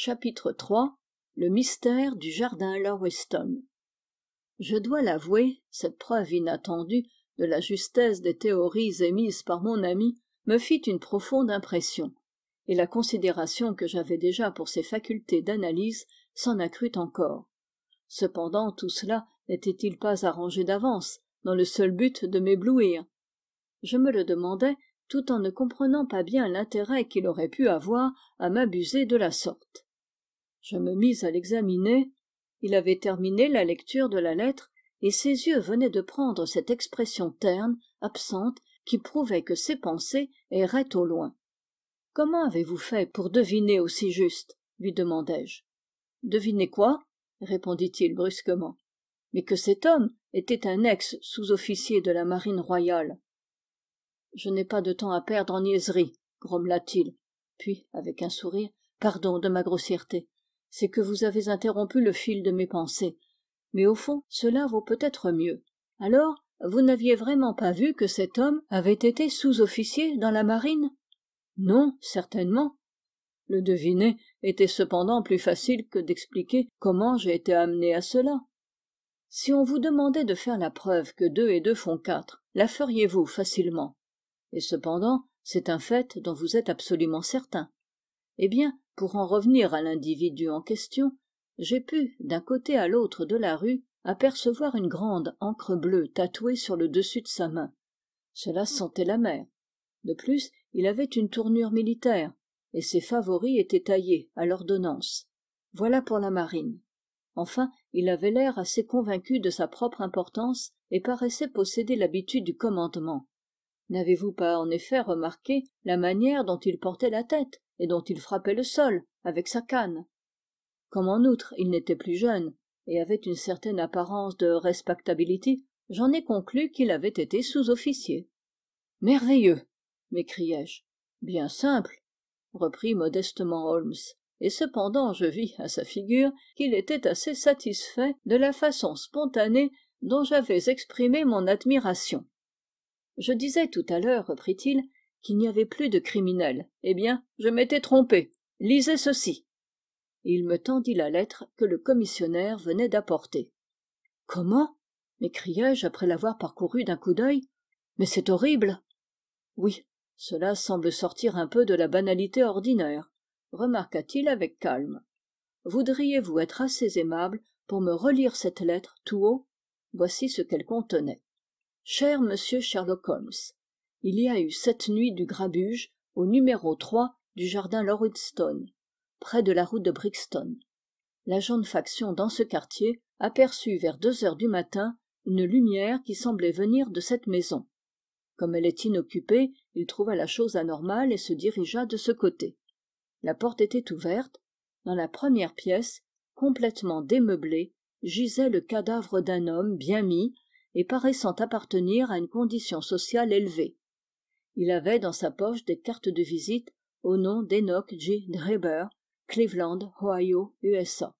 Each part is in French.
chapitre iii le mystère du jardin Lawiston je dois l'avouer cette preuve inattendue de la justesse des théories émises par mon ami me fit une profonde impression et la considération que j'avais déjà pour ses facultés d'analyse s'en accrut encore cependant tout cela n'était-il pas arrangé d'avance dans le seul but de m'éblouir je me le demandais tout en ne comprenant pas bien l'intérêt qu'il aurait pu avoir à m'abuser de la sorte je me mis à l'examiner il avait terminé la lecture de la lettre et ses yeux venaient de prendre cette expression terne absente qui prouvait que ses pensées erraient au loin comment avez-vous fait pour deviner aussi juste lui demandai-je deviner quoi répondit-il brusquement mais que cet homme était un ex sous-officier de la marine royale je n'ai pas de temps à perdre en niaiseries grommela t il puis avec un sourire pardon de ma grossièreté c'est que vous avez interrompu le fil de mes pensées mais au fond cela vaut peut-être mieux alors vous n'aviez vraiment pas vu que cet homme avait été sous-officier dans la marine non certainement le deviner était cependant plus facile que d'expliquer comment j'ai été amené à cela si on vous demandait de faire la preuve que deux et deux font quatre la feriez-vous facilement et cependant c'est un fait dont vous êtes absolument certain eh bien pour en revenir à l'individu en question j'ai pu d'un côté à l'autre de la rue apercevoir une grande encre bleue tatouée sur le dessus de sa main cela sentait la mer de plus il avait une tournure militaire et ses favoris étaient taillés à l'ordonnance voilà pour la marine enfin il avait l'air assez convaincu de sa propre importance et paraissait posséder l'habitude du commandement n'avez-vous pas en effet remarqué la manière dont il portait la tête et dont il frappait le sol avec sa canne comme en outre il n'était plus jeune et avait une certaine apparence de respectabilité, j'en ai conclu qu'il avait été sous-officier merveilleux m'écriai-je bien simple reprit modestement holmes et cependant je vis à sa figure qu'il était assez satisfait de la façon spontanée dont j'avais exprimé mon admiration je disais tout à l'heure reprit-il qu'il n'y avait plus de criminels eh bien je m'étais trompé lisez ceci et il me tendit la lettre que le commissionnaire venait d'apporter comment m'écriai-je après l'avoir parcourue d'un coup d'œil mais c'est horrible oui cela semble sortir un peu de la banalité ordinaire remarqua-t-il avec calme voudriez-vous être assez aimable pour me relire cette lettre tout haut voici ce qu'elle contenait cher m sherlock holmes il y a eu cette nuit du grabuge au numéro du jardin Lauriston, près de la route de brixton la jeune faction dans ce quartier aperçut vers deux heures du matin une lumière qui semblait venir de cette maison comme elle est inoccupée il trouva la chose anormale et se dirigea de ce côté la porte était ouverte dans la première pièce complètement démeublée gisait le cadavre d'un homme bien mis et paraissant appartenir à une condition sociale élevée il avait dans sa poche des cartes de visite au nom d'enoch j Dreber, cleveland ohio USA.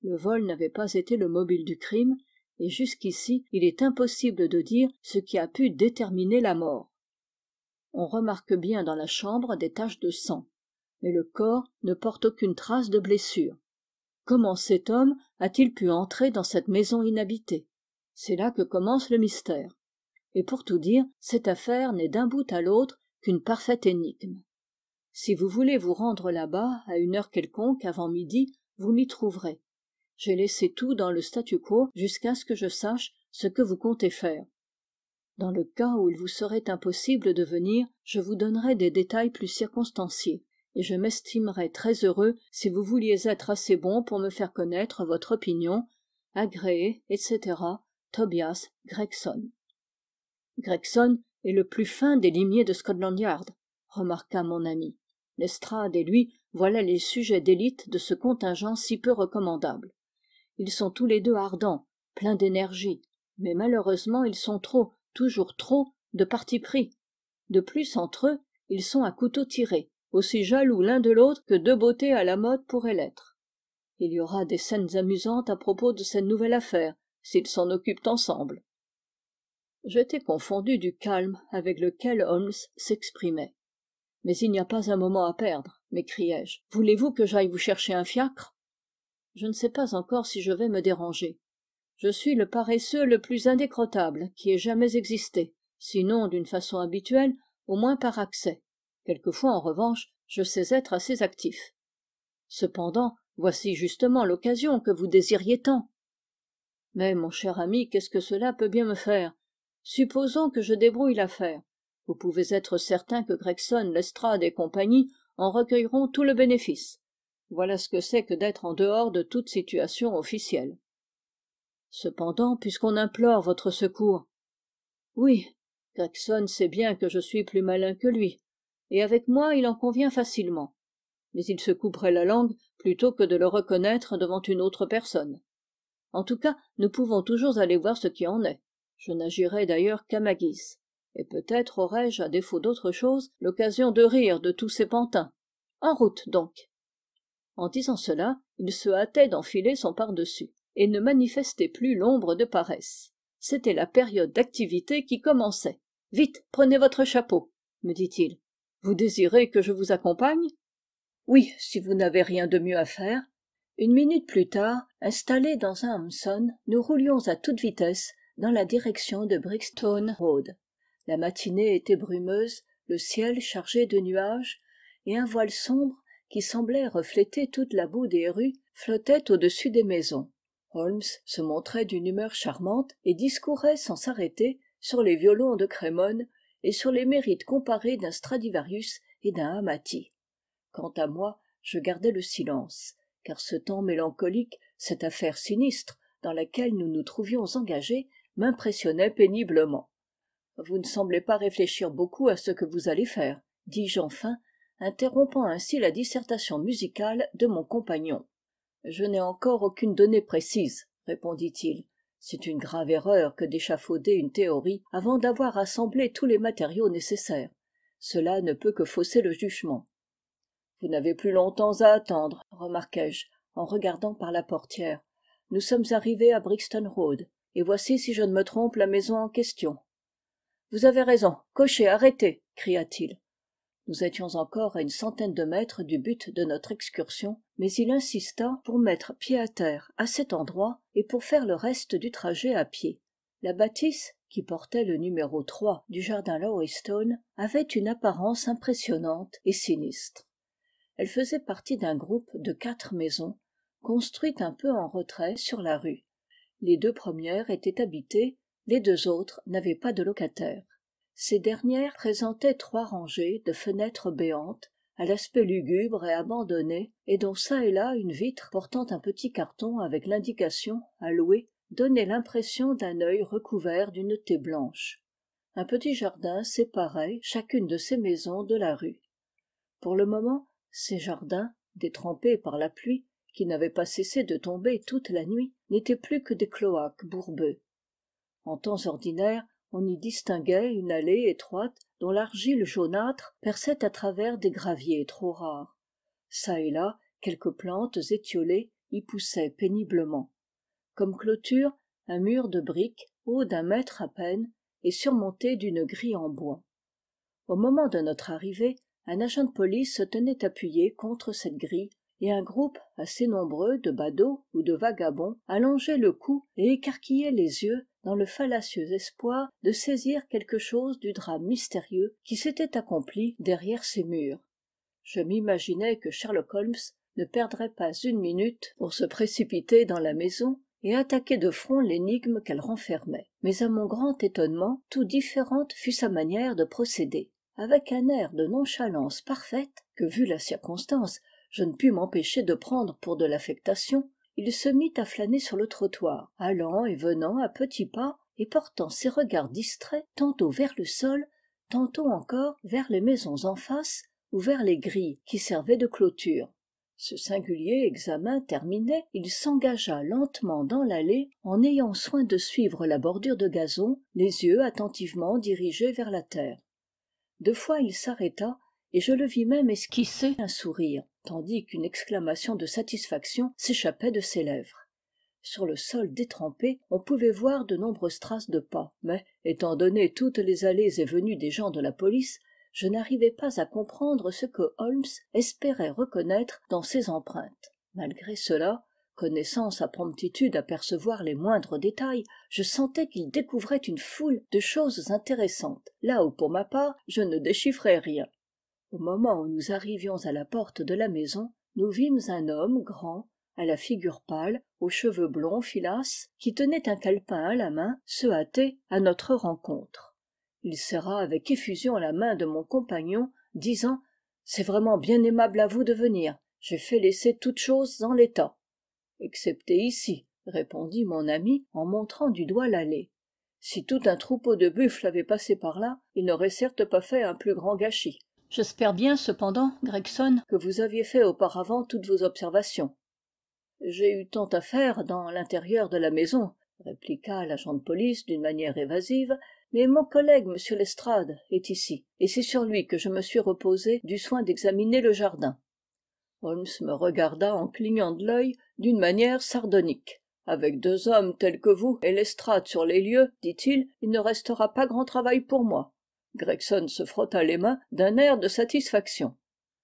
le vol n'avait pas été le mobile du crime et jusqu'ici il est impossible de dire ce qui a pu déterminer la mort on remarque bien dans la chambre des taches de sang mais le corps ne porte aucune trace de blessure comment cet homme a-t-il pu entrer dans cette maison inhabitée c'est là que commence le mystère et pour tout dire cette affaire n'est d'un bout à l'autre qu'une parfaite énigme si vous voulez vous rendre là-bas à une heure quelconque avant midi vous m'y trouverez j'ai laissé tout dans le statu quo jusqu'à ce que je sache ce que vous comptez faire dans le cas où il vous serait impossible de venir je vous donnerai des détails plus circonstanciés et je m'estimerais très heureux si vous vouliez être assez bon pour me faire connaître votre opinion agréer etc tobias gregson gregson est le plus fin des limiers de scotland yard remarqua mon ami lestrade et lui voilà les sujets d'élite de ce contingent si peu recommandable ils sont tous les deux ardents pleins d'énergie mais malheureusement ils sont trop toujours trop de parti pris de plus entre eux ils sont à couteau tiré aussi jaloux l'un de l'autre que deux beautés à la mode pourraient l'être il y aura des scènes amusantes à propos de cette nouvelle affaire s'ils s'en occupent ensemble j'étais confondu du calme avec lequel holmes s'exprimait mais il n'y a pas un moment à perdre m'écriai-je voulez-vous que j'aille vous chercher un fiacre je ne sais pas encore si je vais me déranger je suis le paresseux le plus indécrotable qui ait jamais existé sinon d'une façon habituelle au moins par accès quelquefois en revanche je sais être assez actif cependant voici justement l'occasion que vous désiriez tant mais mon cher ami qu'est-ce que cela peut bien me faire supposons que je débrouille l'affaire vous pouvez être certain que gregson lestrade et compagnie en recueilleront tout le bénéfice voilà ce que c'est que d'être en dehors de toute situation officielle cependant puisqu'on implore votre secours oui gregson sait bien que je suis plus malin que lui et avec moi il en convient facilement mais il se couperait la langue plutôt que de le reconnaître devant une autre personne en tout cas nous pouvons toujours aller voir ce qui en est je n'agirai d'ailleurs qu'à ma guise et peut-être aurai-je à défaut d'autre chose l'occasion de rire de tous ces pantins en route donc en disant cela il se hâtait d'enfiler son pardessus et ne manifestait plus l'ombre de paresse c'était la période d'activité qui commençait vite prenez votre chapeau me dit-il vous désirez que je vous accompagne oui si vous n'avez rien de mieux à faire une minute plus tard installés dans un hampson nous roulions à toute vitesse dans la direction de brixton road la matinée était brumeuse le ciel chargé de nuages et un voile sombre qui semblait refléter toute la boue des rues flottait au-dessus des maisons holmes se montrait d'une humeur charmante et discourait sans s'arrêter sur les violons de crémone et sur les mérites comparés d'un stradivarius et d'un amati quant à moi je gardais le silence car ce temps mélancolique cette affaire sinistre dans laquelle nous nous trouvions engagés m'impressionnait péniblement vous ne semblez pas réfléchir beaucoup à ce que vous allez faire dis-je enfin interrompant ainsi la dissertation musicale de mon compagnon je n'ai encore aucune donnée précise répondit-il c'est une grave erreur que d'échafauder une théorie avant d'avoir assemblé tous les matériaux nécessaires cela ne peut que fausser le jugement vous n'avez plus longtemps à attendre remarquai-je en regardant par la portière nous sommes arrivés à brixton road et voici si je ne me trompe la maison en question vous avez raison cocher arrêtez cria-t-il nous étions encore à une centaine de mètres du but de notre excursion mais il insista pour mettre pied à terre à cet endroit et pour faire le reste du trajet à pied la bâtisse qui portait le numéro du jardin Lowestone avait une apparence impressionnante et sinistre elle faisait partie d'un groupe de quatre maisons construites un peu en retrait sur la rue les deux premières étaient habitées les deux autres n'avaient pas de locataires ces dernières présentaient trois rangées de fenêtres béantes à l'aspect lugubre et abandonné et dont çà et là une vitre portant un petit carton avec l'indication à louer donnait l'impression d'un œil recouvert d'une thé blanche un petit jardin séparait chacune de ces maisons de la rue pour le moment ces jardins détrempés par la pluie qui n'avait pas cessé de tomber toute la nuit n'étaient plus que des cloaques bourbeux en temps ordinaire on y distinguait une allée étroite dont l'argile jaunâtre perçait à travers des graviers trop rares Ça et là quelques plantes étiolées y poussaient péniblement comme clôture un mur de briques haut d'un mètre à peine et surmonté d'une grille en bois au moment de notre arrivée un agent de police se tenait appuyé contre cette grille et un groupe assez nombreux de badauds ou de vagabonds allongeait le cou et écarquillait les yeux dans le fallacieux espoir de saisir quelque chose du drame mystérieux qui s'était accompli derrière ces murs je m'imaginais que sherlock holmes ne perdrait pas une minute pour se précipiter dans la maison et attaquer de front l'énigme qu'elle renfermait mais à mon grand étonnement tout différente fut sa manière de procéder avec un air de nonchalance parfaite que vu la circonstance je ne pus m'empêcher de prendre pour de l'affectation il se mit à flâner sur le trottoir allant et venant à petits pas et portant ses regards distraits tantôt vers le sol tantôt encore vers les maisons en face ou vers les grilles qui servaient de clôture ce singulier examen terminé il s'engagea lentement dans l'allée en ayant soin de suivre la bordure de gazon les yeux attentivement dirigés vers la terre deux fois il s'arrêta et je le vis même esquisser un sourire tandis qu'une exclamation de satisfaction s'échappait de ses lèvres sur le sol détrempé on pouvait voir de nombreuses traces de pas mais étant donné toutes les allées et venues des gens de la police je n'arrivais pas à comprendre ce que holmes espérait reconnaître dans ces empreintes malgré cela connaissant sa promptitude à percevoir les moindres détails je sentais qu'il découvrait une foule de choses intéressantes là où pour ma part je ne déchiffrais rien au moment où nous arrivions à la porte de la maison nous vîmes un homme grand à la figure pâle aux cheveux blonds filasses qui tenait un calepin à la main se hâter à notre rencontre il serra avec effusion la main de mon compagnon disant c'est vraiment bien aimable à vous de venir j'ai fait laisser toutes choses en l'état excepté ici répondit mon ami en montrant du doigt l'allée si tout un troupeau de buffles avait passé par là il n'aurait certes pas fait un plus grand gâchis j'espère bien cependant gregson que vous aviez fait auparavant toutes vos observations j'ai eu tant à faire dans l'intérieur de la maison répliqua l'agent de police d'une manière évasive mais mon collègue m lestrade est ici et c'est sur lui que je me suis reposé du soin d'examiner le jardin holmes me regarda en clignant de l'œil d'une manière sardonique avec deux hommes tels que vous et l'estrade sur les lieux dit-il il ne restera pas grand travail pour moi gregson se frotta les mains d'un air de satisfaction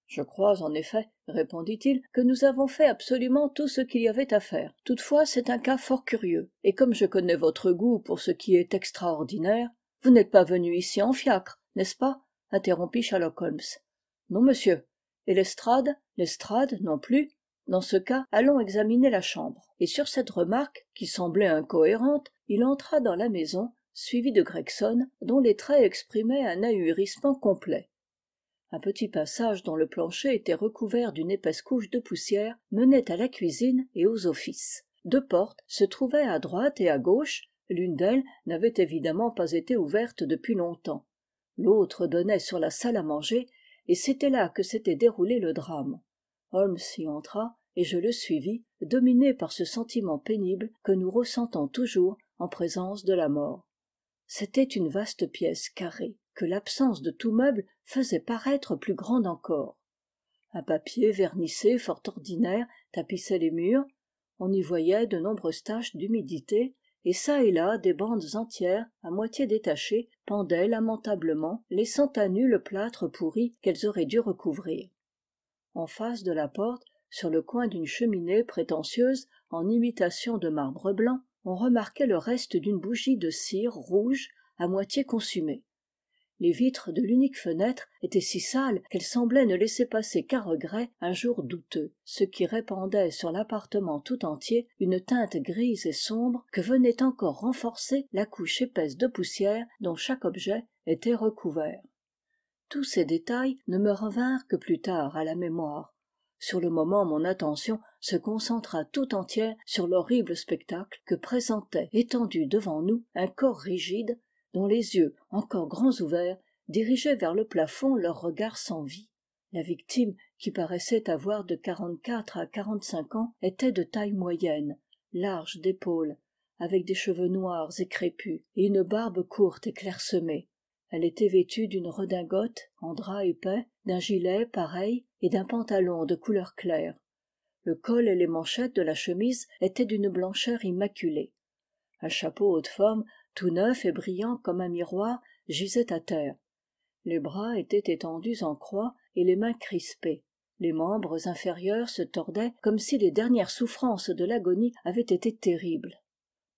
je crois en effet répondit-il que nous avons fait absolument tout ce qu'il y avait à faire toutefois c'est un cas fort curieux et comme je connais votre goût pour ce qui est extraordinaire vous n'êtes pas venu ici en fiacre n'est-ce pas interrompit sherlock holmes non monsieur et l'estrade l'estrade non plus dans ce cas allons examiner la chambre et sur cette remarque qui semblait incohérente il entra dans la maison suivi de gregson dont les traits exprimaient un ahurissement complet un petit passage dont le plancher était recouvert d'une épaisse couche de poussière menait à la cuisine et aux offices deux portes se trouvaient à droite et à gauche l'une d'elles n'avait évidemment pas été ouverte depuis longtemps l'autre donnait sur la salle à manger et c'était là que s'était déroulé le drame holmes y entra et je le suivis dominé par ce sentiment pénible que nous ressentons toujours en présence de la mort c'était une vaste pièce carrée que l'absence de tout meuble faisait paraître plus grande encore un papier vernissé fort ordinaire tapissait les murs on y voyait de nombreuses taches d'humidité et çà et là des bandes entières à moitié détachées pendaient lamentablement laissant à nu le plâtre pourri qu'elles auraient dû recouvrir en face de la porte sur le coin d'une cheminée prétentieuse en imitation de marbre blanc on remarquait le reste d'une bougie de cire rouge à moitié consumée les vitres de l'unique fenêtre étaient si sales qu'elles semblaient ne laisser passer qu'à regret un jour douteux ce qui répandait sur l'appartement tout entier une teinte grise et sombre que venait encore renforcer la couche épaisse de poussière dont chaque objet était recouvert tous ces détails ne me revinrent que plus tard à la mémoire sur le moment mon attention se concentra tout entière sur l'horrible spectacle que présentait étendu devant nous un corps rigide dont les yeux encore grands ouverts dirigeaient vers le plafond leurs regards sans vie la victime qui paraissait avoir de quarante-quatre à quarante-cinq ans était de taille moyenne large d'épaules avec des cheveux noirs et crépus et une barbe courte et clairsemée elle était vêtue d'une redingote en drap épais d'un gilet pareil et d'un pantalon de couleur claire le col et les manchettes de la chemise étaient d'une blancheur immaculée un chapeau haute forme tout neuf et brillant comme un miroir gisait à terre les bras étaient étendus en croix et les mains crispées les membres inférieurs se tordaient comme si les dernières souffrances de l'agonie avaient été terribles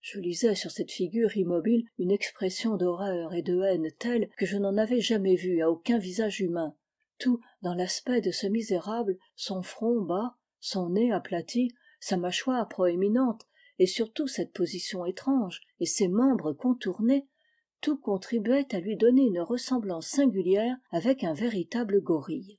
je lisais sur cette figure immobile une expression d'horreur et de haine telle que je n'en avais jamais vue à aucun visage humain tout dans l'aspect de ce misérable son front bas son nez aplati sa mâchoire proéminente et surtout cette position étrange et ses membres contournés tout contribuait à lui donner une ressemblance singulière avec un véritable gorille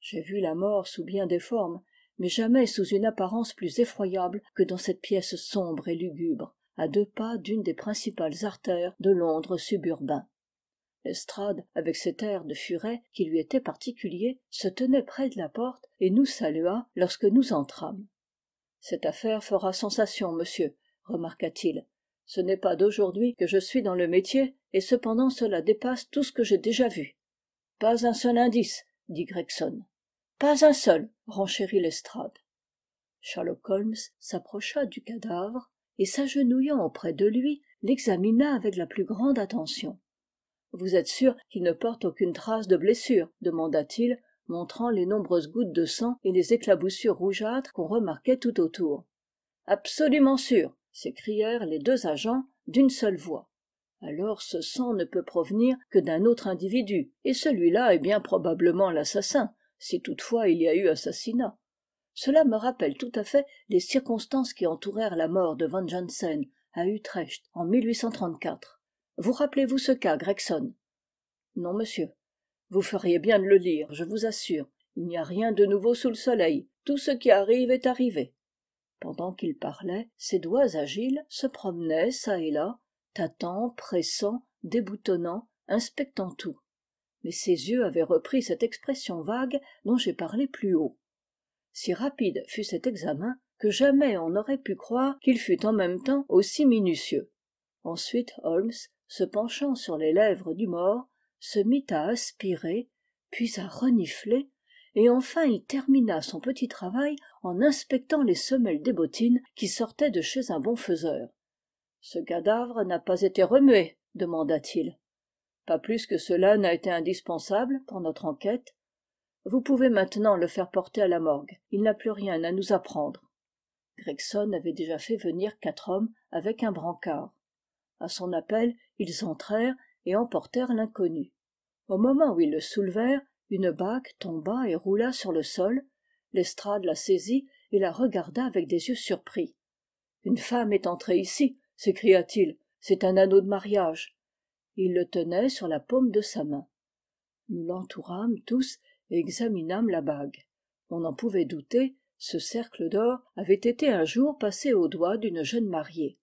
j'ai vu la mort sous bien des formes mais jamais sous une apparence plus effroyable que dans cette pièce sombre et lugubre à deux pas d'une des principales artères de londres suburbain lestrade avec cet air de furet qui lui était particulier se tenait près de la porte et nous salua lorsque nous entrâmes cette affaire fera sensation monsieur remarqua-t-il ce n'est pas d'aujourd'hui que je suis dans le métier et cependant cela dépasse tout ce que j'ai déjà vu pas un seul indice dit gregson pas un seul renchérit lestrade sherlock holmes s'approcha du cadavre et s'agenouillant auprès de lui l'examina avec la plus grande attention vous êtes sûr qu'il ne porte aucune trace de blessure demanda-t-il montrant les nombreuses gouttes de sang et les éclaboussures rougeâtres qu'on remarquait tout autour absolument sûr s'écrièrent les deux agents d'une seule voix alors ce sang ne peut provenir que d'un autre individu et celui-là est bien probablement l'assassin si toutefois il y a eu assassinat cela me rappelle tout à fait les circonstances qui entourèrent la mort de van Jansen à utrecht en vous rappelez-vous ce cas gregson non monsieur vous feriez bien de le lire je vous assure il n'y a rien de nouveau sous le soleil tout ce qui arrive est arrivé pendant qu'il parlait ses doigts agiles se promenaient çà et là tâtant pressant déboutonnant inspectant tout mais ses yeux avaient repris cette expression vague dont j'ai parlé plus haut si rapide fut cet examen que jamais on n'aurait pu croire qu'il fût en même temps aussi minutieux ensuite holmes se penchant sur les lèvres du mort se mit à aspirer puis à renifler et enfin il termina son petit travail en inspectant les semelles des bottines qui sortaient de chez un bon faiseur ce cadavre n'a pas été remué demanda-t-il pas plus que cela n'a été indispensable pour notre enquête vous pouvez maintenant le faire porter à la morgue il n'a plus rien à nous apprendre gregson avait déjà fait venir quatre hommes avec un brancard À son appel ils entrèrent et emportèrent l'inconnu au moment où ils le soulevèrent une bague tomba et roula sur le sol lestrade la saisit et la regarda avec des yeux surpris une femme est entrée ici s'écria-t-il c'est un anneau de mariage il le tenait sur la paume de sa main nous l'entourâmes tous et examinâmes la bague on n'en pouvait douter ce cercle d'or avait été un jour passé au doigt d'une jeune mariée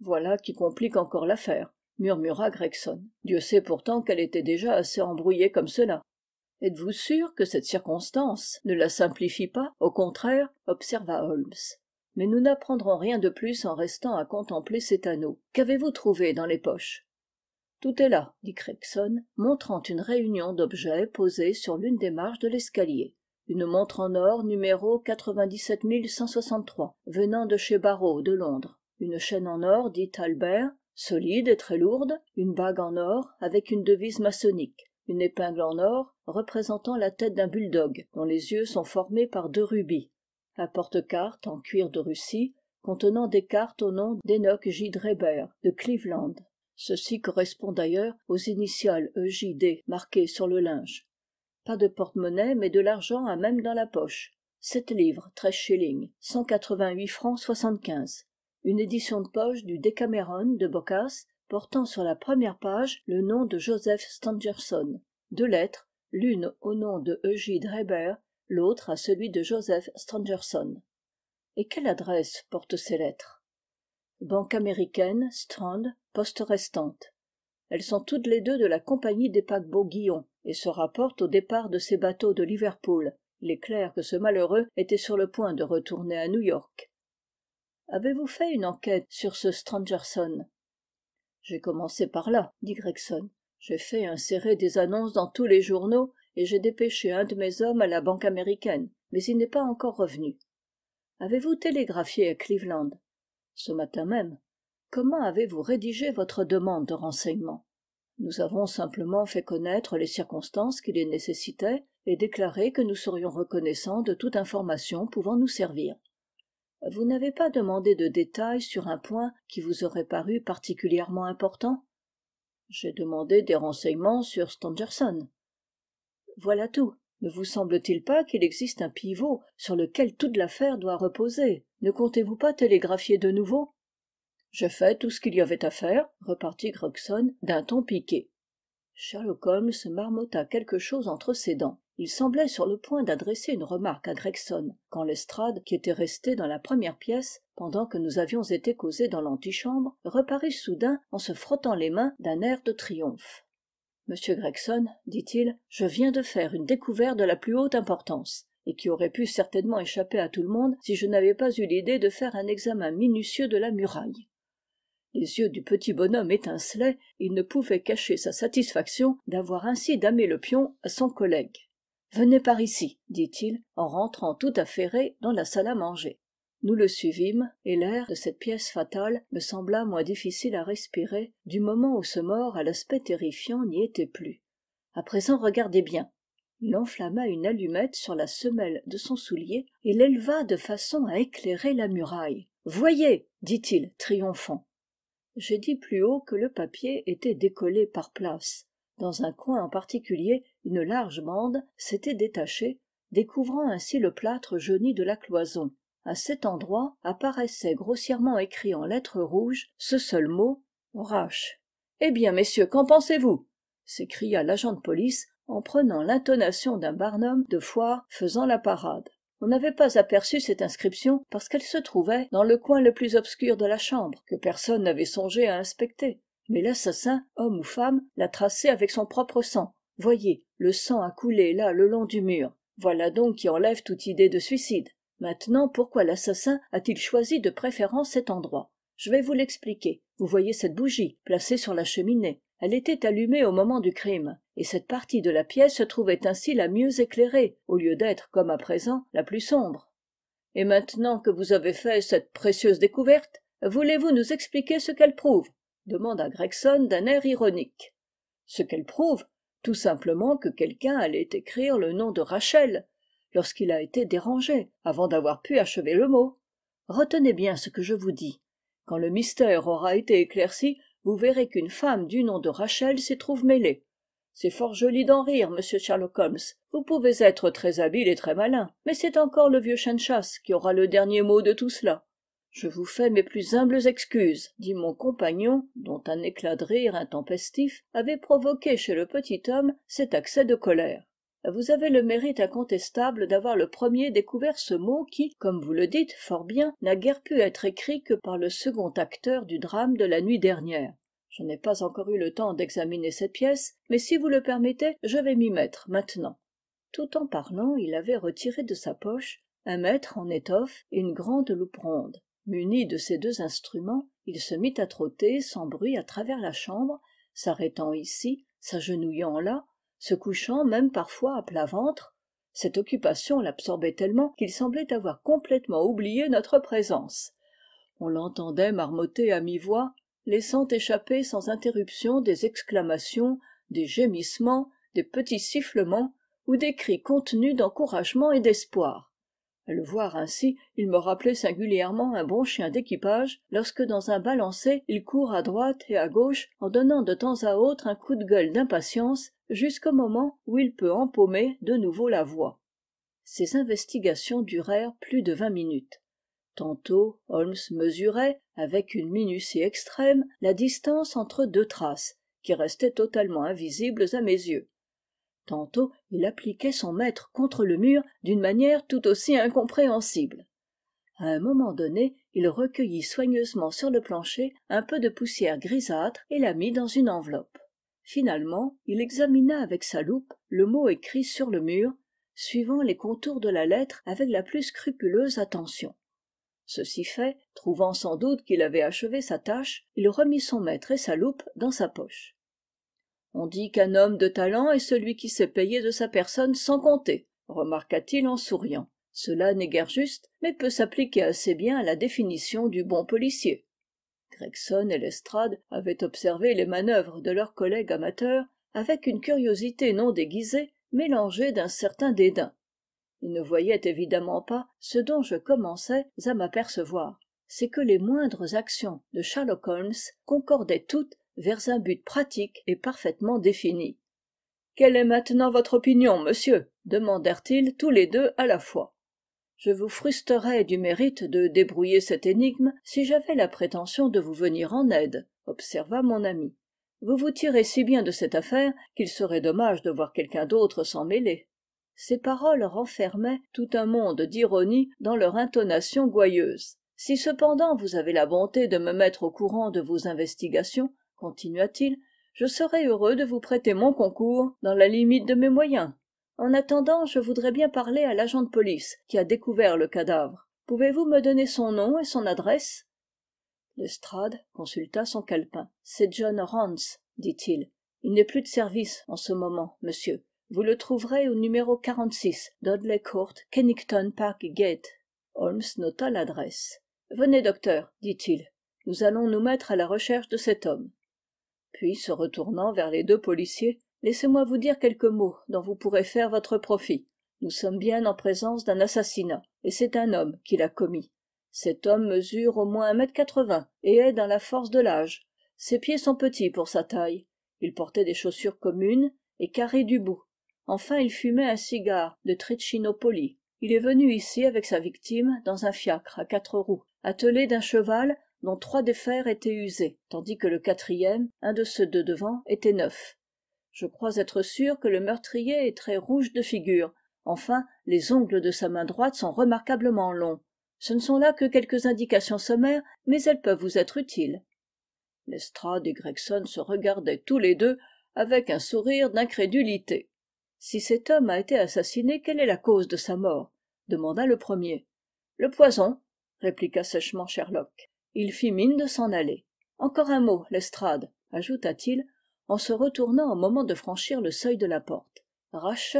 voilà qui complique encore l'affaire murmura gregson dieu sait pourtant qu'elle était déjà assez embrouillée comme cela êtes-vous sûr que cette circonstance ne la simplifie pas au contraire observa holmes mais nous n'apprendrons rien de plus en restant à contempler cet anneau qu'avez-vous trouvé dans les poches tout est là dit gregson montrant une réunion d'objets posés sur l'une des marches de l'escalier une montre en or numéro venant de chez barrow de londres une chaîne en or dit albert solide et très lourde une bague en or avec une devise maçonnique une épingle en or représentant la tête d'un bulldog dont les yeux sont formés par deux rubis un porte-cartes en cuir de russie contenant des cartes au nom d'enoch j Dreber de cleveland ceci correspond d'ailleurs aux initiales EJD marquées sur le linge pas de porte-monnaie mais de l'argent à même dans la poche sept livres treize shillings cent quatre-vingt-huit francs soixante une édition de poche du Décameron de boccace portant sur la première page le nom de joseph stangerson deux lettres l'une au nom de Eugie reber l'autre à celui de joseph stangerson et quelle adresse portent ces lettres banque américaine strand poste restante elles sont toutes les deux de la compagnie des paquebots guillon et se rapportent au départ de ces bateaux de liverpool il est clair que ce malheureux était sur le point de retourner à new-york avez-vous fait une enquête sur ce Strangerson ?»« j'ai commencé par là dit gregson j'ai fait insérer des annonces dans tous les journaux et j'ai dépêché un de mes hommes à la banque américaine mais il n'est pas encore revenu avez-vous télégraphié à cleveland ce matin même comment avez-vous rédigé votre demande de renseignements nous avons simplement fait connaître les circonstances qui les nécessitaient et déclaré que nous serions reconnaissants de toute information pouvant nous servir vous n'avez pas demandé de détails sur un point qui vous aurait paru particulièrement important j'ai demandé des renseignements sur stangerson voilà tout ne vous semble-t-il pas qu'il existe un pivot sur lequel toute l'affaire doit reposer ne comptez-vous pas télégraphier de nouveau j'ai fait tout ce qu'il y avait à faire repartit gregson d'un ton piqué sherlock holmes marmotta quelque chose entre ses dents il semblait sur le point d'adresser une remarque à gregson quand lestrade qui était resté dans la première pièce pendant que nous avions été causés dans l'antichambre reparut soudain en se frottant les mains d'un air de triomphe monsieur gregson dit-il je viens de faire une découverte de la plus haute importance et qui aurait pu certainement échapper à tout le monde si je n'avais pas eu l'idée de faire un examen minutieux de la muraille les yeux du petit bonhomme étincelaient il ne pouvait cacher sa satisfaction d'avoir ainsi damé le pion à son collègue venez par ici dit-il en rentrant tout affairé dans la salle à manger nous le suivîmes et l'air de cette pièce fatale me sembla moins difficile à respirer du moment où ce mort à l'aspect terrifiant n'y était plus à présent regardez bien il enflamma une allumette sur la semelle de son soulier et l'éleva de façon à éclairer la muraille voyez dit-il triomphant j'ai dit plus haut que le papier était décollé par place dans un coin en particulier une large bande s'était détachée découvrant ainsi le plâtre jauni de la cloison à cet endroit apparaissait grossièrement écrit en lettres rouges ce seul mot rache eh bien messieurs qu'en pensez-vous s'écria l'agent de police en prenant l'intonation d'un barnum de foire faisant la parade on n'avait pas aperçu cette inscription parce qu'elle se trouvait dans le coin le plus obscur de la chambre que personne n'avait songé à inspecter mais l'assassin homme ou femme l'a tracé avec son propre sang voyez le sang a coulé là le long du mur voilà donc qui enlève toute idée de suicide maintenant pourquoi l'assassin a-t-il choisi de préférence cet endroit je vais vous l'expliquer vous voyez cette bougie placée sur la cheminée elle était allumée au moment du crime et cette partie de la pièce se trouvait ainsi la mieux éclairée au lieu d'être comme à présent la plus sombre et maintenant que vous avez fait cette précieuse découverte voulez-vous nous expliquer ce qu'elle prouve demanda gregson d'un air ironique ce qu'elle prouve tout simplement que quelqu'un allait écrire le nom de rachel lorsqu'il a été dérangé avant d'avoir pu achever le mot retenez bien ce que je vous dis quand le mystère aura été éclairci vous verrez qu'une femme du nom de rachel s'y trouve mêlée c'est fort joli d'en rire monsieur sherlock holmes vous pouvez être très habile et très malin mais c'est encore le vieux Shenchas qui aura le dernier mot de tout cela je vous fais mes plus humbles excuses dit mon compagnon dont un éclat de rire intempestif avait provoqué chez le petit homme cet accès de colère vous avez le mérite incontestable d'avoir le premier découvert ce mot qui comme vous le dites fort bien n'a guère pu être écrit que par le second acteur du drame de la nuit dernière je n'ai pas encore eu le temps d'examiner cette pièce mais si vous le permettez je vais m'y mettre maintenant tout en parlant il avait retiré de sa poche un mètre en étoffe et une grande loupe ronde muni de ces deux instruments il se mit à trotter sans bruit à travers la chambre s'arrêtant ici s'agenouillant là se couchant même parfois à plat ventre cette occupation l'absorbait tellement qu'il semblait avoir complètement oublié notre présence on l'entendait marmotter à mi-voix laissant échapper sans interruption des exclamations des gémissements des petits sifflements ou des cris contenus d'encouragement et d'espoir le voir ainsi il me rappelait singulièrement un bon chien d'équipage lorsque dans un balancé il court à droite et à gauche en donnant de temps à autre un coup de gueule d'impatience jusqu'au moment où il peut empaumer de nouveau la voie ces investigations durèrent plus de vingt minutes tantôt holmes mesurait avec une minutie extrême la distance entre deux traces qui restaient totalement invisibles à mes yeux tantôt il appliquait son maître contre le mur d'une manière tout aussi incompréhensible À un moment donné il recueillit soigneusement sur le plancher un peu de poussière grisâtre et la mit dans une enveloppe finalement il examina avec sa loupe le mot écrit sur le mur suivant les contours de la lettre avec la plus scrupuleuse attention ceci fait trouvant sans doute qu'il avait achevé sa tâche il remit son maître et sa loupe dans sa poche on dit qu'un homme de talent est celui qui s'est payé de sa personne sans compter remarqua-t-il en souriant cela n'est guère juste mais peut s'appliquer assez bien à la définition du bon policier gregson et lestrade avaient observé les manœuvres de leurs collègues amateurs avec une curiosité non déguisée mélangée d'un certain dédain ils ne voyaient évidemment pas ce dont je commençais à m'apercevoir c'est que les moindres actions de sherlock holmes concordaient toutes vers un but pratique et parfaitement défini quelle est maintenant votre opinion monsieur demandèrent-ils tous les deux à la fois je vous frustrerais du mérite de débrouiller cette énigme si j'avais la prétention de vous venir en aide observa mon ami vous vous tirez si bien de cette affaire qu'il serait dommage de voir quelqu'un d'autre s'en mêler ces paroles renfermaient tout un monde d'ironie dans leur intonation gouailleuse si cependant vous avez la bonté de me mettre au courant de vos investigations continua-t-il je serai heureux de vous prêter mon concours dans la limite de mes moyens en attendant je voudrais bien parler à l'agent de police qui a découvert le cadavre pouvez-vous me donner son nom et son adresse lestrade consulta son calepin c'est john rance dit-il il n'est plus de service en ce moment monsieur vous le trouverez au numéro dudley court kennington park gate holmes nota l'adresse venez docteur dit-il nous allons nous mettre à la recherche de cet homme puis se retournant vers les deux policiers laissez-moi vous dire quelques mots dont vous pourrez faire votre profit nous sommes bien en présence d'un assassinat et c'est un homme qui l'a commis cet homme mesure au moins un mètre quatre-vingts et est dans la force de l'âge ses pieds sont petits pour sa taille il portait des chaussures communes et carrées du bout enfin il fumait un cigare de Trichinopoli. il est venu ici avec sa victime dans un fiacre à quatre roues attelé d'un cheval dont trois des fers étaient usés tandis que le quatrième un de ceux de devant était neuf je crois être sûr que le meurtrier est très rouge de figure enfin les ongles de sa main droite sont remarquablement longs ce ne sont là que quelques indications sommaires mais elles peuvent vous être utiles lestrade et gregson se regardaient tous les deux avec un sourire d'incrédulité si cet homme a été assassiné quelle est la cause de sa mort demanda le premier le poison répliqua sèchement sherlock il fit mine de s'en aller encore un mot lestrade ajouta-t-il en se retournant au moment de franchir le seuil de la porte rache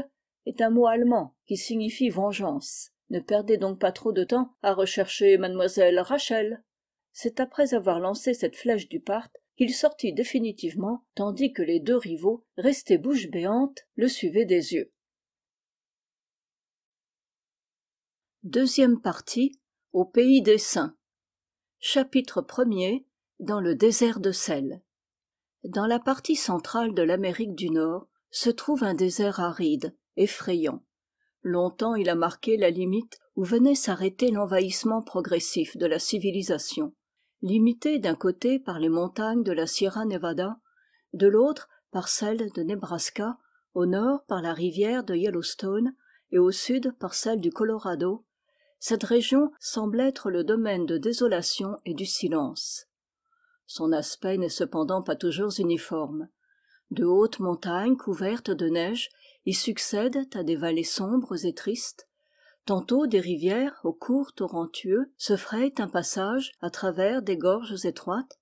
est un mot allemand qui signifie vengeance ne perdez donc pas trop de temps à rechercher mademoiselle rachel c'est après avoir lancé cette flèche du part qu'il sortit définitivement tandis que les deux rivaux restés bouche béante le suivaient des yeux au pays des saints chapitre premier dans le désert de sel dans la partie centrale de l'amérique du nord se trouve un désert aride effrayant longtemps il a marqué la limite où venait s'arrêter l'envahissement progressif de la civilisation limité d'un côté par les montagnes de la sierra nevada de l'autre par celle de nebraska au nord par la rivière de yellowstone et au sud par celle du colorado cette région semble être le domaine de désolation et du silence son aspect n'est cependant pas toujours uniforme de hautes montagnes couvertes de neige y succèdent à des vallées sombres et tristes tantôt des rivières aux cours torrentueux se frayent un passage à travers des gorges étroites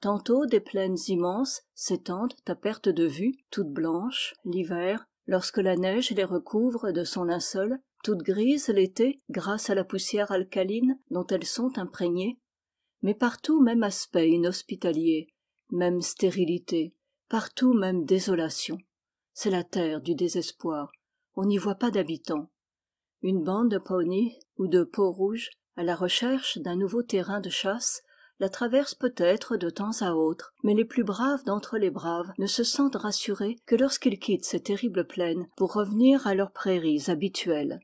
tantôt des plaines immenses s'étendent à perte de vue toutes blanches l'hiver lorsque la neige les recouvre de son linceul toute grises l'été grâce à la poussière alcaline dont elles sont imprégnées mais partout même aspect inhospitalier même stérilité partout même désolation c'est la terre du désespoir on n'y voit pas d'habitants une bande de pawnies ou de peaux-rouges à la recherche d'un nouveau terrain de chasse la traverse peut-être de temps à autre mais les plus braves d'entre les braves ne se sentent rassurés que lorsqu'ils quittent ces terribles plaines pour revenir à leurs prairies habituelles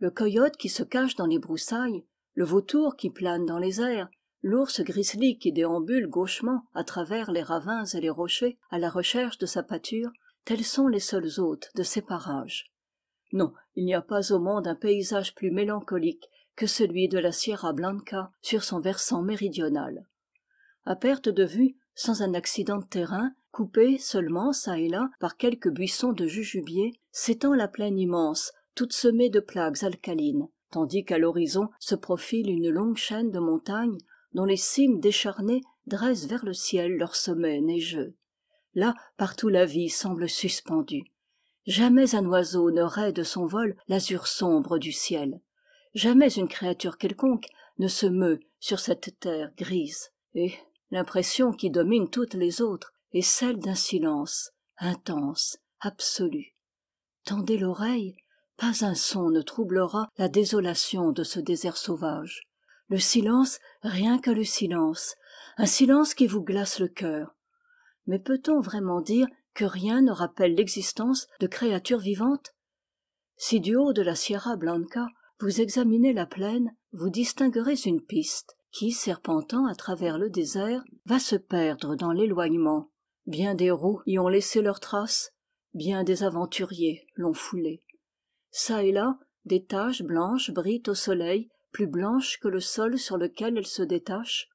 le coyote qui se cache dans les broussailles le vautour qui plane dans les airs l'ours grizzly qui déambule gauchement à travers les ravins et les rochers à la recherche de sa pâture tels sont les seuls hôtes de ces parages non il n'y a pas au monde un paysage plus mélancolique que celui de la sierra blanca sur son versant méridional à perte de vue sans un accident de terrain coupé seulement çà et là par quelques buissons de jujubiers s'étend la plaine immense toutes semées de plaques alcalines tandis qu'à l'horizon se profile une longue chaîne de montagnes dont les cimes décharnées dressent vers le ciel leurs sommets neigeux là partout la vie semble suspendue jamais un oiseau ne raie de son vol l'azur sombre du ciel jamais une créature quelconque ne se meut sur cette terre grise et l'impression qui domine toutes les autres est celle d'un silence intense absolu tendez l'oreille pas un son ne troublera la désolation de ce désert sauvage le silence rien que le silence un silence qui vous glace le cœur mais peut-on vraiment dire que rien ne rappelle l'existence de créatures vivantes si du haut de la sierra blanca vous examinez la plaine vous distinguerez une piste qui serpentant à travers le désert va se perdre dans l'éloignement bien des roues y ont laissé leurs traces bien des aventuriers l'ont foulée ça et là des taches blanches brillent au soleil plus blanches que le sol sur lequel elles se détachent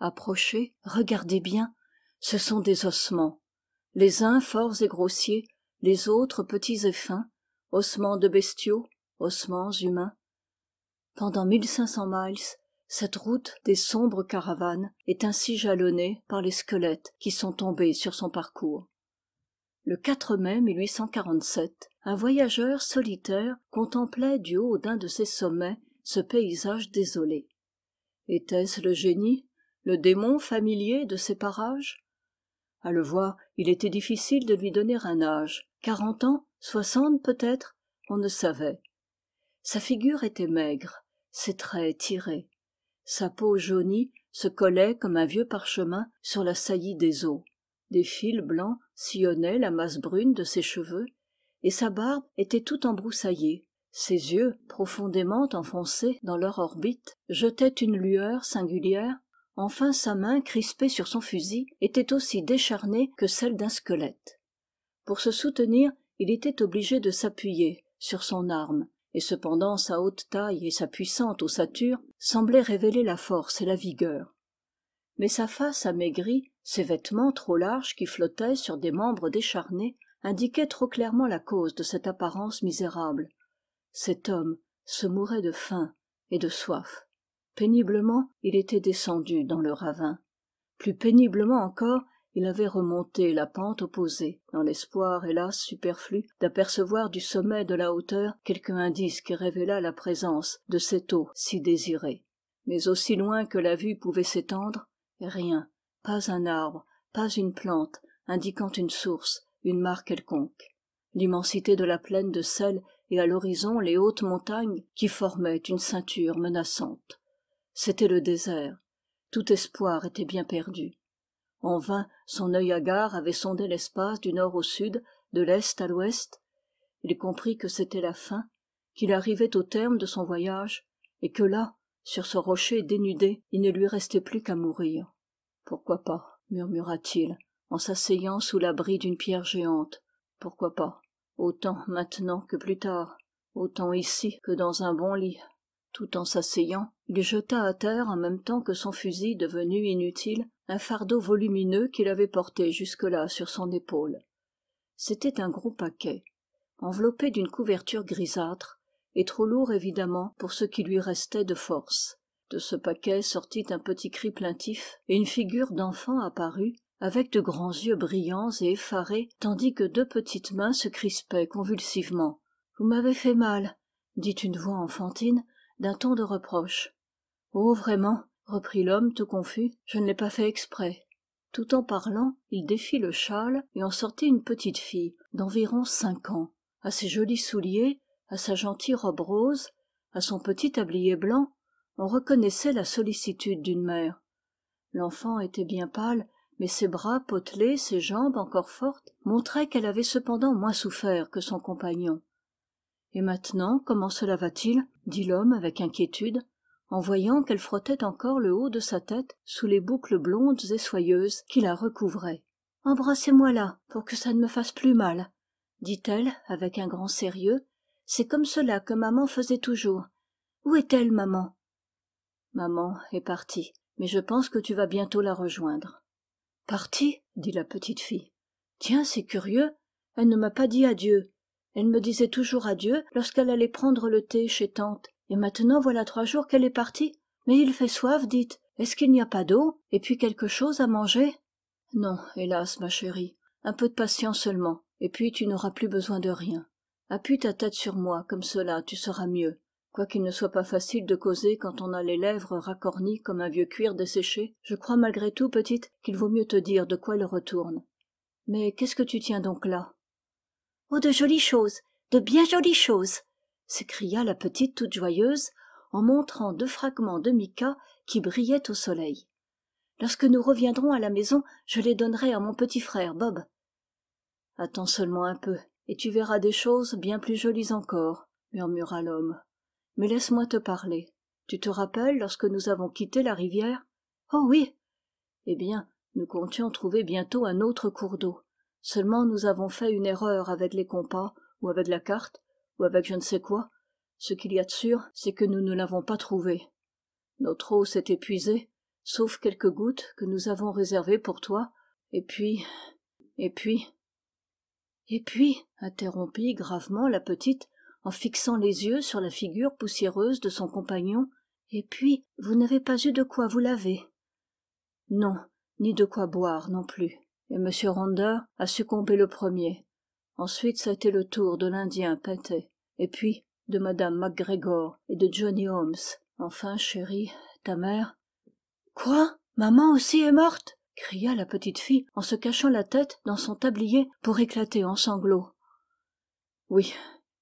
approchez regardez bien ce sont des ossements les uns forts et grossiers les autres petits et fins ossements de bestiaux ossements humains pendant mille cinq cents miles cette route des sombres caravanes est ainsi jalonnée par les squelettes qui sont tombés sur son parcours le mai 1847, un voyageur solitaire contemplait du haut d'un de ses sommets ce paysage désolé était-ce le génie le démon familier de ces parages À le voir il était difficile de lui donner un âge quarante ans soixante peut-être on ne savait sa figure était maigre ses traits tirés sa peau jaunie se collait comme un vieux parchemin sur la saillie des eaux des fils blancs sillonnaient la masse brune de ses cheveux et sa barbe était tout embroussaillée ses yeux profondément enfoncés dans leur orbite jetaient une lueur singulière enfin sa main crispée sur son fusil était aussi décharnée que celle d'un squelette pour se soutenir il était obligé de s'appuyer sur son arme et cependant sa haute taille et sa puissante ossature semblaient révéler la force et la vigueur mais sa face amaigrie ses vêtements trop larges qui flottaient sur des membres décharnés indiquait trop clairement la cause de cette apparence misérable cet homme se mourait de faim et de soif péniblement il était descendu dans le ravin plus péniblement encore il avait remonté la pente opposée dans l'espoir hélas superflu d'apercevoir du sommet de la hauteur quelque indice qui révélât la présence de cette eau si désirée mais aussi loin que la vue pouvait s'étendre rien pas un arbre pas une plante indiquant une source une mare quelconque l'immensité de la plaine de sel et à l'horizon les hautes montagnes qui formaient une ceinture menaçante c'était le désert tout espoir était bien perdu en vain son œil hagard avait sondé l'espace du nord au sud de l'est à l'ouest il comprit que c'était la fin qu'il arrivait au terme de son voyage et que là sur ce rocher dénudé il ne lui restait plus qu'à mourir pourquoi pas murmura-t-il en s'asseyant sous l'abri d'une pierre géante pourquoi pas autant maintenant que plus tard autant ici que dans un bon lit tout en s'asseyant il jeta à terre en même temps que son fusil devenu inutile un fardeau volumineux qu'il avait porté jusque-là sur son épaule c'était un gros paquet enveloppé d'une couverture grisâtre et trop lourd évidemment pour ce qui lui restait de force de ce paquet sortit un petit cri plaintif et une figure d'enfant apparut avec de grands yeux brillants et effarés tandis que deux petites mains se crispaient convulsivement vous m'avez fait mal dit une voix enfantine d'un ton de reproche oh vraiment reprit l'homme tout confus je ne l'ai pas fait exprès tout en parlant il défit le châle et en sortit une petite fille d'environ cinq ans à ses jolis souliers à sa gentille robe rose à son petit tablier blanc on reconnaissait la sollicitude d'une mère l'enfant était bien pâle mais ses bras potelés ses jambes encore fortes montraient qu'elle avait cependant moins souffert que son compagnon et maintenant comment cela va-t-il dit l'homme avec inquiétude en voyant qu'elle frottait encore le haut de sa tête sous les boucles blondes et soyeuses qui la recouvraient embrassez-moi là pour que ça ne me fasse plus mal dit-elle avec un grand sérieux c'est comme cela que maman faisait toujours où est-elle maman maman est partie mais je pense que tu vas bientôt la rejoindre partie dit la petite fille tiens c'est curieux elle ne m'a pas dit adieu elle me disait toujours adieu lorsqu'elle allait prendre le thé chez tante et maintenant voilà trois jours qu'elle est partie mais il fait soif dites est-ce qu'il n'y a pas d'eau et puis quelque chose à manger non hélas ma chérie un peu de patience seulement et puis tu n'auras plus besoin de rien appuie ta tête sur moi comme cela tu seras mieux quoiqu'il ne soit pas facile de causer quand on a les lèvres racornies comme un vieux cuir desséché je crois malgré tout petite qu'il vaut mieux te dire de quoi elle retourne mais qu'est-ce que tu tiens donc là oh de jolies choses de bien jolies choses s'écria la petite toute joyeuse en montrant deux fragments de mica qui brillaient au soleil lorsque nous reviendrons à la maison je les donnerai à mon petit frère bob attends seulement un peu et tu verras des choses bien plus jolies encore murmura l'homme mais laisse-moi te parler tu te rappelles lorsque nous avons quitté la rivière oh oui eh bien nous comptions trouver bientôt un autre cours d'eau seulement nous avons fait une erreur avec les compas ou avec la carte ou avec je ne sais quoi ce qu'il y a de sûr c'est que nous ne l'avons pas trouvé notre eau s'est épuisée sauf quelques gouttes que nous avons réservées pour toi et puis et puis et puis interrompit gravement la petite en fixant les yeux sur la figure poussiéreuse de son compagnon et puis vous n'avez pas eu de quoi vous laver non ni de quoi boire non plus et m Ronder a succombé le premier ensuite ça a été le tour de l'indien pété, et puis de mme MacGregor et de johnny holmes enfin chérie ta mère quoi maman aussi est morte cria la petite fille en se cachant la tête dans son tablier pour éclater en sanglots oui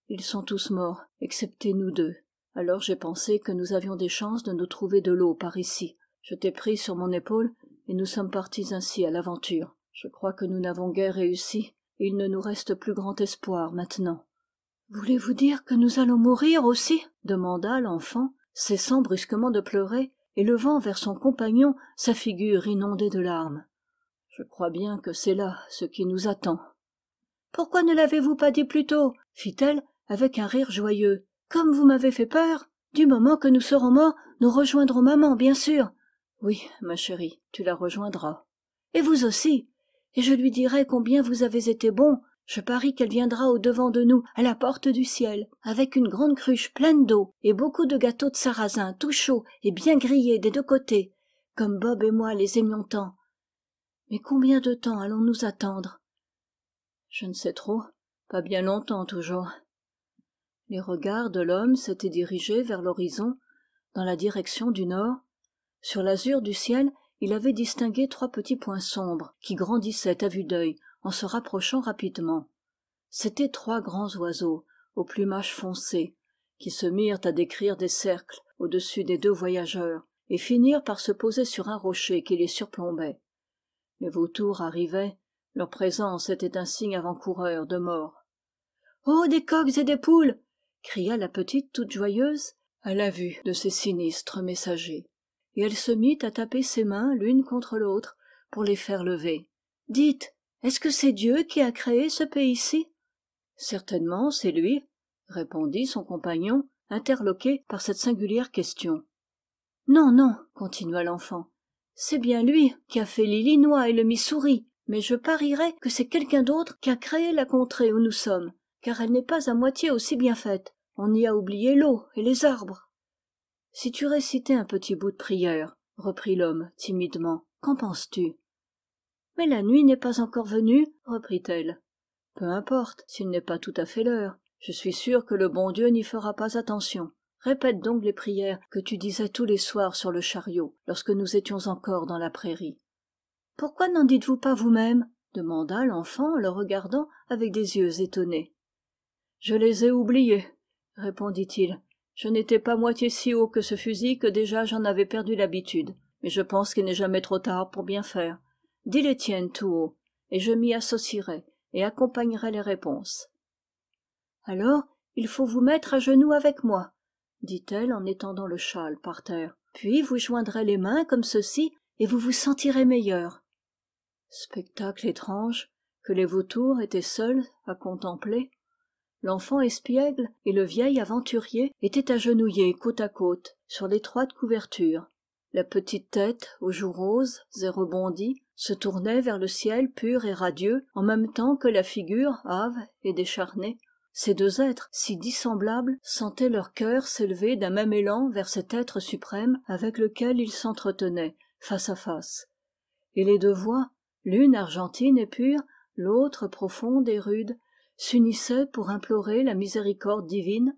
ils sont tous morts excepté nous deux alors j'ai pensé que nous avions des chances de nous trouver de l'eau par ici je t'ai pris sur mon épaule et nous sommes partis ainsi à l'aventure je crois que nous n'avons guère réussi et il ne nous reste plus grand espoir maintenant voulez-vous dire que nous allons mourir aussi demanda l'enfant cessant brusquement de pleurer et levant vers son compagnon sa figure inondée de larmes je crois bien que c'est là ce qui nous attend pourquoi ne l'avez-vous pas dit plus tôt fit-elle avec un rire joyeux comme vous m'avez fait peur du moment que nous serons morts nous rejoindrons maman bien sûr oui ma chérie tu la rejoindras et vous aussi et je lui dirai combien vous avez été bon. je parie qu'elle viendra au-devant de nous à la porte du ciel avec une grande cruche pleine d'eau et beaucoup de gâteaux de sarrasin tout chauds et bien grillés des deux côtés comme bob et moi les aimions tant mais combien de temps allons-nous attendre je ne sais trop pas bien longtemps toujours les regards de l'homme s'étaient dirigés vers l'horizon dans la direction du nord sur l'azur du ciel il avait distingué trois petits points sombres qui grandissaient à vue d'œil en se rapprochant rapidement c'étaient trois grands oiseaux au plumage foncé qui se mirent à décrire des cercles au-dessus des deux voyageurs et finirent par se poser sur un rocher qui les surplombait les vautours arrivaient leur présence était un signe avant-coureur de mort oh des coqs et des poules cria la petite toute joyeuse à la vue de ces sinistres messagers et elle se mit à taper ses mains l'une contre l'autre pour les faire lever dites est-ce que c'est dieu qui a créé ce pays-ci certainement c'est lui répondit son compagnon interloqué par cette singulière question non non continua l'enfant c'est bien lui qui a fait l'illinois et le missouri mais je parierais que c'est quelqu'un d'autre qui a créé la contrée où nous sommes car elle n'est pas à moitié aussi bien faite on y a oublié l'eau et les arbres si tu récitais un petit bout de prière reprit l'homme timidement qu'en penses-tu mais la nuit n'est pas encore venue reprit-elle peu importe s'il n'est pas tout à fait l'heure je suis sûre que le bon dieu n'y fera pas attention répète donc les prières que tu disais tous les soirs sur le chariot lorsque nous étions encore dans la prairie pourquoi n'en dites-vous pas vous-même demanda l'enfant en le regardant avec des yeux étonnés je les ai oubliés répondit-il je n'étais pas moitié si haut que ce fusil que déjà j'en avais perdu l'habitude mais je pense qu'il n'est jamais trop tard pour bien faire dis les tiennes tout haut et je m'y associerai et accompagnerai les réponses alors il faut vous mettre à genoux avec moi dit-elle en étendant le châle par terre puis vous joindrez les mains comme ceci et vous vous sentirez meilleur spectacle étrange que les vautours étaient seuls à contempler l'enfant espiègle et le vieil aventurier étaient agenouillés côte à côte sur l'étroite couverture la petite tête aux joues roses et rebondies se tournait vers le ciel pur et radieux en même temps que la figure hâve et décharnée ces deux êtres si dissemblables sentaient leur cœur s'élever d'un même élan vers cet être suprême avec lequel ils s'entretenaient face à face et les deux voix l'une argentine et pure l'autre profonde et rude s'unissaient pour implorer la miséricorde divine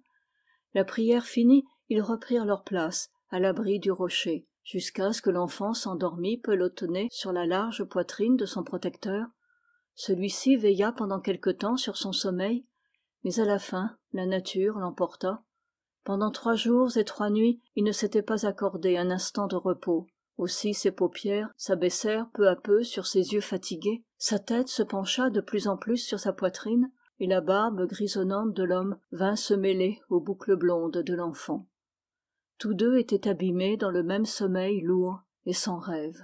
la prière finie ils reprirent leur place à l'abri du rocher jusqu'à ce que l'enfant s'endormît pelotonné sur la large poitrine de son protecteur celui-ci veilla pendant quelque temps sur son sommeil mais à la fin la nature l'emporta pendant trois jours et trois nuits il ne s'était pas accordé un instant de repos aussi ses paupières s'abaissèrent peu à peu sur ses yeux fatigués sa tête se pencha de plus en plus sur sa poitrine et la barbe grisonnante de l'homme vint se mêler aux boucles blondes de l'enfant tous deux étaient abîmés dans le même sommeil lourd et sans rêve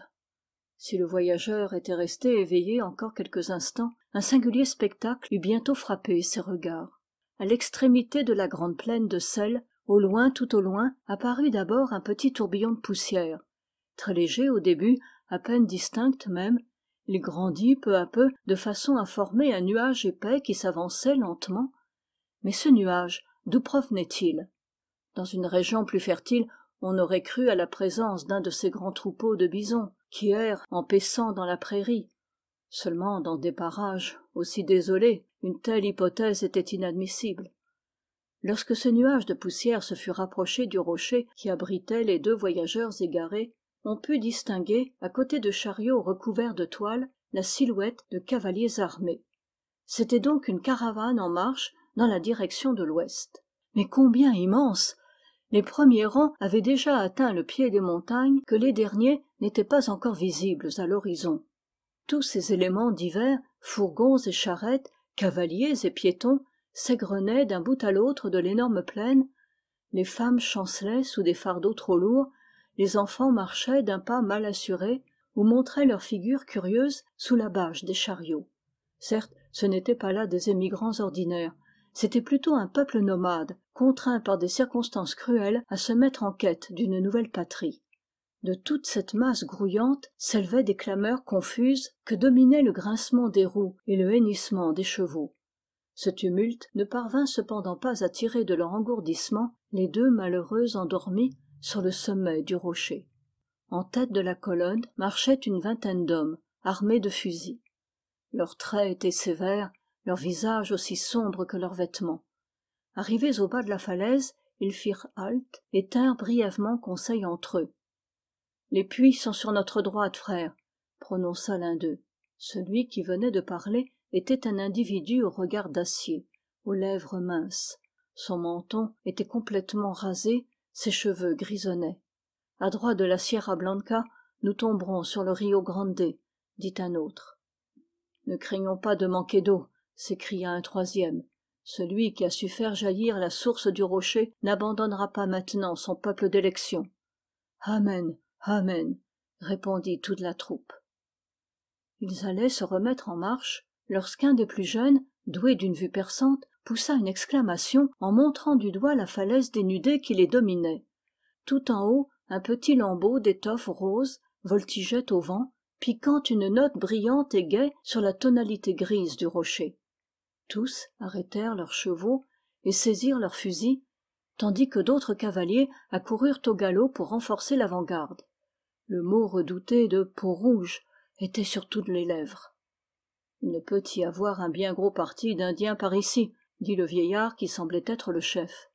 si le voyageur était resté éveillé encore quelques instants un singulier spectacle eut bientôt frappé ses regards À l'extrémité de la grande plaine de sel au loin tout au loin apparut d'abord un petit tourbillon de poussière très léger au début à peine distinct même il grandit peu à peu de façon à former un nuage épais qui s'avançait lentement mais ce nuage d'où provenait-il dans une région plus fertile on aurait cru à la présence d'un de ces grands troupeaux de bisons qui errent en paissant dans la prairie seulement dans des parages aussi désolés une telle hypothèse était inadmissible lorsque ce nuage de poussière se fut rapproché du rocher qui abritait les deux voyageurs égarés on put distinguer à côté de chariots recouverts de toile, la silhouette de cavaliers armés c'était donc une caravane en marche dans la direction de l'ouest mais combien immense les premiers rangs avaient déjà atteint le pied des montagnes que les derniers n'étaient pas encore visibles à l'horizon tous ces éléments divers fourgons et charrettes cavaliers et piétons s'égrenaient d'un bout à l'autre de l'énorme plaine les femmes chancelaient sous des fardeaux trop lourds les enfants marchaient d'un pas mal assuré ou montraient leurs figures curieuses sous la bâche des chariots certes ce n'étaient pas là des émigrants ordinaires c'était plutôt un peuple nomade contraint par des circonstances cruelles à se mettre en quête d'une nouvelle patrie de toute cette masse grouillante s'élevaient des clameurs confuses que dominaient le grincement des roues et le hennissement des chevaux ce tumulte ne parvint cependant pas à tirer de leur engourdissement les deux malheureux endormis sur le sommet du rocher en tête de la colonne marchaient une vingtaine d'hommes armés de fusils leurs traits étaient sévères leurs visages aussi sombres que leurs vêtements arrivés au bas de la falaise ils firent halte et tinrent brièvement conseil entre eux les puits sont sur notre droite frère !» prononça l'un d'eux celui qui venait de parler était un individu au regard d'acier aux lèvres minces son menton était complètement rasé ses cheveux grisonnaient À droite de la sierra blanca nous tomberons sur le rio grande dit un autre ne craignons pas de manquer d'eau s'écria un troisième celui qui a su faire jaillir la source du rocher n'abandonnera pas maintenant son peuple d'élection amen amen répondit toute la troupe ils allaient se remettre en marche lorsqu'un des plus jeunes doué d'une vue perçante poussa une exclamation en montrant du doigt la falaise dénudée qui les dominait tout en haut un petit lambeau d'étoffe rose voltigeait au vent piquant une note brillante et gaie sur la tonalité grise du rocher tous arrêtèrent leurs chevaux et saisirent leurs fusils tandis que d'autres cavaliers accoururent au galop pour renforcer l'avant-garde le mot redouté de peau rouge » était sur toutes les lèvres il ne peut y avoir un bien gros parti d'indiens par ici dit le vieillard qui semblait être le chef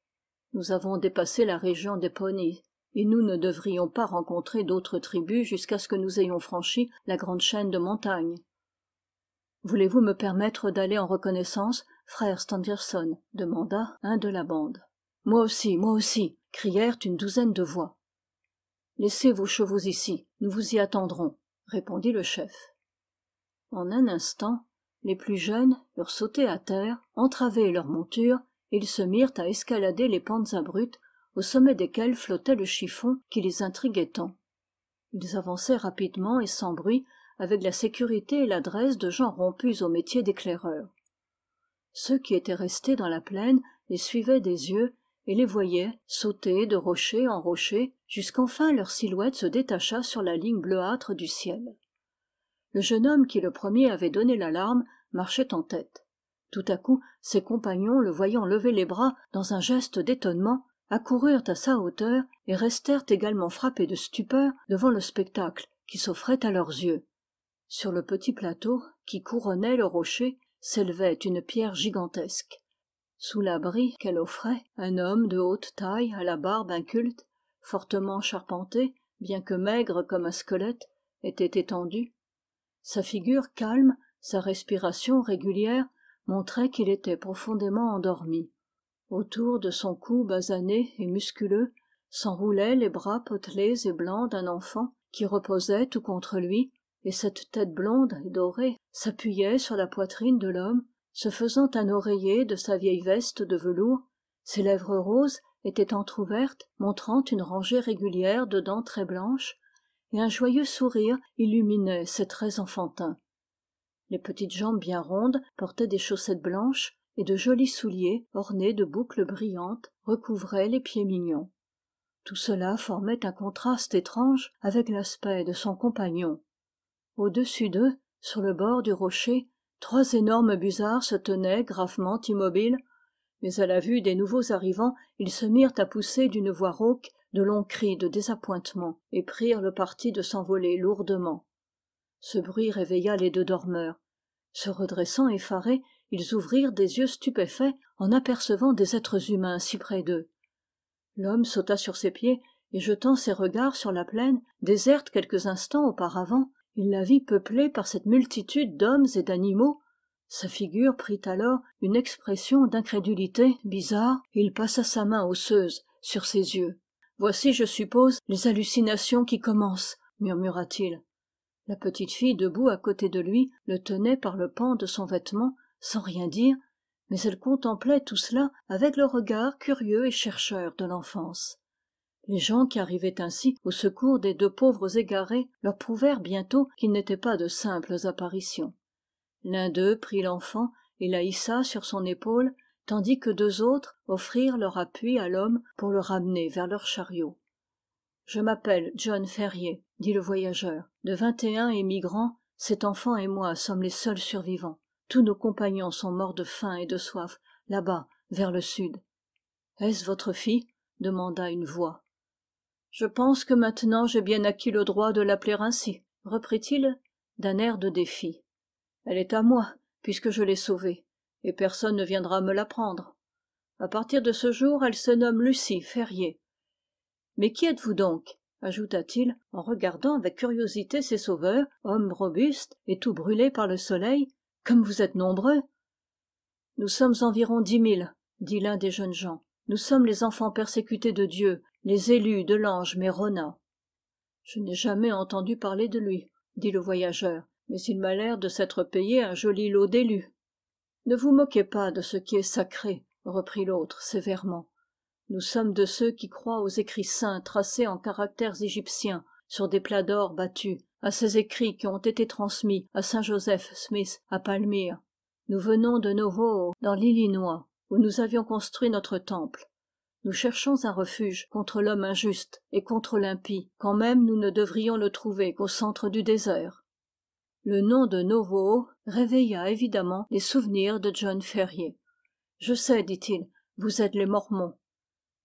nous avons dépassé la région des Ponies, et nous ne devrions pas rencontrer d'autres tribus jusqu'à ce que nous ayons franchi la grande chaîne de montagnes voulez-vous me permettre d'aller en reconnaissance frère stangerson demanda un de la bande moi aussi moi aussi crièrent une douzaine de voix laissez vos chevaux ici nous vous y attendrons répondit le chef en un instant les plus jeunes eurent sauté à terre entravé leurs montures et ils se mirent à escalader les pentes abruptes au sommet desquelles flottait le chiffon qui les intriguait tant ils avançaient rapidement et sans bruit avec la sécurité et l'adresse de gens rompus au métier d'éclaireur. ceux qui étaient restés dans la plaine les suivaient des yeux et les voyaient sauter de rocher en rocher jusqu'enfin leur silhouette se détacha sur la ligne bleuâtre du ciel le jeune homme qui le premier avait donné l'alarme marchait en tête tout à coup ses compagnons le voyant lever les bras dans un geste d'étonnement accoururent à sa hauteur et restèrent également frappés de stupeur devant le spectacle qui s'offrait à leurs yeux sur le petit plateau qui couronnait le rocher s'élevait une pierre gigantesque sous l'abri qu'elle offrait un homme de haute taille à la barbe inculte fortement charpenté bien que maigre comme un squelette était étendu sa figure calme sa respiration régulière montrait qu'il était profondément endormi autour de son cou basané et musculeux s'enroulaient les bras potelés et blancs d'un enfant qui reposait tout contre lui et cette tête blonde et dorée s'appuyait sur la poitrine de l'homme se faisant un oreiller de sa vieille veste de velours ses lèvres roses étaient entr'ouvertes montrant une rangée régulière de dents très blanches et un joyeux sourire illuminait ses traits enfantins les petites jambes bien rondes portaient des chaussettes blanches et de jolis souliers ornés de boucles brillantes recouvraient les pieds mignons tout cela formait un contraste étrange avec l'aspect de son compagnon au-dessus d'eux sur le bord du rocher trois énormes busards se tenaient gravement immobiles mais à la vue des nouveaux arrivants ils se mirent à pousser d'une voix rauque de longs cris de désappointement et prirent le parti de s'envoler lourdement ce bruit réveilla les deux dormeurs se redressant effarés ils ouvrirent des yeux stupéfaits en apercevant des êtres humains si près d'eux l'homme sauta sur ses pieds et jetant ses regards sur la plaine déserte quelques instants auparavant il la vit peuplée par cette multitude d'hommes et d'animaux sa figure prit alors une expression d'incrédulité bizarre et il passa sa main osseuse sur ses yeux voici je suppose les hallucinations qui commencent murmura-t-il la petite fille debout à côté de lui le tenait par le pan de son vêtement sans rien dire mais elle contemplait tout cela avec le regard curieux et chercheur de l'enfance les gens qui arrivaient ainsi au secours des deux pauvres égarés leur prouvèrent bientôt qu'ils n'étaient pas de simples apparitions l'un d'eux prit l'enfant et la hissa sur son épaule tandis que deux autres offrirent leur appui à l'homme pour le ramener vers leur chariot je m'appelle john ferrier dit le voyageur de vingt et un émigrants cet enfant et moi sommes les seuls survivants tous nos compagnons sont morts de faim et de soif là-bas vers le sud est-ce votre fille demanda une voix je pense que maintenant j'ai bien acquis le droit de l'appeler ainsi reprit-il d'un air de défi elle est à moi puisque je l'ai sauvée et personne ne viendra me la prendre à partir de ce jour elle se nomme lucie ferrier mais qui êtes-vous donc ajouta-t-il en regardant avec curiosité ses sauveurs hommes robustes et tout brûlés par le soleil comme vous êtes nombreux nous sommes environ dix mille dit l'un des jeunes gens nous sommes les enfants persécutés de dieu les élus de l'ange mérona je n'ai jamais entendu parler de lui dit le voyageur mais il m'a l'air de s'être payé un joli lot d'élus ne vous moquez pas de ce qui est sacré reprit l'autre sévèrement nous sommes de ceux qui croient aux écrits saints tracés en caractères égyptiens sur des plats d'or battus à ces écrits qui ont été transmis à saint joseph smith à palmyre nous venons de novo dans l'illinois où nous avions construit notre temple nous cherchons un refuge contre l'homme injuste et contre l'impie quand même nous ne devrions le trouver qu'au centre du désert le nom de novo réveilla évidemment les souvenirs de john ferrier je sais dit-il vous êtes les mormons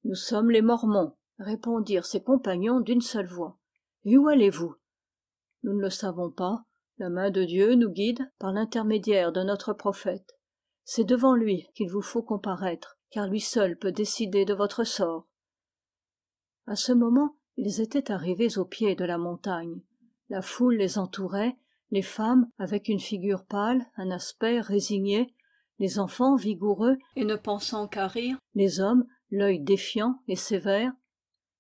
nous sommes les mormons répondirent ses compagnons d'une seule voix et où allez-vous nous ne le savons pas la main de dieu nous guide par l'intermédiaire de notre prophète c'est devant lui qu'il vous faut comparaître car lui seul peut décider de votre sort à ce moment ils étaient arrivés au pied de la montagne la foule les entourait les femmes avec une figure pâle un aspect résigné les enfants vigoureux et ne pensant qu'à rire les hommes l'œil défiant et sévère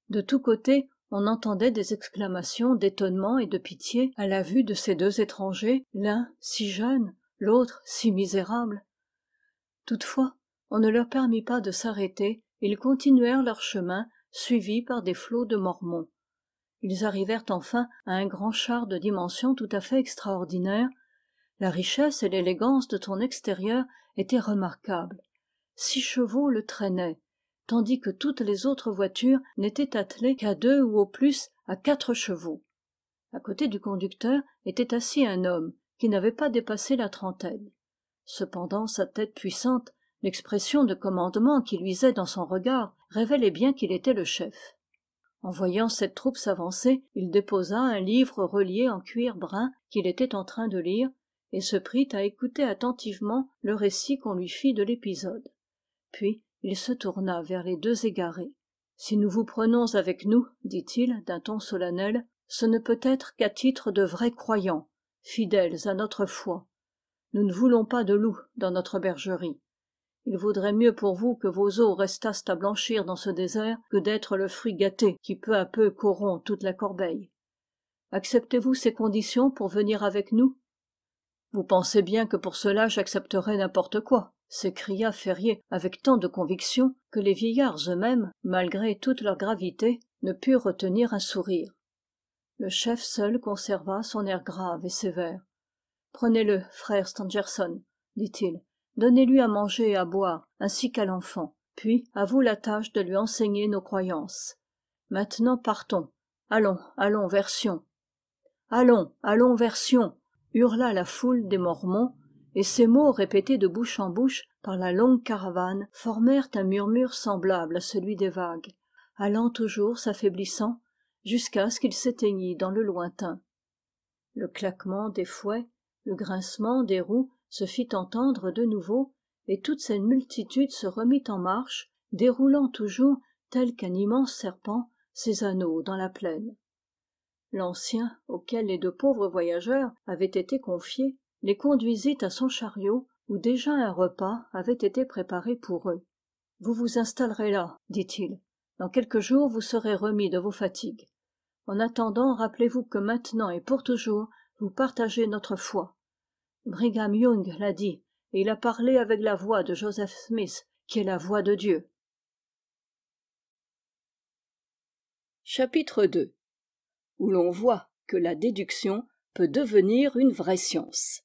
de tous côtés on entendait des exclamations d'étonnement et de pitié à la vue de ces deux étrangers l'un si jeune l'autre si misérable toutefois on ne leur permit pas de s'arrêter ils continuèrent leur chemin suivis par des flots de mormons ils arrivèrent enfin à un grand char de dimensions tout à fait extraordinaire. la richesse et l'élégance de son extérieur étaient remarquables six chevaux le traînaient tandis que toutes les autres voitures n'étaient attelées qu'à deux ou au plus à quatre chevaux à côté du conducteur était assis un homme qui n'avait pas dépassé la trentaine cependant sa tête puissante l'expression de commandement qui luisait dans son regard révélait bien qu'il était le chef en voyant cette troupe s'avancer il déposa un livre relié en cuir brun qu'il était en train de lire et se prit à écouter attentivement le récit qu'on lui fit de l'épisode puis il se tourna vers les deux égarés si nous vous prenons avec nous dit-il d'un ton solennel ce ne peut être qu'à titre de vrais croyants fidèles à notre foi nous ne voulons pas de loups dans notre bergerie il vaudrait mieux pour vous que vos os restassent à blanchir dans ce désert que d'être le fruit gâté qui peu à peu corrompt toute la corbeille acceptez-vous ces conditions pour venir avec nous vous pensez bien que pour cela j'accepterai n'importe quoi s'écria ferrier avec tant de conviction que les vieillards eux-mêmes malgré toute leur gravité ne purent retenir un sourire le chef seul conserva son air grave et sévère prenez-le frère stangerson dit-il donnez-lui à manger et à boire ainsi qu'à l'enfant puis à vous la tâche de lui enseigner nos croyances maintenant partons allons allons version allons allons version hurla la foule des mormons et ces mots répétés de bouche en bouche par la longue caravane formèrent un murmure semblable à celui des vagues allant toujours s'affaiblissant jusqu'à ce qu'il s'éteignît dans le lointain le claquement des fouets le grincement des roues se fit entendre de nouveau et toute cette multitude se remit en marche déroulant toujours tel qu'un immense serpent ses anneaux dans la plaine l'ancien auquel les deux pauvres voyageurs avaient été confiés les conduisit à son chariot où déjà un repas avait été préparé pour eux vous vous installerez là dit-il dans quelques jours vous serez remis de vos fatigues en attendant rappelez-vous que maintenant et pour toujours vous partagez notre foi brigham young l'a dit et il a parlé avec la voix de joseph smith qui est la voix de dieu chapitre où l'on voit que la déduction peut devenir une vraie science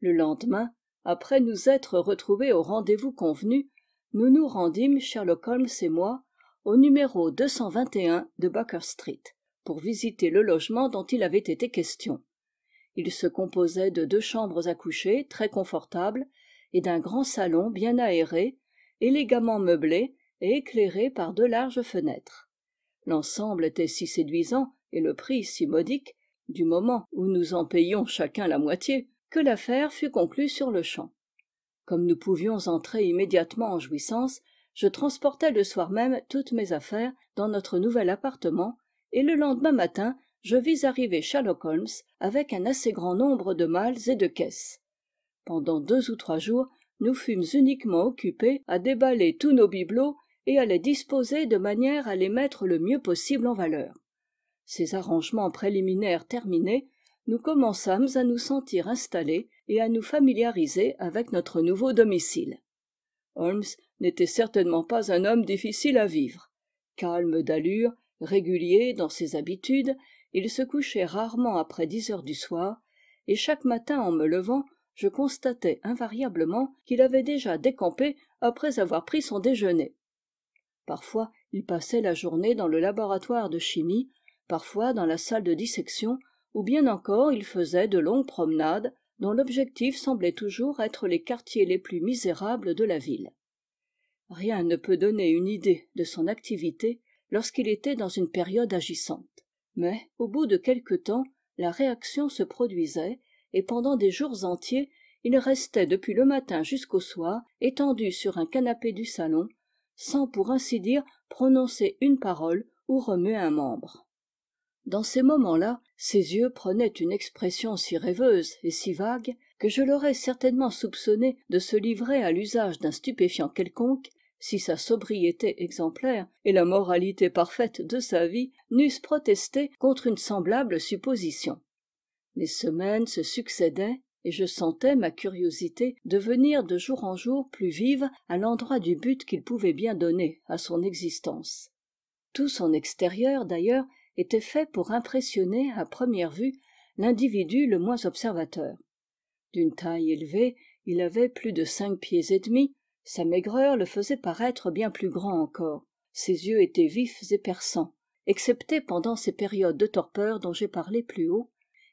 le lendemain après nous être retrouvés au rendez-vous convenu nous nous rendîmes sherlock holmes et moi au numéro de baker street pour visiter le logement dont il avait été question il se composait de deux chambres à coucher très confortables et d'un grand salon bien aéré élégamment meublé et éclairé par deux larges fenêtres l'ensemble était si séduisant et le prix si modique du moment où nous en payions chacun la moitié que l'affaire fut conclue sur-le-champ comme nous pouvions entrer immédiatement en jouissance je transportai le soir même toutes mes affaires dans notre nouvel appartement et le lendemain matin je vis arriver sherlock holmes avec un assez grand nombre de malles et de caisses pendant deux ou trois jours nous fûmes uniquement occupés à déballer tous nos bibelots et à les disposer de manière à les mettre le mieux possible en valeur ces arrangements préliminaires terminés nous commençâmes à nous sentir installés et à nous familiariser avec notre nouveau domicile holmes n'était certainement pas un homme difficile à vivre calme d'allure régulier dans ses habitudes il se couchait rarement après dix heures du soir et chaque matin en me levant je constatais invariablement qu'il avait déjà décampé après avoir pris son déjeuner parfois il passait la journée dans le laboratoire de chimie parfois dans la salle de dissection ou bien encore il faisait de longues promenades dont l'objectif semblait toujours être les quartiers les plus misérables de la ville rien ne peut donner une idée de son activité lorsqu'il était dans une période agissante mais au bout de quelque temps la réaction se produisait et pendant des jours entiers il restait depuis le matin jusqu'au soir étendu sur un canapé du salon sans pour ainsi dire prononcer une parole ou remuer un membre dans ces moments-là ses yeux prenaient une expression si rêveuse et si vague que je l'aurais certainement soupçonné de se livrer à l'usage d'un stupéfiant quelconque si sa sobriété exemplaire et la moralité parfaite de sa vie n'eussent protesté contre une semblable supposition les semaines se succédaient et je sentais ma curiosité devenir de jour en jour plus vive à l'endroit du but qu'il pouvait bien donner à son existence tout son extérieur d'ailleurs était fait pour impressionner à première vue l'individu le moins observateur d'une taille élevée il avait plus de cinq pieds et demi sa maigreur le faisait paraître bien plus grand encore ses yeux étaient vifs et perçants excepté pendant ces périodes de torpeur dont j'ai parlé plus haut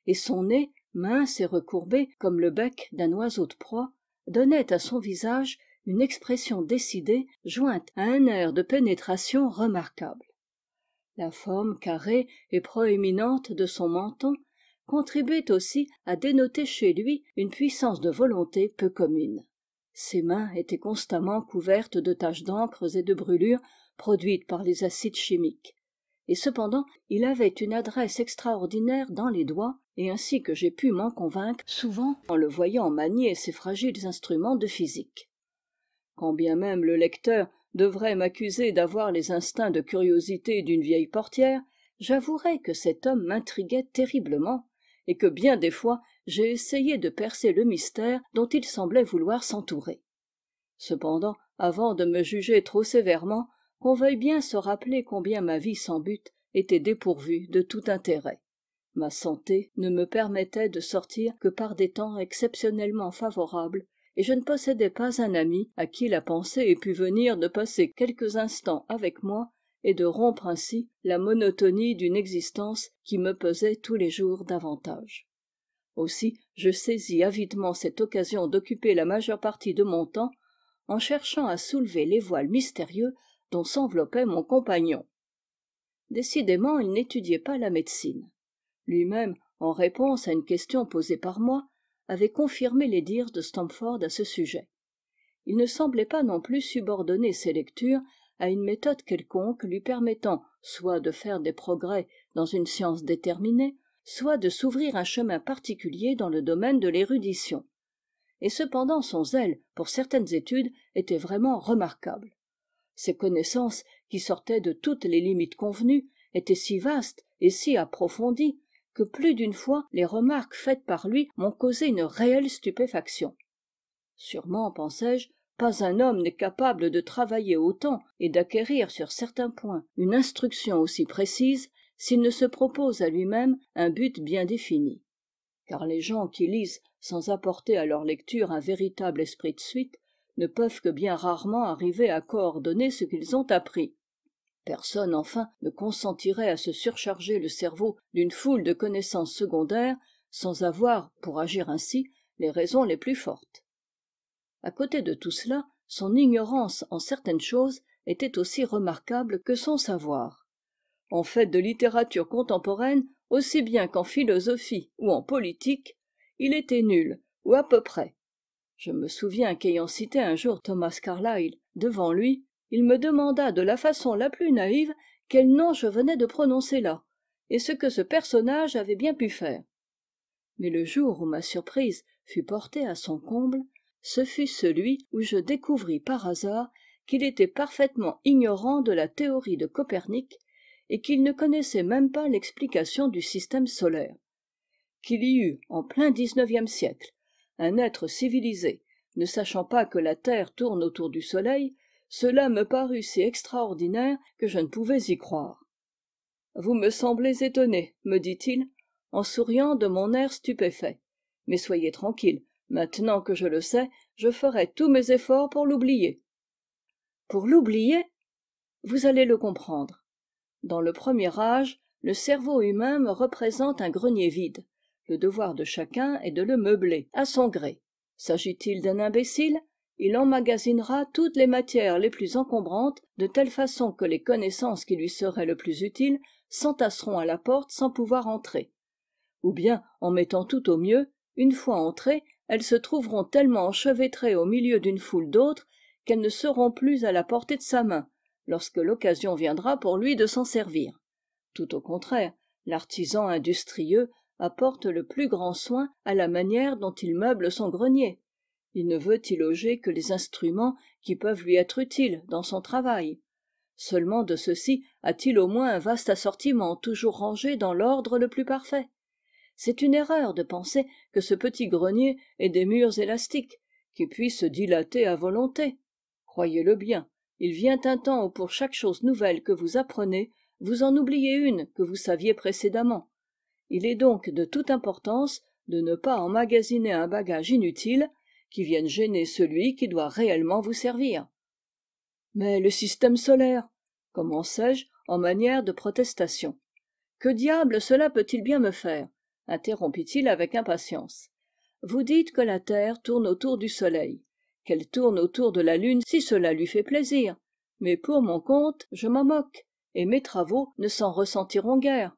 et son nez mince et recourbé comme le bec d'un oiseau de proie donnait à son visage une expression décidée jointe à un air de pénétration remarquable la forme carrée et proéminente de son menton contribuait aussi à dénoter chez lui une puissance de volonté peu commune ses mains étaient constamment couvertes de taches d'encre et de brûlures produites par les acides chimiques et cependant il avait une adresse extraordinaire dans les doigts et ainsi que j'ai pu m'en convaincre souvent en le voyant manier ses fragiles instruments de physique quand bien même le lecteur devrait m'accuser d'avoir les instincts de curiosité d'une vieille portière j'avouerai que cet homme m'intriguait terriblement et que bien des fois j'ai essayé de percer le mystère dont il semblait vouloir s'entourer cependant avant de me juger trop sévèrement qu'on veuille bien se rappeler combien ma vie sans but était dépourvue de tout intérêt ma santé ne me permettait de sortir que par des temps exceptionnellement favorables et je ne possédais pas un ami à qui la pensée ait pu venir de passer quelques instants avec moi et de rompre ainsi la monotonie d'une existence qui me pesait tous les jours davantage aussi je saisis avidement cette occasion d'occuper la majeure partie de mon temps en cherchant à soulever les voiles mystérieux dont s'enveloppait mon compagnon décidément il n'étudiait pas la médecine lui-même en réponse à une question posée par moi avait confirmé les dires de stamford à ce sujet il ne semblait pas non plus subordonner ses lectures à une méthode quelconque lui permettant soit de faire des progrès dans une science déterminée soit de s'ouvrir un chemin particulier dans le domaine de l'érudition et cependant son zèle pour certaines études était vraiment remarquable ses connaissances qui sortaient de toutes les limites convenues étaient si vastes et si approfondies que plus d'une fois les remarques faites par lui m'ont causé une réelle stupéfaction sûrement pensais je pas un homme n'est capable de travailler autant et d'acquérir sur certains points une instruction aussi précise s'il ne se propose à lui-même un but bien défini car les gens qui lisent sans apporter à leur lecture un véritable esprit de suite ne peuvent que bien rarement arriver à coordonner ce qu'ils ont appris personne enfin ne consentirait à se surcharger le cerveau d'une foule de connaissances secondaires sans avoir pour agir ainsi les raisons les plus fortes À côté de tout cela son ignorance en certaines choses était aussi remarquable que son savoir en fait de littérature contemporaine aussi bien qu'en philosophie ou en politique il était nul ou à peu près je me souviens qu'ayant cité un jour thomas carlyle devant lui il me demanda de la façon la plus naïve quel nom je venais de prononcer là et ce que ce personnage avait bien pu faire mais le jour où ma surprise fut portée à son comble ce fut celui où je découvris par hasard qu'il était parfaitement ignorant de la théorie de copernic et qu'il ne connaissait même pas l'explication du système solaire qu'il y eut en plein XIXe siècle un être civilisé ne sachant pas que la terre tourne autour du soleil cela me parut si extraordinaire que je ne pouvais y croire vous me semblez étonné me dit-il en souriant de mon air stupéfait mais soyez tranquille maintenant que je le sais je ferai tous mes efforts pour l'oublier pour l'oublier vous allez le comprendre dans le premier âge le cerveau humain me représente un grenier vide le devoir de chacun est de le meubler à son gré s'agit-il d'un imbécile il emmagasinera toutes les matières les plus encombrantes de telle façon que les connaissances qui lui seraient le plus utiles s'entasseront à la porte sans pouvoir entrer ou bien en mettant tout au mieux une fois entrées elles se trouveront tellement enchevêtrées au milieu d'une foule d'autres qu'elles ne seront plus à la portée de sa main lorsque l'occasion viendra pour lui de s'en servir tout au contraire l'artisan industrieux apporte le plus grand soin à la manière dont il meuble son grenier il ne veut y loger que les instruments qui peuvent lui être utiles dans son travail seulement de ceux-ci a-t-il au moins un vaste assortiment toujours rangé dans l'ordre le plus parfait c'est une erreur de penser que ce petit grenier ait des murs élastiques qui puissent se dilater à volonté croyez-le bien il vient un temps où pour chaque chose nouvelle que vous apprenez vous en oubliez une que vous saviez précédemment il est donc de toute importance de ne pas emmagasiner un bagage inutile qui viennent gêner celui qui doit réellement vous servir mais le système solaire commençai-je en manière de protestation que diable cela peut-il bien me faire interrompit il avec impatience vous dites que la terre tourne autour du soleil qu'elle tourne autour de la lune si cela lui fait plaisir mais pour mon compte je m'en moque et mes travaux ne s'en ressentiront guère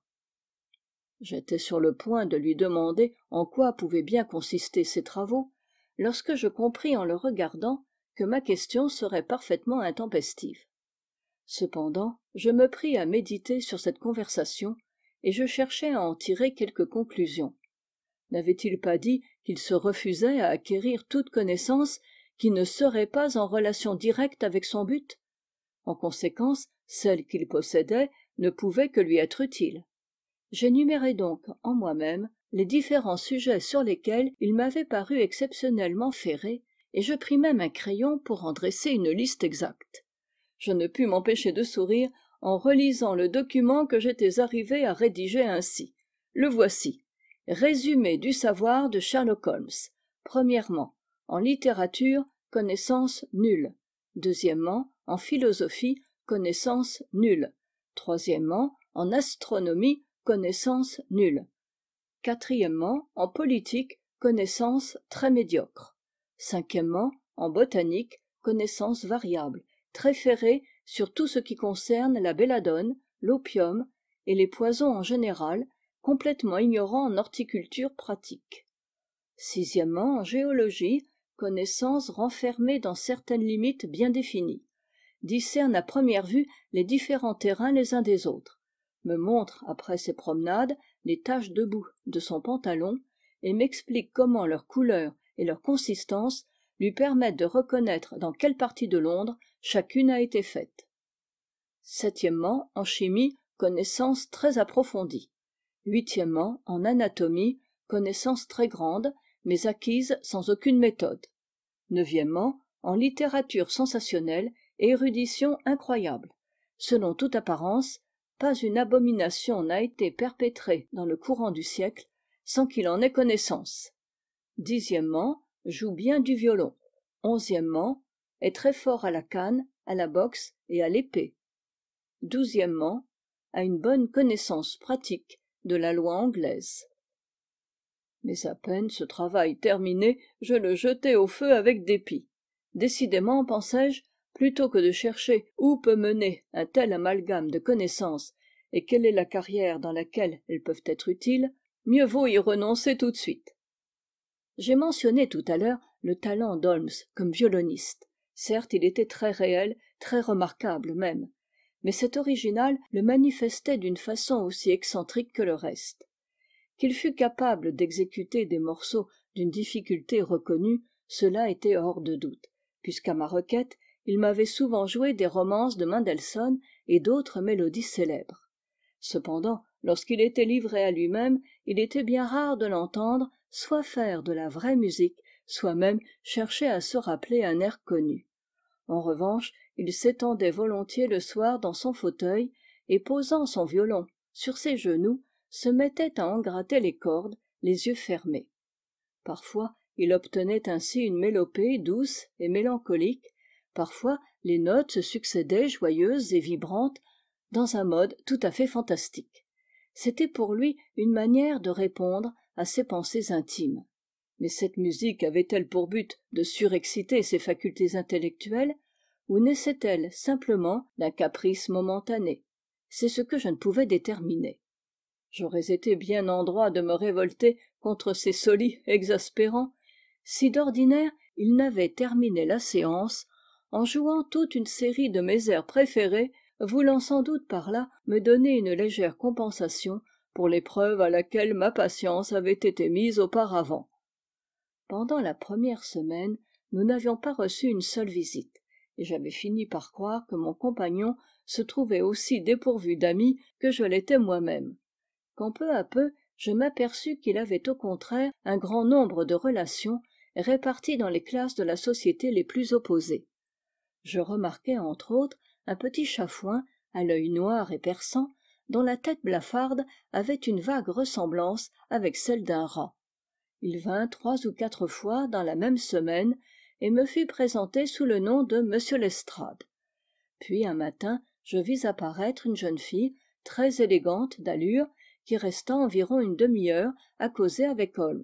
j'étais sur le point de lui demander en quoi pouvaient bien consister ces travaux lorsque je compris en le regardant que ma question serait parfaitement intempestive cependant je me pris à méditer sur cette conversation et je cherchai à en tirer quelques conclusions. n'avait-il pas dit qu'il se refusait à acquérir toute connaissance qui ne serait pas en relation directe avec son but en conséquence celle qu'il possédait ne pouvait que lui être utile j'énumérai donc en moi-même les différents sujets sur lesquels il m'avait paru exceptionnellement ferré et je pris même un crayon pour en dresser une liste exacte je ne pus m'empêcher de sourire en relisant le document que j'étais arrivé à rédiger ainsi le voici résumé du savoir de sherlock holmes premièrement en littérature connaissance nulle deuxièmement en philosophie connaissance nulle troisièmement en astronomie connaissance nulle Quatrièmement, en politique connaissance très médiocre. Cinquièmement, en botanique connaissance variable. très ferrées sur tout ce qui concerne la belladone l'opium et les poisons en général complètement ignorant en horticulture pratique Sixièmement, en géologie connaissance renfermée dans certaines limites bien définies discerne à première vue les différents terrains les uns des autres me montre après ses promenades les taches de boue de son pantalon et m'explique comment leur couleur et leur consistance lui permettent de reconnaître dans quelle partie de londres chacune a été faite Septièmement, en chimie connaissance très approfondie Huitièmement, en anatomie connaissance très grande mais acquise sans aucune méthode Neuvièmement, en littérature sensationnelle érudition incroyable selon toute apparence pas une abomination n'a été perpétrée dans le courant du siècle sans qu'il en ait connaissance Dixièmement, joue bien du violon Onzièmement, est très fort à la canne à la boxe et à l'épée Douzièmement, a une bonne connaissance pratique de la loi anglaise mais à peine ce travail terminé je le jetai au feu avec dépit décidément pensais je plutôt que de chercher où peut mener un tel amalgame de connaissances et quelle est la carrière dans laquelle elles peuvent être utiles mieux vaut y renoncer tout de suite j'ai mentionné tout à l'heure le talent d'holmes comme violoniste certes il était très réel très remarquable même mais cet original le manifestait d'une façon aussi excentrique que le reste qu'il fût capable d'exécuter des morceaux d'une difficulté reconnue cela était hors de doute puisqu'à ma requête il m'avait souvent joué des romances de Mendelssohn et d'autres mélodies célèbres cependant lorsqu'il était livré à lui-même il était bien rare de l'entendre soit faire de la vraie musique soit même chercher à se rappeler un air connu en revanche il s'étendait volontiers le soir dans son fauteuil et posant son violon sur ses genoux se mettait à en gratter les cordes les yeux fermés parfois il obtenait ainsi une mélopée douce et mélancolique parfois les notes se succédaient joyeuses et vibrantes dans un mode tout à fait fantastique c'était pour lui une manière de répondre à ses pensées intimes mais cette musique avait-elle pour but de surexciter ses facultés intellectuelles ou naissait elle simplement d'un caprice momentané c'est ce que je ne pouvais déterminer j'aurais été bien en droit de me révolter contre ces solis exaspérants si d'ordinaire il n'avait terminé la séance en jouant toute une série de mes airs préférés voulant sans doute par là me donner une légère compensation pour l'épreuve à laquelle ma patience avait été mise auparavant pendant la première semaine nous n'avions pas reçu une seule visite et j'avais fini par croire que mon compagnon se trouvait aussi dépourvu d'amis que je l'étais moi-même quand peu à peu je m'aperçus qu'il avait au contraire un grand nombre de relations réparties dans les classes de la société les plus opposées je remarquai entre autres un petit chafouin à l'œil noir et perçant dont la tête blafarde avait une vague ressemblance avec celle d'un rat il vint trois ou quatre fois dans la même semaine et me fut présenté sous le nom de m lestrade puis un matin je vis apparaître une jeune fille très élégante d'allure qui resta environ une demi-heure à causer avec holmes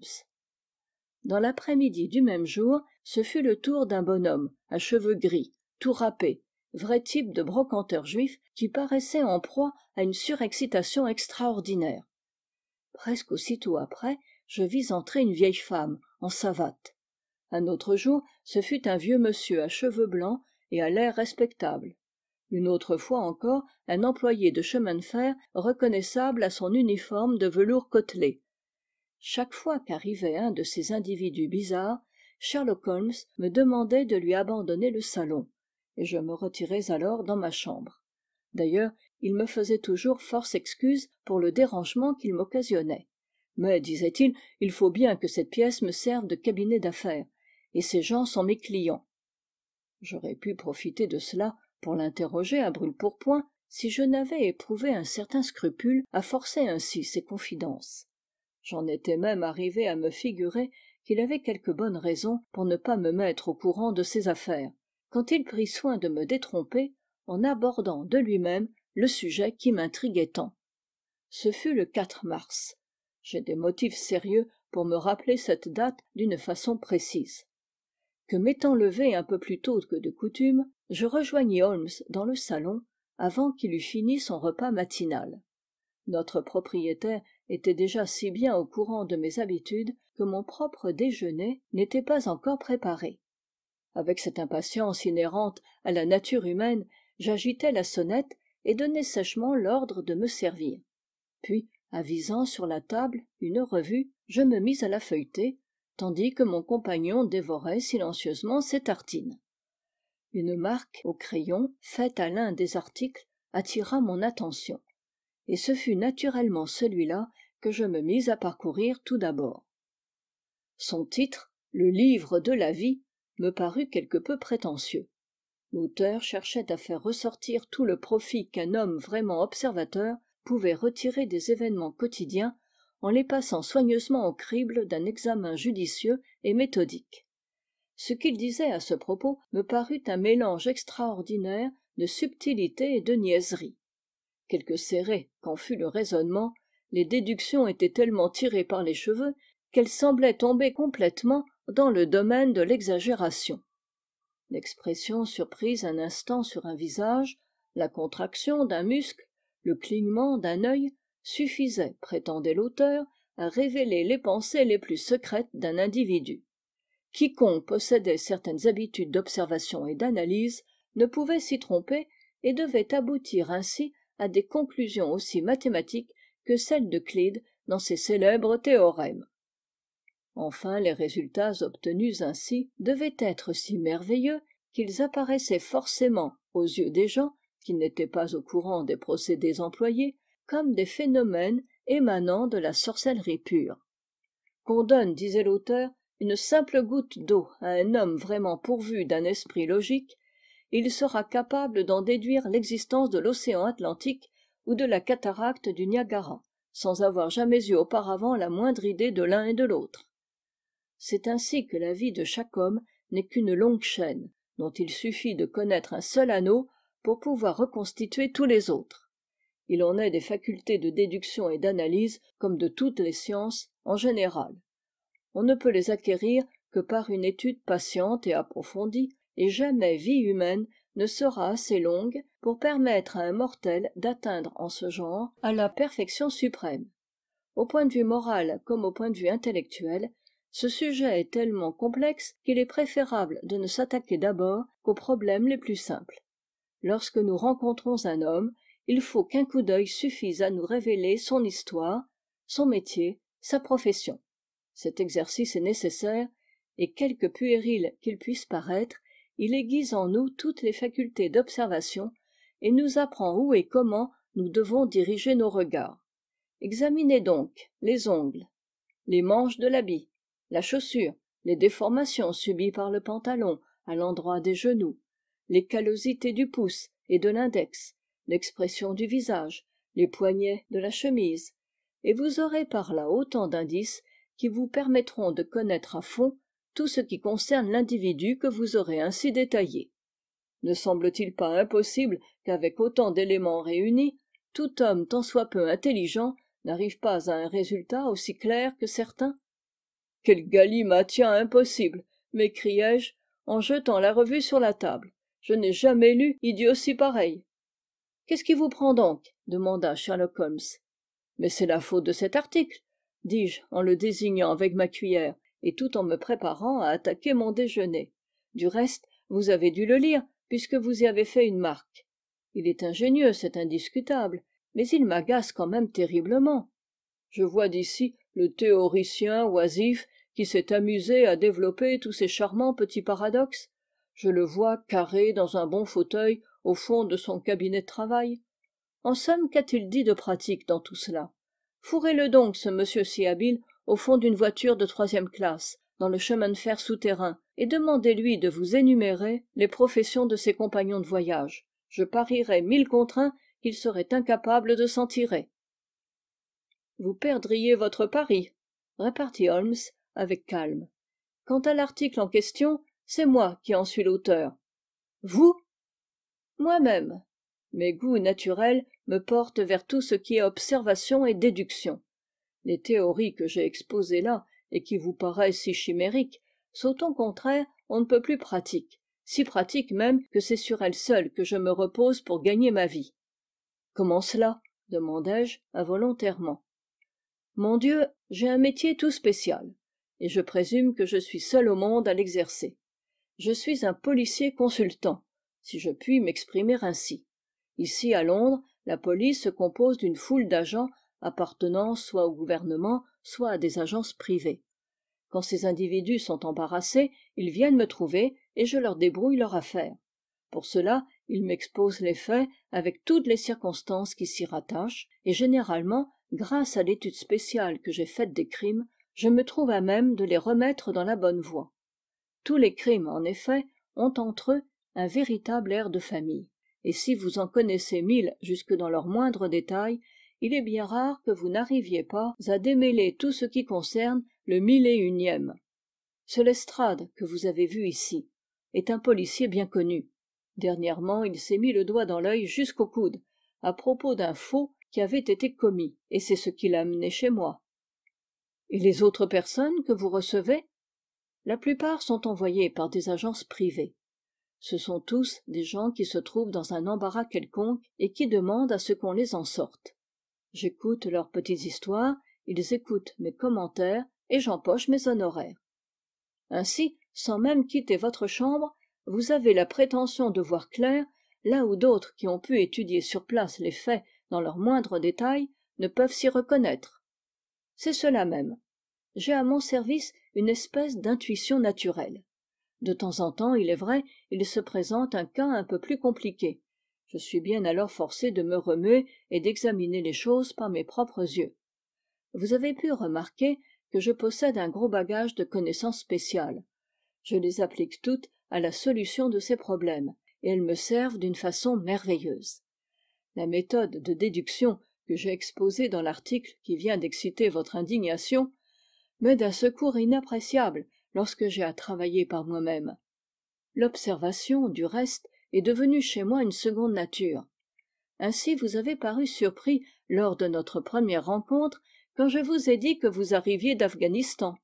dans l'après-midi du même jour ce fut le tour d'un bonhomme à cheveux gris tout râpé vrai type de brocanteur juif qui paraissait en proie à une surexcitation extraordinaire presque aussitôt après je vis entrer une vieille femme en savate un autre jour ce fut un vieux monsieur à cheveux blancs et à l'air respectable une autre fois encore un employé de chemin de fer reconnaissable à son uniforme de velours côtelé chaque fois qu'arrivait un de ces individus bizarres sherlock holmes me demandait de lui abandonner le salon et je me retirais alors dans ma chambre d'ailleurs il me faisait toujours force excuse pour le dérangement qu'il m'occasionnait mais disait-il il faut bien que cette pièce me serve de cabinet d'affaires et ces gens sont mes clients j'aurais pu profiter de cela pour l'interroger à brûle-pourpoint si je n'avais éprouvé un certain scrupule à forcer ainsi ses confidences j'en étais même arrivé à me figurer qu'il avait quelque bonne raison pour ne pas me mettre au courant de ses affaires quand il prit soin de me détromper en abordant de lui-même le sujet qui m'intriguait tant ce fut le 4 mars j'ai des motifs sérieux pour me rappeler cette date d'une façon précise que m'étant levé un peu plus tôt que de coutume je rejoignis holmes dans le salon avant qu'il eût fini son repas matinal notre propriétaire était déjà si bien au courant de mes habitudes que mon propre déjeuner n'était pas encore préparé avec cette impatience inhérente à la nature humaine j'agitai la sonnette et donnai sèchement l'ordre de me servir puis avisant sur la table une revue je me mis à la feuilleter tandis que mon compagnon dévorait silencieusement ses tartines une marque au crayon faite à l'un des articles attira mon attention et ce fut naturellement celui-là que je me mis à parcourir tout d'abord son titre le livre de la vie me parut quelque peu prétentieux l'auteur cherchait à faire ressortir tout le profit qu'un homme vraiment observateur pouvait retirer des événements quotidiens en les passant soigneusement au crible d'un examen judicieux et méthodique ce qu'il disait à ce propos me parut un mélange extraordinaire de subtilité et de niaiserie quelque serré qu'en fût le raisonnement les déductions étaient tellement tirées par les cheveux qu'elles semblaient tomber complètement dans le domaine de l'exagération l'expression surprise un instant sur un visage la contraction d'un muscle le clignement d'un œil suffisaient prétendait l'auteur à révéler les pensées les plus secrètes d'un individu quiconque possédait certaines habitudes d'observation et d'analyse ne pouvait s'y tromper et devait aboutir ainsi à des conclusions aussi mathématiques que celles de clyde dans ses célèbres théorèmes enfin les résultats obtenus ainsi devaient être si merveilleux qu'ils apparaissaient forcément aux yeux des gens qui n'étaient pas au courant des procédés employés comme des phénomènes émanant de la sorcellerie pure qu'on donne disait l'auteur une simple goutte d'eau à un homme vraiment pourvu d'un esprit logique il sera capable d'en déduire l'existence de l'océan atlantique ou de la cataracte du niagara sans avoir jamais eu auparavant la moindre idée de l'un et de l'autre c'est ainsi que la vie de chaque homme n'est qu'une longue chaîne dont il suffit de connaître un seul anneau pour pouvoir reconstituer tous les autres il en est des facultés de déduction et d'analyse comme de toutes les sciences en général on ne peut les acquérir que par une étude patiente et approfondie et jamais vie humaine ne sera assez longue pour permettre à un mortel d'atteindre en ce genre à la perfection suprême au point de vue moral comme au point de vue intellectuel ce sujet est tellement complexe qu'il est préférable de ne s'attaquer d'abord qu'aux problèmes les plus simples lorsque nous rencontrons un homme il faut qu'un coup d'œil suffise à nous révéler son histoire son métier sa profession cet exercice est nécessaire et quelque puéril qu'il puisse paraître il aiguise en nous toutes les facultés d'observation et nous apprend où et comment nous devons diriger nos regards examinez donc les ongles les manches de l'habit la chaussure les déformations subies par le pantalon à l'endroit des genoux les callosités du pouce et de l'index l'expression du visage les poignets de la chemise et vous aurez par là autant d'indices qui vous permettront de connaître à fond tout ce qui concerne l'individu que vous aurez ainsi détaillé ne semble-t-il pas impossible qu'avec autant d'éléments réunis tout homme tant soit peu intelligent n'arrive pas à un résultat aussi clair que certains quel galimatien impossible m'écriai-je en jetant la revue sur la table je n'ai jamais lu idiotie pareille qu'est-ce qui vous prend donc demanda sherlock holmes mais c'est la faute de cet article dis-je en le désignant avec ma cuillère et tout en me préparant à attaquer mon déjeuner du reste vous avez dû le lire puisque vous y avez fait une marque il est ingénieux c'est indiscutable mais il m'agace quand même terriblement je vois d'ici le théoricien oisif qui s'est amusé à développer tous ces charmants petits paradoxes je le vois carré dans un bon fauteuil au fond de son cabinet de travail en somme qu'a-t-il dit de pratique dans tout cela fourrez le donc ce monsieur si habile au fond d'une voiture de troisième classe dans le chemin de fer souterrain et demandez-lui de vous énumérer les professions de ses compagnons de voyage je parierais mille contre un qu'il serait incapable de s'en tirer vous perdriez votre pari répartit holmes avec calme quant à l'article en question c'est moi qui en suis l'auteur vous moi-même mes goûts naturels me portent vers tout ce qui est observation et déduction les théories que j'ai exposées là et qui vous paraissent si chimériques sont au contraire on ne peut plus pratiques si pratiques même que c'est sur elles seules que je me repose pour gagner ma vie comment cela demandai-je involontairement mon dieu j'ai un métier tout spécial et je présume que je suis seul au monde à l'exercer je suis un policier consultant si je puis m'exprimer ainsi ici à londres la police se compose d'une foule d'agents appartenant soit au gouvernement soit à des agences privées quand ces individus sont embarrassés ils viennent me trouver et je leur débrouille leur affaire pour cela ils m'exposent les faits avec toutes les circonstances qui s'y rattachent et généralement grâce à l'étude spéciale que j'ai faite des crimes je me trouve à même de les remettre dans la bonne voie tous les crimes en effet ont entre eux un véritable air de famille et si vous en connaissez mille jusque dans leurs moindres détails il est bien rare que vous n'arriviez pas à démêler tout ce qui concerne le mille et unième ce lestrade que vous avez vu ici est un policier bien connu dernièrement il s'est mis le doigt dans l'œil jusqu'au coude à propos d'un faux qui avait été commis et c'est ce qui l'a amené chez moi et les autres personnes que vous recevez la plupart sont envoyées par des agences privées ce sont tous des gens qui se trouvent dans un embarras quelconque et qui demandent à ce qu'on les en sorte j'écoute leurs petites histoires ils écoutent mes commentaires et j'empoche mes honoraires ainsi sans même quitter votre chambre vous avez la prétention de voir clair là où d'autres qui ont pu étudier sur place les faits dans leurs moindres détails ne peuvent s'y reconnaître c'est cela même j'ai à mon service une espèce d'intuition naturelle de temps en temps il est vrai il se présente un cas un peu plus compliqué je suis bien alors forcé de me remuer et d'examiner les choses par mes propres yeux vous avez pu remarquer que je possède un gros bagage de connaissances spéciales je les applique toutes à la solution de ces problèmes et elles me servent d'une façon merveilleuse la méthode de déduction que j'ai exposée dans l'article qui vient d'exciter votre indignation d'un secours inappréciable lorsque j'ai à travailler par moi-même l'observation du reste est devenue chez moi une seconde nature ainsi vous avez paru surpris lors de notre première rencontre quand je vous ai dit que vous arriviez d'afghanistan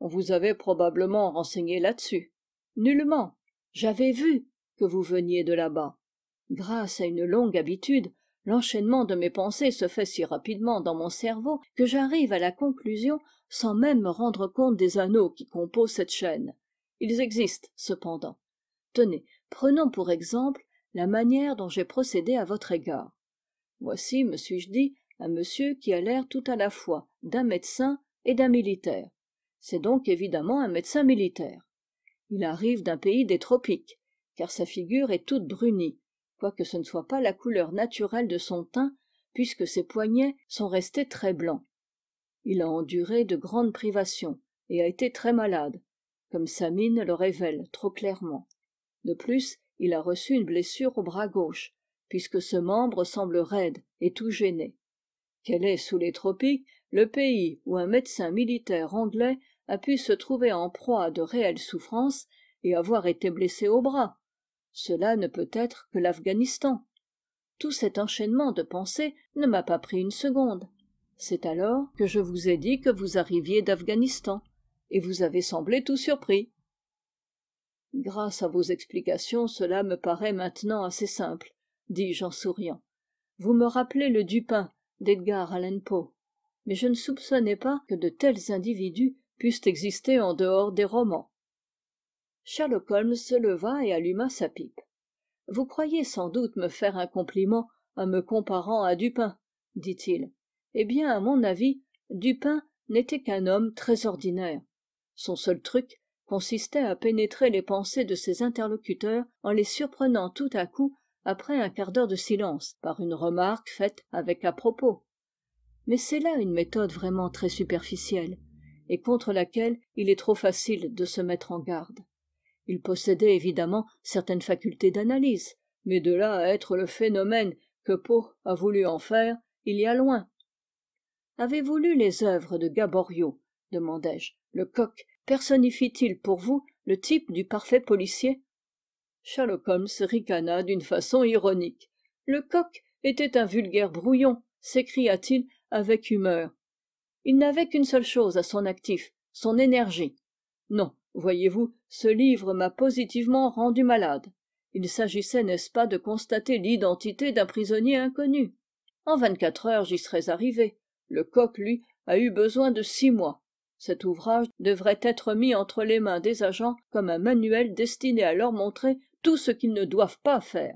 on vous avait probablement renseigné là-dessus nullement j'avais vu que vous veniez de là-bas grâce à une longue habitude l'enchaînement de mes pensées se fait si rapidement dans mon cerveau que j'arrive à la conclusion sans même me rendre compte des anneaux qui composent cette chaîne ils existent cependant tenez prenons pour exemple la manière dont j'ai procédé à votre égard voici me suis-je dit un monsieur qui a l'air tout à la fois d'un médecin et d'un militaire c'est donc évidemment un médecin militaire il arrive d'un pays des tropiques car sa figure est toute brunie quoique ce ne soit pas la couleur naturelle de son teint puisque ses poignets sont restés très blancs il a enduré de grandes privations et a été très malade comme sa mine le révèle trop clairement de plus il a reçu une blessure au bras gauche puisque ce membre semble raide et tout gêné quel est sous les tropiques le pays où un médecin militaire anglais a pu se trouver en proie à de réelles souffrances et avoir été blessé au bras cela ne peut être que l'afghanistan tout cet enchaînement de pensées ne m'a pas pris une seconde c'est alors que je vous ai dit que vous arriviez d'afghanistan et vous avez semblé tout surpris grâce à vos explications cela me paraît maintenant assez simple dis-je en souriant vous me rappelez le dupin d'edgar Allen poe mais je ne soupçonnais pas que de tels individus pussent exister en dehors des romans sherlock holmes se leva et alluma sa pipe vous croyez sans doute me faire un compliment en me comparant à dupin dit-il eh bien à mon avis dupin n'était qu'un homme très ordinaire son seul truc consistait à pénétrer les pensées de ses interlocuteurs en les surprenant tout à coup après un quart d'heure de silence par une remarque faite avec à-propos mais c'est là une méthode vraiment très superficielle et contre laquelle il est trop facile de se mettre en garde il possédait évidemment certaines facultés d'analyse mais de là à être le phénomène que poe a voulu en faire il y a loin avez-vous lu les œuvres de Gaborio demandai-je le coq personnifie t il pour vous le type du parfait policier sherlock holmes ricana d'une façon ironique le coq était un vulgaire brouillon s'écria-t-il avec humeur il n'avait qu'une seule chose à son actif son énergie non voyez-vous ce livre m'a positivement rendu malade il s'agissait n'est-ce pas de constater l'identité d'un prisonnier inconnu en vingt-quatre heures j'y serais arrivé le coq, lui a eu besoin de six mois cet ouvrage devrait être mis entre les mains des agents comme un manuel destiné à leur montrer tout ce qu'ils ne doivent pas faire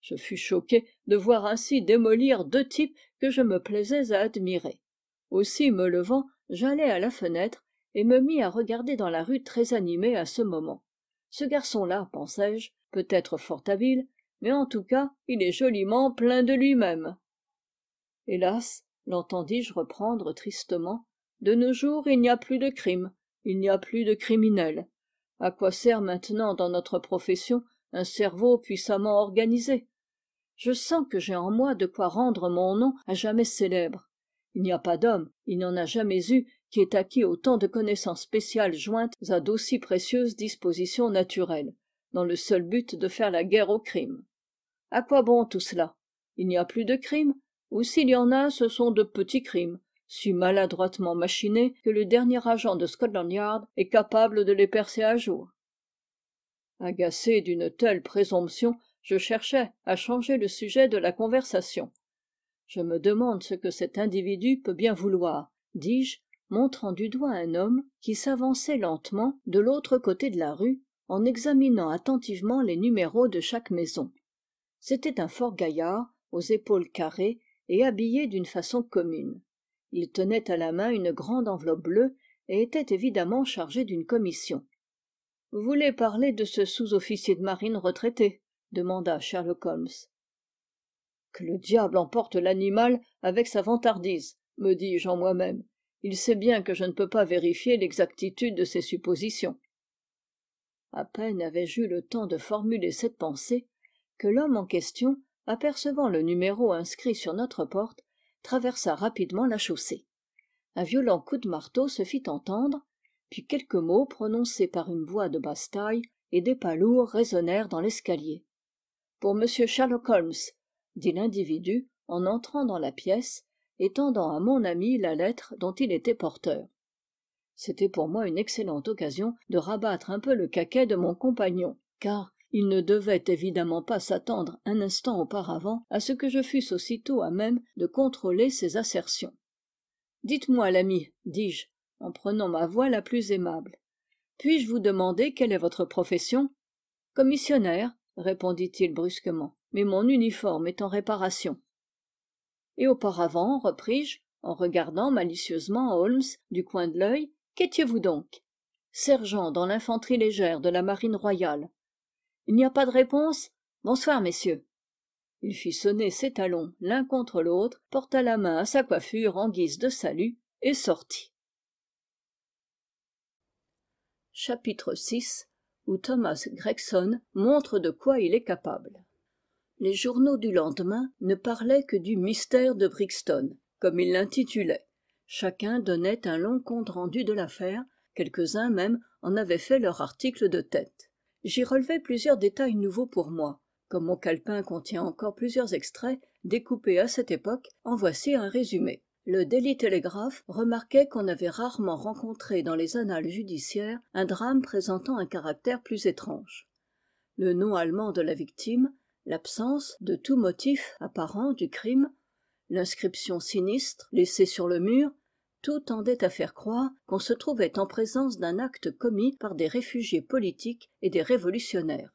je fus choqué de voir ainsi démolir deux types que je me plaisais à admirer aussi me levant j'allai à la fenêtre et me mis à regarder dans la rue très animée à ce moment ce garçon-là pensais je peut être fort habile mais en tout cas il est joliment plein de lui-même hélas l'entendis-je reprendre tristement de nos jours il n'y a plus de crime, il n'y a plus de criminels à quoi sert maintenant dans notre profession un cerveau puissamment organisé je sens que j'ai en moi de quoi rendre mon nom à jamais célèbre il n'y a pas d'homme il n'en a jamais eu qui ait acquis autant de connaissances spéciales jointes à d'aussi précieuses dispositions naturelles dans le seul but de faire la guerre au crime à quoi bon tout cela il n'y a plus de crime ou s'il y en a ce sont de petits crimes si maladroitement machinés que le dernier agent de scotland yard est capable de les percer à jour agacé d'une telle présomption je cherchais à changer le sujet de la conversation je me demande ce que cet individu peut bien vouloir dis-je montrant du doigt un homme qui s'avançait lentement de l'autre côté de la rue en examinant attentivement les numéros de chaque maison c'était un fort gaillard aux épaules carrées et habillé d'une façon commune il tenait à la main une grande enveloppe bleue et était évidemment chargé d'une commission vous voulez parler de ce sous-officier de marine retraité demanda sherlock holmes que le diable emporte l'animal avec sa vantardise me dis-je en moi-même il sait bien que je ne peux pas vérifier l'exactitude de ses suppositions À peine avais-je eu le temps de formuler cette pensée que l'homme en question apercevant le numéro inscrit sur notre porte traversa rapidement la chaussée un violent coup de marteau se fit entendre puis quelques mots prononcés par une voix de basse-taille et des pas lourds résonnèrent dans l'escalier pour m sherlock holmes dit l'individu en entrant dans la pièce et tendant à mon ami la lettre dont il était porteur c'était pour moi une excellente occasion de rabattre un peu le caquet de mon compagnon car il ne devait évidemment pas s'attendre un instant auparavant à ce que je fusse aussitôt à même de contrôler ses assertions dites-moi l'ami dis-je en prenant ma voix la plus aimable puis-je vous demander quelle est votre profession commissionnaire répondit-il brusquement mais mon uniforme est en réparation et auparavant repris-je en regardant malicieusement holmes du coin de l'œil qu'étiez-vous donc sergent dans l'infanterie légère de la marine royale il n'y a pas de réponse bonsoir messieurs il fit sonner ses talons l'un contre l'autre porta la main à sa coiffure en guise de salut et sortit chapitre vi où thomas gregson montre de quoi il est capable les journaux du lendemain ne parlaient que du mystère de brixton comme ils l'intitulaient chacun donnait un long compte rendu de l'affaire quelques-uns même en avaient fait leur article de tête j'y relevai plusieurs détails nouveaux pour moi comme mon calepin contient encore plusieurs extraits découpés à cette époque en voici un résumé le daily telegraph remarquait qu'on avait rarement rencontré dans les annales judiciaires un drame présentant un caractère plus étrange le nom allemand de la victime l'absence de tout motif apparent du crime l'inscription sinistre laissée sur le mur tout tendait à faire croire qu'on se trouvait en présence d'un acte commis par des réfugiés politiques et des révolutionnaires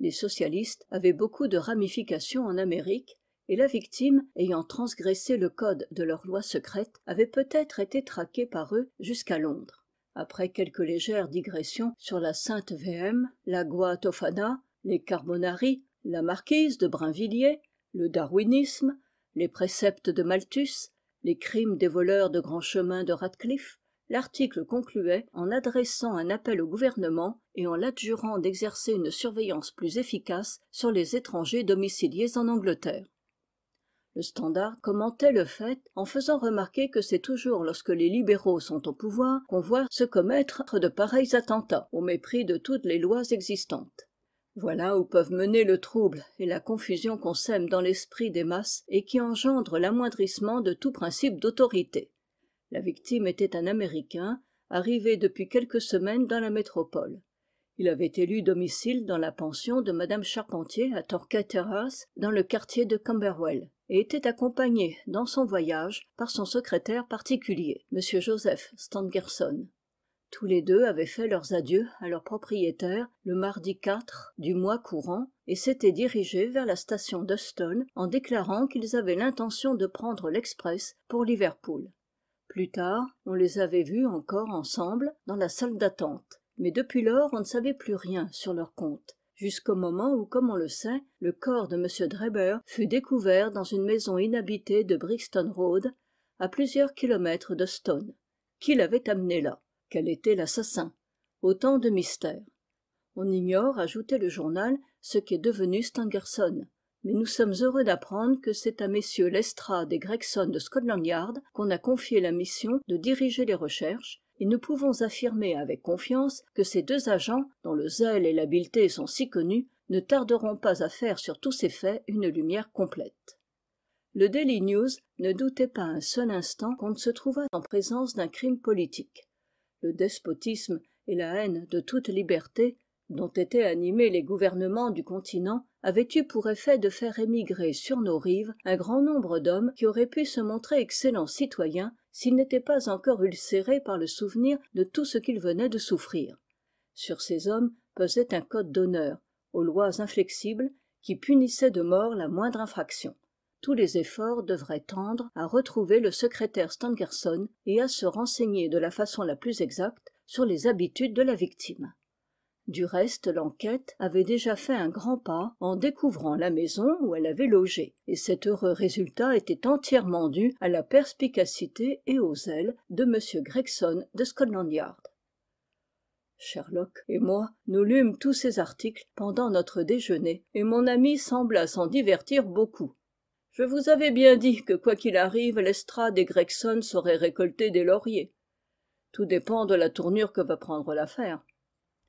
les socialistes avaient beaucoup de ramifications en amérique et la victime ayant transgressé le code de leur lois secrète, avait peut-être été traquée par eux jusqu'à londres après quelques légères digressions sur la sainte vm la guatofana les carbonari la marquise de brinvilliers le darwinisme les préceptes de malthus les crimes des voleurs de grand chemin de Radcliffe, l'article concluait en adressant un appel au gouvernement et en l'adjurant d'exercer une surveillance plus efficace sur les étrangers domiciliés en angleterre le standard commentait le fait en faisant remarquer que c'est toujours lorsque les libéraux sont au pouvoir qu'on voit se commettre de pareils attentats au mépris de toutes les lois existantes voilà où peuvent mener le trouble et la confusion qu'on sème dans l'esprit des masses et qui engendre l'amoindrissement de tout principe d'autorité la victime était un américain arrivé depuis quelques semaines dans la métropole il avait élu domicile dans la pension de Madame charpentier à torquay terrace dans le quartier de camberwell et était accompagné dans son voyage par son secrétaire particulier m joseph stangerson tous les deux avaient fait leurs adieux à leur propriétaire le mardi du mois courant et s'étaient dirigés vers la station d'euston en déclarant qu'ils avaient l'intention de prendre l'express pour liverpool plus tard on les avait vus encore ensemble dans la salle d'attente mais depuis lors on ne savait plus rien sur leur compte jusqu'au moment où comme on le sait le corps de m Dreber fut découvert dans une maison inhabitée de brixton road à plusieurs kilomètres de stone qui l'avait amené là quel était l'assassin autant de mystères on ignore ajoutait le journal ce qu'est devenu stangerson mais nous sommes heureux d'apprendre que c'est à messieurs lestrade et gregson de scotland yard qu'on a confié la mission de diriger les recherches et nous pouvons affirmer avec confiance que ces deux agents dont le zèle et l'habileté sont si connus ne tarderont pas à faire sur tous ces faits une lumière complète le daily news ne doutait pas un seul instant qu'on ne se trouvât en présence d'un crime politique le despotisme et la haine de toute liberté dont étaient animés les gouvernements du continent avaient eu pour effet de faire émigrer sur nos rives un grand nombre d'hommes qui auraient pu se montrer excellents citoyens s'ils n'étaient pas encore ulcérés par le souvenir de tout ce qu'ils venaient de souffrir sur ces hommes pesait un code d'honneur aux lois inflexibles qui punissait de mort la moindre infraction tous les efforts devraient tendre à retrouver le secrétaire stangerson et à se renseigner de la façon la plus exacte sur les habitudes de la victime du reste l'enquête avait déjà fait un grand pas en découvrant la maison où elle avait logé et cet heureux résultat était entièrement dû à la perspicacité et au zèle de m gregson de scotland yard sherlock et moi nous lûmes tous ces articles pendant notre déjeuner et mon ami sembla s'en divertir beaucoup je vous avais bien dit que quoi qu'il arrive lestrade et gregson sauraient récolter des lauriers tout dépend de la tournure que va prendre l'affaire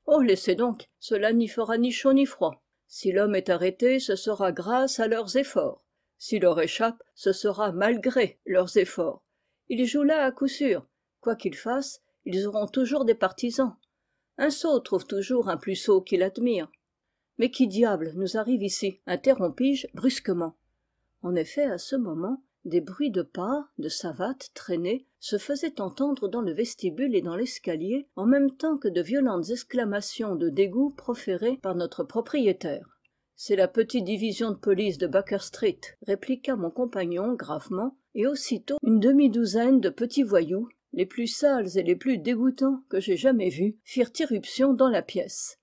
oh laissez donc cela n'y fera ni chaud ni froid si l'homme est arrêté ce sera grâce à leurs efforts s'il leur échappe ce sera malgré leurs efforts ils jouent là à coup sûr quoi qu'ils fassent ils auront toujours des partisans un sot trouve toujours un plus sot qu'il admire. mais qui diable nous arrive ici interrompis-je brusquement en effet à ce moment des bruits de pas de savates traînées se faisaient entendre dans le vestibule et dans l'escalier en même temps que de violentes exclamations de dégoût proférées par notre propriétaire c'est la petite division de police de baker street répliqua mon compagnon gravement et aussitôt une demi-douzaine de petits voyous les plus sales et les plus dégoûtants que j'ai jamais vus firent irruption dans la pièce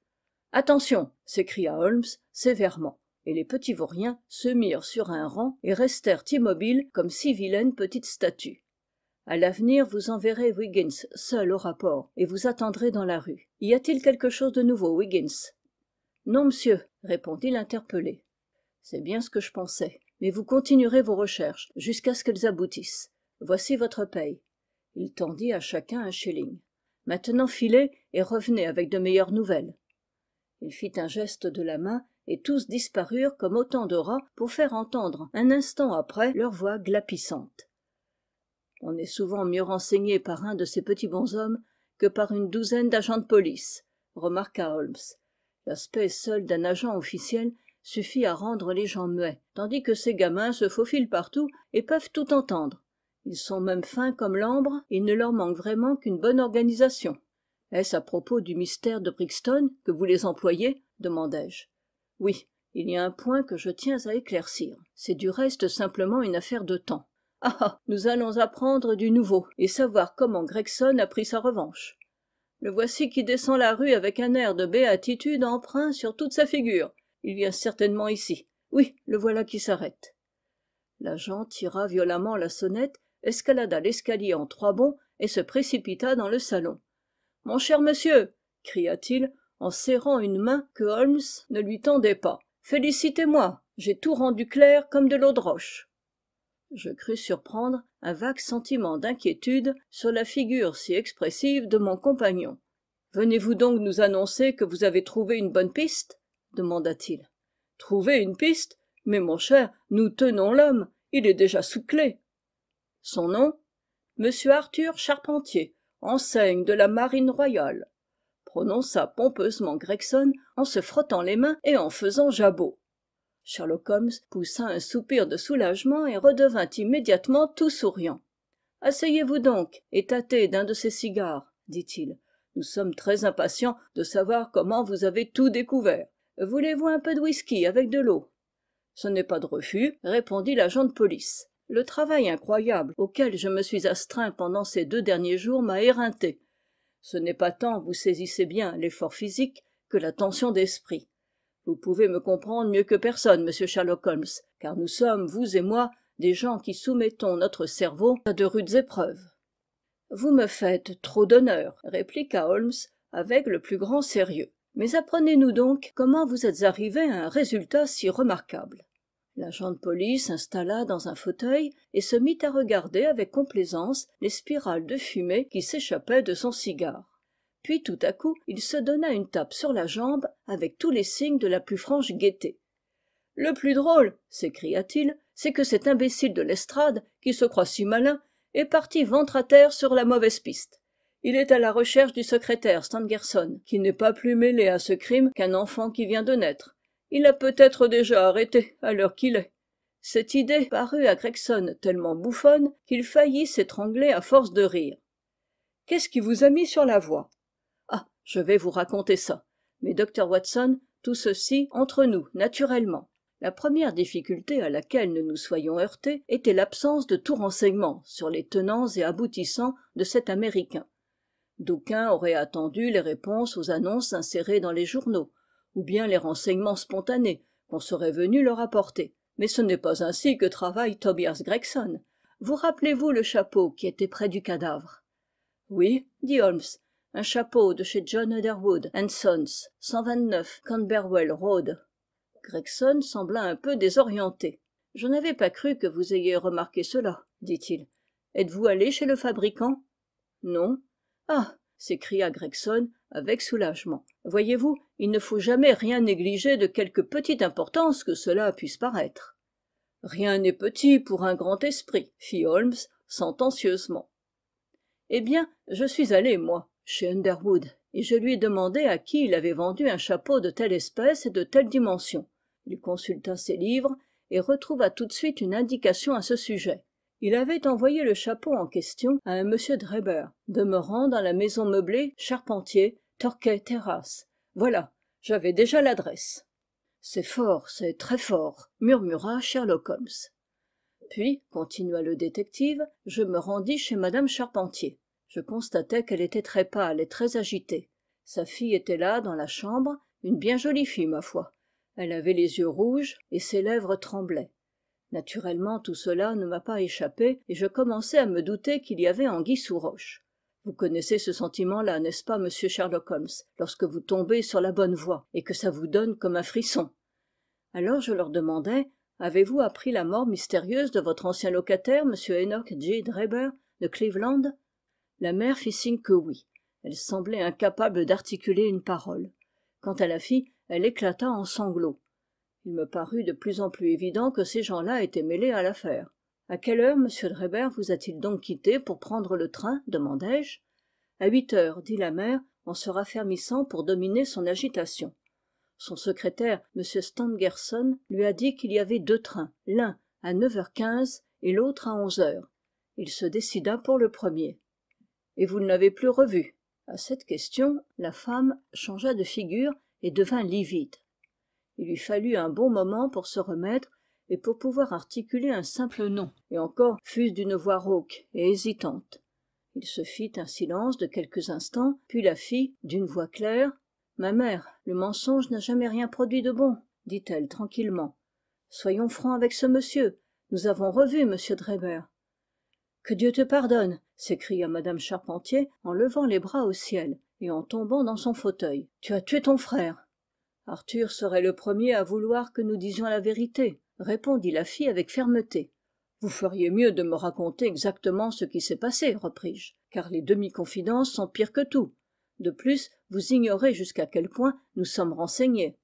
attention s'écria holmes sévèrement et les petits vauriens se mirent sur un rang et restèrent immobiles comme six vilaines petites statues À l'avenir vous enverrez wiggins seul au rapport et vous attendrez dans la rue y a-t-il quelque chose de nouveau wiggins non monsieur, » répondit l'interpellé c'est bien ce que je pensais mais vous continuerez vos recherches jusqu'à ce qu'elles aboutissent voici votre paye il tendit à chacun un shilling maintenant filez et revenez avec de meilleures nouvelles il fit un geste de la main et tous disparurent comme autant de rats pour faire entendre un instant après leur voix glapissante on est souvent mieux renseigné par un de ces petits bonshommes que par une douzaine d'agents de police remarqua holmes l'aspect seul d'un agent officiel suffit à rendre les gens muets tandis que ces gamins se faufilent partout et peuvent tout entendre ils sont même fins comme l'ambre et il ne leur manque vraiment qu'une bonne organisation est-ce à propos du mystère de brixton que vous les employez demandai-je oui il y a un point que je tiens à éclaircir c'est du reste simplement une affaire de temps ah, ah nous allons apprendre du nouveau et savoir comment gregson a pris sa revanche le voici qui descend la rue avec un air de béatitude empreint sur toute sa figure il vient certainement ici oui le voilà qui s'arrête l'agent tira violemment la sonnette escalada l'escalier en trois bonds et se précipita dans le salon mon cher monsieur cria-t-il en serrant une main que holmes ne lui tendait pas félicitez moi j'ai tout rendu clair comme de l'eau de roche je crus surprendre un vague sentiment d'inquiétude sur la figure si expressive de mon compagnon venez-vous donc nous annoncer que vous avez trouvé une bonne piste demanda-t-il Trouver une piste mais mon cher nous tenons l'homme il est déjà sous clé. »« son nom Monsieur arthur charpentier enseigne de la marine royale prononça pompeusement gregson en se frottant les mains et en faisant jabot sherlock holmes poussa un soupir de soulagement et redevint immédiatement tout souriant asseyez-vous donc et tâtez d'un de ces cigares dit-il nous sommes très impatients de savoir comment vous avez tout découvert voulez-vous un peu de whisky avec de l'eau ce n'est pas de refus répondit l'agent de police le travail incroyable auquel je me suis astreint pendant ces deux derniers jours m'a éreinté ce n'est pas tant vous saisissez bien l'effort physique que la tension d'esprit vous pouvez me comprendre mieux que personne monsieur sherlock holmes car nous sommes vous et moi des gens qui soumettons notre cerveau à de rudes épreuves vous me faites trop d'honneur répliqua holmes avec le plus grand sérieux mais apprenez nous donc comment vous êtes arrivé à un résultat si remarquable l'agent de police s'installa dans un fauteuil et se mit à regarder avec complaisance les spirales de fumée qui s'échappaient de son cigare puis tout à coup il se donna une tape sur la jambe avec tous les signes de la plus franche gaieté le plus drôle s'écria-t-il c'est que cet imbécile de lestrade qui se croit si malin est parti ventre à terre sur la mauvaise piste il est à la recherche du secrétaire stangerson qui n'est pas plus mêlé à ce crime qu'un enfant qui vient de naître il l'a peut-être déjà arrêté à l'heure qu'il est cette idée parut à gregson tellement bouffonne qu'il faillit s'étrangler à force de rire qu'est-ce qui vous a mis sur la voie ah je vais vous raconter ça mais docteur watson tout ceci entre nous naturellement la première difficulté à laquelle nous nous soyons heurtés était l'absence de tout renseignement sur les tenants et aboutissants de cet américain d'aucuns auraient attendu les réponses aux annonces insérées dans les journaux ou bien les renseignements spontanés qu'on serait venu leur apporter mais ce n'est pas ainsi que travaille tobias gregson vous rappelez-vous le chapeau qui était près du cadavre oui dit holmes un chapeau de chez john underwood sons Canberwell road gregson sembla un peu désorienté je n'avais pas cru que vous ayez remarqué cela dit-il êtes-vous allé chez le fabricant non ah s'écria gregson avec soulagement voyez-vous il ne faut jamais rien négliger de quelque petite importance que cela puisse paraître rien n'est petit pour un grand esprit fit holmes sentencieusement eh bien je suis allé moi chez underwood et je lui ai demandé à qui il avait vendu un chapeau de telle espèce et de telle dimension il consulta ses livres et retrouva tout de suite une indication à ce sujet il avait envoyé le chapeau en question à un m Dreber, demeurant dans la maison meublée charpentier torquay terrasse voilà j'avais déjà l'adresse c'est fort c'est très fort murmura sherlock holmes puis continua le détective je me rendis chez Madame charpentier je constatai qu'elle était très pâle et très agitée sa fille était là dans la chambre une bien jolie fille ma foi elle avait les yeux rouges et ses lèvres tremblaient naturellement tout cela ne m'a pas échappé et je commençai à me douter qu'il y avait anguille sous roche vous connaissez ce sentiment là n'est-ce pas monsieur sherlock holmes lorsque vous tombez sur la bonne voie et que ça vous donne comme un frisson alors je leur demandais avez-vous appris la mort mystérieuse de votre ancien locataire m enoch j Drebber de cleveland la mère fit signe que oui elle semblait incapable d'articuler une parole Quant à la fille, elle éclata en sanglots il me parut de plus en plus évident que ces gens-là étaient mêlés à l'affaire « À quelle heure m dreber vous a-t-il donc quitté pour prendre le train demandai-je À huit heures dit la mère en se raffermissant pour dominer son agitation son secrétaire m stangerson lui a dit qu'il y avait deux trains l'un à neuf heures quinze et l'autre à onze heures il se décida pour le premier et vous ne l'avez plus revu à cette question la femme changea de figure et devint livide il lui fallut un bon moment pour se remettre et pour pouvoir articuler un simple nom et encore fût-ce d'une voix rauque et hésitante il se fit un silence de quelques instants puis la fille d'une voix claire ma mère le mensonge n'a jamais rien produit de bon dit-elle tranquillement soyons francs avec ce monsieur nous avons revu m Dreber. »« que dieu te pardonne s'écria Madame charpentier en levant les bras au ciel et en tombant dans son fauteuil tu as tué ton frère arthur serait le premier à vouloir que nous disions la vérité répondit la fille avec fermeté vous feriez mieux de me raconter exactement ce qui s'est passé repris-je car les demi confidences sont pires que tout de plus vous ignorez jusqu'à quel point nous sommes renseignés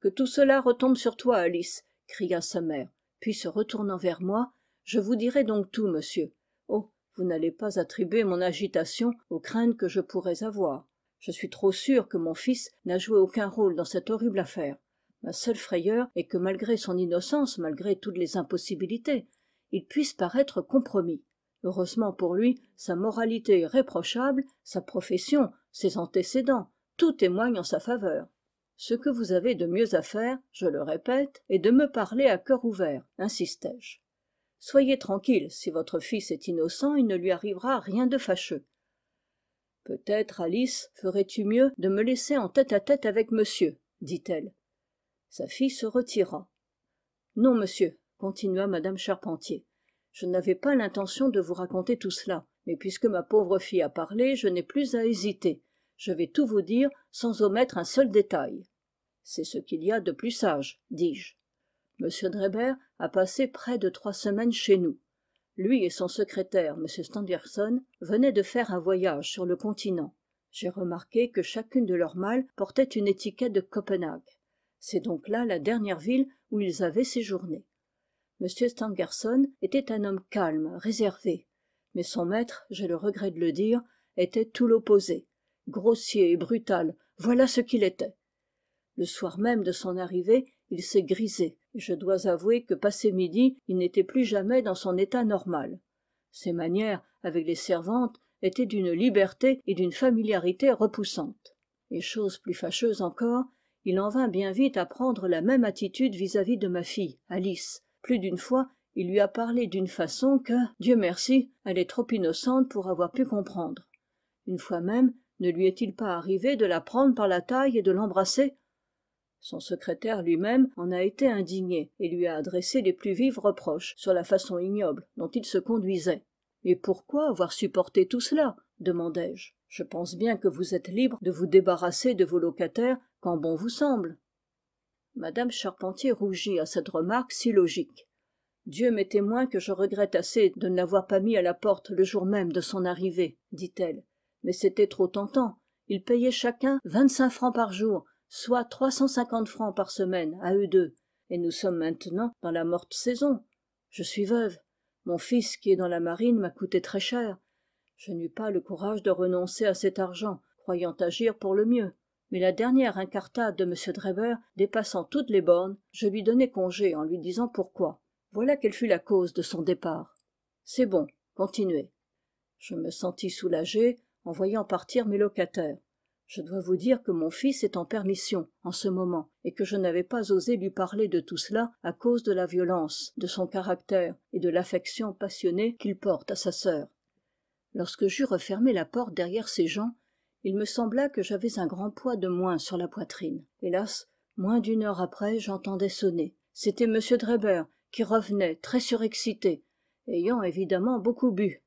que tout cela retombe sur toi alice cria sa mère puis se retournant vers moi je vous dirai donc tout monsieur oh vous n'allez pas attribuer mon agitation aux craintes que je pourrais avoir je suis trop sûre que mon fils n'a joué aucun rôle dans cette horrible affaire ma seule frayeur est que malgré son innocence malgré toutes les impossibilités il puisse paraître compromis heureusement pour lui sa moralité irréprochable sa profession ses antécédents tout témoigne en sa faveur ce que vous avez de mieux à faire je le répète est de me parler à cœur ouvert insistai je soyez tranquille si votre fils est innocent il ne lui arrivera rien de fâcheux peut-être alice ferais-tu mieux de me laisser en tête-à-tête -tête avec monsieur dit-elle sa fille se retira non monsieur continua mme charpentier je n'avais pas l'intention de vous raconter tout cela mais puisque ma pauvre fille a parlé je n'ai plus à hésiter je vais tout vous dire sans omettre un seul détail c'est ce qu'il y a de plus sage dis-je m Dreber a passé près de trois semaines chez nous lui et son secrétaire m stangerson venaient de faire un voyage sur le continent j'ai remarqué que chacune de leurs malles portait une étiquette de copenhague c'est donc là la dernière ville où ils avaient séjourné m stangerson était un homme calme réservé mais son maître j'ai le regret de le dire était tout l'opposé grossier et brutal voilà ce qu'il était le soir même de son arrivée il s'est grisé et je dois avouer que passé midi il n'était plus jamais dans son état normal ses manières avec les servantes étaient d'une liberté et d'une familiarité repoussantes et chose plus fâcheuse encore il en vint bien vite à prendre la même attitude vis-à-vis de ma fille alice plus d'une fois il lui a parlé d'une façon que dieu merci elle est trop innocente pour avoir pu comprendre une fois même ne lui est-il pas arrivé de la prendre par la taille et de l'embrasser son secrétaire lui-même en a été indigné et lui a adressé les plus vives reproches sur la façon ignoble dont il se conduisait Et pourquoi avoir supporté tout cela demandai-je je pense bien que vous êtes libre de vous débarrasser de vos locataires quand bon vous semble Madame charpentier rougit à cette remarque si logique dieu m'est témoin que je regrette assez de ne l'avoir pas mis à la porte le jour même de son arrivée dit-elle mais c'était trop tentant ils payaient chacun vingt-cinq francs par jour soit trois cent cinquante francs par semaine à eux deux et nous sommes maintenant dans la morte saison je suis veuve mon fils qui est dans la marine m'a coûté très cher je n'eus pas le courage de renoncer à cet argent croyant agir pour le mieux mais la dernière incartade de m Dreber, dépassant toutes les bornes je lui donnai congé en lui disant pourquoi voilà quelle fut la cause de son départ c'est bon continuez je me sentis soulagé en voyant partir mes locataires je dois vous dire que mon fils est en permission en ce moment et que je n'avais pas osé lui parler de tout cela à cause de la violence de son caractère et de l'affection passionnée qu'il porte à sa sœur lorsque j'eus refermé la porte derrière ces gens il me sembla que j'avais un grand poids de moins sur la poitrine hélas moins d'une heure après j'entendais sonner c'était m Dreber qui revenait très surexcité ayant évidemment beaucoup bu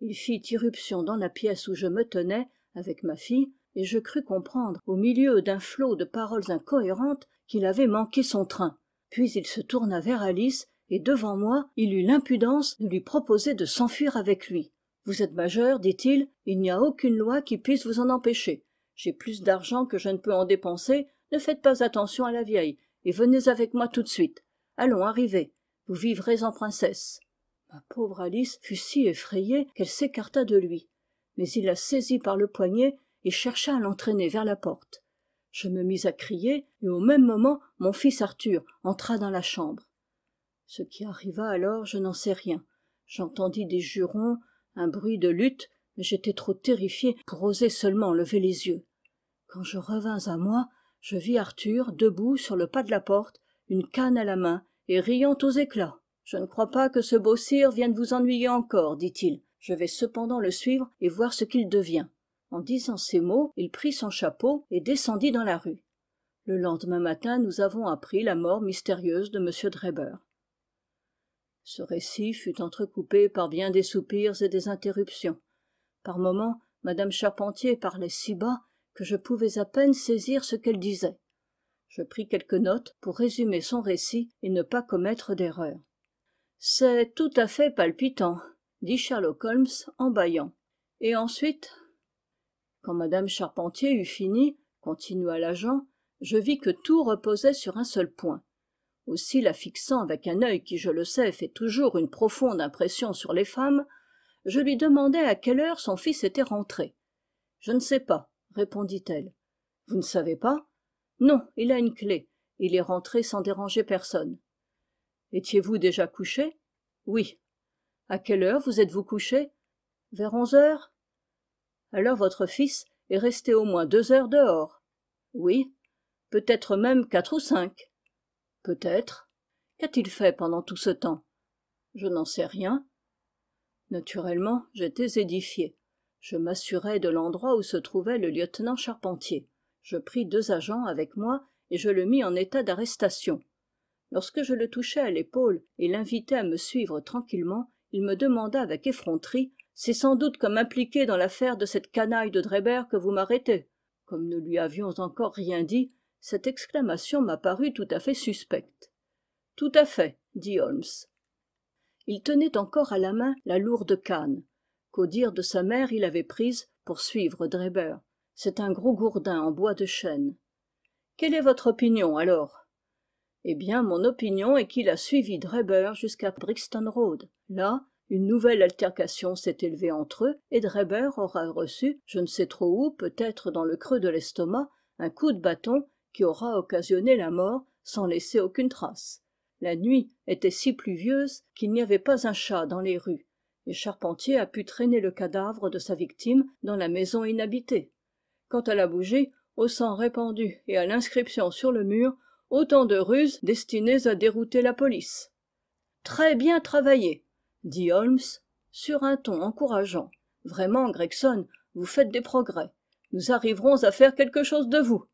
il fit irruption dans la pièce où je me tenais avec ma fille et je crus comprendre au milieu d'un flot de paroles incohérentes qu'il avait manqué son train puis il se tourna vers alice et devant moi il eut l'impudence de lui proposer de s'enfuir avec lui vous êtes majeur dit-il il n'y a aucune loi qui puisse vous en empêcher j'ai plus d'argent que je ne peux en dépenser ne faites pas attention à la vieille et venez avec moi tout de suite allons arrivez vous vivrez en princesse ma pauvre alice fut si effrayée qu'elle s'écarta de lui mais il la saisit par le poignet et chercha à l'entraîner vers la porte je me mis à crier et au même moment mon fils arthur entra dans la chambre ce qui arriva alors je n'en sais rien j'entendis des jurons un bruit de lutte mais j'étais trop terrifié pour oser seulement lever les yeux quand je revins à moi je vis arthur debout sur le pas de la porte une canne à la main et riant aux éclats je ne crois pas que ce beau sire vienne vous ennuyer encore dit-il je vais cependant le suivre et voir ce qu'il devient en disant ces mots il prit son chapeau et descendit dans la rue le lendemain matin nous avons appris la mort mystérieuse de m Dreber ce récit fut entrecoupé par bien des soupirs et des interruptions par moments Madame charpentier parlait si bas que je pouvais à peine saisir ce qu'elle disait je pris quelques notes pour résumer son récit et ne pas commettre d'erreur c'est tout à fait palpitant dit sherlock holmes en bâillant et ensuite quand Madame charpentier eut fini continua l'agent je vis que tout reposait sur un seul point aussi la fixant avec un œil qui je le sais fait toujours une profonde impression sur les femmes je lui demandai à quelle heure son fils était rentré je ne sais pas répondit-elle vous ne savez pas non il a une clef il est rentré sans déranger personne étiez-vous déjà couché oui à quelle heure vous êtes-vous couché vers onze heures alors votre fils est resté au moins deux heures dehors oui peut-être même quatre ou cinq peut-être qu'a-t-il fait pendant tout ce temps je n'en sais rien naturellement j'étais édifié je m'assurai de l'endroit où se trouvait le lieutenant charpentier je pris deux agents avec moi et je le mis en état d'arrestation lorsque je le touchai à l'épaule et l'invitai à me suivre tranquillement il me demanda avec effronterie c'est sans doute comme impliqué dans l'affaire de cette canaille de Dreber que vous m'arrêtez comme nous lui avions encore rien dit cette exclamation m'a paru tout à fait suspecte tout à fait dit holmes il tenait encore à la main la lourde canne qu'au dire de sa mère il avait prise pour suivre drebber c'est un gros gourdin en bois de chêne quelle est votre opinion alors eh bien mon opinion est qu'il a suivi drebber jusqu'à brixton road là une nouvelle altercation s'est élevée entre eux et drebber aura reçu je ne sais trop où peut-être dans le creux de l'estomac un coup de bâton qui aura occasionné la mort sans laisser aucune trace la nuit était si pluvieuse qu'il n'y avait pas un chat dans les rues et charpentier a pu traîner le cadavre de sa victime dans la maison inhabitée quant à la bougie au sang répandu et à l'inscription sur le mur autant de ruses destinées à dérouter la police très bien travaillé dit holmes sur un ton encourageant vraiment gregson vous faites des progrès nous arriverons à faire quelque chose de vous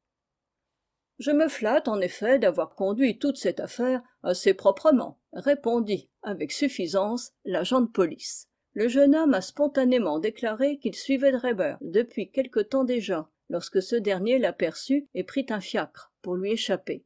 je me flatte en effet d'avoir conduit toute cette affaire assez proprement répondit avec suffisance l'agent de police le jeune homme a spontanément déclaré qu'il suivait Dreber depuis quelque temps déjà lorsque ce dernier l'aperçut et prit un fiacre pour lui échapper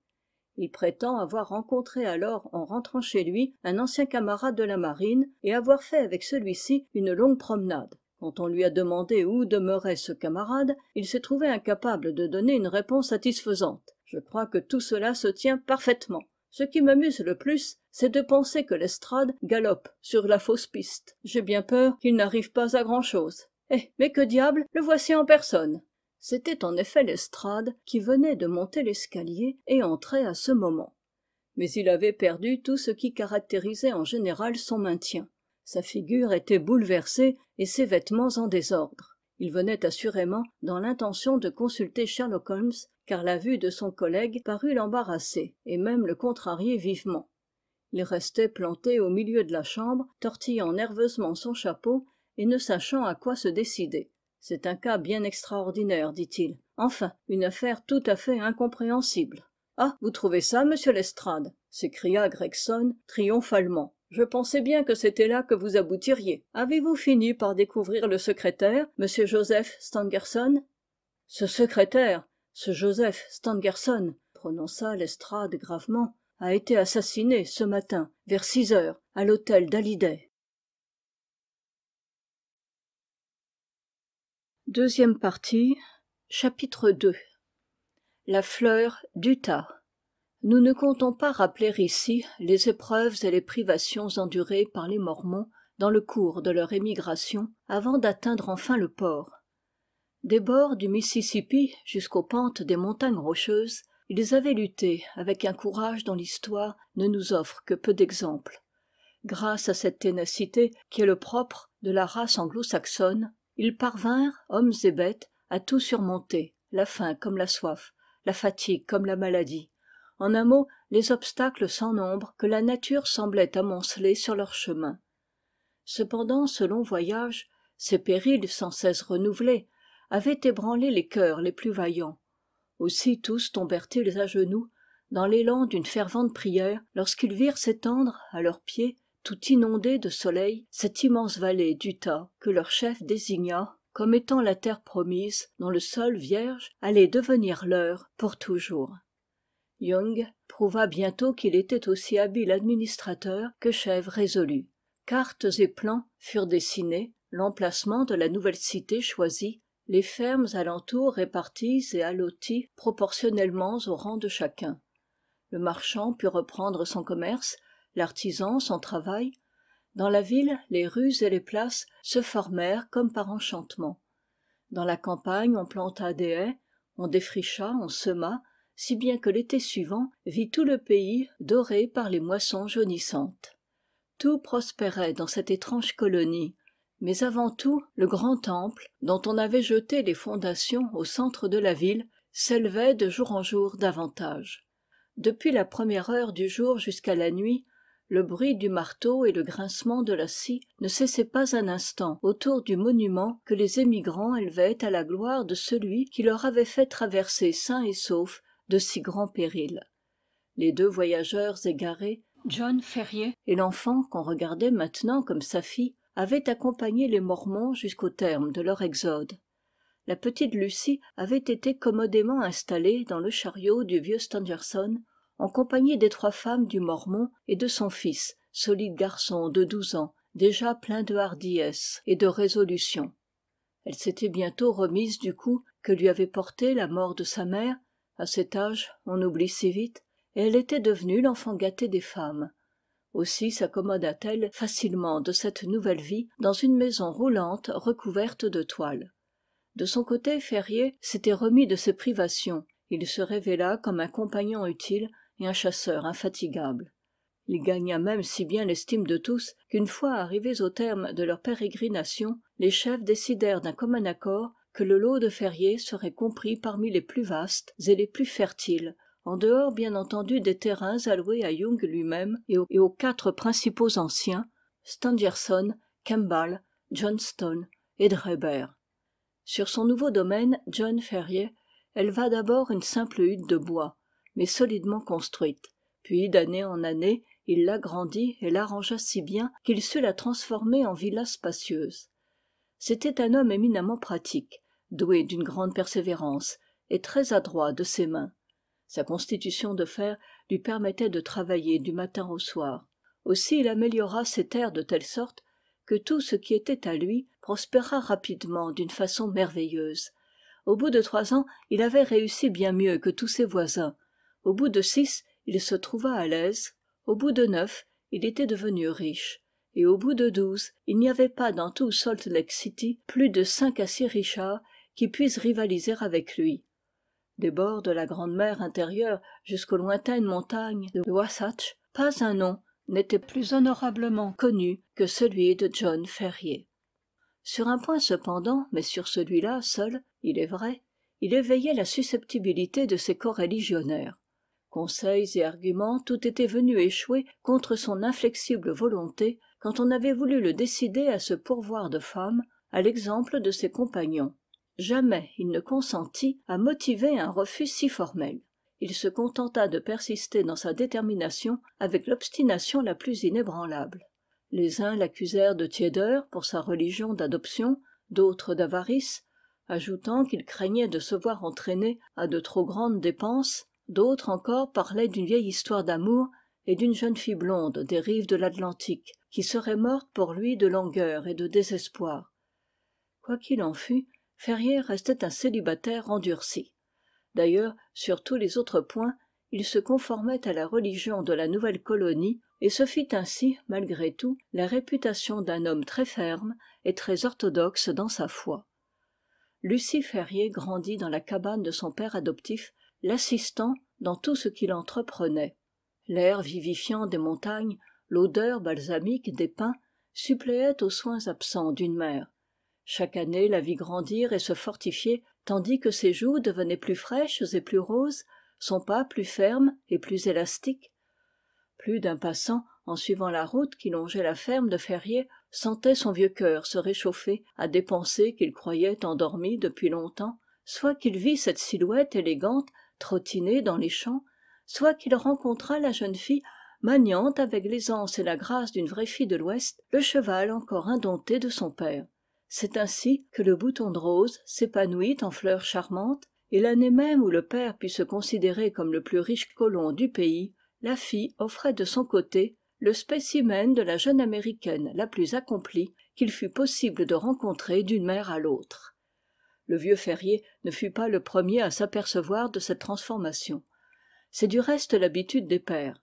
il prétend avoir rencontré alors en rentrant chez lui un ancien camarade de la marine et avoir fait avec celui-ci une longue promenade quand on lui a demandé où demeurait ce camarade il s'est trouvé incapable de donner une réponse satisfaisante je crois que tout cela se tient parfaitement ce qui m'amuse le plus c'est de penser que lestrade galope sur la fausse piste j'ai bien peur qu'il n'arrive pas à grand-chose. eh mais que diable le voici en personne c'était en effet lestrade qui venait de monter l'escalier et entrait à ce moment mais il avait perdu tout ce qui caractérisait en général son maintien sa figure était bouleversée et ses vêtements en désordre il venait assurément dans l'intention de consulter sherlock holmes car la vue de son collègue parut l'embarrasser et même le contrarier vivement il restait planté au milieu de la chambre tortillant nerveusement son chapeau et ne sachant à quoi se décider c'est un cas bien extraordinaire dit-il enfin une affaire tout à fait incompréhensible ah vous trouvez ça monsieur lestrade s'écria gregson triomphalement je pensais bien que c'était là que vous aboutiriez avez-vous fini par découvrir le secrétaire m joseph stangerson ce secrétaire ce joseph stangerson prononça lestrade gravement a été assassiné ce matin vers six heures à l'hôtel d'hallyday Deuxième partie, chapitre 2 La fleur d'Utah nous ne comptons pas rappeler ici les épreuves et les privations endurées par les mormons dans le cours de leur émigration avant d'atteindre enfin le port des bords du mississippi jusqu'aux pentes des montagnes rocheuses ils avaient lutté avec un courage dont l'histoire ne nous offre que peu d'exemples grâce à cette ténacité qui est le propre de la race anglo-saxonne ils parvinrent hommes et bêtes à tout surmonter la faim comme la soif la fatigue comme la maladie en un mot les obstacles sans nombre que la nature semblait amonceler sur leur chemin cependant ce long voyage ces périls sans cesse renouvelés avaient ébranlé les cœurs les plus vaillants aussi tous tombèrent ils à genoux dans l'élan d'une fervente prière lorsqu'ils virent s'étendre à leurs pieds tout inondée de soleil cette immense vallée d'utah que leur chef désigna comme étant la terre promise dont le sol vierge allait devenir leur pour toujours young prouva bientôt qu'il était aussi habile administrateur que chef résolu cartes et plans furent dessinés l'emplacement de la nouvelle cité choisi les fermes alentour réparties et alloties proportionnellement au rang de chacun le marchand put reprendre son commerce l'artisan son travail dans la ville les rues et les places se formèrent comme par enchantement dans la campagne on planta des haies on défricha on sema si bien que l'été suivant vit tout le pays doré par les moissons jaunissantes tout prospérait dans cette étrange colonie mais avant tout le grand temple dont on avait jeté les fondations au centre de la ville s'élevait de jour en jour davantage depuis la première heure du jour jusqu'à la nuit le bruit du marteau et le grincement de la scie ne cessaient pas un instant autour du monument que les émigrants élevaient à la gloire de celui qui leur avait fait traverser sain et sauf de si grands périls les deux voyageurs égarés john ferrier et l'enfant qu'on regardait maintenant comme sa fille avaient accompagné les mormons jusqu'au terme de leur exode la petite lucie avait été commodément installée dans le chariot du vieux stangerson en compagnie des trois femmes du mormon et de son fils solide garçon de douze ans déjà plein de hardiesse et de résolution elle s'était bientôt remise du coup que lui avait porté la mort de sa mère à cet âge on oublie si vite et elle était devenue l'enfant gâtée des femmes aussi saccommoda t elle facilement de cette nouvelle vie dans une maison roulante recouverte de toile de son côté ferrier s'était remis de ses privations il se révéla comme un compagnon utile et un chasseur infatigable il gagna même si bien l'estime de tous qu'une fois arrivés au terme de leur pérégrination les chefs décidèrent d'un commun accord que le lot de ferrier serait compris parmi les plus vastes et les plus fertiles en dehors bien entendu des terrains alloués à young lui-même et aux quatre principaux anciens stangerson Campbell, johnstone et Dreber. sur son nouveau domaine john ferrier éleva d'abord une simple hutte de bois mais solidement construite puis d'année en année il l'agrandit et l'arrangea si bien qu'il sut la transformer en villa spacieuse c'était un homme éminemment pratique doué d'une grande persévérance et très adroit de ses mains sa constitution de fer lui permettait de travailler du matin au soir aussi il améliora ses terres de telle sorte que tout ce qui était à lui prospéra rapidement d'une façon merveilleuse au bout de trois ans il avait réussi bien mieux que tous ses voisins au bout de six il se trouva à l'aise au bout de neuf il était devenu riche et au bout de douze il n'y avait pas dans tout salt lake city plus de cinq à six richards qui puisse rivaliser avec lui des bords de la grande mer intérieure jusqu'aux lointaines montagnes de wasatch pas un nom n'était plus honorablement connu que celui de john ferrier sur un point cependant mais sur celui-là seul il est vrai il éveillait la susceptibilité de ses coreligionnaires conseils et arguments tout était venu échouer contre son inflexible volonté quand on avait voulu le décider à se pourvoir de femme à l'exemple de ses compagnons jamais il ne consentit à motiver un refus si formel il se contenta de persister dans sa détermination avec l'obstination la plus inébranlable les uns l'accusèrent de tiédeur pour sa religion d'adoption d'autres d'avarice ajoutant qu'il craignait de se voir entraîné à de trop grandes dépenses d'autres encore parlaient d'une vieille histoire d'amour et d'une jeune fille blonde des rives de l'atlantique qui serait morte pour lui de langueur et de désespoir quoi qu'il en fût ferrier restait un célibataire endurci d'ailleurs sur tous les autres points il se conformait à la religion de la nouvelle colonie et se fit ainsi malgré tout la réputation d'un homme très ferme et très orthodoxe dans sa foi lucie ferrier grandit dans la cabane de son père adoptif l'assistant dans tout ce qu'il entreprenait l'air vivifiant des montagnes l'odeur balsamique des pins suppléaient aux soins absents d'une mère chaque année la vit grandir et se fortifier tandis que ses joues devenaient plus fraîches et plus roses son pas plus ferme et plus élastique plus d'un passant en suivant la route qui longeait la ferme de ferrier sentait son vieux cœur se réchauffer à des pensées qu'il croyait endormies depuis longtemps soit qu'il vît cette silhouette élégante trottiner dans les champs soit qu'il rencontrât la jeune fille maniant avec l'aisance et la grâce d'une vraie fille de l'ouest le cheval encore indompté de son père c'est ainsi que le bouton de rose s'épanouit en fleurs charmantes et l'année même où le père put se considérer comme le plus riche colon du pays la fille offrait de son côté le spécimen de la jeune américaine la plus accomplie qu'il fût possible de rencontrer d'une mère à l'autre le vieux ferrier ne fut pas le premier à s'apercevoir de cette transformation c'est du reste l'habitude des pères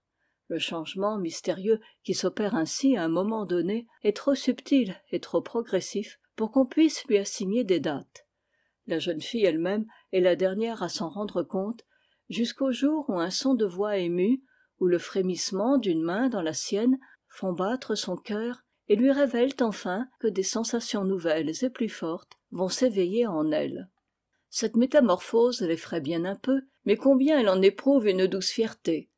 le changement mystérieux qui s'opère ainsi à un moment donné est trop subtil et trop progressif pour qu'on puisse lui assigner des dates la jeune fille elle-même est la dernière à s'en rendre compte jusqu'au jour où un son de voix émue ou le frémissement d'une main dans la sienne font battre son cœur et lui révèlent enfin que des sensations nouvelles et plus fortes vont s'éveiller en elle cette métamorphose l'effraie bien un peu mais combien elle en éprouve une douce fierté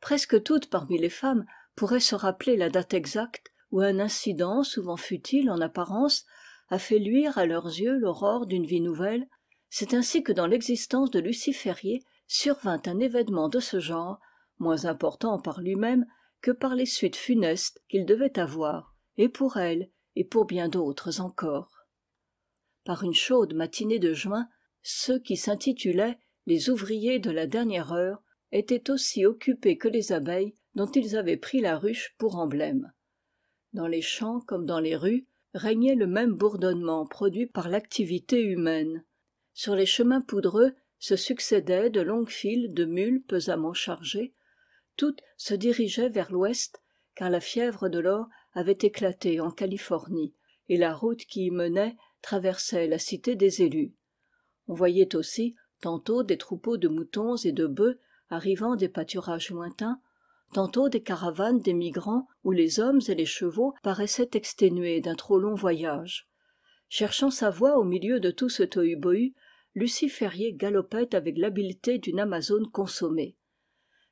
presque toutes parmi les femmes pourraient se rappeler la date exacte où un incident souvent futile en apparence a fait luire à leurs yeux l'aurore d'une vie nouvelle c'est ainsi que dans l'existence de lucie survint un événement de ce genre moins important par lui-même que par les suites funestes qu'il devait avoir et pour elle et pour bien d'autres encore par une chaude matinée de juin ceux qui s'intitulaient les ouvriers de la dernière heure étaient aussi occupés que les abeilles dont ils avaient pris la ruche pour emblème dans les champs comme dans les rues régnait le même bourdonnement produit par l'activité humaine sur les chemins poudreux se succédaient de longues files de mules pesamment chargées toutes se dirigeaient vers l'ouest car la fièvre de l'or avait éclaté en californie et la route qui y menait traversait la cité des élus on voyait aussi tantôt des troupeaux de moutons et de bœufs arrivant des pâturages lointains tantôt des caravanes des migrants où les hommes et les chevaux paraissaient exténués d'un trop long voyage cherchant sa voie au milieu de tout ce tohu-bohu lucie ferrier galopait avec l'habileté d'une amazone consommée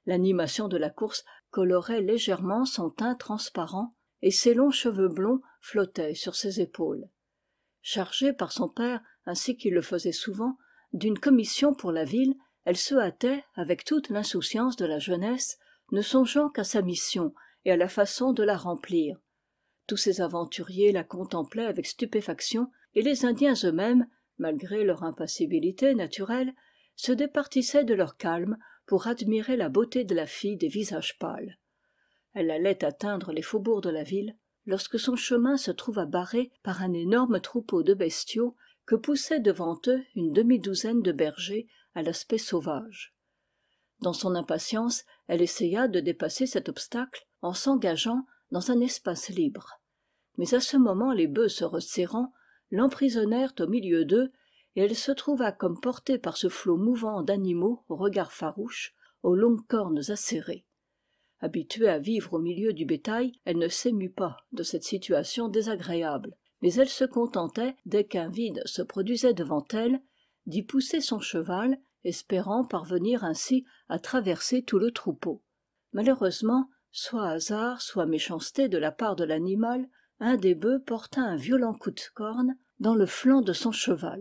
l'animation de la course colorait légèrement son teint transparent et ses longs cheveux blonds flottaient sur ses épaules chargée par son père ainsi qu'il le faisait souvent d'une commission pour la ville elle se hâtait avec toute l'insouciance de la jeunesse ne songeant qu'à sa mission et à la façon de la remplir tous ces aventuriers la contemplaient avec stupéfaction et les indiens eux-mêmes malgré leur impassibilité naturelle se départissaient de leur calme pour admirer la beauté de la fille des visages pâles elle allait atteindre les faubourgs de la ville lorsque son chemin se trouva barré par un énorme troupeau de bestiaux que poussait devant eux une demi-douzaine de bergers à l'aspect sauvage dans son impatience elle essaya de dépasser cet obstacle en s'engageant dans un espace libre mais à ce moment les bœufs se resserrant l'emprisonnèrent au milieu d'eux et elle se trouva comme portée par ce flot mouvant d'animaux au regard farouche aux longues cornes acérées habituée à vivre au milieu du bétail elle ne s'émut pas de cette situation désagréable mais elle se contentait dès qu'un vide se produisait devant elle d'y pousser son cheval espérant parvenir ainsi à traverser tout le troupeau malheureusement soit hasard soit méchanceté de la part de l'animal un des bœufs porta un violent coup de corne dans le flanc de son cheval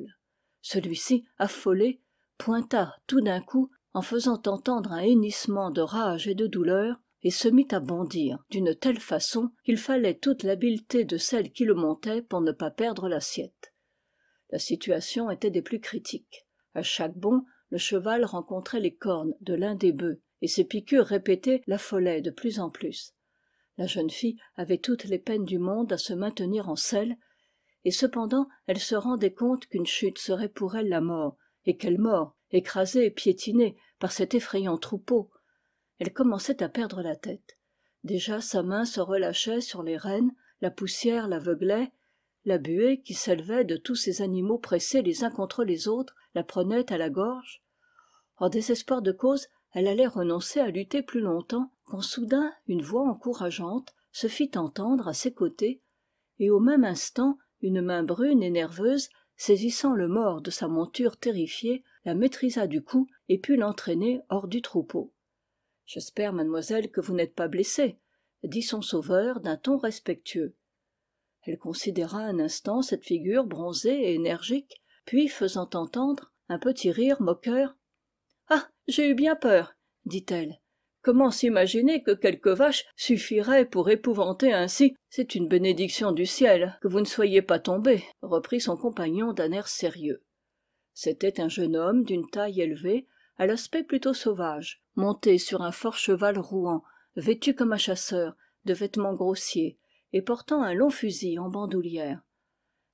celui-ci affolé pointa tout d'un coup en faisant entendre un hennissement de rage et de douleur et se mit à bondir d'une telle façon qu'il fallait toute l'habileté de celle qui le montait pour ne pas perdre l'assiette la situation était des plus critiques À chaque bond le cheval rencontrait les cornes de l'un des bœufs et ses piqûres répétées l'affolaient de plus en plus la jeune fille avait toutes les peines du monde à se maintenir en selle et cependant elle se rendait compte qu'une chute serait pour elle la mort et quelle mort écrasée et piétinée par cet effrayant troupeau elle commençait à perdre la tête déjà sa main se relâchait sur les rênes la poussière l'aveuglait la buée qui s'élevait de tous ces animaux pressés les uns contre les autres la prenait à la gorge en désespoir de cause elle allait renoncer à lutter plus longtemps quand soudain une voix encourageante se fit entendre à ses côtés et au même instant une main brune et nerveuse saisissant le mort de sa monture terrifiée la maîtrisa du cou et put l'entraîner hors du troupeau j'espère mademoiselle que vous n'êtes pas blessée dit son sauveur d'un ton respectueux elle considéra un instant cette figure bronzée et énergique puis faisant entendre un petit rire moqueur j'ai eu bien peur dit-elle comment s'imaginer que quelques vaches suffiraient pour épouvanter ainsi c'est une bénédiction du ciel que vous ne soyez pas tombé, » reprit son compagnon d'un air sérieux c'était un jeune homme d'une taille élevée à l'aspect plutôt sauvage monté sur un fort cheval rouan vêtu comme un chasseur de vêtements grossiers et portant un long fusil en bandoulière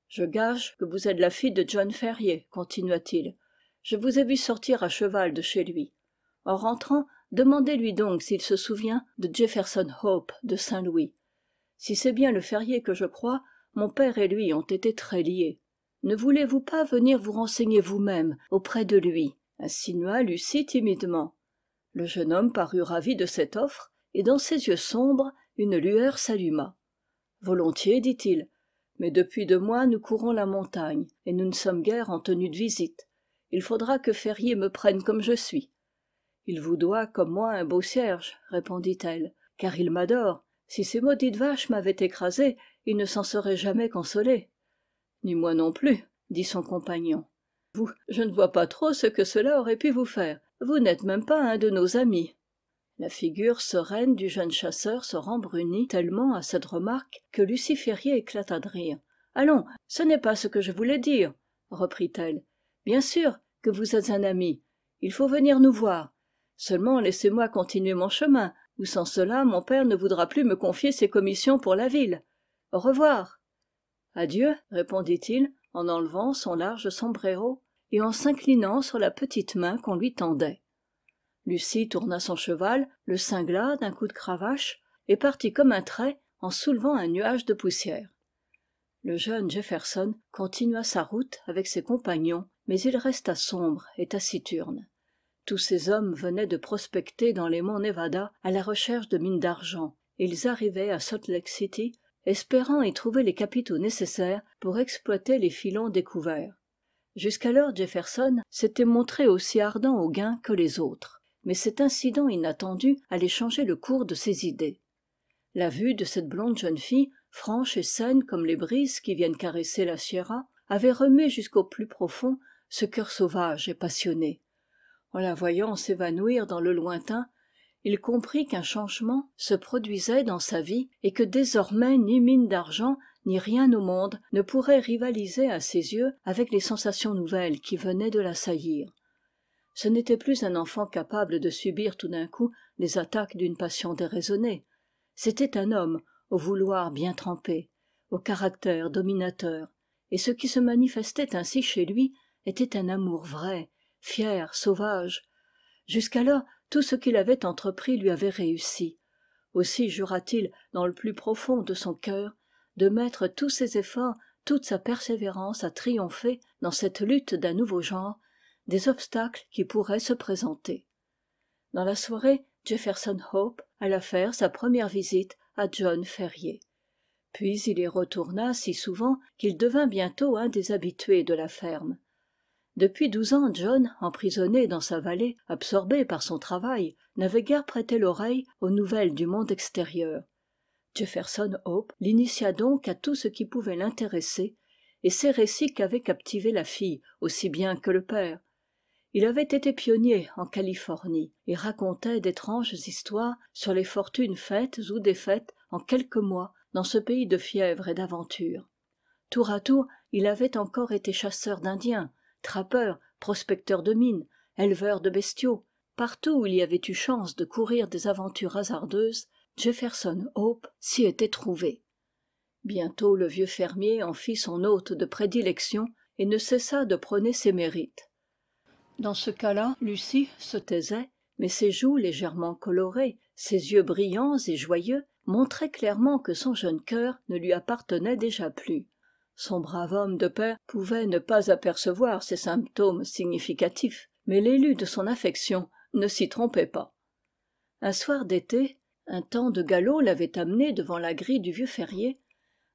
je gage que vous êtes la fille de john ferrier continua-t-il je vous ai vu sortir à cheval de chez lui en rentrant demandez-lui donc s'il se souvient de jefferson hope de saint-louis si c'est bien le ferrier que je crois mon père et lui ont été très liés ne voulez-vous pas venir vous renseigner vous-même auprès de lui insinua lucie timidement le jeune homme parut ravi de cette offre et dans ses yeux sombres une lueur s'alluma volontiers dit-il mais depuis deux mois nous courons la montagne et nous ne sommes guère en tenue de visite il faudra que ferrier me prenne comme je suis il vous doit comme moi un beau cierge répondit-elle car il m'adore si ces maudites vaches m'avaient écrasé, il ne s'en serait jamais consolé ni moi non plus dit son compagnon vous je ne vois pas trop ce que cela aurait pu vous faire vous n'êtes même pas un de nos amis la figure sereine du jeune chasseur se rembrunit tellement à cette remarque que lucie ferrier éclata de rire allons ce n'est pas ce que je voulais dire reprit-elle bien sûr que vous êtes un ami il faut venir nous voir seulement laissez-moi continuer mon chemin ou sans cela mon père ne voudra plus me confier ses commissions pour la ville au revoir adieu répondit-il en enlevant son large sombrero et en s'inclinant sur la petite main qu'on lui tendait lucie tourna son cheval le cingla d'un coup de cravache et partit comme un trait en soulevant un nuage de poussière le jeune jefferson continua sa route avec ses compagnons mais il resta sombre et taciturne tous ces hommes venaient de prospecter dans les monts nevada à la recherche de mines d'argent et ils arrivaient à salt lake city espérant y trouver les capitaux nécessaires pour exploiter les filons découverts jusqu'alors jefferson s'était montré aussi ardent au gain que les autres mais cet incident inattendu allait changer le cours de ses idées la vue de cette blonde jeune fille franche et saine comme les brises qui viennent caresser la sierra avait remué jusqu'au plus profond ce cœur sauvage et passionné en la voyant s'évanouir dans le lointain il comprit qu'un changement se produisait dans sa vie et que désormais ni mine d'argent ni rien au monde ne pourrait rivaliser à ses yeux avec les sensations nouvelles qui venaient de l'assaillir ce n'était plus un enfant capable de subir tout d'un coup les attaques d'une passion déraisonnée c'était un homme au vouloir bien trempé au caractère dominateur et ce qui se manifestait ainsi chez lui était un amour vrai fier sauvage jusqu'alors tout ce qu'il avait entrepris lui avait réussi aussi jura t il dans le plus profond de son cœur de mettre tous ses efforts toute sa persévérance à triompher dans cette lutte d'un nouveau genre des obstacles qui pourraient se présenter dans la soirée jefferson hope alla faire sa première visite à john ferrier puis il y retourna si souvent qu'il devint bientôt un des habitués de la ferme depuis douze ans john emprisonné dans sa vallée absorbé par son travail n'avait guère prêté l'oreille aux nouvelles du monde extérieur jefferson hope l'initia donc à tout ce qui pouvait l'intéresser et ses récits qu'avait captivé la fille aussi bien que le père il avait été pionnier en californie et racontait d'étranges histoires sur les fortunes faites ou défaites en quelques mois dans ce pays de fièvre et d'aventure tour à tour il avait encore été chasseur d'indiens Trappeur, prospecteur de mines éleveur de bestiaux partout où il y avait eu chance de courir des aventures hasardeuses jefferson hope s'y était trouvé bientôt le vieux fermier en fit son hôte de prédilection et ne cessa de prôner ses mérites dans ce cas-là lucie se taisait mais ses joues légèrement colorées ses yeux brillants et joyeux montraient clairement que son jeune cœur ne lui appartenait déjà plus son brave homme de père pouvait ne pas apercevoir ces symptômes significatifs mais l'élu de son affection ne s'y trompait pas un soir d'été un temps de galop l'avait amené devant la grille du vieux ferrier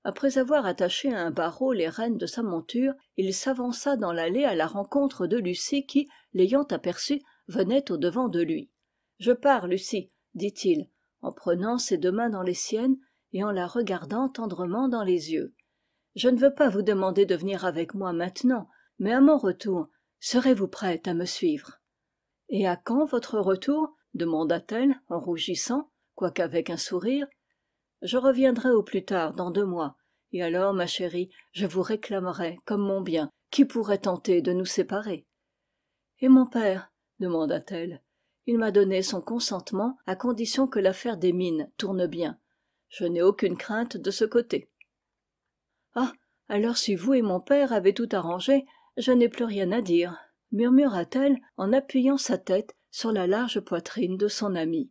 après avoir attaché à un barreau les rênes de sa monture il s'avança dans l'allée à la rencontre de lucie qui l'ayant aperçu venait au-devant de lui je pars lucie dit-il en prenant ses deux mains dans les siennes et en la regardant tendrement dans les yeux je ne veux pas vous demander de venir avec moi maintenant mais à mon retour serez-vous prête à me suivre et à quand votre retour demanda-t-elle en rougissant quoique avec un sourire je reviendrai au plus tard dans deux mois et alors ma chérie je vous réclamerai comme mon bien qui pourrait tenter de nous séparer et mon père demanda-t-elle il m'a donné son consentement à condition que l'affaire des mines tourne bien je n'ai aucune crainte de ce côté ah alors si vous et mon père avez tout arrangé je n'ai plus rien à dire murmura-t-elle en appuyant sa tête sur la large poitrine de son ami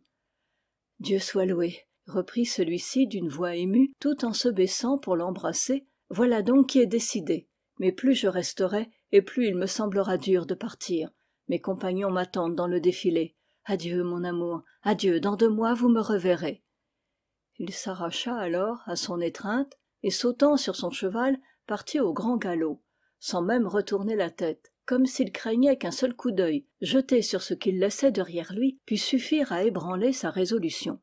dieu soit loué reprit celui-ci d'une voix émue tout en se baissant pour l'embrasser voilà donc qui est décidé mais plus je resterai et plus il me semblera dur de partir mes compagnons m'attendent dans le défilé adieu mon amour adieu dans deux mois vous me reverrez il s'arracha alors à son étreinte et sautant sur son cheval partit au grand galop sans même retourner la tête comme s'il craignait qu'un seul coup d'œil jeté sur ce qu'il laissait derrière lui pût suffire à ébranler sa résolution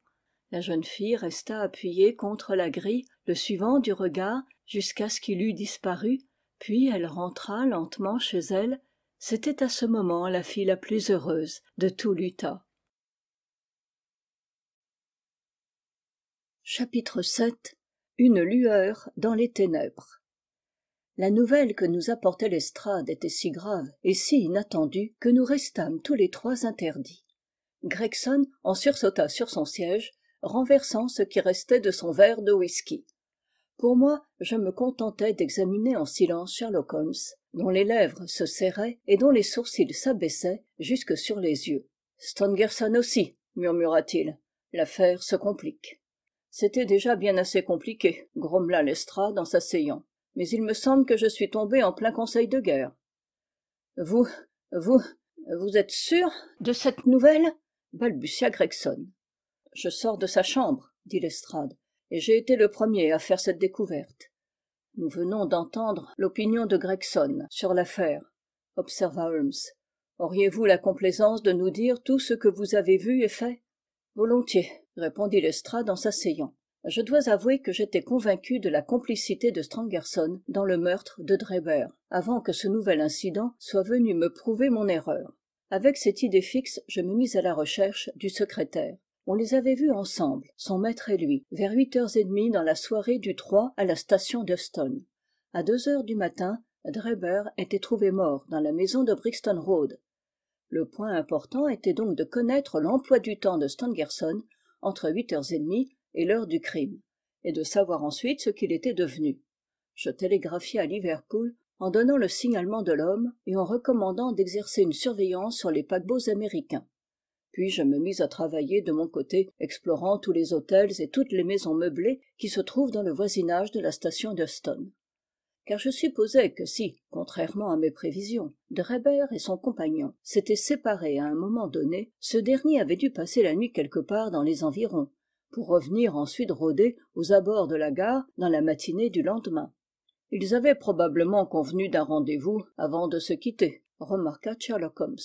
la jeune fille resta appuyée contre la grille le suivant du regard jusqu'à ce qu'il eût disparu puis elle rentra lentement chez elle c'était à ce moment la fille la plus heureuse de tout l'utah chapitre une lueur dans les ténèbres la nouvelle que nous apportait lestrade était si grave et si inattendue que nous restâmes tous les trois interdits gregson en sursauta sur son siège renversant ce qui restait de son verre de whisky pour moi je me contentais d'examiner en silence sherlock holmes dont les lèvres se serraient et dont les sourcils s'abaissaient jusque sur les yeux stangerson aussi murmura-t-il l'affaire se complique c'était déjà bien assez compliqué grommela lestrade en s'asseyant mais il me semble que je suis tombé en plein conseil de guerre vous vous vous êtes sûr de cette nouvelle balbutia gregson je sors de sa chambre dit lestrade et j'ai été le premier à faire cette découverte nous venons d'entendre l'opinion de gregson sur l'affaire observa holmes auriez-vous la complaisance de nous dire tout ce que vous avez vu et fait volontiers répondit lestrade en s'asseyant je dois avouer que j'étais convaincu de la complicité de Strangerson dans le meurtre de dreber avant que ce nouvel incident soit venu me prouver mon erreur avec cette idée fixe je me mis à la recherche du secrétaire on les avait vus ensemble son maître et lui vers huit heures et demie dans la soirée du à la station d'euston À deux heures du matin dreber était trouvé mort dans la maison de brixton road le point important était donc de connaître l'emploi du temps de entre huit heures et demie et l'heure du crime et de savoir ensuite ce qu'il était devenu je télégraphiai à liverpool en donnant le signalement de l'homme et en recommandant d'exercer une surveillance sur les paquebots américains puis je me mis à travailler de mon côté explorant tous les hôtels et toutes les maisons meublées qui se trouvent dans le voisinage de la station d'Huston car je supposais que si contrairement à mes prévisions dreber et son compagnon s'étaient séparés à un moment donné ce dernier avait dû passer la nuit quelque part dans les environs pour revenir ensuite rôder aux abords de la gare dans la matinée du lendemain ils avaient probablement convenu d'un rendez-vous avant de se quitter remarqua sherlock holmes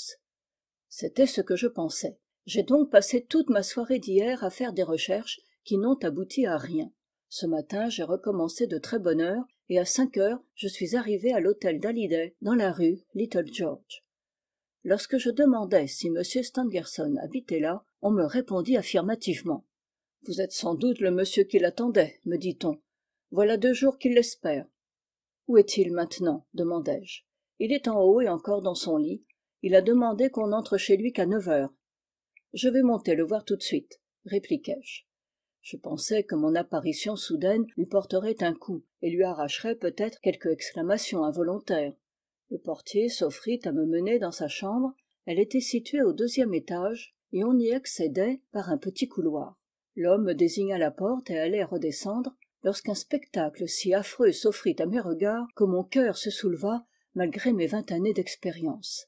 c'était ce que je pensais j'ai donc passé toute ma soirée d'hier à faire des recherches qui n'ont abouti à rien ce matin j'ai recommencé de très bonne heure et à cinq heures je suis arrivé à l'hôtel d'hallyday dans la rue little george lorsque je demandai si m stangerson habitait là on me répondit affirmativement vous êtes sans doute le monsieur qui l'attendait me dit-on voilà deux jours qu'il l'espère où est-il maintenant demandai-je il est en haut et encore dans son lit il a demandé qu'on n'entre chez lui qu'à neuf heures je vais monter le voir tout de suite répliquai-je je pensais que mon apparition soudaine lui porterait un coup et lui arracherait peut-être quelque exclamation involontaire le portier s'offrit à me mener dans sa chambre elle était située au deuxième étage et on y accédait par un petit couloir l'homme désigna la porte et allait redescendre lorsqu'un spectacle si affreux s'offrit à mes regards que mon cœur se souleva malgré mes vingt années d'expérience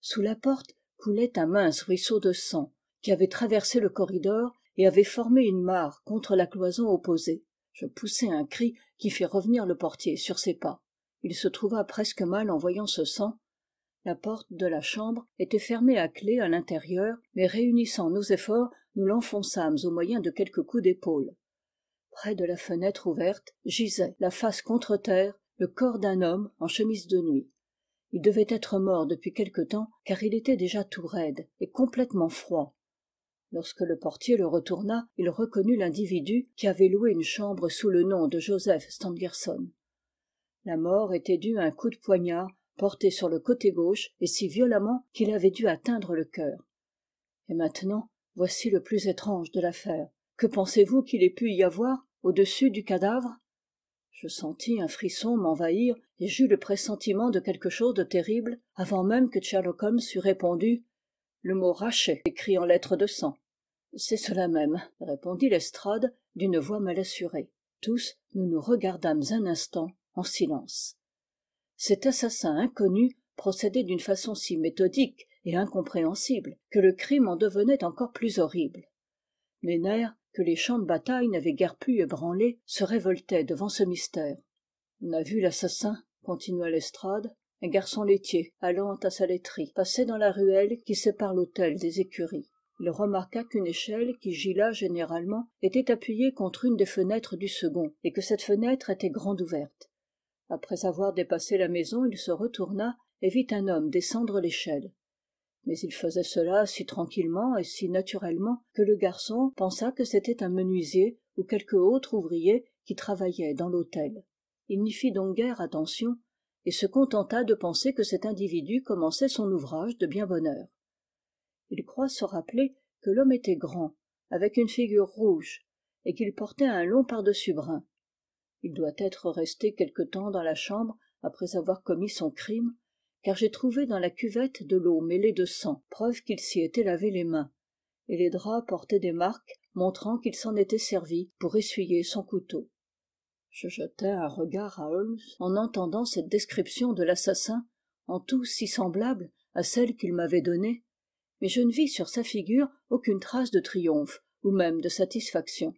sous la porte coulait un mince ruisseau de sang qui avait traversé le corridor et avait formé une mare contre la cloison opposée je poussai un cri qui fit revenir le portier sur ses pas il se trouva presque mal en voyant ce sang la porte de la chambre était fermée à clef à l'intérieur mais réunissant nos efforts nous l'enfonçâmes au moyen de quelques coups d'épaule près de la fenêtre ouverte gisait la face contre terre le corps d'un homme en chemise de nuit il devait être mort depuis quelque temps car il était déjà tout raide et complètement froid lorsque le portier le retourna il reconnut l'individu qui avait loué une chambre sous le nom de joseph stangerson la mort était due à un coup de poignard porté sur le côté gauche et si violemment qu'il avait dû atteindre le cœur et maintenant voici le plus étrange de l'affaire que pensez-vous qu'il ait pu y avoir au-dessus du cadavre je sentis un frisson m'envahir et j'eus le pressentiment de quelque chose de terrible avant même que sherlock holmes eût répondu le mot rachet écrit en lettres de sang c'est cela même répondit lestrade d'une voix mal assurée tous nous nous regardâmes un instant en silence cet assassin inconnu procédait d'une façon si méthodique et incompréhensible que le crime en devenait encore plus horrible mes nerfs que les champs de bataille n'avaient guère pu ébranler se révoltaient devant ce mystère on a vu l'assassin continua lestrade un garçon laitier allant à sa laiterie passait dans la ruelle qui sépare l'hôtel des écuries il remarqua qu'une échelle qui gila généralement était appuyée contre une des fenêtres du second et que cette fenêtre était grande ouverte après avoir dépassé la maison il se retourna et vit un homme descendre l'échelle mais il faisait cela si tranquillement et si naturellement que le garçon pensa que c'était un menuisier ou quelque autre ouvrier qui travaillait dans l'hôtel il n'y fit donc guère attention et se contenta de penser que cet individu commençait son ouvrage de bien bonne heure il croit se rappeler que l'homme était grand avec une figure rouge et qu'il portait un long pardessus brun il doit être resté quelque temps dans la chambre après avoir commis son crime car j'ai trouvé dans la cuvette de l'eau mêlée de sang preuve qu'il s'y était lavé les mains et les draps portaient des marques montrant qu'il s'en était servi pour essuyer son couteau je jetai un regard à holmes en entendant cette description de l'assassin en tout si semblable à celle qu'il m'avait donnée mais je ne vis sur sa figure aucune trace de triomphe ou même de satisfaction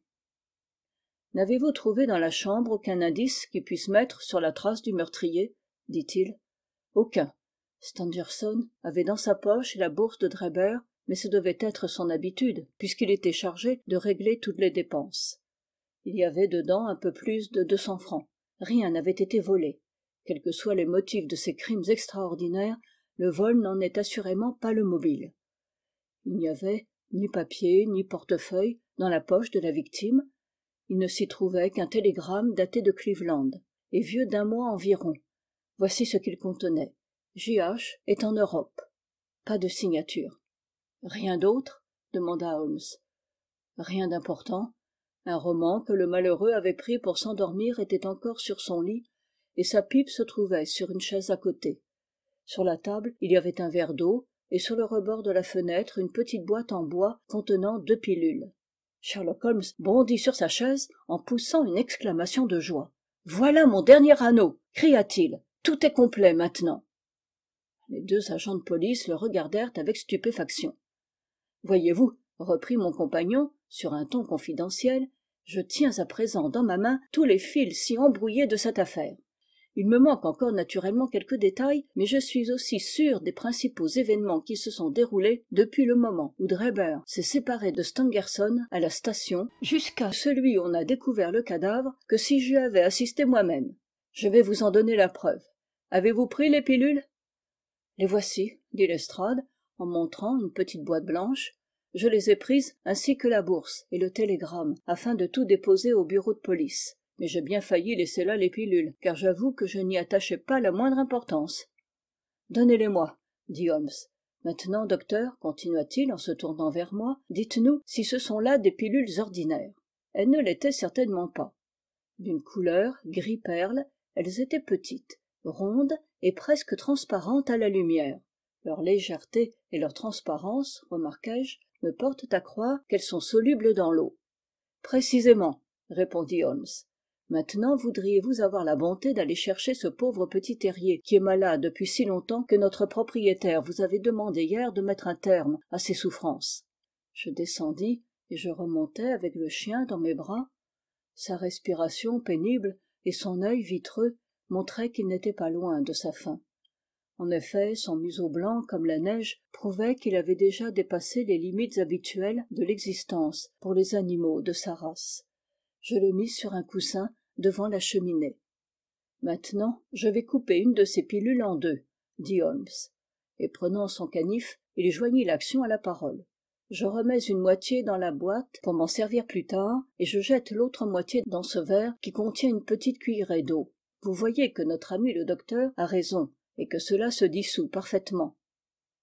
n'avez-vous trouvé dans la chambre aucun indice qui puisse mettre sur la trace du meurtrier dit-il aucun stangerson avait dans sa poche la bourse de Dreber, mais ce devait être son habitude puisqu'il était chargé de régler toutes les dépenses il y avait dedans un peu plus de deux cents francs rien n'avait été volé quels que soient les motifs de ces crimes extraordinaires le vol n'en est assurément pas le mobile il n'y avait ni papier ni portefeuille dans la poche de la victime il ne s'y trouvait qu'un télégramme daté de cleveland et vieux d'un mois environ voici ce qu'il contenait J.H. est en europe pas de signature rien d'autre demanda holmes rien d'important un roman que le malheureux avait pris pour s'endormir était encore sur son lit et sa pipe se trouvait sur une chaise à côté sur la table il y avait un verre d'eau et sur le rebord de la fenêtre une petite boîte en bois contenant deux pilules sherlock holmes bondit sur sa chaise en poussant une exclamation de joie voilà mon dernier anneau cria-t-il tout est complet maintenant les deux agents de police le regardèrent avec stupéfaction voyez-vous reprit mon compagnon sur un ton confidentiel je tiens à présent dans ma main tous les fils si embrouillés de cette affaire il me manque encore naturellement quelques détails mais je suis aussi sûr des principaux événements qui se sont déroulés depuis le moment où Dreber s'est séparé de stangerson à la station jusqu'à celui où on a découvert le cadavre que si j'y avais assisté moi-même je vais vous en donner la preuve avez-vous pris les pilules les voici dit lestrade en montrant une petite boîte blanche je les ai prises ainsi que la bourse et le télégramme afin de tout déposer au bureau de police mais j'ai bien failli laisser là les pilules car j'avoue que je n'y attachais pas la moindre importance donnez-les-moi dit holmes maintenant docteur continua-t-il en se tournant vers moi dites-nous si ce sont là des pilules ordinaires elles ne l'étaient certainement pas d'une couleur gris perle elles étaient petites rondes et presque transparentes à la lumière leur légèreté et leur transparence remarquai-je me portent à croire qu'elles sont solubles dans l'eau précisément répondit holmes maintenant voudriez-vous avoir la bonté d'aller chercher ce pauvre petit terrier qui est malade depuis si longtemps que notre propriétaire vous avait demandé hier de mettre un terme à ses souffrances je descendis et je remontai avec le chien dans mes bras sa respiration pénible et son œil vitreux montraient qu'il n'était pas loin de sa fin en effet son museau blanc comme la neige prouvait qu'il avait déjà dépassé les limites habituelles de l'existence pour les animaux de sa race je le mis sur un coussin devant la cheminée maintenant je vais couper une de ces pilules en deux dit holmes et prenant son canif il joignit l'action à la parole je remets une moitié dans la boîte pour m'en servir plus tard et je jette l'autre moitié dans ce verre qui contient une petite cuillerée d'eau vous voyez que notre ami le docteur a raison et que cela se dissout parfaitement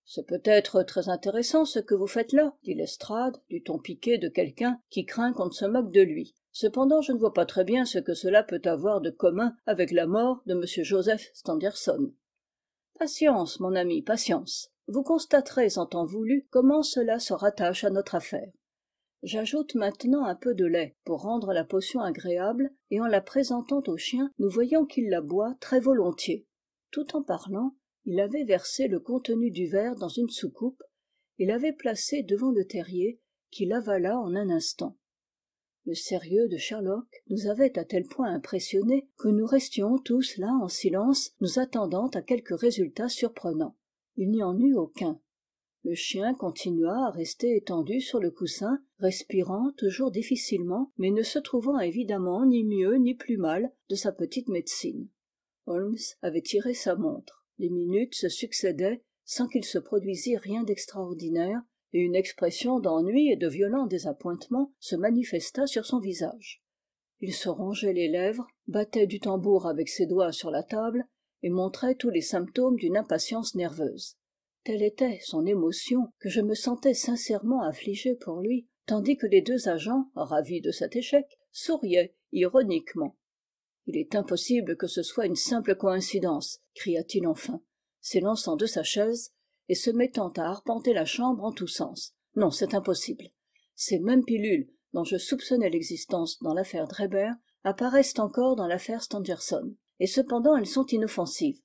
c'est peut-être très intéressant ce que vous faites là dit lestrade du ton piqué de quelqu'un qui craint qu'on ne se moque de lui cependant je ne vois pas très bien ce que cela peut avoir de commun avec la mort de m joseph Standerson. »« patience mon ami patience vous constaterez en temps voulu comment cela se rattache à notre affaire j'ajoute maintenant un peu de lait pour rendre la potion agréable et en la présentant au chien nous voyons qu'il la boit très volontiers tout en parlant il avait versé le contenu du verre dans une soucoupe et l'avait placé devant le terrier qui l'avala en un instant le sérieux de sherlock nous avait à tel point impressionnés que nous restions tous là en silence nous attendant à quelque résultat surprenant il n'y en eut aucun le chien continua à rester étendu sur le coussin respirant toujours difficilement mais ne se trouvant évidemment ni mieux ni plus mal de sa petite médecine avait tiré sa montre les minutes se succédaient sans qu'il se produisît rien d'extraordinaire et une expression d'ennui et de violent désappointement se manifesta sur son visage il se rongeait les lèvres battait du tambour avec ses doigts sur la table et montrait tous les symptômes d'une impatience nerveuse telle était son émotion que je me sentais sincèrement affligé pour lui tandis que les deux agents ravis de cet échec souriaient ironiquement il est impossible que ce soit une simple coïncidence cria-t-il enfin s'élançant de sa chaise et se mettant à arpenter la chambre en tous sens non c'est impossible ces mêmes pilules dont je soupçonnais l'existence dans l'affaire Dreber apparaissent encore dans l'affaire stangerson et cependant elles sont inoffensives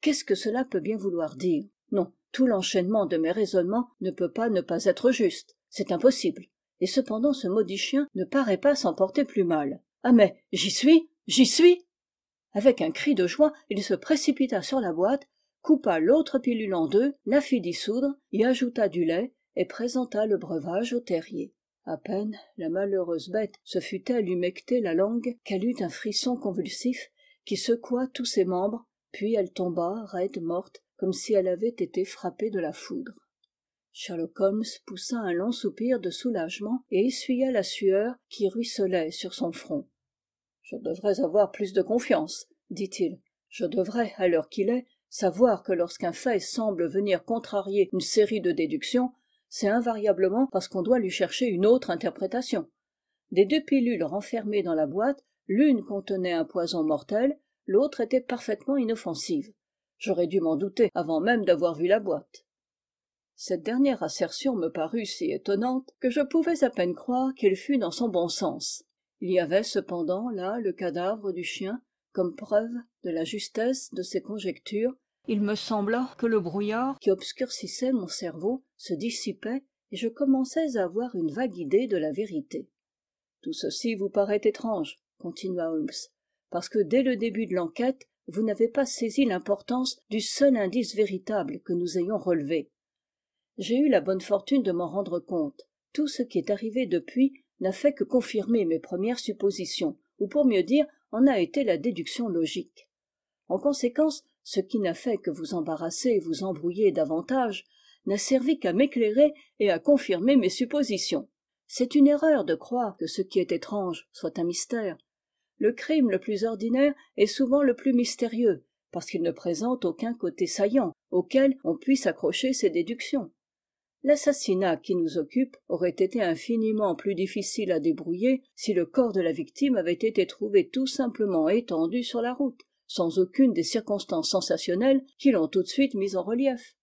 qu'est-ce que cela peut bien vouloir dire non tout l'enchaînement de mes raisonnements ne peut pas ne pas être juste c'est impossible et cependant ce maudit chien ne paraît pas s'en porter plus mal ah mais j'y suis j'y suis avec un cri de joie il se précipita sur la boîte coupa l'autre pilule en deux la fit dissoudre y ajouta du lait et présenta le breuvage au terrier a peine la malheureuse bête se fut-elle humectée la langue qu'elle eut un frisson convulsif qui secoua tous ses membres puis elle tomba raide morte comme si elle avait été frappée de la foudre sherlock holmes poussa un long soupir de soulagement et essuya la sueur qui ruisselait sur son front je devrais avoir plus de confiance dit-il je devrais à l'heure qu'il est savoir que lorsqu'un fait semble venir contrarier une série de déductions c'est invariablement parce qu'on doit lui chercher une autre interprétation des deux pilules renfermées dans la boîte l'une contenait un poison mortel l'autre était parfaitement inoffensive j'aurais dû m'en douter avant même d'avoir vu la boîte cette dernière assertion me parut si étonnante que je pouvais à peine croire qu'il fût dans son bon sens il y avait cependant là le cadavre du chien comme preuve de la justesse de ses conjectures il me sembla que le brouillard qui obscurcissait mon cerveau se dissipait et je commençais à avoir une vague idée de la vérité tout ceci vous paraît étrange continua holmes parce que dès le début de l'enquête vous n'avez pas saisi l'importance du seul indice véritable que nous ayons relevé j'ai eu la bonne fortune de m'en rendre compte tout ce qui est arrivé depuis n'a fait que confirmer mes premières suppositions ou pour mieux dire en a été la déduction logique en conséquence ce qui n'a fait que vous embarrasser et vous embrouiller davantage n'a servi qu'à m'éclairer et à confirmer mes suppositions c'est une erreur de croire que ce qui est étrange soit un mystère le crime le plus ordinaire est souvent le plus mystérieux parce qu'il ne présente aucun côté saillant auquel on puisse accrocher ses déductions l'assassinat qui nous occupe aurait été infiniment plus difficile à débrouiller si le corps de la victime avait été trouvé tout simplement étendu sur la route sans aucune des circonstances sensationnelles qui l'ont tout de suite mis en relief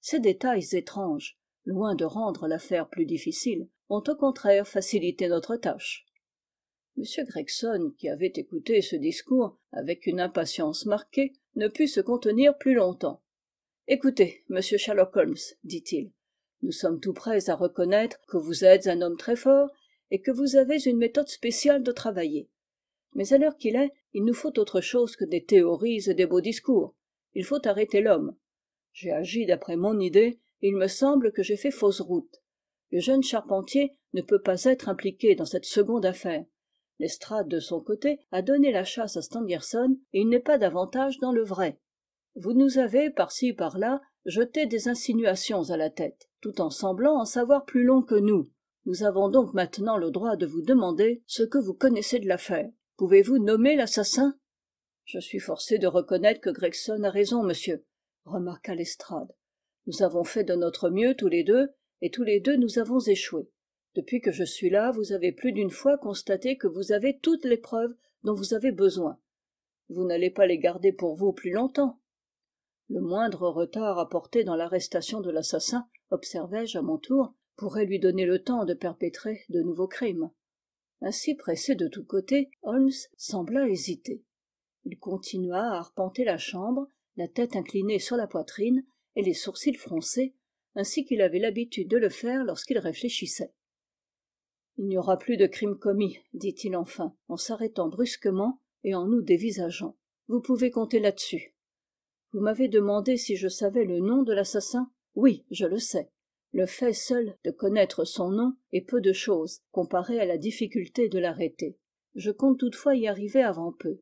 ces détails étranges loin de rendre l'affaire plus difficile ont au contraire facilité notre tâche m gregson qui avait écouté ce discours avec une impatience marquée ne put se contenir plus longtemps écoutez monsieur sherlock holmes dit-il nous sommes tout prêts à reconnaître que vous êtes un homme très fort et que vous avez une méthode spéciale de travailler mais à l'heure qu'il est il nous faut autre chose que des théories et des beaux discours il faut arrêter l'homme j'ai agi d'après mon idée et il me semble que j'ai fait fausse route le jeune charpentier ne peut pas être impliqué dans cette seconde affaire lestrade de son côté a donné la chasse à stangerson et il n'est pas davantage dans le vrai vous nous avez par-ci par-là jetait des insinuations à la tête tout en semblant en savoir plus long que nous nous avons donc maintenant le droit de vous demander ce que vous connaissez de l'affaire pouvez-vous nommer l'assassin je suis forcé de reconnaître que gregson a raison monsieur remarqua lestrade nous avons fait de notre mieux tous les deux et tous les deux nous avons échoué depuis que je suis là vous avez plus d'une fois constaté que vous avez toutes les preuves dont vous avez besoin vous n'allez pas les garder pour vous plus longtemps le moindre retard apporté dans l'arrestation de l'assassin observai je à mon tour pourrait lui donner le temps de perpétrer de nouveaux crimes ainsi pressé de tous côtés holmes sembla hésiter il continua à arpenter la chambre la tête inclinée sur la poitrine et les sourcils froncés ainsi qu'il avait l'habitude de le faire lorsqu'il réfléchissait il n'y aura plus de crime commis dit-il enfin en s'arrêtant brusquement et en nous dévisageant vous pouvez compter là-dessus vous m'avez demandé si je savais le nom de l'assassin oui je le sais le fait seul de connaître son nom est peu de chose comparé à la difficulté de l'arrêter je compte toutefois y arriver avant peu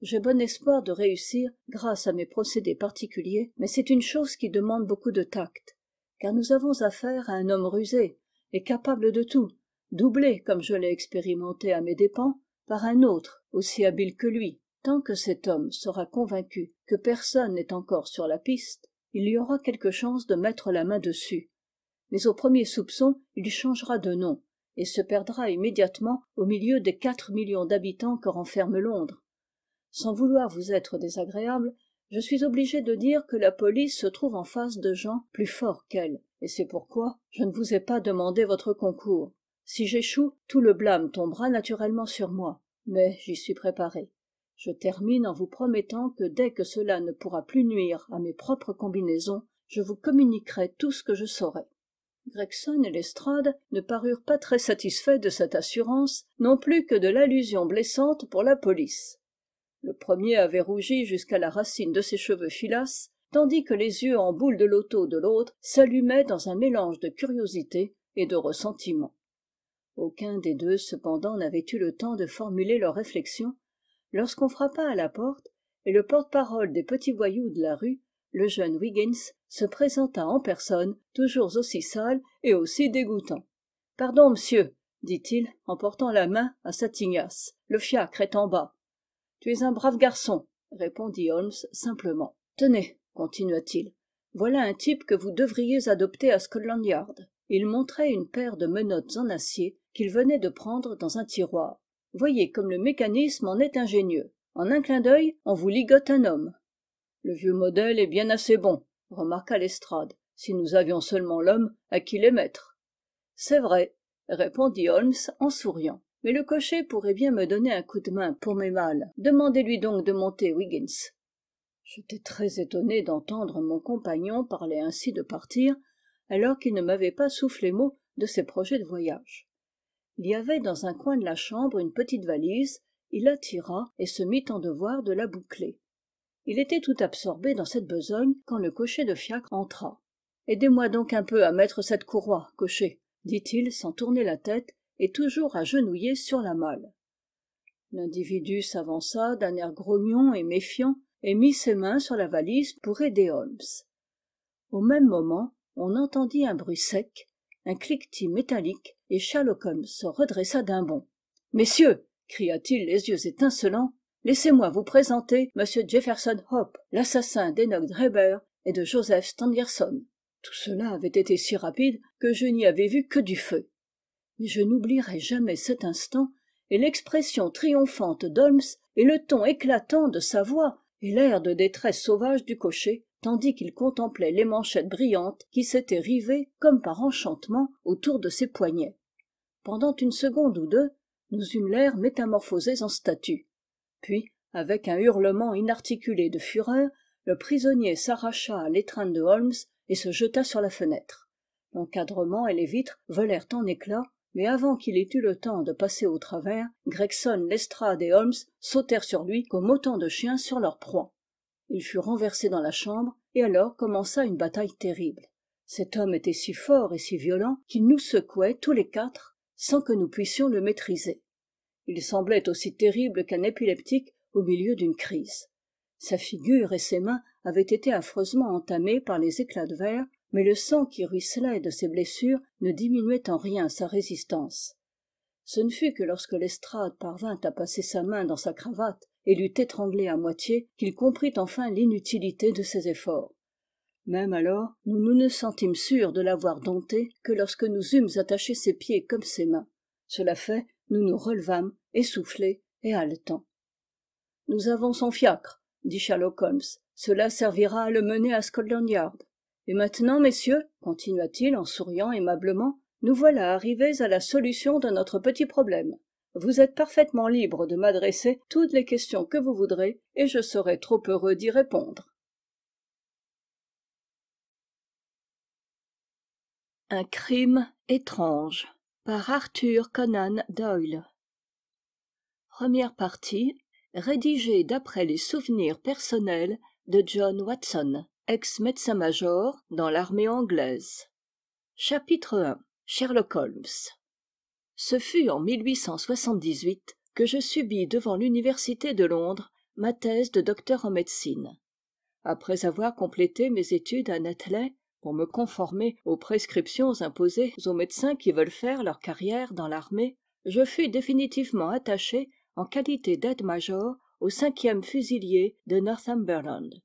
j'ai bon espoir de réussir grâce à mes procédés particuliers mais c'est une chose qui demande beaucoup de tact car nous avons affaire à un homme rusé et capable de tout doublé comme je l'ai expérimenté à mes dépens par un autre aussi habile que lui tant que cet homme sera convaincu que personne n'est encore sur la piste il y aura quelque chance de mettre la main dessus mais au premier soupçon il changera de nom et se perdra immédiatement au milieu des quatre millions d'habitants que renferme londres sans vouloir vous être désagréable je suis obligé de dire que la police se trouve en face de gens plus forts qu'elle et c'est pourquoi je ne vous ai pas demandé votre concours si j'échoue tout le blâme tombera naturellement sur moi mais j'y suis préparé je termine en vous promettant que dès que cela ne pourra plus nuire à mes propres combinaisons je vous communiquerai tout ce que je saurai gregson et lestrade ne parurent pas très satisfaits de cette assurance non plus que de l'allusion blessante pour la police le premier avait rougi jusqu'à la racine de ses cheveux filasses tandis que les yeux en boule de l'auto de l'autre s'allumaient dans un mélange de curiosité et de ressentiment aucun des deux cependant n'avait eu le temps de formuler leurs réflexions lorsqu'on frappa à la porte et le porte-parole des petits voyous de la rue le jeune wiggins se présenta en personne toujours aussi sale et aussi dégoûtant pardon monsieur, dit-il en portant la main à sa tignasse le fiacre est en bas tu es un brave garçon répondit holmes simplement tenez continua-t-il voilà un type que vous devriez adopter à scotland yard il montrait une paire de menottes en acier qu'il venait de prendre dans un tiroir voyez comme le mécanisme en est ingénieux en un clin d'œil on vous ligote un homme le vieux modèle est bien assez bon remarqua lestrade si nous avions seulement l'homme à qui les mettre c'est vrai répondit holmes en souriant mais le cocher pourrait bien me donner un coup de main pour mes malles demandez-lui donc de monter wiggins j'étais très étonné d'entendre mon compagnon parler ainsi de partir alors qu'il ne m'avait pas soufflé mot de ses projets de voyage il y avait dans un coin de la chambre une petite valise il la tira et se mit en devoir de la boucler il était tout absorbé dans cette besogne quand le cocher de fiacre entra aidez-moi donc un peu à mettre cette courroie cocher dit-il sans tourner la tête et toujours agenouillé sur la malle l'individu s'avança d'un air grognon et méfiant et mit ses mains sur la valise pour aider holmes au même moment on entendit un bruit sec un cliquetis métallique et sherlock holmes se redressa d'un bond messieurs cria-t-il les yeux étincelants laissez-moi vous présenter m jefferson hope l'assassin d'enoch dreber et de joseph stangerson tout cela avait été si rapide que je n'y avais vu que du feu mais je n'oublierai jamais cet instant et l'expression triomphante d'holmes et le ton éclatant de sa voix et l'air de détresse sauvage du cocher tandis qu'il contemplait les manchettes brillantes qui s'étaient rivées comme par enchantement autour de ses poignets pendant une seconde ou deux nous eûmes l'air métamorphosés en statues puis avec un hurlement inarticulé de fureur le prisonnier s'arracha à l'étreinte de holmes et se jeta sur la fenêtre l'encadrement et les vitres volèrent en éclats mais avant qu'il ait eu le temps de passer au travers gregson lestrade et holmes sautèrent sur lui comme autant de chiens sur leur proie il fut renversé dans la chambre et alors commença une bataille terrible cet homme était si fort et si violent qu'il nous secouait tous les quatre sans que nous puissions le maîtriser il semblait aussi terrible qu'un épileptique au milieu d'une crise sa figure et ses mains avaient été affreusement entamées par les éclats de verre mais le sang qui ruisselait de ses blessures ne diminuait en rien sa résistance ce ne fut que lorsque lestrade parvint à passer sa main dans sa cravate et l'eût étranglé à moitié qu'il comprit enfin l'inutilité de ses efforts même alors nous nous ne sentîmes sûrs de l'avoir dompté que lorsque nous eûmes attaché ses pieds comme ses mains cela fait nous nous relevâmes essoufflés et haletants nous avons son fiacre dit sherlock holmes cela servira à le mener à scotland yard et maintenant messieurs continua-t-il en souriant aimablement nous voilà arrivés à la solution de notre petit problème vous êtes parfaitement libre de m'adresser toutes les questions que vous voudrez et je serai trop heureux d'y répondre un crime étrange par arthur conan doyle première partie rédigée d'après les souvenirs personnels de john watson ex-médecin-major dans l'armée anglaise chapitre 1 sherlock holmes ce fut en que je subis devant l'université de londres ma thèse de docteur en médecine après avoir complété mes études à netley pour me conformer aux prescriptions imposées aux médecins qui veulent faire leur carrière dans l'armée je fus définitivement attaché en qualité daide-major au cinquième fusilier de northumberland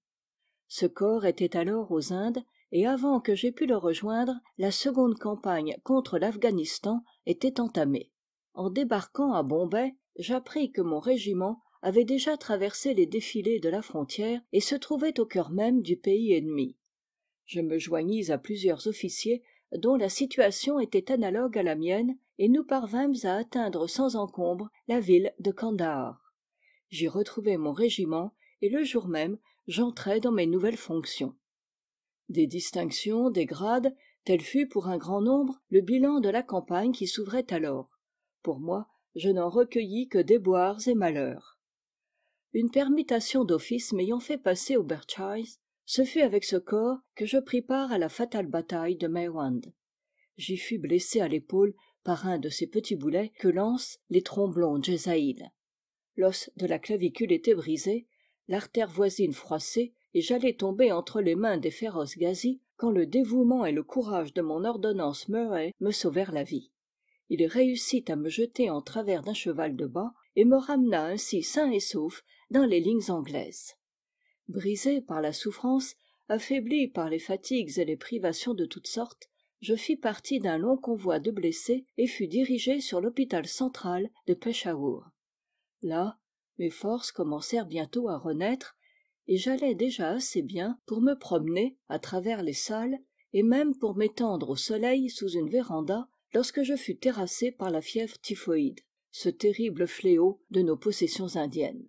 ce corps était alors aux indes et avant que j'aie pu le rejoindre la seconde campagne contre l'afghanistan était entamée en débarquant à bombay j'appris que mon régiment avait déjà traversé les défilés de la frontière et se trouvait au cœur même du pays ennemi je me joignis à plusieurs officiers dont la situation était analogue à la mienne et nous parvîmes à atteindre sans encombre la ville de kandahar j'y retrouvai mon régiment et le jour même j'entrai dans mes nouvelles fonctions des distinctions des grades tel fut pour un grand nombre le bilan de la campagne qui s'ouvrait alors pour moi je n'en recueillis que déboires et malheurs une permutation d'office m'ayant fait passer au berkshires ce fut avec ce corps que je pris part à la fatale bataille de Maywand. j'y fus blessé à l'épaule par un de ces petits boulets que lancent les tromblons jésailes l'os de la clavicule était brisé l'artère voisine froissée j'allais tomber entre les mains des féroces gazis quand le dévouement et le courage de mon ordonnance murray me sauvèrent la vie il réussit à me jeter en travers d'un cheval de bas et me ramena ainsi sain et sauf dans les lignes anglaises brisé par la souffrance affaibli par les fatigues et les privations de toutes sortes je fis partie d'un long convoi de blessés et fus dirigé sur l'hôpital central de Peshawur. là mes forces commencèrent bientôt à renaître et j'allais déjà assez bien pour me promener à travers les salles et même pour m'étendre au soleil sous une véranda lorsque je fus terrassé par la fièvre typhoïde ce terrible fléau de nos possessions indiennes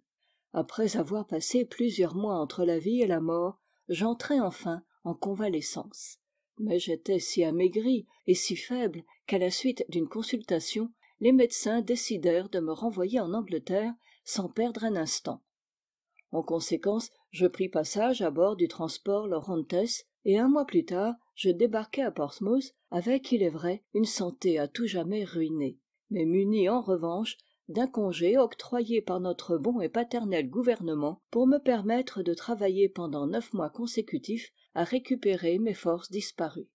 après avoir passé plusieurs mois entre la vie et la mort j'entrai enfin en convalescence mais j'étais si amaigri et si faible qu'à la suite d'une consultation les médecins décidèrent de me renvoyer en angleterre sans perdre un instant en conséquence je pris passage à bord du transport Laurentès et un mois plus tard je débarquai à portsmouth avec il est vrai une santé à tout jamais ruinée mais muni en revanche d'un congé octroyé par notre bon et paternel gouvernement pour me permettre de travailler pendant neuf mois consécutifs à récupérer mes forces disparues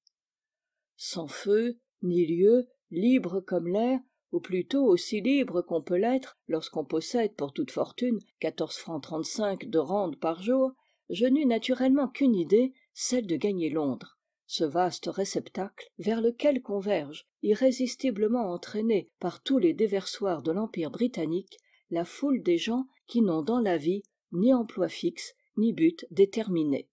sans feu ni lieu libre comme l'air ou plutôt aussi libre qu'on peut l'être lorsqu'on possède pour toute fortune quatorze francs trente-cinq de rente par jour je n'eus naturellement qu'une idée celle de gagner londres ce vaste réceptacle vers lequel converge irrésistiblement entraîné par tous les déversoirs de l'empire britannique la foule des gens qui n'ont dans la vie ni emploi fixe ni but déterminé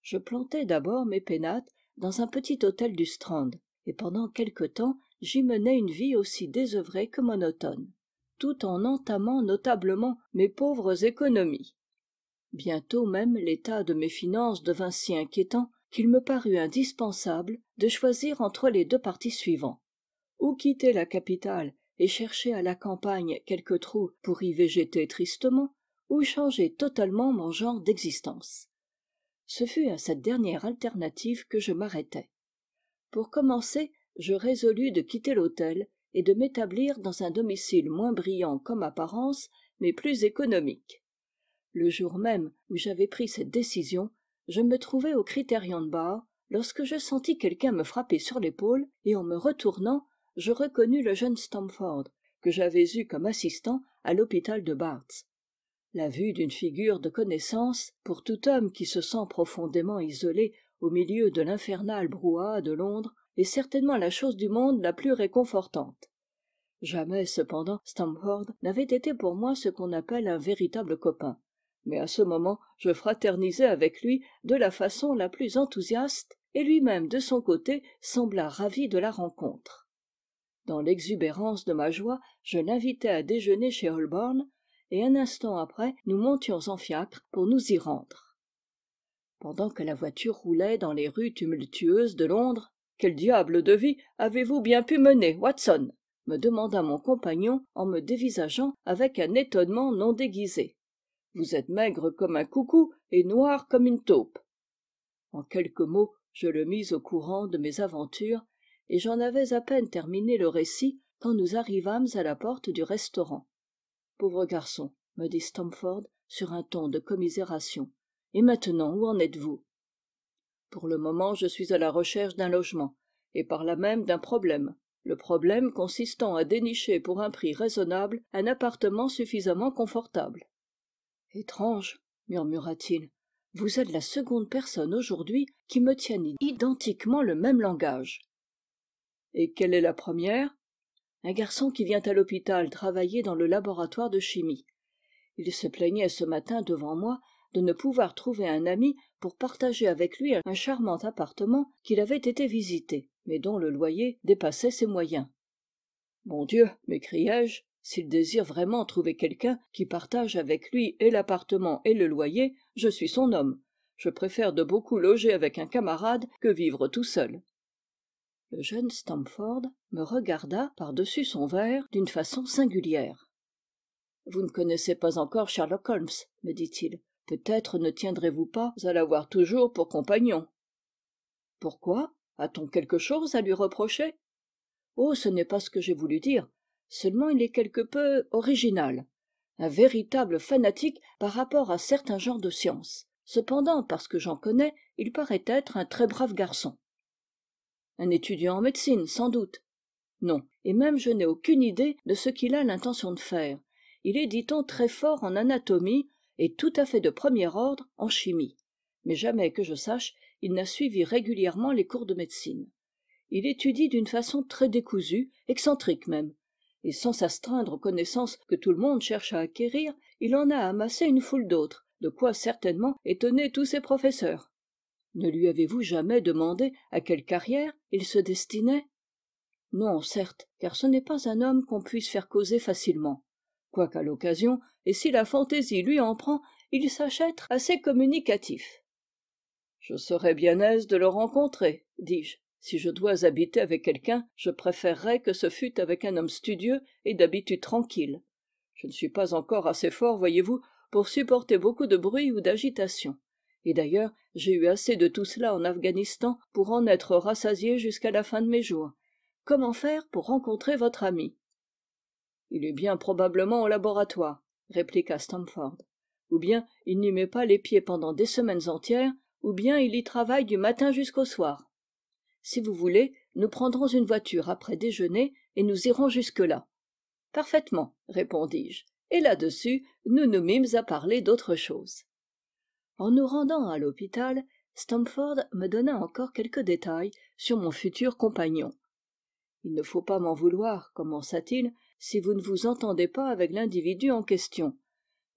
je plantai d'abord mes pénates dans un petit hôtel du strand et pendant quelque temps j'y menais une vie aussi désœuvrée que monotone tout en entamant notablement mes pauvres économies bientôt même l'état de mes finances devint si inquiétant qu'il me parut indispensable de choisir entre les deux parties suivants ou quitter la capitale et chercher à la campagne quelque trou pour y végéter tristement ou changer totalement mon genre d'existence ce fut à cette dernière alternative que je m'arrêtai pour commencer je résolus de quitter l'hôtel et de m'établir dans un domicile moins brillant comme apparence mais plus économique le jour même où j'avais pris cette décision je me trouvai au criterion bar lorsque je sentis quelqu'un me frapper sur l'épaule et en me retournant je reconnus le jeune stamford que j'avais eu comme assistant à l'hôpital de Barts. la vue d'une figure de connaissance pour tout homme qui se sent profondément isolé au milieu de l'infernal brouhaha de londres est certainement la chose du monde la plus réconfortante jamais cependant stamford n'avait été pour moi ce qu'on appelle un véritable copain mais à ce moment je fraternisais avec lui de la façon la plus enthousiaste et lui-même de son côté sembla ravi de la rencontre dans l'exubérance de ma joie je l'invitai à déjeuner chez holborn et un instant après nous montions en fiacre pour nous y rendre pendant que la voiture roulait dans les rues tumultueuses de londres quel diable de vie avez-vous bien pu mener watson me demanda mon compagnon en me dévisageant avec un étonnement non déguisé vous êtes maigre comme un coucou et noir comme une taupe en quelques mots je le mis au courant de mes aventures et j'en avais à peine terminé le récit quand nous arrivâmes à la porte du restaurant pauvre garçon me dit stamford sur un ton de commisération et maintenant où en êtes-vous pour le moment je suis à la recherche d'un logement et par là même d'un problème le problème consistant à dénicher pour un prix raisonnable un appartement suffisamment confortable étrange murmura-t-il vous êtes la seconde personne aujourd'hui qui me tienne identiquement le même langage et quelle est la première un garçon qui vient à l'hôpital travailler dans le laboratoire de chimie il se plaignait ce matin devant moi de ne pouvoir trouver un ami pour partager avec lui un charmant appartement qu'il avait été visité, mais dont le loyer dépassait ses moyens mon dieu m'écriai-je s'il désire vraiment trouver quelqu'un qui partage avec lui et l'appartement et le loyer je suis son homme je préfère de beaucoup loger avec un camarade que vivre tout seul le jeune stamford me regarda par-dessus son verre d'une façon singulière vous ne connaissez pas encore sherlock holmes me dit-il peut-être ne tiendrez-vous pas à l'avoir toujours pour compagnon pourquoi a-t-on quelque chose à lui reprocher oh ce n'est pas ce que j'ai voulu dire seulement il est quelque peu original un véritable fanatique par rapport à certains genres de sciences cependant parce que j'en connais il paraît être un très brave garçon un étudiant en médecine sans doute non et même je n'ai aucune idée de ce qu'il a l'intention de faire il est dit-on très fort en anatomie et tout à fait de premier ordre en chimie mais jamais que je sache il n'a suivi régulièrement les cours de médecine il étudie d'une façon très décousue excentrique même et sans s'astreindre aux connaissances que tout le monde cherche à acquérir il en a amassé une foule d'autres de quoi certainement étonner tous ses professeurs ne lui avez-vous jamais demandé à quelle carrière il se destinait non certes car ce n'est pas un homme qu'on puisse faire causer facilement quoiqu'à l'occasion et si la fantaisie lui en prend il sache être assez communicatif je serais bien aise de le rencontrer dis-je si je dois habiter avec quelqu'un je préférerais que ce fût avec un homme studieux et d'habitude tranquille je ne suis pas encore assez fort voyez-vous pour supporter beaucoup de bruit ou d'agitation et d'ailleurs j'ai eu assez de tout cela en afghanistan pour en être rassasié jusqu'à la fin de mes jours comment faire pour rencontrer votre ami il est bien probablement au laboratoire répliqua stamford ou bien il n'y met pas les pieds pendant des semaines entières ou bien il y travaille du matin jusqu'au soir si vous voulez nous prendrons une voiture après déjeuner et nous irons jusque-là parfaitement répondis-je et là-dessus nous nous mîmes à parler d'autre chose en nous rendant à l'hôpital stamford me donna encore quelques détails sur mon futur compagnon il ne faut pas m'en vouloir commença-t-il si vous ne vous entendez pas avec l'individu en question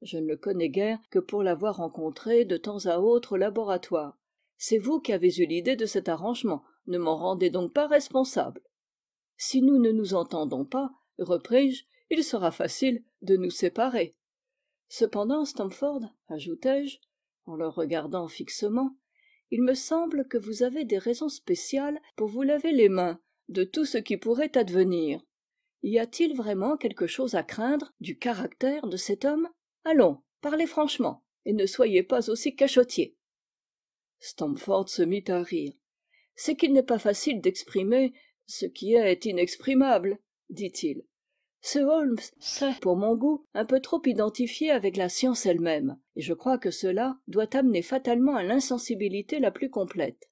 je ne le connais guère que pour l'avoir rencontré de temps à autre au laboratoire c'est vous qui avez eu l'idée de cet arrangement ne m'en rendez donc pas responsable si nous ne nous entendons pas repris-je il sera facile de nous séparer cependant stamford ajoutai-je en le regardant fixement il me semble que vous avez des raisons spéciales pour vous laver les mains de tout ce qui pourrait advenir y a-t-il vraiment quelque chose à craindre du caractère de cet homme allons parlez franchement et ne soyez pas aussi cachotier stamford se mit à rire c'est qu'il n'est pas facile d'exprimer ce qui est inexprimable dit-il ce holmes s'est pour mon goût un peu trop identifié avec la science elle-même et je crois que cela doit amener fatalement à l'insensibilité la plus complète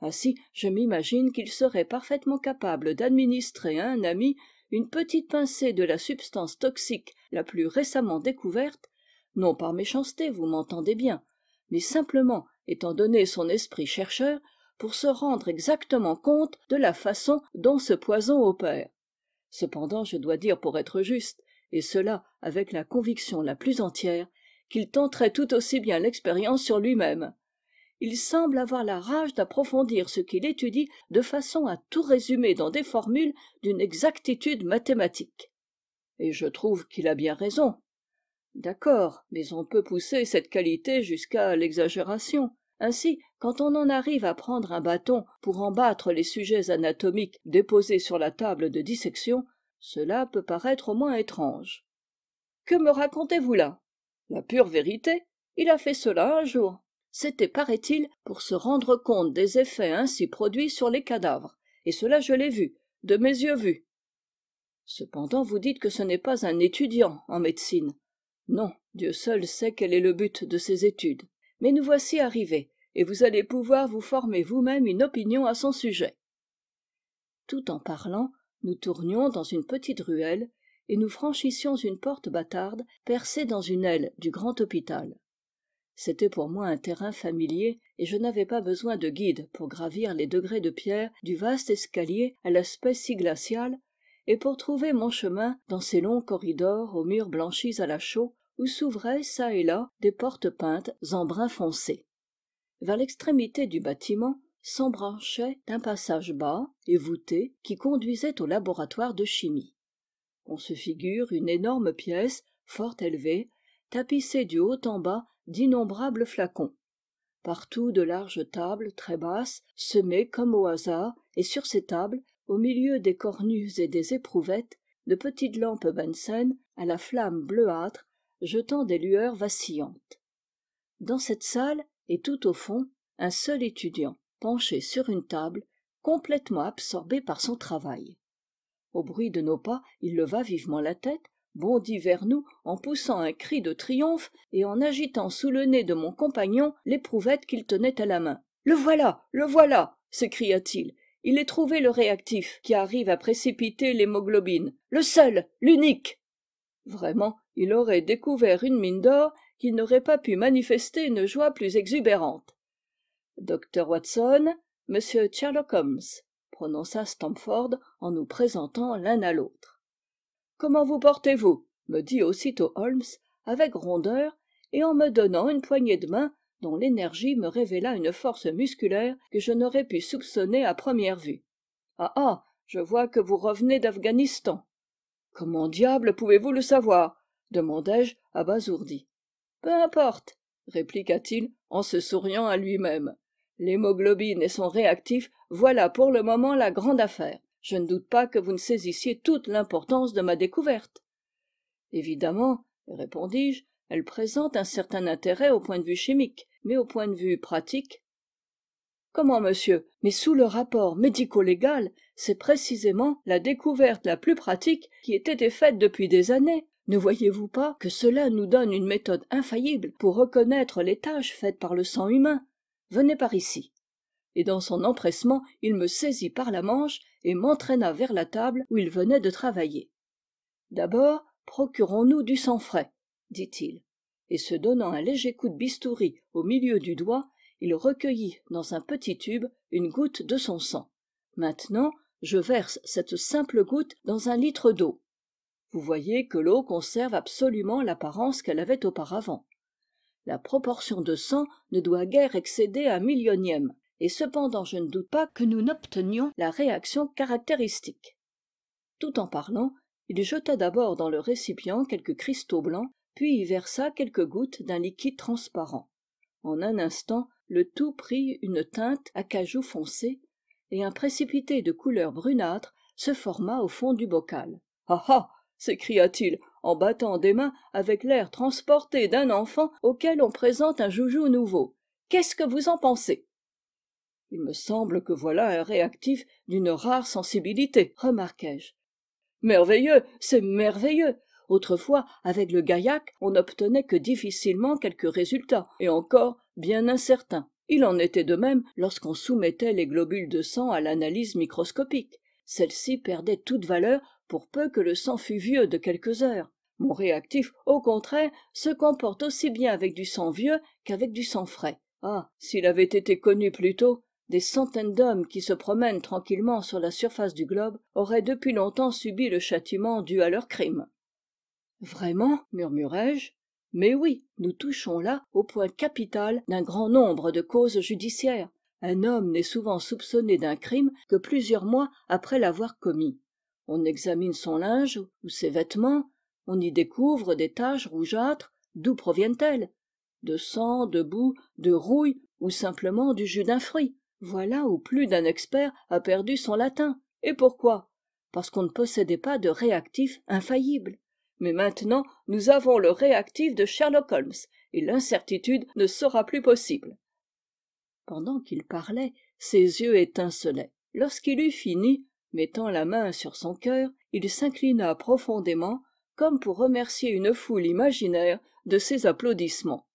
ainsi je m'imagine qu'il serait parfaitement capable d'administrer à un ami une petite pincée de la substance toxique la plus récemment découverte non par méchanceté vous m'entendez bien mais simplement étant donné son esprit chercheur pour se rendre exactement compte de la façon dont ce poison opère cependant je dois dire pour être juste et cela avec la conviction la plus entière qu'il tenterait tout aussi bien l'expérience sur lui-même il semble avoir la rage d'approfondir ce qu'il étudie de façon à tout résumer dans des formules d'une exactitude mathématique et je trouve qu'il a bien raison d'accord mais on peut pousser cette qualité jusqu'à l'exagération ainsi quand on en arrive à prendre un bâton pour en battre les sujets anatomiques déposés sur la table de dissection cela peut paraître au moins étrange que me racontez-vous là la pure vérité il a fait cela un jour c'était paraît-il pour se rendre compte des effets ainsi produits sur les cadavres et cela je l'ai vu de mes yeux vus cependant vous dites que ce n'est pas un étudiant en médecine non dieu seul sait quel est le but de ses études mais nous voici arrivés et vous allez pouvoir vous former vous-même une opinion à son sujet tout en parlant nous tournions dans une petite ruelle et nous franchissions une porte bâtarde percée dans une aile du grand hôpital c'était pour moi un terrain familier et je n'avais pas besoin de guide pour gravir les degrés de pierre du vaste escalier à l'aspect si glacial et pour trouver mon chemin dans ces longs corridors aux murs blanchis à la chaux où s'ouvraient çà et là des portes peintes en brun foncé vers l'extrémité du bâtiment s'embranchait un passage bas et voûté qui conduisait au laboratoire de chimie on se figure une énorme pièce fort élevée tapissée du haut en bas d'innombrables flacons partout de larges tables très basses semées comme au hasard et sur ces tables au milieu des cornues et des éprouvettes de petites lampes bunsen à la flamme bleuâtre jetant des lueurs vacillantes dans cette salle et tout au fond un seul étudiant penché sur une table complètement absorbé par son travail au bruit de nos pas il leva vivement la tête bondit vers nous en poussant un cri de triomphe et en agitant sous le nez de mon compagnon l'éprouvette qu'il tenait à la main le voilà le voilà s'écria-t-il il est trouvé le réactif qui arrive à précipiter l'hémoglobine le seul l'unique vraiment il aurait découvert une mine d'or qu'il n'aurait pas pu manifester une joie plus exubérante docteur watson monsieur sherlock holmes prononça stamford en nous présentant l'un à l'autre comment vous portez-vous me dit aussitôt holmes avec rondeur et en me donnant une poignée de main dont l'énergie me révéla une force musculaire que je n'aurais pu soupçonner à première vue ah ah je vois que vous revenez d'afghanistan comment diable pouvez-vous le savoir demandai-je abasourdi peu importe répliqua-t-il en se souriant à lui-même l'hémoglobine et son réactif voilà pour le moment la grande affaire je ne doute pas que vous ne saisissiez toute l'importance de ma découverte évidemment répondis-je elle présente un certain intérêt au point de vue chimique mais au point de vue pratique comment monsieur mais sous le rapport médico légal c'est précisément la découverte la plus pratique qui ait été faite depuis des années ne voyez-vous pas que cela nous donne une méthode infaillible pour reconnaître les tâches faites par le sang humain venez par ici et dans son empressement il me saisit par la manche et m'entraîna vers la table où il venait de travailler d'abord procurons nous du sang frais dit-il et se donnant un léger coup de bistouri au milieu du doigt il recueillit dans un petit tube une goutte de son sang maintenant je verse cette simple goutte dans un litre d'eau vous voyez que l'eau conserve absolument l'apparence qu'elle avait auparavant la proportion de sang ne doit guère excéder un millionième et cependant je ne doute pas que nous n'obtenions la réaction caractéristique tout en parlant il jeta d'abord dans le récipient quelques cristaux blancs puis y versa quelques gouttes d'un liquide transparent en un instant le tout prit une teinte acajou foncé et un précipité de couleur brunâtre se forma au fond du bocal ah ah s'écria-t-il en battant des mains avec l'air transporté d'un enfant auquel on présente un joujou nouveau qu'est-ce que vous en pensez il me semble que voilà un réactif d'une rare sensibilité remarquai-je merveilleux c'est merveilleux autrefois avec le gaillac on n'obtenait que difficilement quelques résultats et encore bien incertains il en était de même lorsqu'on soumettait les globules de sang à l'analyse microscopique celle-ci perdait toute valeur pour peu que le sang fût vieux de quelques heures mon réactif au contraire se comporte aussi bien avec du sang vieux qu'avec du sang frais ah s'il avait été connu plus tôt des centaines d'hommes qui se promènent tranquillement sur la surface du globe auraient depuis longtemps subi le châtiment dû à leurs crimes vraiment murmurai-je mais oui nous touchons là au point capital d'un grand nombre de causes judiciaires un homme n'est souvent soupçonné d'un crime que plusieurs mois après l'avoir commis on examine son linge ou ses vêtements on y découvre des taches rougeâtres d'où proviennent elles de sang de boue de rouille ou simplement du jus d'un fruit voilà où plus d'un expert a perdu son latin et pourquoi parce qu'on ne possédait pas de réactif infaillible mais maintenant nous avons le réactif de sherlock holmes et l'incertitude ne sera plus possible pendant qu'il parlait ses yeux étincelaient lorsqu'il eut fini mettant la main sur son cœur il s'inclina profondément comme pour remercier une foule imaginaire de ses applaudissements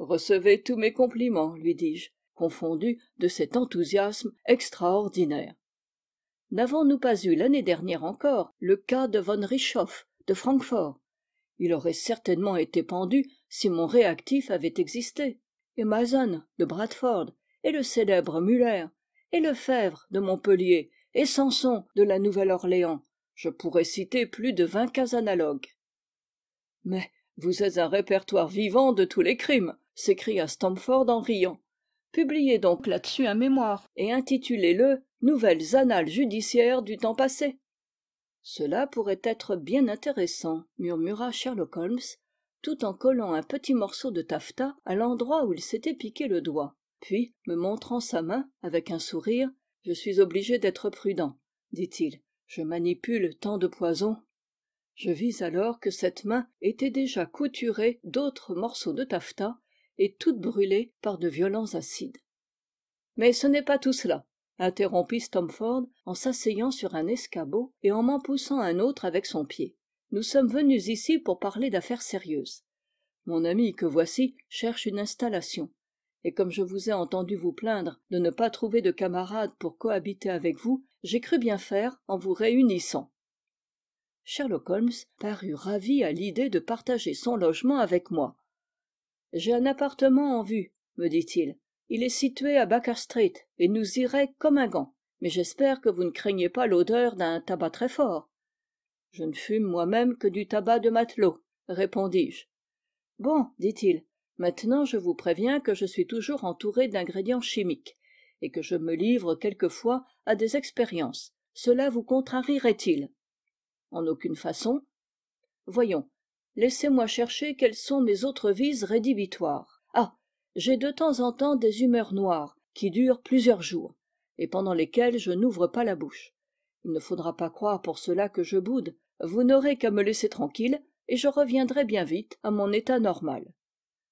recevez tous mes compliments lui dis-je confondu de cet enthousiasme extraordinaire n'avons-nous pas eu l'année dernière encore le cas de von Richhoff de francfort il aurait certainement été pendu si mon réactif avait existé et mason de bradford et le célèbre Muller, et lefebvre de montpellier et Samson de la nouvelle-orléans je pourrais citer plus de vingt cas analogues mais vous êtes un répertoire vivant de tous les crimes s'écria stamford en riant publiez donc là-dessus un mémoire et intitulez le nouvelles annales judiciaires du temps passé cela pourrait être bien intéressant murmura sherlock holmes tout en collant un petit morceau de taffetas à l'endroit où il s'était piqué le doigt puis me montrant sa main avec un sourire je suis obligé d'être prudent dit-il je manipule tant de poisons je vis alors que cette main était déjà couturée d'autres morceaux de taffetas et toutes brûlées par de violents acides mais ce n'est pas tout cela interrompit stomford en s'asseyant sur un escabeau et en m'en poussant un autre avec son pied nous sommes venus ici pour parler d'affaires sérieuses mon ami que voici cherche une installation et comme je vous ai entendu vous plaindre de ne pas trouver de camarades pour cohabiter avec vous j'ai cru bien faire en vous réunissant sherlock holmes parut ravi à l'idée de partager son logement avec moi j'ai un appartement en vue me dit-il il est situé à baker street et nous irait comme un gant mais j'espère que vous ne craignez pas l'odeur d'un tabac très fort je ne fume moi-même que du tabac de matelot répondis-je bon dit-il maintenant je vous préviens que je suis toujours entouré d'ingrédients chimiques et que je me livre quelquefois à des expériences cela vous contrarierait il en aucune façon voyons laissez-moi chercher quelles sont mes autres vices rédhibitoires ah j'ai de temps en temps des humeurs noires qui durent plusieurs jours et pendant lesquelles je n'ouvre pas la bouche il ne faudra pas croire pour cela que je boude vous n'aurez qu'à me laisser tranquille et je reviendrai bien vite à mon état normal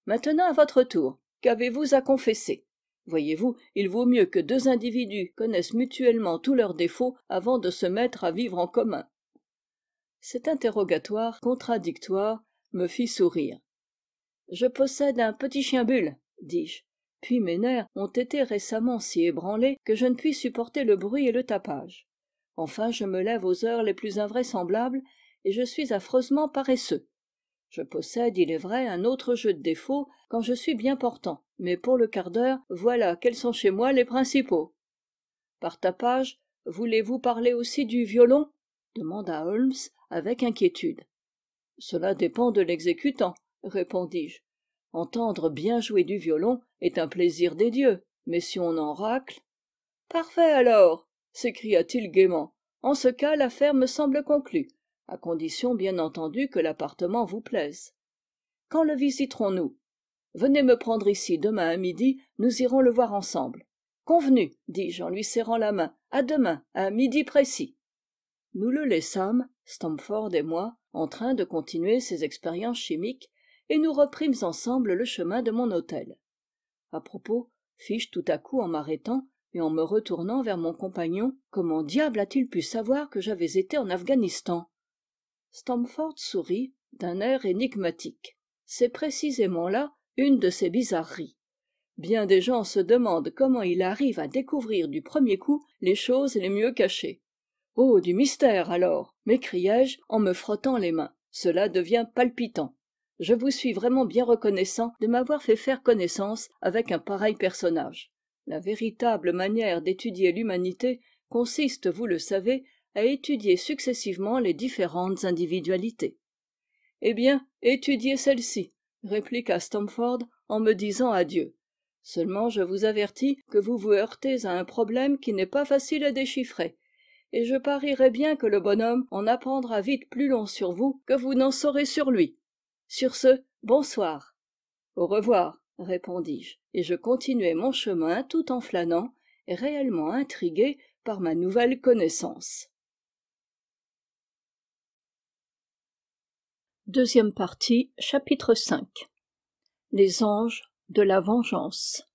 maintenant à votre tour qu'avez-vous à confesser voyez-vous il vaut mieux que deux individus connaissent mutuellement tous leurs défauts avant de se mettre à vivre en commun cet interrogatoire contradictoire me fit sourire je possède un petit chien bulle dis-je puis mes nerfs ont été récemment si ébranlés que je ne puis supporter le bruit et le tapage enfin je me lève aux heures les plus invraisemblables et je suis affreusement paresseux je possède il est vrai un autre jeu de défauts quand je suis bien portant mais pour le quart d'heure voilà quels sont chez moi les principaux par tapage voulez-vous parler aussi du violon demanda holmes avec inquiétude cela dépend de l'exécutant répondis-je entendre bien jouer du violon est un plaisir des dieux mais si on en racle parfait alors s'écria-t-il gaiement en ce cas l'affaire me semble conclue à condition bien entendu que l'appartement vous plaise quand le visiterons nous venez me prendre ici demain à midi nous irons le voir ensemble convenu dis-je en lui serrant la main à demain à midi précis nous le laissâmes stamford et moi en train de continuer ses expériences chimiques et nous reprîmes ensemble le chemin de mon hôtel À propos fis tout à coup en m'arrêtant et en me retournant vers mon compagnon comment diable a-t-il pu savoir que j'avais été en afghanistan stamford sourit d'un air énigmatique c'est précisément là une de ses bizarreries bien des gens se demandent comment il arrive à découvrir du premier coup les choses les mieux cachées oh du mystère alors m'écriai-je en me frottant les mains cela devient palpitant je vous suis vraiment bien reconnaissant de m'avoir fait faire connaissance avec un pareil personnage la véritable manière d'étudier l'humanité consiste vous le savez à étudier successivement les différentes individualités eh bien étudiez celle-ci répliqua stamford en me disant adieu seulement je vous avertis que vous vous heurtez à un problème qui n'est pas facile à déchiffrer et je parierais bien que le bonhomme en apprendra vite plus long sur vous que vous n'en saurez sur lui sur ce bonsoir au revoir répondis-je et je continuai mon chemin tout en flânant réellement intrigué par ma nouvelle connaissance Deuxième partie, chapitre 5 Les anges de la vengeance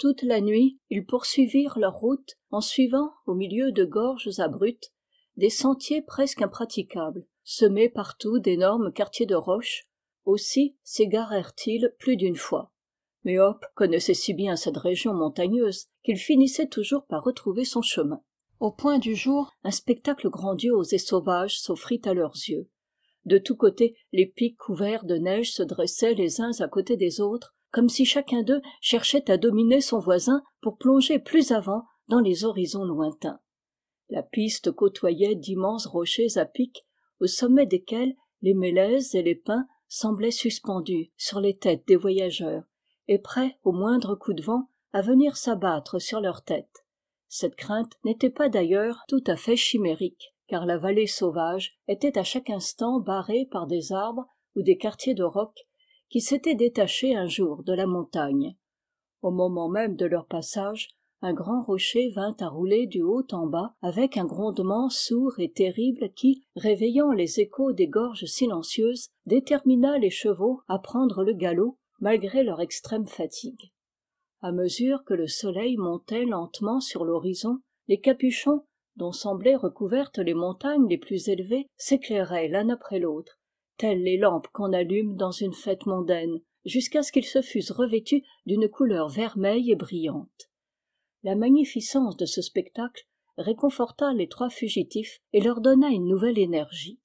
toute la nuit ils poursuivirent leur route en suivant au milieu de gorges abruptes des sentiers presque impraticables semés partout d'énormes quartiers de roches aussi ségarèrent ils plus d'une fois mais Hop connaissait si bien cette région montagneuse qu'il finissait toujours par retrouver son chemin. Au point du jour, un spectacle grandiose et sauvage s'offrit à leurs yeux. De tous côtés, les pics couverts de neige se dressaient les uns à côté des autres, comme si chacun d'eux cherchait à dominer son voisin pour plonger plus avant dans les horizons lointains la piste côtoyait d'immenses rochers à pic au sommet desquels les mélèzes et les pins semblaient suspendus sur les têtes des voyageurs et prêts au moindre coup de vent à venir s'abattre sur leurs têtes cette crainte n'était pas d'ailleurs tout à fait chimérique car la vallée sauvage était à chaque instant barrée par des arbres ou des quartiers de roc qui s'étaient détachés un jour de la montagne au moment même de leur passage un grand rocher vint à rouler du haut en bas avec un grondement sourd et terrible qui réveillant les échos des gorges silencieuses détermina les chevaux à prendre le galop malgré leur extrême fatigue à mesure que le soleil montait lentement sur l'horizon les capuchons dont semblaient recouvertes les montagnes les plus élevées s'éclairaient l'un après l'autre telles les lampes qu'on allume dans une fête mondaine jusqu'à ce qu'ils se fussent revêtus d'une couleur vermeille et brillante la magnificence de ce spectacle réconforta les trois fugitifs et leur donna une nouvelle énergie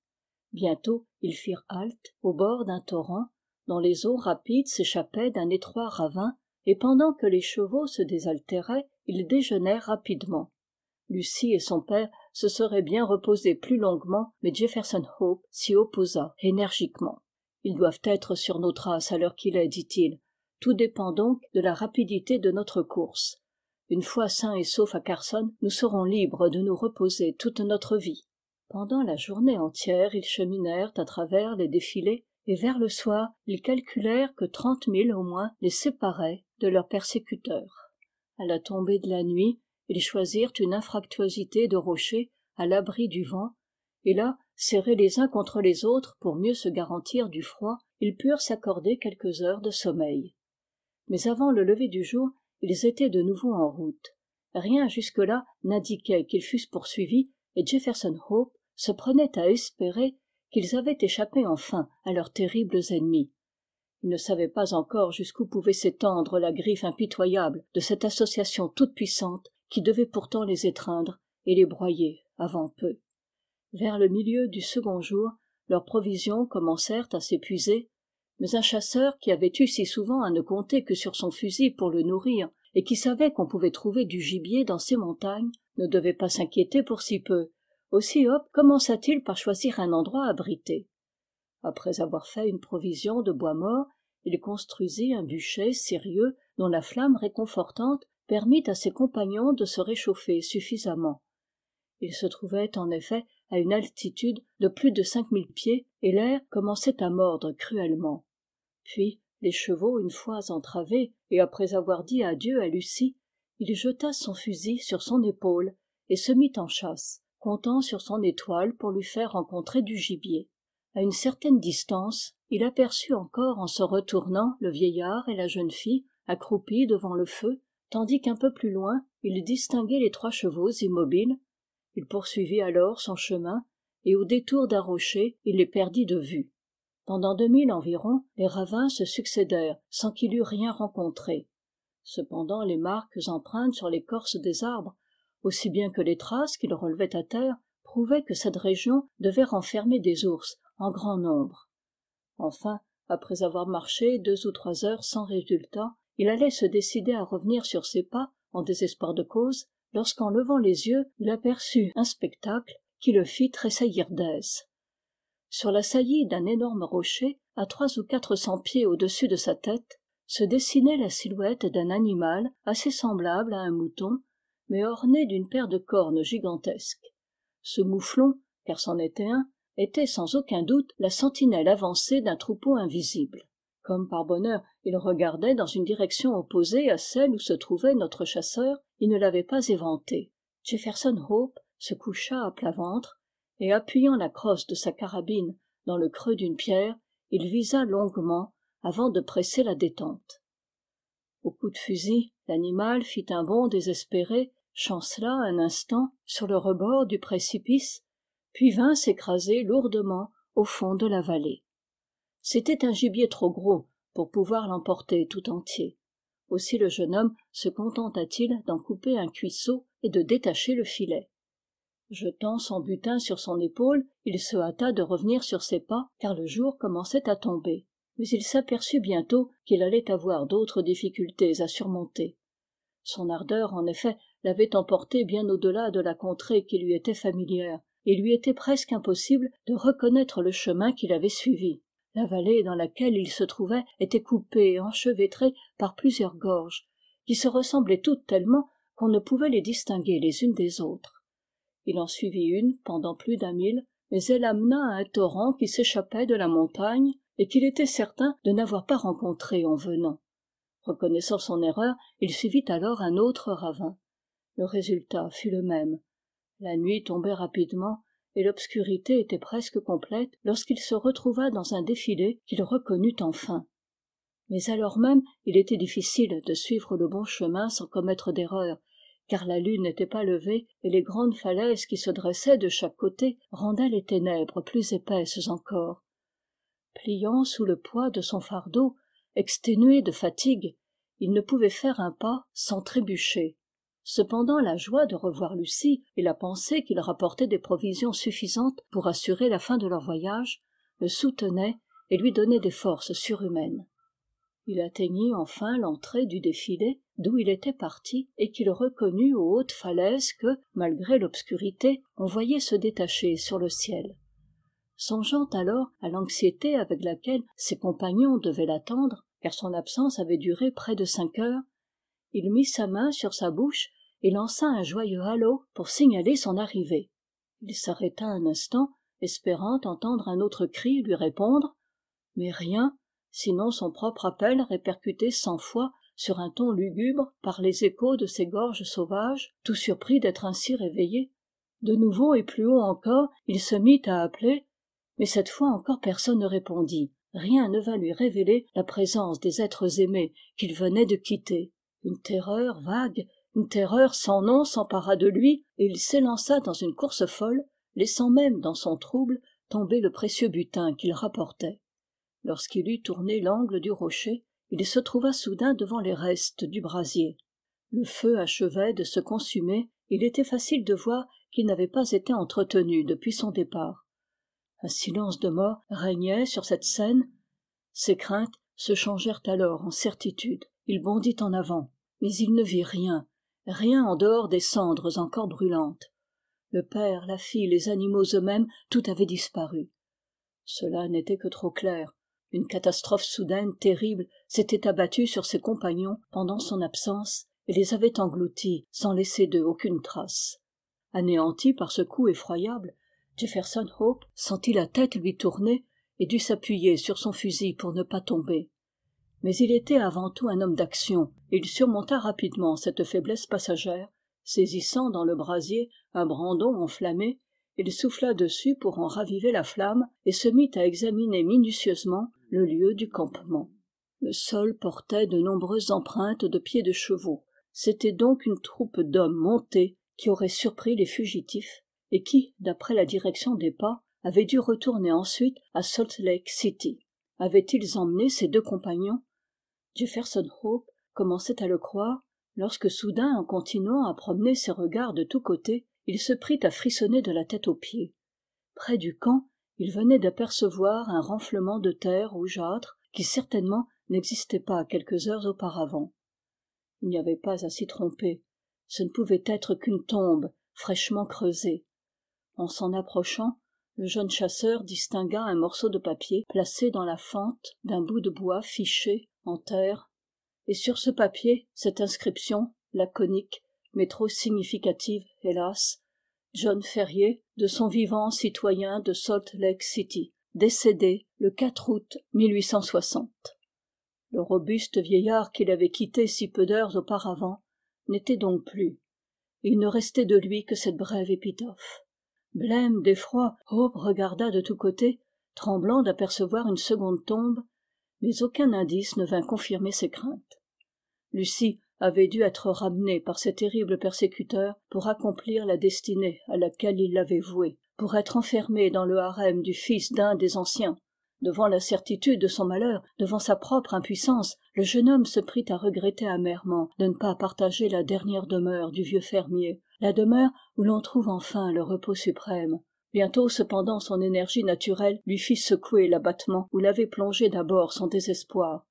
bientôt ils firent halte au bord d'un torrent dont les eaux rapides s'échappaient d'un étroit ravin et pendant que les chevaux se désaltéraient ils déjeunèrent rapidement lucie et son père se serait bien reposer plus longuement mais jefferson hope s'y opposa énergiquement ils doivent être sur nos traces à l'heure qu'il est dit-il tout dépend donc de la rapidité de notre course une fois sains et saufs à carson nous serons libres de nous reposer toute notre vie pendant la journée entière ils cheminèrent à travers les défilés et vers le soir ils calculèrent que trente milles au moins les séparaient de leurs persécuteurs à la tombée de la nuit ils choisirent une infractuosité de rochers à l'abri du vent et là serrés les uns contre les autres pour mieux se garantir du froid ils purent s'accorder quelques heures de sommeil mais avant le lever du jour ils étaient de nouveau en route rien jusque-là n'indiquait qu'ils fussent poursuivis et jefferson hope se prenait à espérer qu'ils avaient échappé enfin à leurs terribles ennemis Ils ne savaient pas encore jusqu'où pouvait s'étendre la griffe impitoyable de cette association toute-puissante qui devait pourtant les étreindre et les broyer avant peu vers le milieu du second jour leurs provisions commencèrent à s'épuiser mais un chasseur qui avait eu si souvent à ne compter que sur son fusil pour le nourrir et qui savait qu'on pouvait trouver du gibier dans ces montagnes ne devait pas s'inquiéter pour si peu aussi Hop commença t il par choisir un endroit abrité après avoir fait une provision de bois mort il construisit un bûcher sérieux dont la flamme réconfortante permit à ses compagnons de se réchauffer suffisamment ils se trouvaient en effet à une altitude de plus de cinq mille pieds et l'air commençait à mordre cruellement puis les chevaux une fois entravés et après avoir dit adieu à lucie il jeta son fusil sur son épaule et se mit en chasse comptant sur son étoile pour lui faire rencontrer du gibier à une certaine distance il aperçut encore en se retournant le vieillard et la jeune fille accroupis devant le feu tandis qu'un peu plus loin il distinguait les trois chevaux immobiles il poursuivit alors son chemin et au détour d'un rocher il les perdit de vue pendant deux milles environ les ravins se succédèrent sans qu'il eût rien rencontré cependant les marques empreintes sur l'écorce des arbres aussi bien que les traces qu'il relevait à terre prouvaient que cette région devait renfermer des ours en grand nombre enfin après avoir marché deux ou trois heures sans résultat il allait se décider à revenir sur ses pas en désespoir de cause lorsqu'en levant les yeux il aperçut un spectacle qui le fit tressaillir d'aise sur la saillie d'un énorme rocher à trois ou quatre cents pieds au-dessus de sa tête se dessinait la silhouette d'un animal assez semblable à un mouton mais orné d'une paire de cornes gigantesques ce mouflon car c'en était un était sans aucun doute la sentinelle avancée d'un troupeau invisible comme par bonheur il regardait dans une direction opposée à celle où se trouvait notre chasseur il ne l'avait pas éventé. jefferson hope se coucha à plat ventre et appuyant la crosse de sa carabine dans le creux d'une pierre il visa longuement avant de presser la détente au coup de fusil l'animal fit un bond désespéré chancela un instant sur le rebord du précipice puis vint s'écraser lourdement au fond de la vallée c'était un gibier trop gros pour pouvoir l'emporter tout entier aussi le jeune homme se contenta t il d'en couper un cuisseau et de détacher le filet jetant son butin sur son épaule il se hâta de revenir sur ses pas car le jour commençait à tomber mais il s'aperçut bientôt qu'il allait avoir d'autres difficultés à surmonter son ardeur en effet l'avait emporté bien au delà de la contrée qui lui était familière et lui était presque impossible de reconnaître le chemin qu'il avait suivi la vallée dans laquelle il se trouvait était coupée et enchevêtrée par plusieurs gorges qui se ressemblaient toutes tellement qu'on ne pouvait les distinguer les unes des autres il en suivit une pendant plus d'un mille mais elle amena à un torrent qui s'échappait de la montagne et qu'il était certain de n'avoir pas rencontré en venant reconnaissant son erreur il suivit alors un autre ravin le résultat fut le même la nuit tombait rapidement et l'obscurité était presque complète lorsqu'il se retrouva dans un défilé qu'il reconnut enfin mais alors même il était difficile de suivre le bon chemin sans commettre d'erreur car la lune n'était pas levée et les grandes falaises qui se dressaient de chaque côté rendaient les ténèbres plus épaisses encore pliant sous le poids de son fardeau exténué de fatigue il ne pouvait faire un pas sans trébucher cependant la joie de revoir lucie et la pensée qu'il rapportait des provisions suffisantes pour assurer la fin de leur voyage le soutenaient et lui donnaient des forces surhumaines il atteignit enfin l'entrée du défilé d'où il était parti et qu'il reconnut aux hautes falaises que malgré l'obscurité on voyait se détacher sur le ciel songeant alors à l'anxiété avec laquelle ses compagnons devaient l'attendre car son absence avait duré près de cinq heures il mit sa main sur sa bouche et lança un joyeux halo pour signaler son arrivée il s'arrêta un instant espérant entendre un autre cri lui répondre mais rien sinon son propre appel répercuté cent fois sur un ton lugubre par les échos de ses gorges sauvages tout surpris d'être ainsi réveillé de nouveau et plus haut encore il se mit à appeler mais cette fois encore personne ne répondit rien ne vint lui révéler la présence des êtres aimés qu'il venait de quitter une terreur vague une terreur sans nom s'empara de lui et il s'élança dans une course folle laissant même dans son trouble tomber le précieux butin qu'il rapportait lorsqu'il eut tourné l'angle du rocher il se trouva soudain devant les restes du brasier le feu achevait de se consumer il était facile de voir qu'il n'avait pas été entretenu depuis son départ un silence de mort régnait sur cette scène ses craintes se changèrent alors en certitude il bondit en avant mais il ne vit rien rien en dehors des cendres encore brûlantes le père la fille les animaux eux-mêmes tout avait disparu cela n'était que trop clair une catastrophe soudaine terrible s'était abattue sur ses compagnons pendant son absence et les avait engloutis sans laisser d'eux aucune trace anéanti par ce coup effroyable jefferson hope sentit la tête lui tourner et dut s'appuyer sur son fusil pour ne pas tomber mais il était avant tout un homme d'action et il surmonta rapidement cette faiblesse passagère saisissant dans le brasier un brandon enflammé il souffla dessus pour en raviver la flamme et se mit à examiner minutieusement le lieu du campement le sol portait de nombreuses empreintes de pieds de chevaux c'était donc une troupe d'hommes montés qui aurait surpris les fugitifs et qui d'après la direction des pas avait dû retourner ensuite à salt lake city avaient-ils emmené ses deux compagnons jefferson hope commençait à le croire lorsque soudain en continuant à promener ses regards de tous côtés il se prit à frissonner de la tête aux pieds près du camp il venait d'apercevoir un renflement de terre rougeâtre qui certainement n'existait pas quelques heures auparavant il n'y avait pas à s'y tromper ce ne pouvait être qu'une tombe fraîchement creusée en s'en approchant le jeune chasseur distingua un morceau de papier placé dans la fente d'un bout de bois fiché en terre et sur ce papier cette inscription laconique mais trop significative hélas john ferrier de son vivant citoyen de salt lake city décédé le août le robuste vieillard qu'il avait quitté si peu d'heures auparavant n'était donc plus il ne restait de lui que cette brève épitaphe blême d'effroi hope regarda de tous côtés tremblant d'apercevoir une seconde tombe mais aucun indice ne vint confirmer ses craintes lucie avait dû être ramenée par ses terribles persécuteurs pour accomplir la destinée à laquelle il l'avait vouée pour être enfermée dans le harem du fils d'un des anciens devant la certitude de son malheur devant sa propre impuissance le jeune homme se prit à regretter amèrement de ne pas partager la dernière demeure du vieux fermier la demeure où l'on trouve enfin le repos suprême bientôt cependant son énergie naturelle lui fit secouer l'abattement où l'avait plongé d'abord son désespoir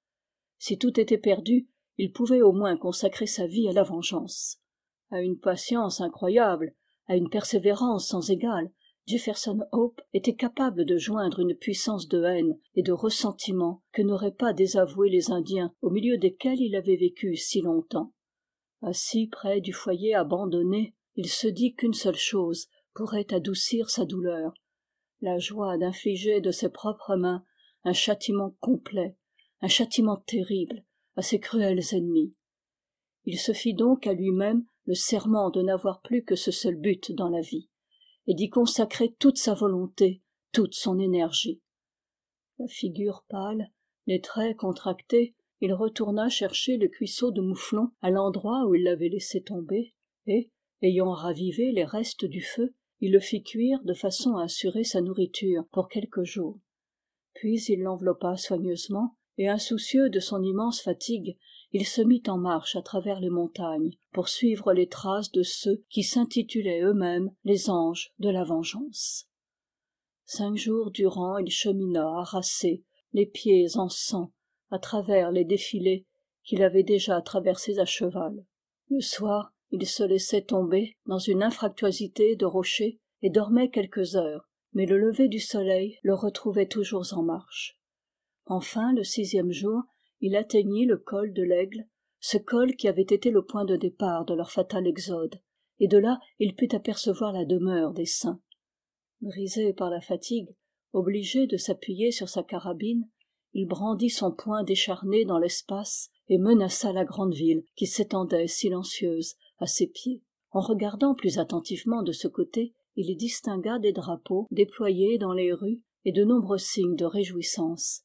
si tout était perdu il pouvait au moins consacrer sa vie à la vengeance à une patience incroyable à une persévérance sans égale jefferson hope était capable de joindre une puissance de haine et de ressentiment que n'auraient pas désavoué les indiens au milieu desquels il avait vécu si longtemps assis près du foyer abandonné il se dit qu'une seule chose pourrait adoucir sa douleur la joie d'infliger de ses propres mains un châtiment complet un châtiment terrible à ses cruels ennemis il se fit donc à lui-même le serment de n'avoir plus que ce seul but dans la vie et d'y consacrer toute sa volonté toute son énergie la figure pâle les traits contractés il retourna chercher le cuisseau de mouflon à l'endroit où il l'avait laissé tomber et ayant ravivé les restes du feu il le fit cuire de façon à assurer sa nourriture pour quelques jours puis il l'enveloppa soigneusement et insoucieux de son immense fatigue il se mit en marche à travers les montagnes pour suivre les traces de ceux qui s'intitulaient eux-mêmes les anges de la vengeance cinq jours durant il chemina harassé les pieds en sang à travers les défilés qu'il avait déjà traversés à cheval le soir il se laissait tomber dans une infractuosité de rochers et dormait quelques heures mais le lever du soleil le retrouvait toujours en marche enfin le sixième jour il atteignit le col de l'aigle ce col qui avait été le point de départ de leur fatal exode et de là il put apercevoir la demeure des saints brisé par la fatigue obligé de s'appuyer sur sa carabine il brandit son poing décharné dans l'espace et menaça la grande ville qui s'étendait silencieuse à ses pieds en regardant plus attentivement de ce côté il distingua des drapeaux déployés dans les rues et de nombreux signes de réjouissance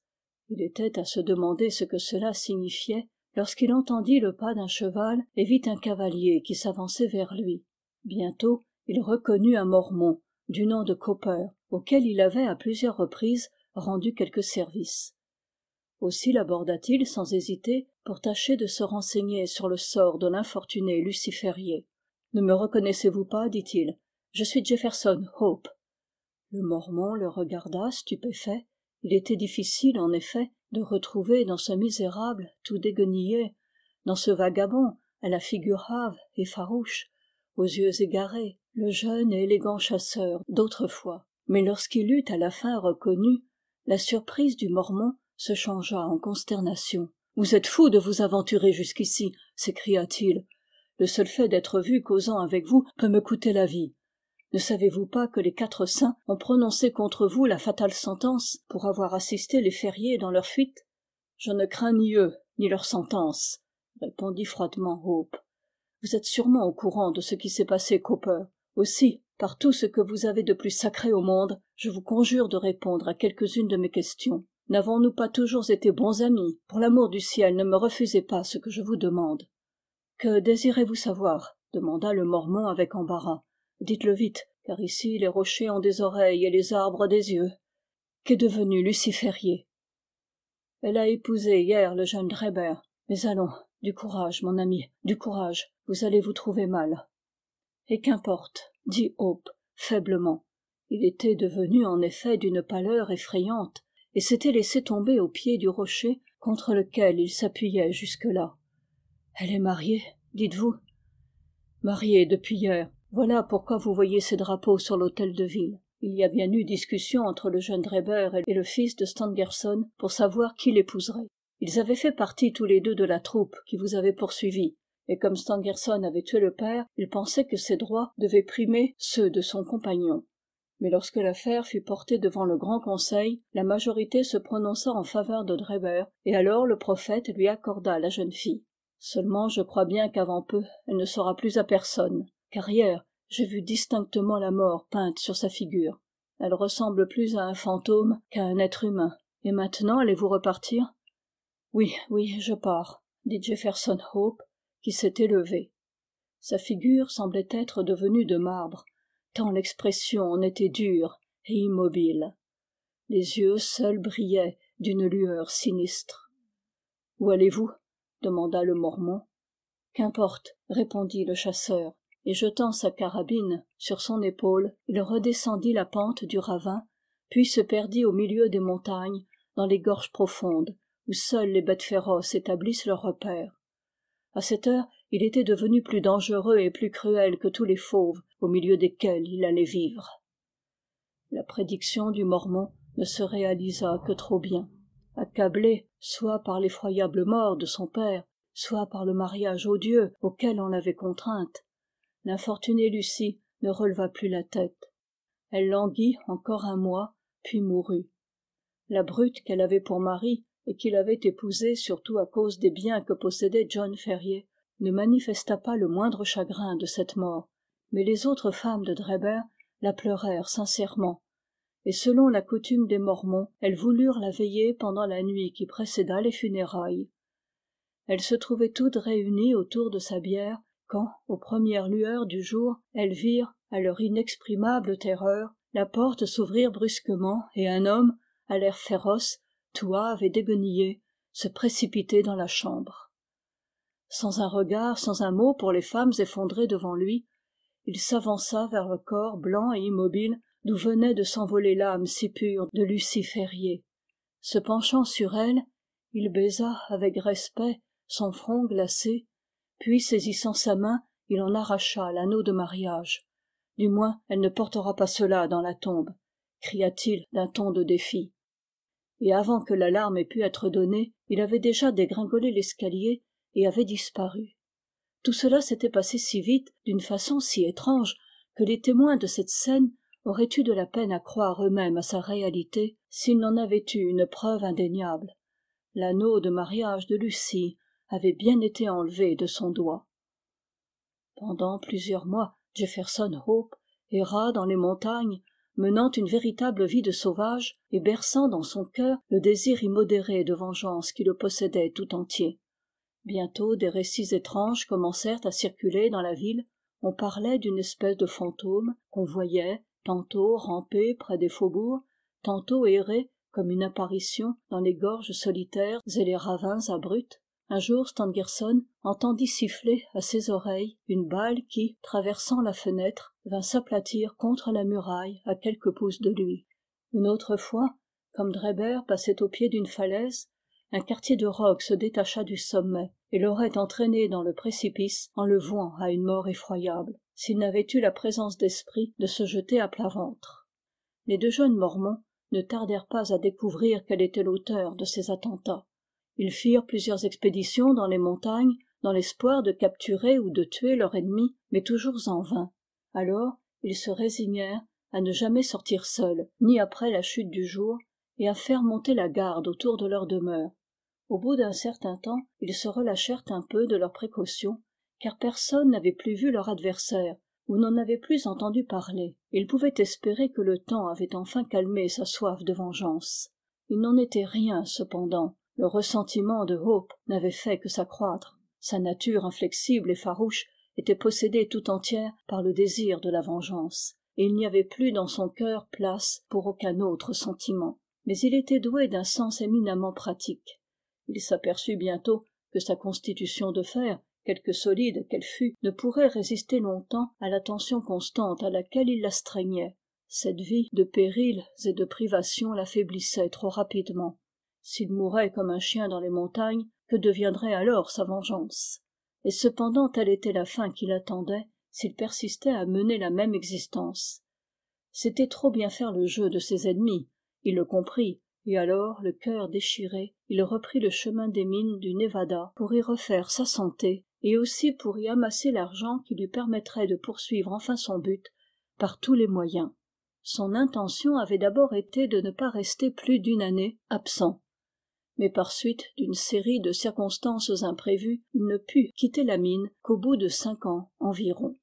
il était à se demander ce que cela signifiait lorsqu'il entendit le pas d'un cheval et vit un cavalier qui s'avançait vers lui bientôt il reconnut un mormon du nom de copper auquel il avait à plusieurs reprises rendu quelques services aussi l'aborda t il sans hésiter pour tâcher de se renseigner sur le sort de l'infortuné Luciferier. « ne me reconnaissez-vous pas dit-il je suis jefferson hope le mormon le regarda stupéfait il était difficile en effet de retrouver dans ce misérable tout déguenillé dans ce vagabond à la figure hâve et farouche aux yeux égarés le jeune et élégant chasseur d'autrefois mais lorsqu'il eut à la fin reconnu la surprise du mormon se changea en consternation vous êtes fou de vous aventurer jusqu'ici s'écria-t-il le seul fait d'être vu causant avec vous peut me coûter la vie ne savez-vous pas que les quatre saints ont prononcé contre vous la fatale sentence pour avoir assisté les ferriers dans leur fuite je ne crains ni eux ni leur sentence répondit froidement hope vous êtes sûrement au courant de ce qui s'est passé cooper aussi par tout ce que vous avez de plus sacré au monde je vous conjure de répondre à quelques-unes de mes questions n'avons-nous pas toujours été bons amis pour l'amour du ciel ne me refusez pas ce que je vous demande que désirez-vous savoir demanda le mormon avec embarras dites-le vite car ici les rochers ont des oreilles et les arbres des yeux qu'est devenu Luciférier elle a épousé hier le jeune Dreber. Mais allons, du courage, mon ami, du courage, vous allez vous trouver mal. Et qu'importe, dit Hope, faiblement. Il était devenu en effet d'une pâleur effrayante, et s'était laissé tomber au pied du rocher contre lequel il s'appuyait jusque-là elle est mariée dites-vous mariée depuis hier voilà pourquoi vous voyez ces drapeaux sur l'hôtel de ville il y a bien eu discussion entre le jeune Drebber et le fils de Stangerson pour savoir qui l'épouserait. Ils avaient fait partie tous les deux de la troupe qui vous avait poursuivi, et comme Stangerson avait tué le père, il pensait que ses droits devaient primer ceux de son compagnon mais lorsque l'affaire fut portée devant le grand conseil la majorité se prononça en faveur de Dreber, et alors le prophète lui accorda la jeune fille seulement je crois bien qu'avant peu elle ne sera plus à personne car hier j'ai vu distinctement la mort peinte sur sa figure elle ressemble plus à un fantôme qu'à un être humain et maintenant allez-vous repartir oui oui je pars dit jefferson hope qui s'était levé sa figure semblait être devenue de marbre tant l'expression en était dure et immobile les yeux seuls brillaient d'une lueur sinistre où allez-vous demanda le mormon qu'importe répondit le chasseur et jetant sa carabine sur son épaule il redescendit la pente du ravin puis se perdit au milieu des montagnes dans les gorges profondes où seules les bêtes féroces établissent leurs repères À cette heure il était devenu plus dangereux et plus cruel que tous les fauves au milieu desquels il allait vivre la prédiction du mormon ne se réalisa que trop bien Accablée, soit par l'effroyable mort de son père soit par le mariage odieux auquel on l'avait contrainte l'infortunée lucie ne releva plus la tête elle languit encore un mois puis mourut la brute qu'elle avait pour mari et qu'il avait épousée surtout à cause des biens que possédait john ferrier ne manifesta pas le moindre chagrin de cette mort mais les autres femmes de Dreber la pleurèrent sincèrement et selon la coutume des mormons elles voulurent la veiller pendant la nuit qui précéda les funérailles elles se trouvaient toutes réunies autour de sa bière quand aux premières lueurs du jour elles virent à leur inexprimable terreur la porte s'ouvrir brusquement et un homme à l'air féroce touave et déguenillé se précipiter dans la chambre sans un regard sans un mot pour les femmes effondrées devant lui il s'avança vers le corps blanc et immobile d'où venait de s'envoler l'âme si pure de lucie se penchant sur elle il baisa avec respect son front glacé puis saisissant sa main il en arracha l'anneau de mariage du moins elle ne portera pas cela dans la tombe cria-t-il d'un ton de défi et avant que l'alarme ait pu être donnée il avait déjà dégringolé l'escalier et avait disparu tout cela s'était passé si vite d'une façon si étrange que les témoins de cette scène auraient eu de la peine à croire eux-mêmes à sa réalité s'ils n'en avaient eu une preuve indéniable l'anneau de mariage de lucie avait bien été enlevé de son doigt pendant plusieurs mois jefferson hope erra dans les montagnes menant une véritable vie de sauvage et berçant dans son cœur le désir immodéré de vengeance qui le possédait tout entier bientôt des récits étranges commencèrent à circuler dans la ville on parlait d'une espèce de fantôme qu'on voyait tantôt ramper près des faubourgs tantôt errer comme une apparition dans les gorges solitaires et les ravins abrupts un jour stangerson entendit siffler à ses oreilles une balle qui traversant la fenêtre vint s'aplatir contre la muraille à quelques pouces de lui une autre fois comme dreber passait au pied d'une falaise un quartier de roc se détacha du sommet et l'aurait entraîné dans le précipice en le vouant à une mort effroyable s'il n'avait eu la présence d'esprit de se jeter à plat ventre les deux jeunes mormons ne tardèrent pas à découvrir quel était l'auteur de ces attentats ils firent plusieurs expéditions dans les montagnes dans l'espoir de capturer ou de tuer leur ennemi mais toujours en vain alors ils se résignèrent à ne jamais sortir seuls ni après la chute du jour et à faire monter la garde autour de leur demeure au bout d'un certain temps ils se relâchèrent un peu de leurs précautions car personne n'avait plus vu leur adversaire ou n'en avait plus entendu parler ils pouvaient espérer que le temps avait enfin calmé sa soif de vengeance il n'en était rien cependant le ressentiment de hope n'avait fait que s'accroître sa nature inflexible et farouche était possédée tout entière par le désir de la vengeance et il n'y avait plus dans son cœur place pour aucun autre sentiment mais il était doué d'un sens éminemment pratique il s'aperçut bientôt que sa constitution de fer quelque solide qu'elle fût ne pourrait résister longtemps à la tension constante à laquelle il la streignait cette vie de périls et de privations l'affaiblissait trop rapidement s'il mourait comme un chien dans les montagnes que deviendrait alors sa vengeance et cependant telle était la fin qu'il attendait s'il persistait à mener la même existence c'était trop bien faire le jeu de ses ennemis il le comprit et alors le cœur déchiré il reprit le chemin des mines du nevada pour y refaire sa santé et aussi pour y amasser l'argent qui lui permettrait de poursuivre enfin son but par tous les moyens son intention avait d'abord été de ne pas rester plus d'une année absent mais par suite d'une série de circonstances imprévues il ne put quitter la mine qu'au bout de cinq ans environ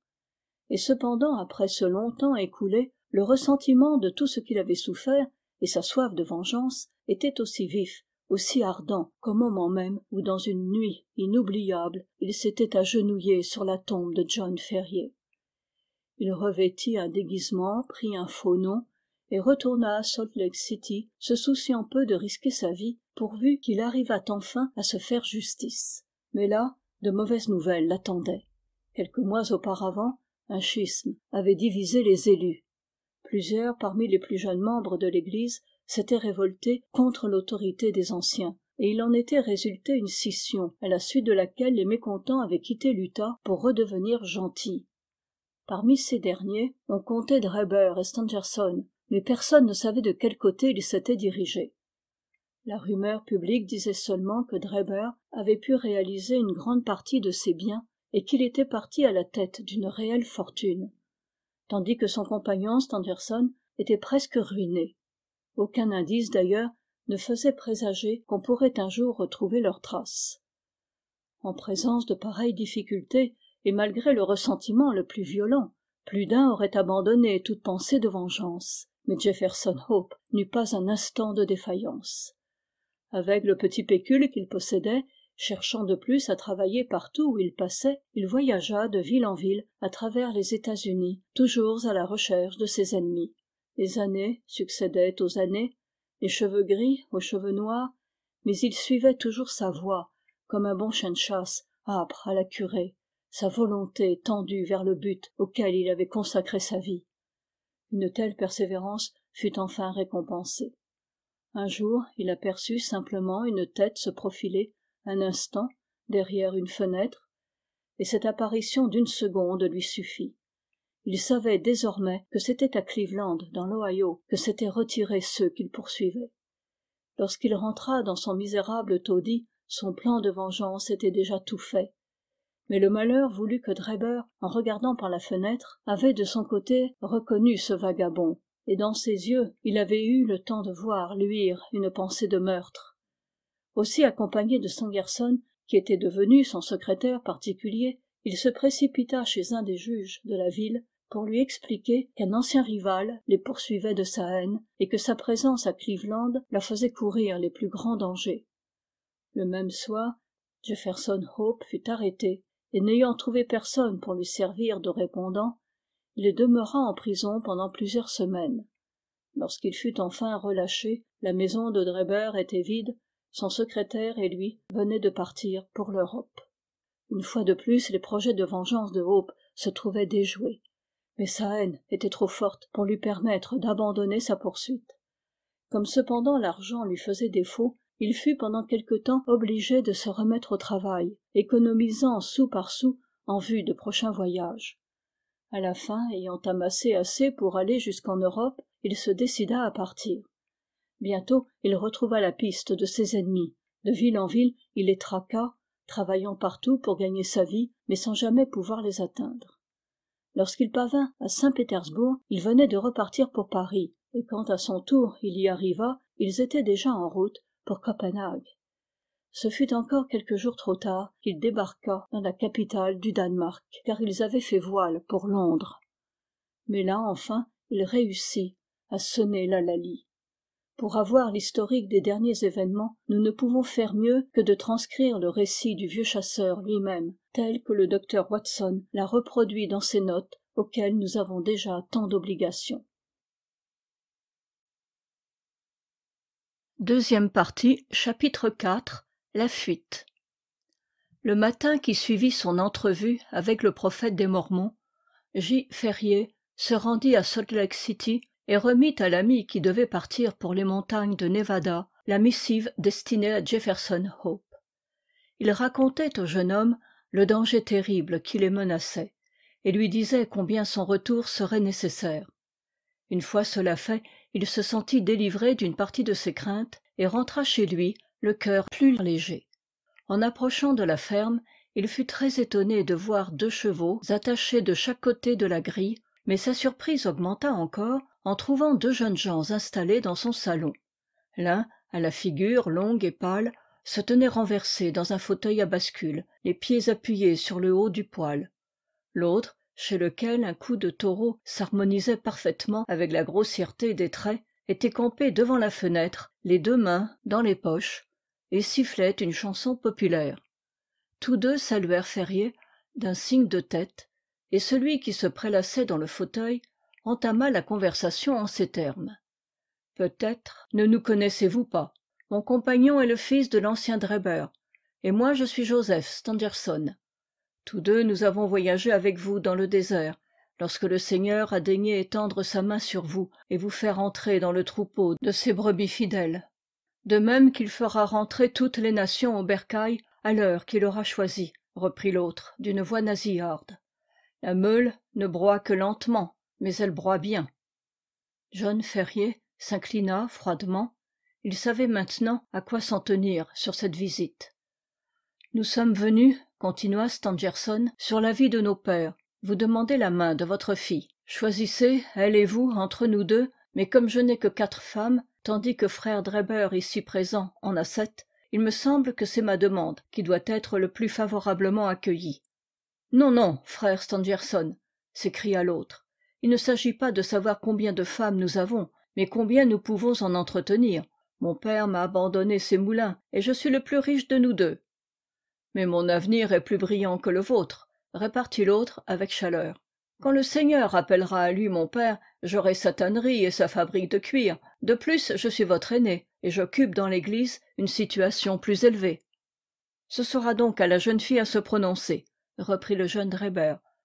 et cependant après ce long temps écoulé le ressentiment de tout ce qu'il avait souffert et sa soif de vengeance était aussi vif aussi ardent qu'au moment même où dans une nuit inoubliable il s'était agenouillé sur la tombe de john ferrier il revêtit un déguisement prit un faux nom et retourna à salt lake city se souciant peu de risquer sa vie pourvu qu'il arrivât enfin à se faire justice mais là de mauvaises nouvelles l'attendaient quelques mois auparavant un schisme avait divisé les élus plusieurs parmi les plus jeunes membres de l'église s'étaient révoltés contre l'autorité des anciens et il en était résulté une scission à la suite de laquelle les mécontents avaient quitté l'utah pour redevenir gentils parmi ces derniers on comptait drebber et stangerson mais personne ne savait de quel côté ils s'étaient dirigés la rumeur publique disait seulement que drebber avait pu réaliser une grande partie de ses biens et qu'il était parti à la tête d'une réelle fortune tandis que son compagnon stangerson était presque ruiné aucun indice d'ailleurs ne faisait présager qu'on pourrait un jour retrouver leurs traces en présence de pareilles difficultés et malgré le ressentiment le plus violent plus d'un aurait abandonné toute pensée de vengeance mais jefferson hope n'eut pas un instant de défaillance avec le petit pécule qu'il possédait cherchant de plus à travailler partout où il passait il voyagea de ville en ville à travers les états-unis toujours à la recherche de ses ennemis les années succédaient aux années les cheveux gris aux cheveux noirs mais il suivait toujours sa voie comme un bon chien de chasse âpre à la curée sa volonté tendue vers le but auquel il avait consacré sa vie une telle persévérance fut enfin récompensée un jour il aperçut simplement une tête se profiler un instant derrière une fenêtre et cette apparition d'une seconde lui suffit il savait désormais que c'était à cleveland dans l'ohio que s'étaient retirés ceux qu'il poursuivait lorsqu'il rentra dans son misérable taudis son plan de vengeance était déjà tout fait mais le malheur voulut que Dreber, en regardant par la fenêtre avait de son côté reconnu ce vagabond et dans ses yeux il avait eu le temps de voir luire une pensée de meurtre aussi accompagné de Sangerson, qui était devenu son secrétaire particulier il se précipita chez un des juges de la ville pour lui expliquer qu'un ancien rival les poursuivait de sa haine et que sa présence à cleveland la faisait courir les plus grands dangers le même soir jefferson hope fut arrêté et n'ayant trouvé personne pour lui servir de répondant il demeura en prison pendant plusieurs semaines lorsqu'il fut enfin relâché la maison de Dreber était vide son secrétaire et lui venaient de partir pour l'europe une fois de plus les projets de vengeance de hope se trouvaient déjoués mais sa haine était trop forte pour lui permettre d'abandonner sa poursuite comme cependant l'argent lui faisait défaut il fut pendant quelque temps obligé de se remettre au travail économisant sou par sou en vue de prochains voyages à la fin ayant amassé assez pour aller jusqu'en europe il se décida à partir bientôt il retrouva la piste de ses ennemis de ville en ville il les traqua travaillant partout pour gagner sa vie mais sans jamais pouvoir les atteindre lorsqu'il parvint à saint-pétersbourg il venait de repartir pour paris et quand à son tour il y arriva ils étaient déjà en route pour copenhague ce fut encore quelques jours trop tard qu'il débarqua dans la capitale du danemark car ils avaient fait voile pour londres mais là enfin il réussit à sonner la pour avoir l'historique des derniers événements nous ne pouvons faire mieux que de transcrire le récit du vieux chasseur lui-même tel que le docteur watson l'a reproduit dans ses notes auxquelles nous avons déjà tant partie, chapitre iv la fuite le matin qui suivit son entrevue avec le prophète des mormons j ferrier se rendit à salt lake city et remit à l'ami qui devait partir pour les montagnes de nevada la missive destinée à jefferson hope il racontait au jeune homme le danger terrible qui les menaçait et lui disait combien son retour serait nécessaire une fois cela fait il se sentit délivré d'une partie de ses craintes et rentra chez lui le cœur plus léger en approchant de la ferme il fut très étonné de voir deux chevaux attachés de chaque côté de la grille mais sa surprise augmenta encore en trouvant deux jeunes gens installés dans son salon l'un à la figure longue et pâle se tenait renversé dans un fauteuil à bascule les pieds appuyés sur le haut du poêle l'autre chez lequel un coup de taureau s'harmonisait parfaitement avec la grossièreté des traits était campé devant la fenêtre les deux mains dans les poches et sifflait une chanson populaire tous deux saluèrent ferrier d'un signe de tête et celui qui se prélassait dans le fauteuil entama la conversation en ces termes peut-être ne nous connaissez-vous pas mon compagnon est le fils de l'ancien Dreber, et moi je suis joseph Standerson. tous deux nous avons voyagé avec vous dans le désert lorsque le seigneur a daigné étendre sa main sur vous et vous faire entrer dans le troupeau de ses brebis fidèles de même qu'il fera rentrer toutes les nations au bercail à l'heure qu'il aura choisie reprit l'autre d'une voix nasillarde la meule ne broie que lentement mais elle broie bien john ferrier s'inclina froidement il savait maintenant à quoi s'en tenir sur cette visite nous sommes venus continua stangerson sur l'avis de nos pères vous demandez la main de votre fille choisissez elle et vous entre nous deux mais comme je n'ai que quatre femmes tandis que frère drebber ici présent en a sept il me semble que c'est ma demande qui doit être le plus favorablement accueillie non non frère stangerson s'écria l'autre il ne s'agit pas de savoir combien de femmes nous avons mais combien nous pouvons en entretenir mon père m'a abandonné ses moulins et je suis le plus riche de nous deux mais mon avenir est plus brillant que le vôtre répartit l'autre avec chaleur quand le seigneur appellera à lui mon père j'aurai sa tannerie et sa fabrique de cuir de plus je suis votre aîné et j'occupe dans l'église une situation plus élevée ce sera donc à la jeune fille à se prononcer reprit le jeune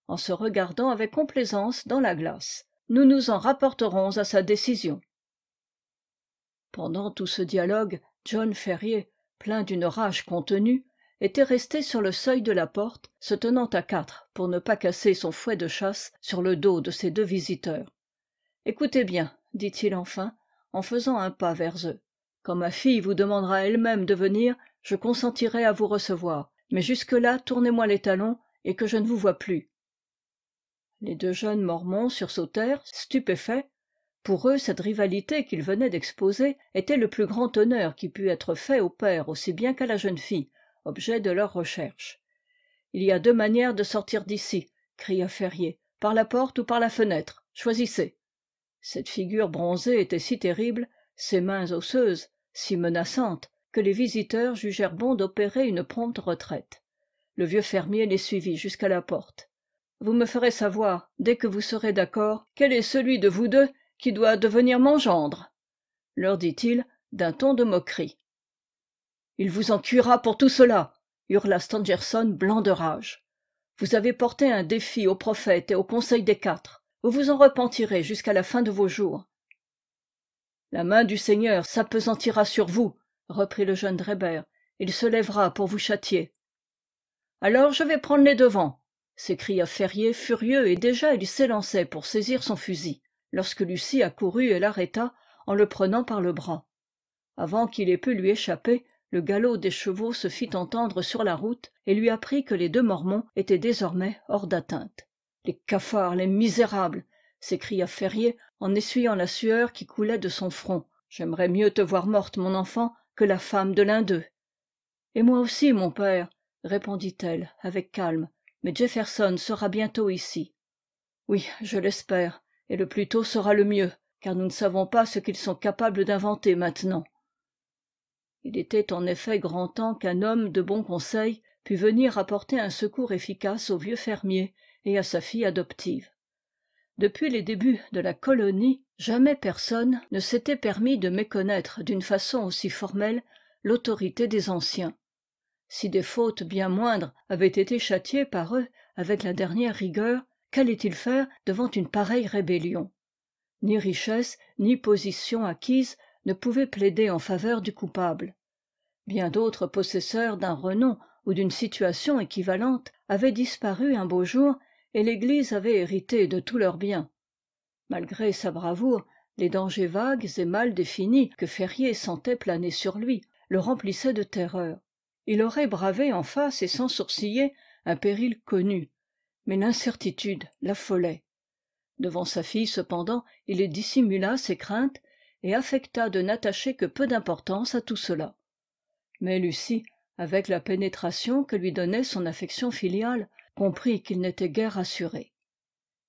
en se regardant avec complaisance dans la glace nous nous en rapporterons à sa décision pendant tout ce dialogue john ferrier plein d'une rage contenue était resté sur le seuil de la porte se tenant à quatre pour ne pas casser son fouet de chasse sur le dos de ses deux visiteurs écoutez bien dit-il enfin en faisant un pas vers eux quand ma fille vous demandera elle-même de venir je consentirai à vous recevoir mais jusque-là tournez-moi les talons et que je ne vous vois plus les deux jeunes mormons sursautèrent stupéfaits pour eux cette rivalité qu'ils venaient d'exposer était le plus grand honneur qui pût être fait au père aussi bien qu'à la jeune fille objet de leurs recherches il y a deux manières de sortir d'ici cria ferrier par la porte ou par la fenêtre choisissez cette figure bronzée était si terrible ses mains osseuses si menaçantes que les visiteurs jugèrent bon d'opérer une prompte retraite le vieux fermier les suivit jusqu'à la porte vous me ferez savoir dès que vous serez d'accord quel est celui de vous deux qui doit devenir mon gendre leur dit-il d'un ton de moquerie il vous en cuira pour tout cela hurla stangerson blanc de rage vous avez porté un défi au prophète et au conseil des quatre vous vous en repentirez jusqu'à la fin de vos jours la main du seigneur s'apesantira sur vous reprit le jeune Drébert. il se lèvera pour vous châtier alors je vais prendre les devants s'écria ferrier furieux et déjà il s'élançait pour saisir son fusil lorsque lucie accourut et l'arrêta en le prenant par le bras avant qu'il ait pu lui échapper le galop des chevaux se fit entendre sur la route et lui apprit que les deux mormons étaient désormais hors d'atteinte les cafards les misérables s'écria ferrier en essuyant la sueur qui coulait de son front j'aimerais mieux te voir morte mon enfant que la femme de l'un d'eux et moi aussi mon père répondit-elle avec calme mais jefferson sera bientôt ici oui je l'espère et le plus tôt sera le mieux car nous ne savons pas ce qu'ils sont capables d'inventer maintenant il était en effet grand temps qu'un homme de bon conseil pût venir apporter un secours efficace au vieux fermier et à sa fille adoptive depuis les débuts de la colonie jamais personne ne s'était permis de méconnaître d'une façon aussi formelle l'autorité des anciens si des fautes bien moindres avaient été châtiées par eux avec la dernière rigueur qu'allait-il faire devant une pareille rébellion ni richesse ni position acquise ne pouvaient plaider en faveur du coupable bien d'autres possesseurs d'un renom ou d'une situation équivalente avaient disparu un beau jour et l'Église avait hérité de tous leurs biens malgré sa bravoure les dangers vagues et mal définis que ferrier sentait planer sur lui le remplissaient de terreur il aurait bravé en face et sans sourciller un péril connu mais l'incertitude l'affolait devant sa fille cependant il dissimula ses craintes et affecta de n'attacher que peu d'importance à tout cela mais lucie avec la pénétration que lui donnait son affection filiale comprit qu'il n'était guère assuré.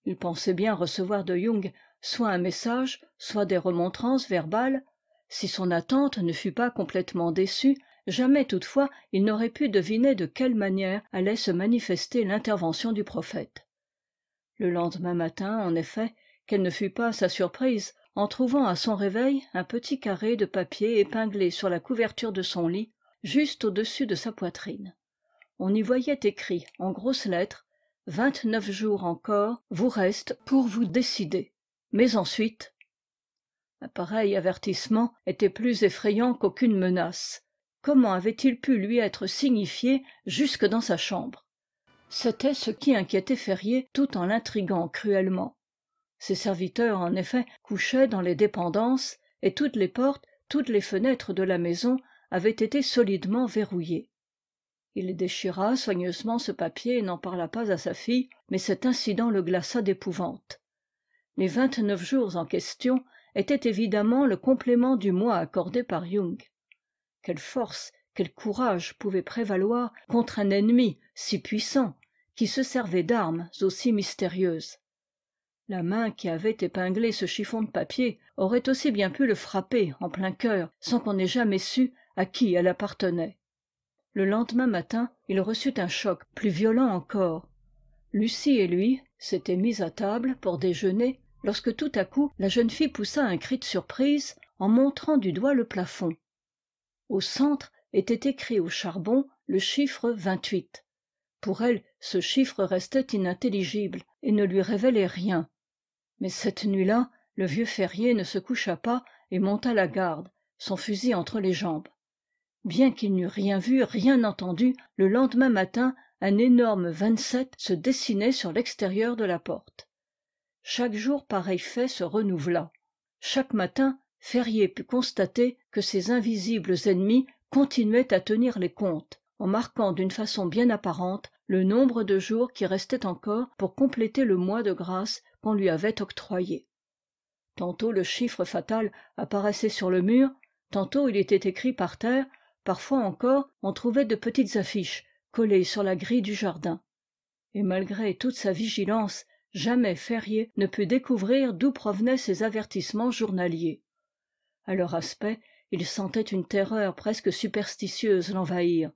il pensait bien recevoir de young soit un message soit des remontrances verbales si son attente ne fut pas complètement déçue jamais toutefois il n'aurait pu deviner de quelle manière allait se manifester l'intervention du prophète le lendemain matin en effet quelle ne fut pas sa surprise en trouvant à son réveil un petit carré de papier épinglé sur la couverture de son lit juste au-dessus de sa poitrine on y voyait écrit en grosses lettres vingt-neuf jours encore vous restent pour vous décider mais ensuite un pareil avertissement était plus effrayant qu'aucune menace comment avait-il pu lui être signifié jusque dans sa chambre c'était ce qui inquiétait ferrier tout en l'intriguant cruellement ses serviteurs en effet couchaient dans les dépendances et toutes les portes toutes les fenêtres de la maison avaient été solidement verrouillées il déchira soigneusement ce papier et n'en parla pas à sa fille mais cet incident le glaça d'épouvante les vingt-neuf jours en question étaient évidemment le complément du mois accordé par Jung quelle force quel courage pouvait prévaloir contre un ennemi si puissant qui se servait d'armes aussi mystérieuses la main qui avait épinglé ce chiffon de papier aurait aussi bien pu le frapper en plein cœur sans qu'on ait jamais su à qui elle appartenait le lendemain matin il reçut un choc plus violent encore lucie et lui s'étaient mis à table pour déjeuner lorsque tout à coup la jeune fille poussa un cri de surprise en montrant du doigt le plafond au centre était écrit au charbon le chiffre pour elle ce chiffre restait inintelligible et ne lui révélait rien mais cette nuit-là le vieux ferrier ne se coucha pas et monta la garde son fusil entre les jambes bien qu'il n'eût rien vu rien entendu le lendemain matin un énorme se dessinait sur l'extérieur de la porte chaque jour pareil fait se renouvela chaque matin ferrier put constater que ses invisibles ennemis continuaient à tenir les comptes en marquant d'une façon bien apparente le nombre de jours qui restaient encore pour compléter le mois de grâce qu'on lui avait octroyé tantôt le chiffre fatal apparaissait sur le mur tantôt il était écrit par terre parfois encore on trouvait de petites affiches collées sur la grille du jardin et malgré toute sa vigilance jamais ferrier ne put découvrir d'où provenaient ces avertissements journaliers à leur aspect il sentait une terreur presque superstitieuse l'envahir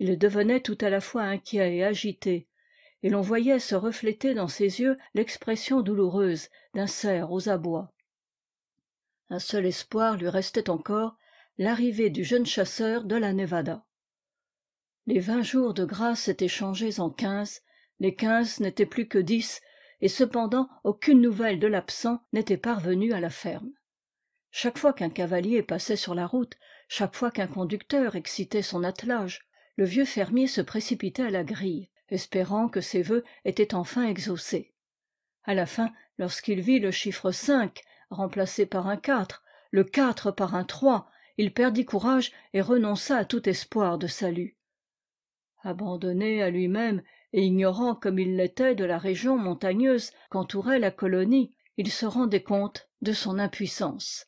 il devenait tout à la fois inquiet et agité et l'on voyait se refléter dans ses yeux l'expression douloureuse d'un cerf aux abois un seul espoir lui restait encore l'arrivée du jeune chasseur de la nevada les vingt jours de grâce étaient changés en quinze les quinze n'étaient plus que dix et cependant aucune nouvelle de l'absent n'était parvenue à la ferme chaque fois qu'un cavalier passait sur la route chaque fois qu'un conducteur excitait son attelage le vieux fermier se précipitait à la grille espérant que ses vœux étaient enfin exaucés À la fin lorsqu'il vit le chiffre cinq remplacé par un le par un il perdit courage et renonça à tout espoir de salut abandonné à lui-même et ignorant comme il l'était de la région montagneuse qu'entourait la colonie il se rendait compte de son impuissance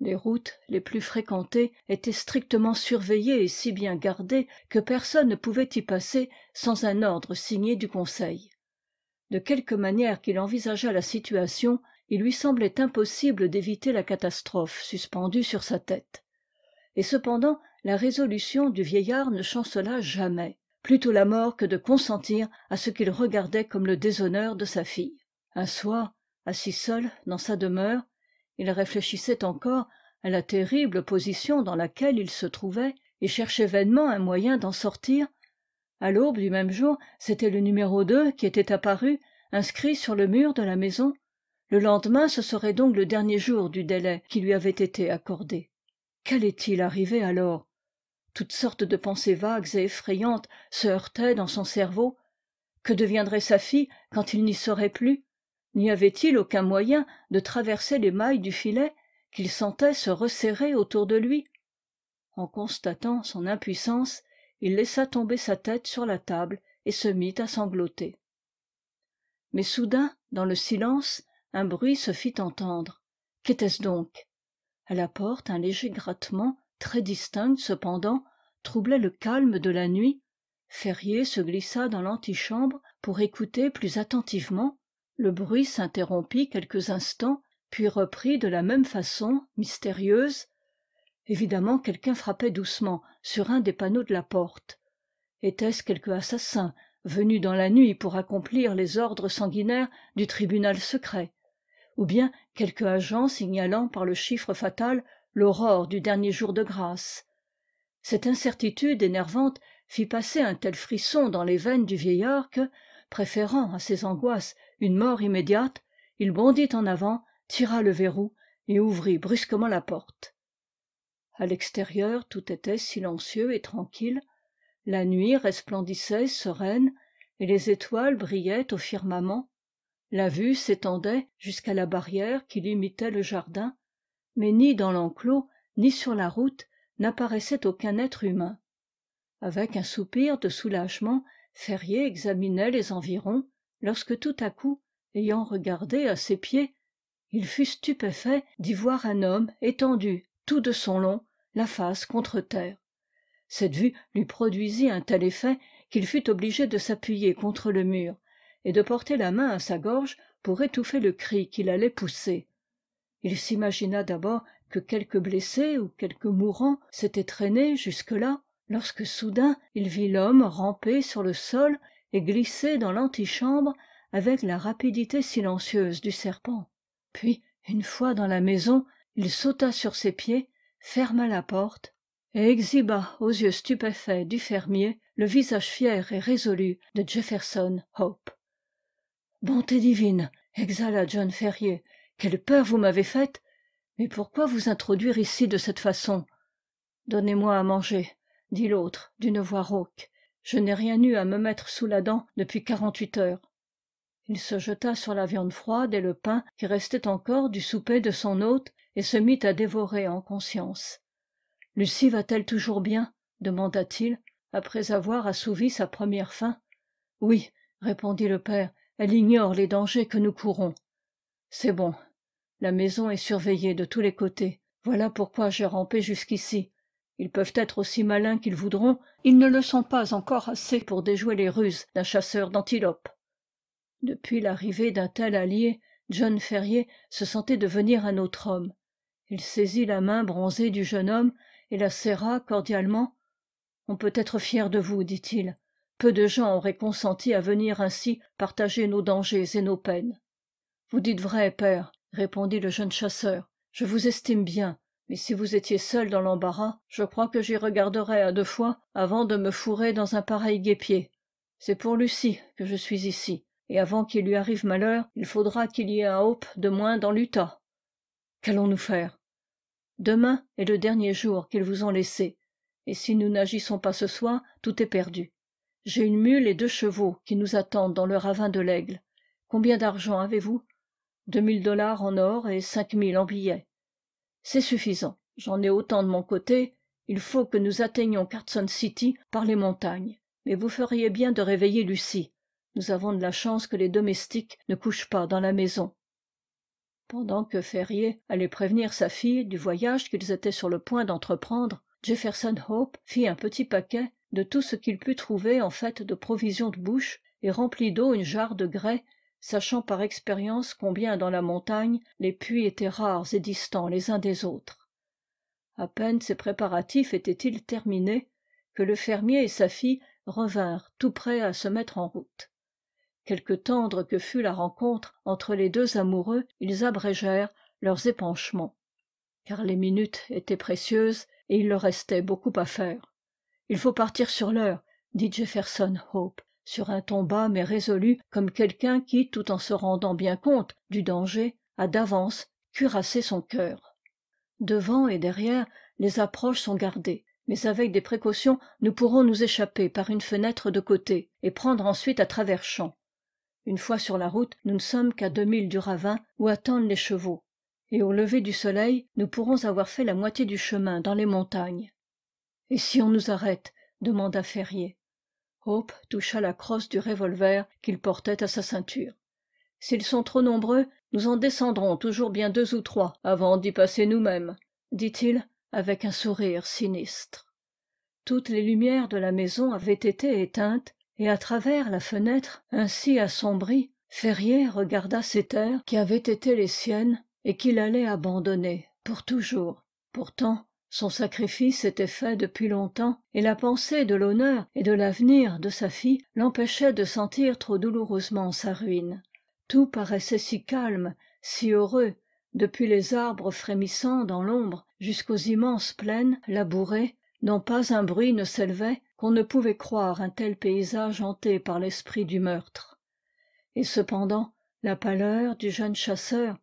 les routes les plus fréquentées étaient strictement surveillées et si bien gardées que personne ne pouvait y passer sans un ordre signé du conseil de quelque manière qu'il envisageât la situation il lui semblait impossible d'éviter la catastrophe suspendue sur sa tête et cependant la résolution du vieillard ne chancela jamais plutôt la mort que de consentir à ce qu'il regardait comme le déshonneur de sa fille un soir assis seul dans sa demeure il réfléchissait encore à la terrible position dans laquelle il se trouvait et cherchait vainement un moyen d'en sortir À l'aube du même jour c'était le numéro qui était apparu inscrit sur le mur de la maison le lendemain ce serait donc le dernier jour du délai qui lui avait été accordé qu'allait-il arriver alors toutes sortes de pensées vagues et effrayantes se heurtaient dans son cerveau que deviendrait sa fille quand il n'y serait plus n'y avait-il aucun moyen de traverser les mailles du filet qu'il sentait se resserrer autour de lui en constatant son impuissance il laissa tomber sa tête sur la table et se mit à sangloter mais soudain dans le silence un bruit se fit entendre qu'était-ce donc À la porte un léger grattement très distinct cependant troublait le calme de la nuit ferrier se glissa dans l'antichambre pour écouter plus attentivement le bruit s'interrompit quelques instants puis reprit de la même façon mystérieuse évidemment quelqu'un frappait doucement sur un des panneaux de la porte était-ce quelque assassin venu dans la nuit pour accomplir les ordres sanguinaires du tribunal secret ou bien quelque agent signalant par le chiffre fatal l'aurore du dernier jour de grâce cette incertitude énervante fit passer un tel frisson dans les veines du vieillard que préférant à ses angoisses une mort immédiate il bondit en avant tira le verrou et ouvrit brusquement la porte À l'extérieur tout était silencieux et tranquille la nuit resplendissait sereine et les étoiles brillaient au firmament la vue s'étendait jusqu'à la barrière qui limitait le jardin mais ni dans l'enclos ni sur la route n'apparaissait aucun être humain avec un soupir de soulagement ferrier examinait les environs lorsque tout à coup ayant regardé à ses pieds il fut stupéfait d'y voir un homme étendu tout de son long la face contre terre cette vue lui produisit un tel effet qu'il fut obligé de s'appuyer contre le mur et de porter la main à sa gorge pour étouffer le cri qu'il allait pousser il s'imagina d'abord que quelque blessé ou quelque mourant s'était traîné jusque-là lorsque soudain il vit l'homme ramper sur le sol et glisser dans l'antichambre avec la rapidité silencieuse du serpent puis une fois dans la maison il sauta sur ses pieds ferma la porte et exhiba aux yeux stupéfaits du fermier le visage fier et résolu de jefferson hope bonté divine exhala john ferrier quelle peur vous m'avez faite mais pourquoi vous introduire ici de cette façon donnez-moi à manger dit l'autre d'une voix rauque je n'ai rien eu à me mettre sous la dent depuis quarante-huit heures il se jeta sur la viande froide et le pain qui restait encore du souper de son hôte et se mit à dévorer en conscience lucie va-t-elle toujours bien demanda-t-il après avoir assouvi sa première faim oui répondit le père elle ignore les dangers que nous courons c'est bon la maison est surveillée de tous les côtés voilà pourquoi j'ai rampé jusqu'ici ils peuvent être aussi malins qu'ils voudront ils ne le sont pas encore assez pour déjouer les ruses d'un chasseur d'antilopes depuis l'arrivée d'un tel allié john ferrier se sentait devenir un autre homme il saisit la main bronzée du jeune homme et la serra cordialement on peut être fier de vous dit-il peu de gens auraient consenti à venir ainsi partager nos dangers et nos peines vous dites vrai père répondit le jeune chasseur je vous estime bien mais si vous étiez seul dans l'embarras je crois que j'y regarderais à deux fois avant de me fourrer dans un pareil guépier. c'est pour lucie que je suis ici et avant qu'il lui arrive malheur il faudra qu'il y ait un hope de moins dans l'utah qu'allons-nous faire demain est le dernier jour qu'ils vous ont laissé et si nous n'agissons pas ce soir tout est perdu j'ai une mule et deux chevaux qui nous attendent dans le ravin de l'aigle combien d'argent avez-vous deux mille dollars en or et cinq mille en billets c'est suffisant j'en ai autant de mon côté il faut que nous atteignions carson city par les montagnes mais vous feriez bien de réveiller lucie nous avons de la chance que les domestiques ne couchent pas dans la maison pendant que ferrier allait prévenir sa fille du voyage qu'ils étaient sur le point d'entreprendre jefferson hope fit un petit paquet de tout ce qu'il put trouver en fait de provisions de bouche et remplit d'eau une jarre de grès sachant par expérience combien dans la montagne les puits étaient rares et distants les uns des autres À peine ces préparatifs étaient-ils terminés que le fermier et sa fille revinrent tout prêts à se mettre en route quelque tendre que fût la rencontre entre les deux amoureux ils abrégèrent leurs épanchements car les minutes étaient précieuses et il leur restait beaucoup à faire il faut partir sur l'heure dit jefferson sur un ton bas mais résolu comme quelqu'un qui tout en se rendant bien compte du danger a d'avance cuirassé son cœur devant et derrière les approches sont gardées mais avec des précautions nous pourrons nous échapper par une fenêtre de côté et prendre ensuite à travers champs une fois sur la route nous ne sommes qu'à deux milles du ravin où attendent les chevaux et au lever du soleil nous pourrons avoir fait la moitié du chemin dans les montagnes et si on nous arrête demanda ferrier hope toucha la crosse du revolver qu'il portait à sa ceinture s'ils sont trop nombreux nous en descendrons toujours bien deux ou trois avant d'y passer nous-mêmes dit-il avec un sourire sinistre toutes les lumières de la maison avaient été éteintes et à travers la fenêtre ainsi assombrie ferrier regarda ces terres qui avaient été les siennes et qu'il allait abandonner pour toujours pourtant son sacrifice était fait depuis longtemps et la pensée de l'honneur et de l'avenir de sa fille l'empêchait de sentir trop douloureusement sa ruine tout paraissait si calme si heureux depuis les arbres frémissants dans l'ombre jusqu'aux immenses plaines labourées dont pas un bruit ne s'élevait qu'on ne pouvait croire un tel paysage hanté par l'esprit du meurtre et cependant la pâleur du jeune chasseur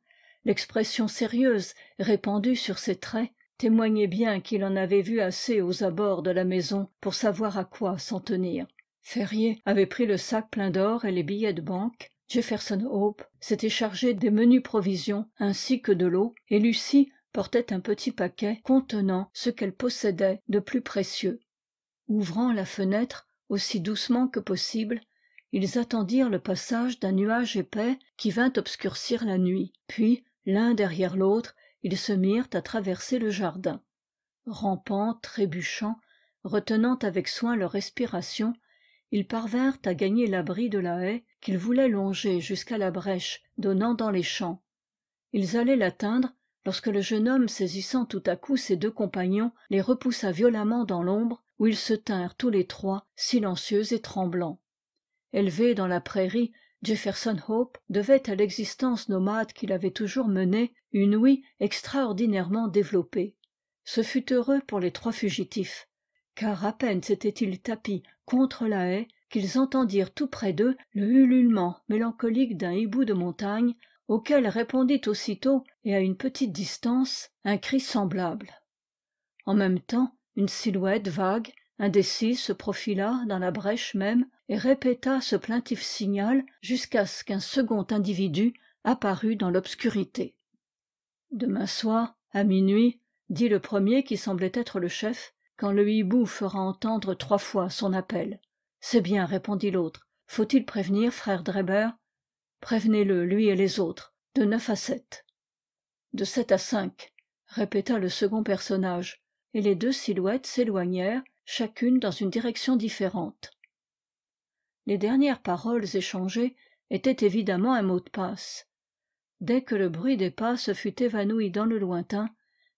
l'expression sérieuse répandue sur ses traits témoignait bien qu'il en avait vu assez aux abords de la maison pour savoir à quoi s'en tenir ferrier avait pris le sac plein d'or et les billets de banque jefferson hope s'était chargé des menus provisions ainsi que de l'eau et lucie portait un petit paquet contenant ce qu'elle possédait de plus précieux ouvrant la fenêtre aussi doucement que possible ils attendirent le passage d'un nuage épais qui vint obscurcir la nuit puis l'un derrière l'autre ils se mirent à traverser le jardin rampant trébuchant retenant avec soin leur respiration ils parvinrent à gagner l'abri de la haie qu'ils voulaient longer jusqu'à la brèche donnant dans les champs ils allaient l'atteindre lorsque le jeune homme saisissant tout à coup ses deux compagnons les repoussa violemment dans l'ombre où ils se tinrent tous les trois silencieux et tremblants élevé dans la prairie jefferson hope devait à l'existence nomade qu'il avait toujours menée une ouïe extraordinairement développée ce fut heureux pour les trois fugitifs car à peine s'étaient-ils tapis contre la haie qu'ils entendirent tout près d'eux le hululement mélancolique d'un hibou de montagne auquel répondit aussitôt et à une petite distance un cri semblable en même temps une silhouette vague indécise se profila dans la brèche même et répéta ce plaintif signal jusqu'à ce qu'un second individu apparût dans l'obscurité demain soir à minuit dit le premier qui semblait être le chef quand le hibou fera entendre trois fois son appel c'est bien répondit l'autre faut-il prévenir frère Dreber prévenez le lui et les autres de neuf à sept de sept à cinq répéta le second personnage et les deux silhouettes s'éloignèrent chacune dans une direction différente les dernières paroles échangées étaient évidemment un mot de passe dès que le bruit des pas se fut évanoui dans le lointain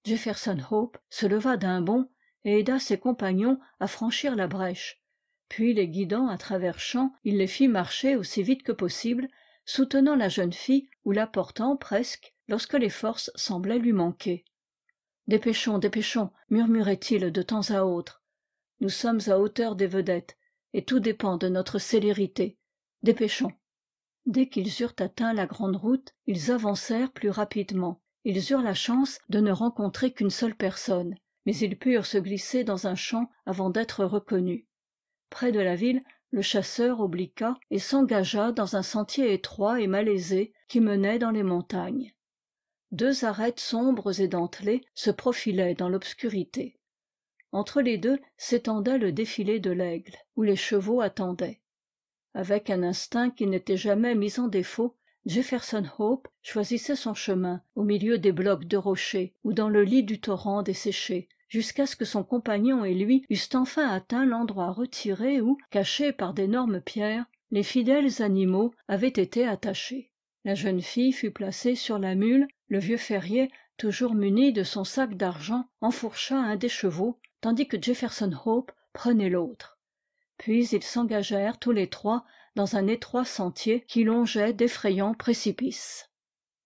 jefferson hope se leva d'un bond et aida ses compagnons à franchir la brèche puis les guidant à travers champs il les fit marcher aussi vite que possible soutenant la jeune fille ou la portant presque lorsque les forces semblaient lui manquer dépêchons dépêchons murmurait-il de temps à autre nous sommes à hauteur des vedettes et tout dépend de notre célérité dépêchons dès qu'ils eurent atteint la grande route ils avancèrent plus rapidement ils eurent la chance de ne rencontrer qu'une seule personne mais ils purent se glisser dans un champ avant d'être reconnus près de la ville le chasseur obliqua et s'engagea dans un sentier étroit et malaisé qui menait dans les montagnes deux arêtes sombres et dentelées se profilaient dans l'obscurité entre les deux s'étendait le défilé de l'aigle où les chevaux attendaient avec un instinct qui n'était jamais mis en défaut jefferson hope choisissait son chemin au milieu des blocs de rochers ou dans le lit du torrent desséché jusqu'à ce que son compagnon et lui eussent enfin atteint l'endroit retiré où cachés par d'énormes pierres les fidèles animaux avaient été attachés la jeune fille fut placée sur la mule le vieux ferrier toujours muni de son sac d'argent enfourcha un des chevaux tandis que jefferson hope prenait l'autre puis ils s'engagèrent tous les trois dans un étroit sentier qui longeait d'effrayants précipices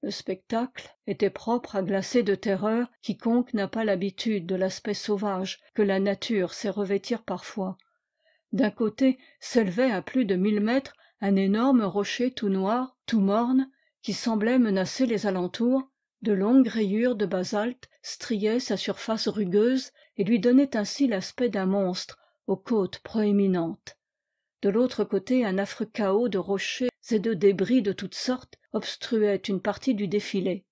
le spectacle était propre à glacer de terreur quiconque n'a pas l'habitude de l'aspect sauvage que la nature sait revêtir parfois d'un côté s'élevait à plus de mille mètres un énorme rocher tout noir tout morne qui semblait menacer les alentours de longues rayures de basalte striaient sa surface rugueuse et lui donnaient ainsi l'aspect d'un monstre côtes proéminentes de l'autre côté un affreux chaos de rochers et de débris de toutes sortes obstruait une partie du défilé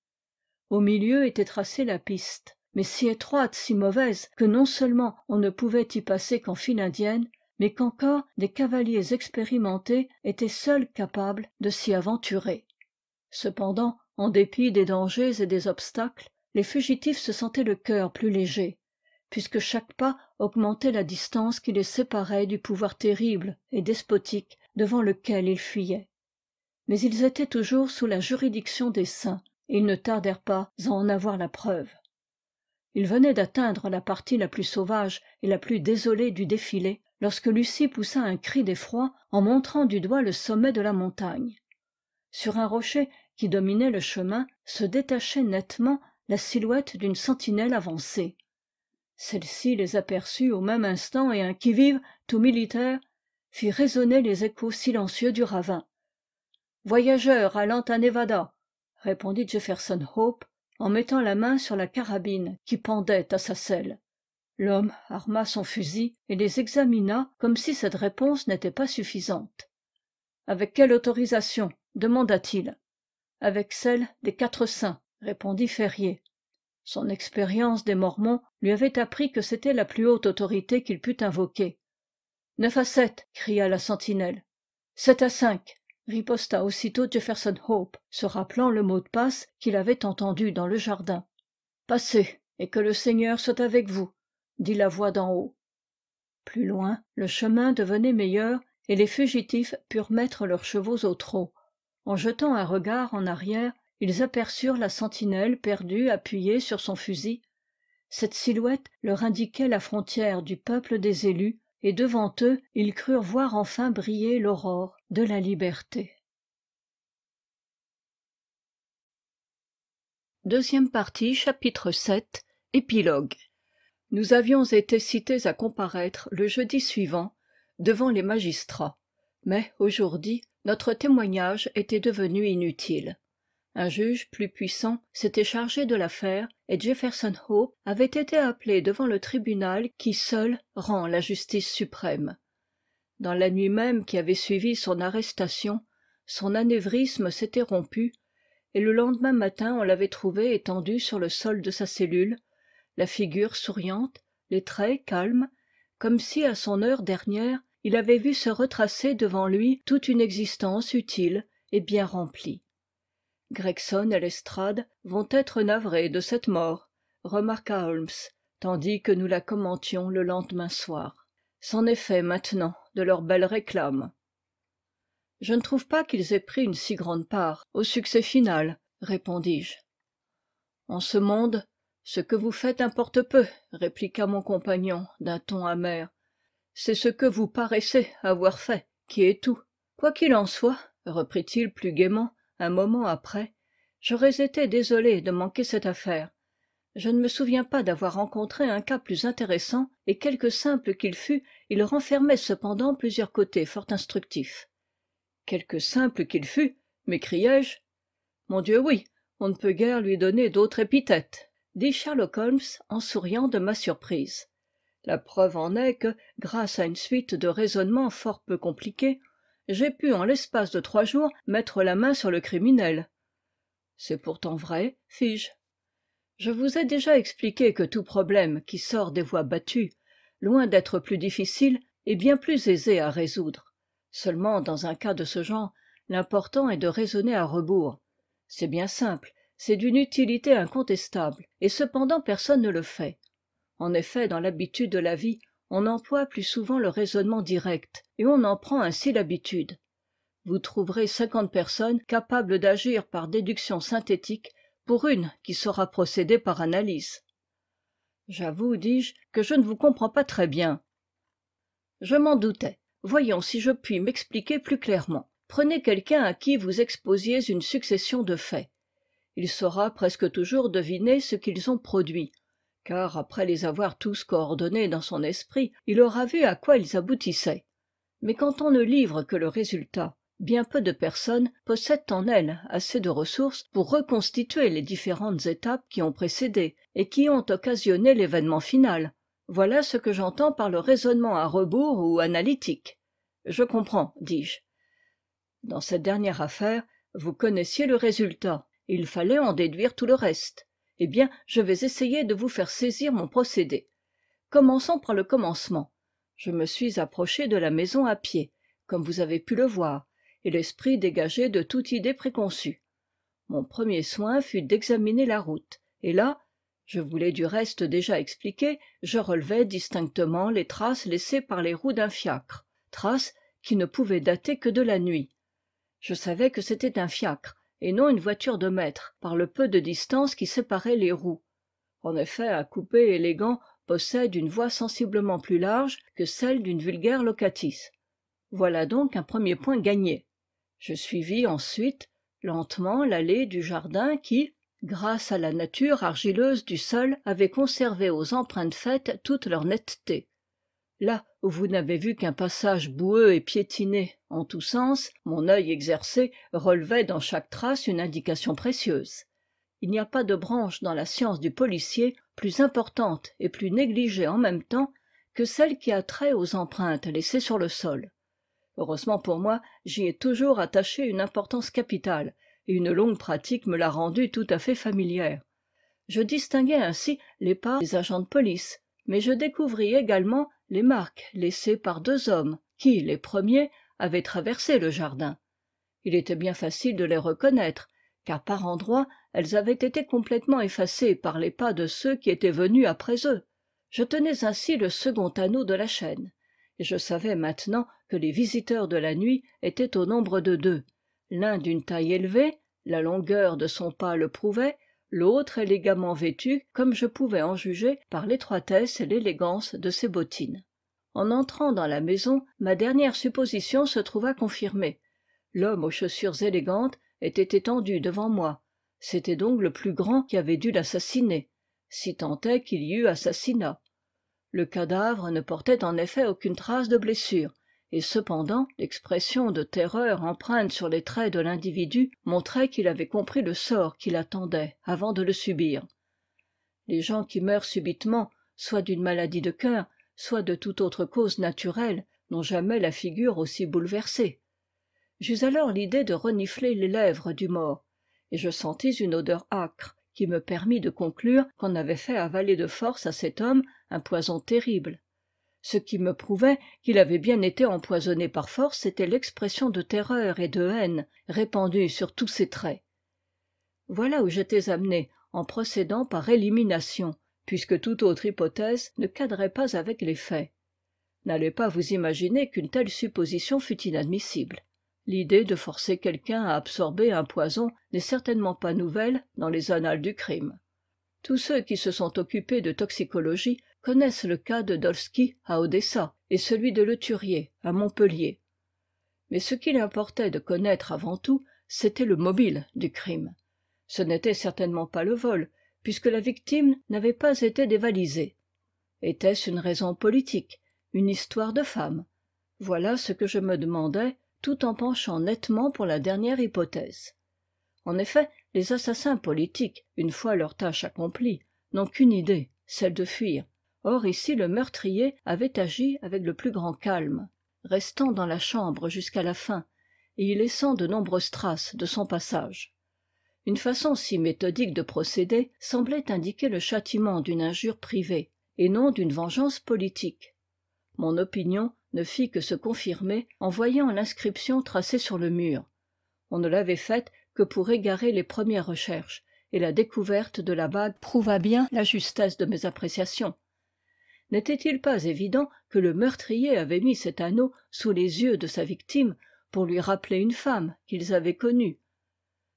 au milieu était tracée la piste mais si étroite si mauvaise que non seulement on ne pouvait y passer qu'en file indienne mais qu'encore des cavaliers expérimentés étaient seuls capables de s'y aventurer cependant en dépit des dangers et des obstacles les fugitifs se sentaient le cœur plus léger puisque chaque pas augmentait la distance qui les séparait du pouvoir terrible et despotique devant lequel ils fuyaient mais ils étaient toujours sous la juridiction des saints et ils ne tardèrent pas à en avoir la preuve ils venaient d'atteindre la partie la plus sauvage et la plus désolée du défilé lorsque lucie poussa un cri d'effroi en montrant du doigt le sommet de la montagne sur un rocher qui dominait le chemin se détachait nettement la silhouette d'une sentinelle avancée celle-ci les aperçut au même instant et un qui vive tout militaire fit résonner les échos silencieux du ravin voyageurs allant à nevada répondit jefferson hope en mettant la main sur la carabine qui pendait à sa selle l'homme arma son fusil et les examina comme si cette réponse n'était pas suffisante avec quelle autorisation demanda-t-il avec celle des quatre saints répondit ferrier son expérience des mormons lui avait appris que c'était la plus haute autorité qu'il pût invoquer neuf à sept cria la sentinelle sept à cinq riposta aussitôt jefferson hope se rappelant le mot de passe qu'il avait entendu dans le jardin passez et que le seigneur soit avec vous dit la voix d'en haut plus loin le chemin devenait meilleur et les fugitifs purent mettre leurs chevaux au trot en jetant un regard en arrière ils aperçurent la sentinelle perdue appuyée sur son fusil cette silhouette leur indiquait la frontière du peuple des élus et devant eux ils crurent voir enfin briller l'aurore de la liberté chapitre épilogue nous avions été cités à comparaître le jeudi suivant devant les magistrats mais aujourd'hui notre témoignage était devenu inutile un juge plus puissant s'était chargé de l'affaire et jefferson hope avait été appelé devant le tribunal qui seul rend la justice suprême dans la nuit même qui avait suivi son arrestation son anévrisme s'était rompu et le lendemain matin on l'avait trouvé étendu sur le sol de sa cellule la figure souriante les traits calmes comme si à son heure dernière il avait vu se retracer devant lui toute une existence utile et bien remplie gregson et lestrade vont être navrés de cette mort remarqua holmes tandis que nous la commentions le lendemain soir c'en est fait maintenant de leurs belles réclames je ne trouve pas qu'ils aient pris une si grande part au succès final répondis-je en ce monde ce que vous faites importe peu répliqua mon compagnon d'un ton amer c'est ce que vous paraissez avoir fait qui est tout quoi qu'il en soit reprit-il plus gaiement un moment après j'aurais été désolé de manquer cette affaire je ne me souviens pas d'avoir rencontré un cas plus intéressant et quelque simple qu'il fût il renfermait cependant plusieurs côtés fort instructifs quelque simple qu'il fût m'écriai-je mon dieu oui on ne peut guère lui donner d'autre épithète dit sherlock holmes en souriant de ma surprise la preuve en est que grâce à une suite de raisonnements fort peu compliqués j'ai pu en l'espace de trois jours mettre la main sur le criminel c'est pourtant vrai fis-je je vous ai déjà expliqué que tout problème qui sort des voies battues loin d'être plus difficile est bien plus aisé à résoudre seulement dans un cas de ce genre l'important est de raisonner à rebours c'est bien simple c'est d'une utilité incontestable et cependant personne ne le fait en effet dans l'habitude de la vie on emploie plus souvent le raisonnement direct et on en prend ainsi l'habitude vous trouverez cinquante personnes capables d'agir par déduction synthétique pour une qui saura procéder par analyse j'avoue dis-je que je ne vous comprends pas très bien je m'en doutais voyons si je puis m'expliquer plus clairement prenez quelqu'un à qui vous exposiez une succession de faits il saura presque toujours deviner ce qu'ils ont produit car après les avoir tous coordonnés dans son esprit il aura vu à quoi ils aboutissaient mais quand on ne livre que le résultat bien peu de personnes possèdent en elles assez de ressources pour reconstituer les différentes étapes qui ont précédé et qui ont occasionné l'événement final voilà ce que j'entends par le raisonnement à rebours ou analytique je comprends dis-je dans cette dernière affaire vous connaissiez le résultat il fallait en déduire tout le reste eh bien je vais essayer de vous faire saisir mon procédé commençons par le commencement je me suis approché de la maison à pied comme vous avez pu le voir et l'esprit dégagé de toute idée préconçue mon premier soin fut d'examiner la route et là je vous l'ai du reste déjà expliqué je relevai distinctement les traces laissées par les roues d'un fiacre traces qui ne pouvaient dater que de la nuit je savais que c'était un fiacre et non une voiture de maître par le peu de distance qui séparait les roues en effet un coupé élégant possède une voie sensiblement plus large que celle d'une vulgaire locatice. voilà donc un premier point gagné je suivis ensuite lentement l'allée du jardin qui grâce à la nature argileuse du sol avait conservé aux empreintes faites toute leur netteté là vous n'avez vu qu'un passage boueux et piétiné en tous sens mon œil exercé relevait dans chaque trace une indication précieuse il n'y a pas de branche dans la science du policier plus importante et plus négligée en même temps que celle qui a trait aux empreintes laissées sur le sol heureusement pour moi j'y ai toujours attaché une importance capitale et une longue pratique me l'a rendue tout à fait familière je distinguais ainsi les pas des agents de police mais je découvris également les marques laissées par deux hommes qui les premiers avaient traversé le jardin il était bien facile de les reconnaître car par endroits elles avaient été complètement effacées par les pas de ceux qui étaient venus après eux je tenais ainsi le second anneau de la chaîne et je savais maintenant que les visiteurs de la nuit étaient au nombre de deux l'un d'une taille élevée la longueur de son pas le prouvait l'autre élégamment vêtu comme je pouvais en juger par l'étroitesse et l'élégance de ses bottines en entrant dans la maison ma dernière supposition se trouva confirmée l'homme aux chaussures élégantes était étendu devant moi c'était donc le plus grand qui avait dû l'assassiner si tant est qu'il y eût assassinat le cadavre ne portait en effet aucune trace de blessure et cependant l'expression de terreur empreinte sur les traits de l'individu montrait qu'il avait compris le sort qui l'attendait avant de le subir les gens qui meurent subitement soit d'une maladie de cœur soit de toute autre cause naturelle n'ont jamais la figure aussi bouleversée j'eus alors l'idée de renifler les lèvres du mort et je sentis une odeur âcre qui me permit de conclure qu'on avait fait avaler de force à cet homme un poison terrible ce qui me prouvait qu'il avait bien été empoisonné par force était l'expression de terreur et de haine répandue sur tous ses traits voilà où j'étais amené en procédant par élimination puisque toute autre hypothèse ne cadrait pas avec les faits n'allez pas vous imaginer qu'une telle supposition fût inadmissible l'idée de forcer quelqu'un à absorber un poison n'est certainement pas nouvelle dans les annales du crime tous ceux qui se sont occupés de toxicologie connaissent le cas de dolsky à odessa et celui de leturier à montpellier mais ce qu'il importait de connaître avant tout c'était le mobile du crime ce n'était certainement pas le vol puisque la victime n'avait pas été dévalisée était-ce une raison politique une histoire de femme voilà ce que je me demandais tout en penchant nettement pour la dernière hypothèse en effet les assassins politiques une fois leur tâche accomplie n'ont qu'une idée celle de fuir or ici le meurtrier avait agi avec le plus grand calme restant dans la chambre jusqu'à la fin et y laissant de nombreuses traces de son passage une façon si méthodique de procéder semblait indiquer le châtiment d'une injure privée et non d'une vengeance politique mon opinion ne fit que se confirmer en voyant l'inscription tracée sur le mur on ne l'avait faite que pour égarer les premières recherches et la découverte de la bague prouva bien la justesse de mes appréciations n'était-il pas évident que le meurtrier avait mis cet anneau sous les yeux de sa victime pour lui rappeler une femme qu'ils avaient connue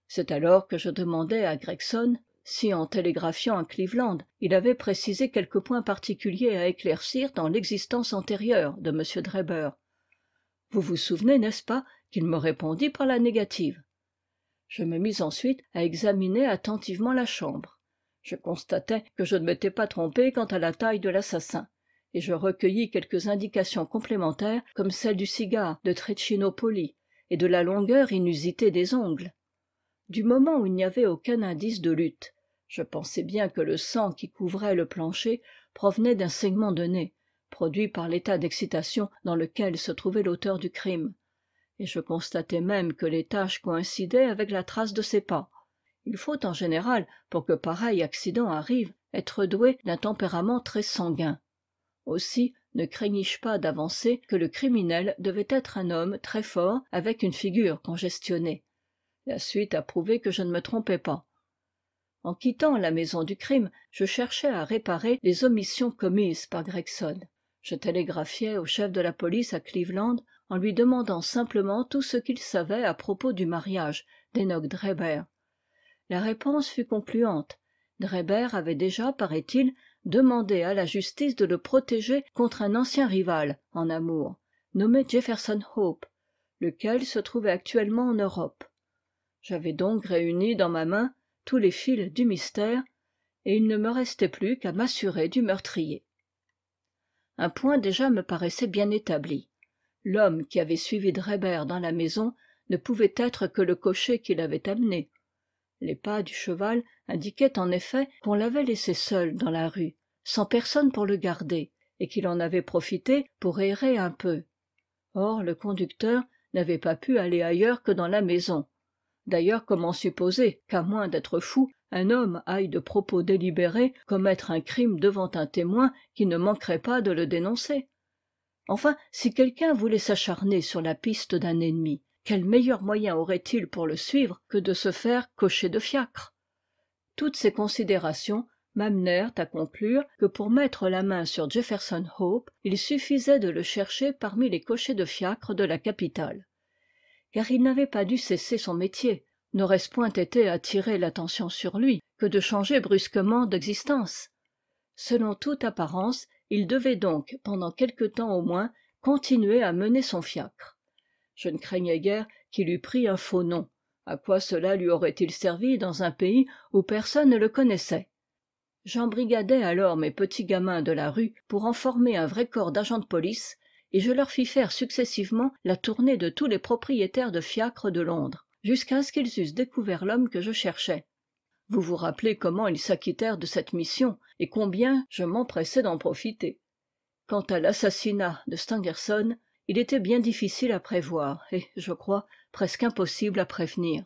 c'est alors que je demandai à gregson si en télégraphiant à cleveland il avait précisé quelques points particuliers à éclaircir dans l'existence antérieure de m Dreber. vous vous souvenez n'est-ce pas qu'il me répondit par la négative je me mis ensuite à examiner attentivement la chambre je constatai que je ne m'étais pas trompé quant à la taille de l'assassin et je recueillis quelques indications complémentaires comme celle du cigare de tricino et de la longueur inusitée des ongles du moment où il n'y avait aucun indice de lutte je pensais bien que le sang qui couvrait le plancher provenait d'un segment de nez produit par l'état d'excitation dans lequel se trouvait l'auteur du crime et je constatai même que les taches coïncidaient avec la trace de ses pas il faut en général pour que pareil accident arrive être doué d'un tempérament très sanguin aussi ne craignis je pas d'avancer que le criminel devait être un homme très fort avec une figure congestionnée la suite a prouvé que je ne me trompais pas en quittant la maison du crime je cherchais à réparer les omissions commises par gregson je télégraphiai au chef de la police à cleveland en lui demandant simplement tout ce qu'il savait à propos du mariage d'enoch la réponse fut concluante dreber avait déjà paraît-il demandé à la justice de le protéger contre un ancien rival en amour nommé jefferson hope lequel se trouvait actuellement en europe j'avais donc réuni dans ma main tous les fils du mystère et il ne me restait plus qu'à m'assurer du meurtrier un point déjà me paraissait bien établi l'homme qui avait suivi dreber dans la maison ne pouvait être que le cocher qui l'avait amené les pas du cheval indiquaient en effet qu'on l'avait laissé seul dans la rue sans personne pour le garder et qu'il en avait profité pour errer un peu or le conducteur n'avait pas pu aller ailleurs que dans la maison d'ailleurs comment supposer qu'à moins d'être fou un homme aille de propos délibérés commettre un crime devant un témoin qui ne manquerait pas de le dénoncer enfin si quelqu'un voulait s'acharner sur la piste d'un ennemi quel meilleur moyen aurait-il pour le suivre que de se faire cocher de fiacre toutes ces considérations m'amenèrent à conclure que pour mettre la main sur jefferson hope il suffisait de le chercher parmi les cochers de fiacre de la capitale car il n'avait pas dû cesser son métier n'aurait-ce point été attirer l'attention sur lui que de changer brusquement d'existence selon toute apparence il devait donc pendant quelque temps au moins continuer à mener son fiacre je ne craignais guère qu'il eût pris un faux nom à quoi cela lui aurait-il servi dans un pays où personne ne le connaissait j'embrigadai alors mes petits gamins de la rue pour en former un vrai corps d'agents de police et je leur fis faire successivement la tournée de tous les propriétaires de fiacres de londres jusqu'à ce qu'ils eussent découvert l'homme que je cherchais vous vous rappelez comment ils s'acquittèrent de cette mission et combien je m'empressai d'en profiter quant à l'assassinat de stangerson il était bien difficile à prévoir et je crois presque impossible à prévenir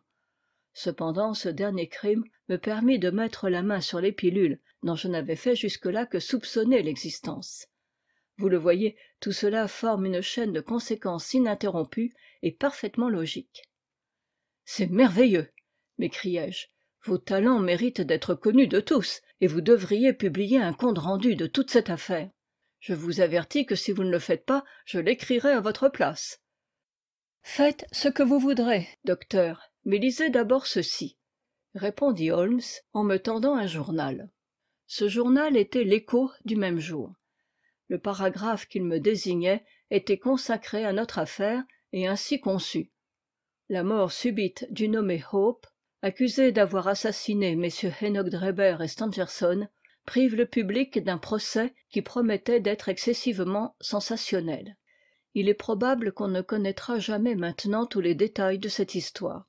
cependant ce dernier crime me permit de mettre la main sur les pilules dont je n'avais fait jusque-là que soupçonner l'existence vous le voyez tout cela forme une chaîne de conséquences ininterrompue et parfaitement logique c'est merveilleux m'écriai-je vos talents méritent d'être connus de tous et vous devriez publier un compte rendu de toute cette affaire je vous avertis que si vous ne le faites pas je l'écrirai à votre place faites ce que vous voudrez docteur mais lisez d'abord ceci répondit holmes en me tendant un journal ce journal était l'écho du même jour le paragraphe qu'il me désignait était consacré à notre affaire et ainsi conçu la mort subite du nommé hope accusé d'avoir assassiné mm Henoch-Dreber et Stangerson, prive le public d'un procès qui promettait d'être excessivement sensationnel il est probable qu'on ne connaîtra jamais maintenant tous les détails de cette histoire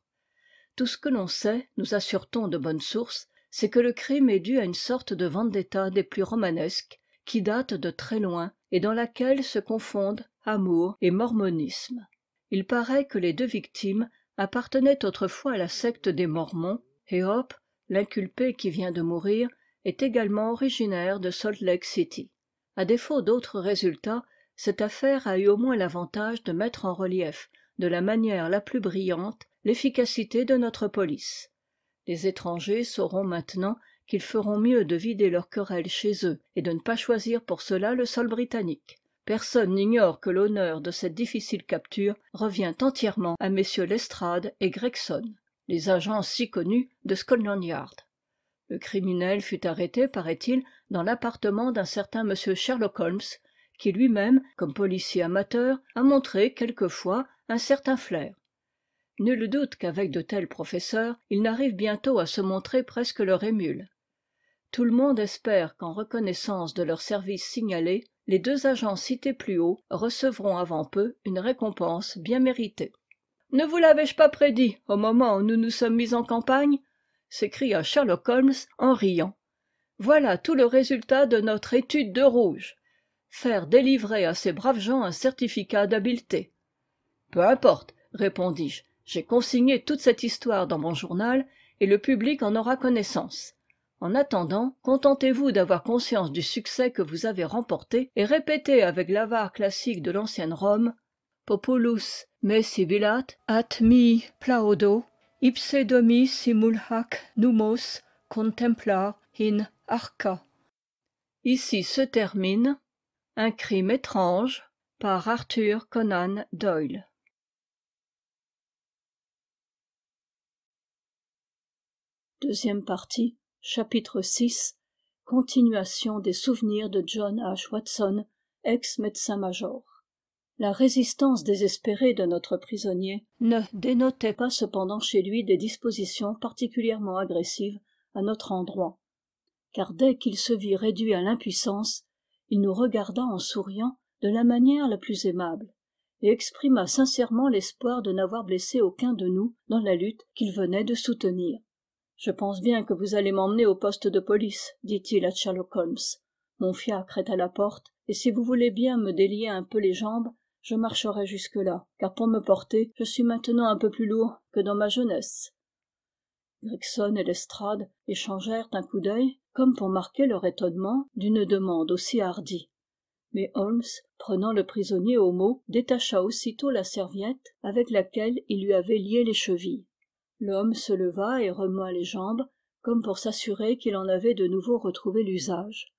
tout ce que l'on sait nous assure t on de bonne source c'est que le crime est dû à une sorte de vendetta des plus romanesques qui date de très loin et dans laquelle se confondent amour et mormonisme il paraît que les deux victimes appartenaient autrefois à la secte des mormons et hop, l'inculpé qui vient de mourir est également originaire de salt lake city À défaut d'autres résultats cette affaire a eu au moins l'avantage de mettre en relief de la manière la plus brillante l'efficacité de notre police les étrangers sauront maintenant qu'ils feront mieux de vider leurs querelles chez eux et de ne pas choisir pour cela le sol britannique personne n'ignore que l'honneur de cette difficile capture revient entièrement à messieurs lestrade et gregson les agents si connus de Scotland Yard le criminel fut arrêté paraît-il dans l'appartement d'un certain m sherlock holmes qui lui-même comme policier amateur a montré quelquefois un certain flair nul doute qu'avec de tels professeurs il n'arrive bientôt à se montrer presque leur émule tout le monde espère qu'en reconnaissance de leurs services signalés les deux agents cités plus haut recevront avant peu une récompense bien méritée ne vous l'avais-je pas prédit au moment où nous nous sommes mis en campagne s'écria sherlock holmes en riant voilà tout le résultat de notre étude de rouge faire délivrer à ces braves gens un certificat d'habileté peu importe répondis-je j'ai consigné toute cette histoire dans mon journal et le public en aura connaissance en attendant contentez-vous d'avoir conscience du succès que vous avez remporté et répétez avec l'avare classique de l'ancienne rome populus me domi simul numos contemplar in arca ici se termine un crime étrange par arthur conan doyle partie chapitre 6 continuation des souvenirs de john h watson ex médecin-major la résistance désespérée de notre prisonnier ne dénotait pas cependant chez lui des dispositions particulièrement agressives à notre endroit car dès qu'il se vit réduit à l'impuissance il nous regarda en souriant de la manière la plus aimable et exprima sincèrement l'espoir de n'avoir blessé aucun de nous dans la lutte qu'il venait de soutenir je pense bien que vous allez m'emmener au poste de police dit-il à sherlock holmes mon fiacre est à la porte et si vous voulez bien me délier un peu les jambes je marcherai jusque-là car pour me porter je suis maintenant un peu plus lourd que dans ma jeunesse gregson et lestrade échangèrent un coup d'œil comme pour marquer leur étonnement d'une demande aussi hardie mais holmes prenant le prisonnier au mot détacha aussitôt la serviette avec laquelle il lui avait lié les chevilles l'homme se leva et remua les jambes comme pour s'assurer qu'il en avait de nouveau retrouvé l'usage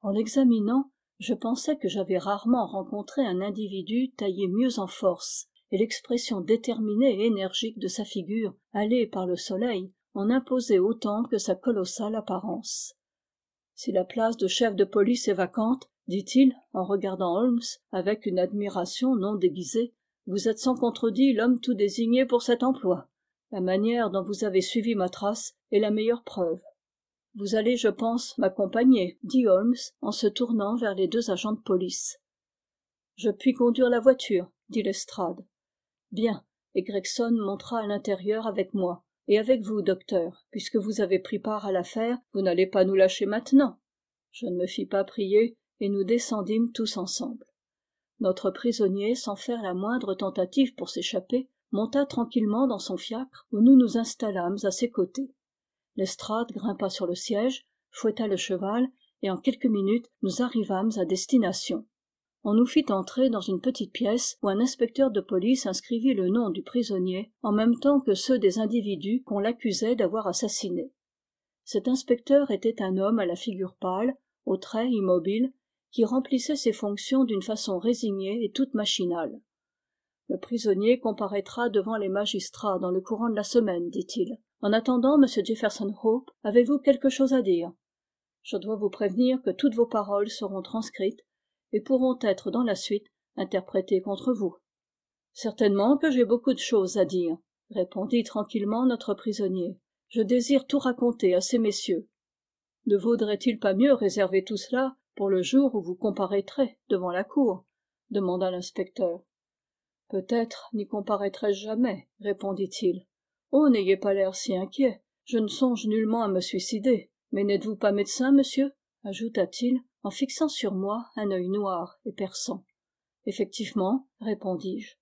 en l'examinant je pensais que j'avais rarement rencontré un individu taillé mieux en force et l'expression déterminée et énergique de sa figure hâlée par le soleil en imposait autant que sa colossale apparence si la place de chef de police est vacante dit-il en regardant holmes avec une admiration non déguisée vous êtes sans contredit l'homme tout désigné pour cet emploi la manière dont vous avez suivi ma trace est la meilleure preuve vous allez je pense m'accompagner dit holmes en se tournant vers les deux agents de police je puis conduire la voiture dit lestrade bien et gregson montra à l'intérieur avec moi et avec vous docteur puisque vous avez pris part à l'affaire vous n'allez pas nous lâcher maintenant je ne me fis pas prier et nous descendîmes tous ensemble notre prisonnier sans faire la moindre tentative pour s'échapper monta tranquillement dans son fiacre où nous nous installâmes à ses côtés lestrade grimpa sur le siège fouetta le cheval et en quelques minutes nous arrivâmes à destination on nous fit entrer dans une petite pièce où un inspecteur de police inscrivit le nom du prisonnier en même temps que ceux des individus qu'on l'accusait d'avoir assassinés cet inspecteur était un homme à la figure pâle aux traits immobiles qui remplissait ses fonctions d'une façon résignée et toute machinale le prisonnier comparaîtra devant les magistrats dans le courant de la semaine dit-il en attendant monsieur jefferson hope avez-vous quelque chose à dire je dois vous prévenir que toutes vos paroles seront transcrites et pourront être dans la suite interprétées contre vous certainement que j'ai beaucoup de choses à dire répondit tranquillement notre prisonnier je désire tout raconter à ces messieurs ne vaudrait-il pas mieux réserver tout cela pour le jour où vous comparaîtrez devant la cour demanda l'inspecteur peut-être n'y comparaîtrai je jamais répondit-il oh n'ayez pas l'air si inquiet je ne songe nullement à me suicider mais n'êtes-vous pas médecin monsieur ajouta-t-il en fixant sur moi un œil noir et perçant effectivement répondis-je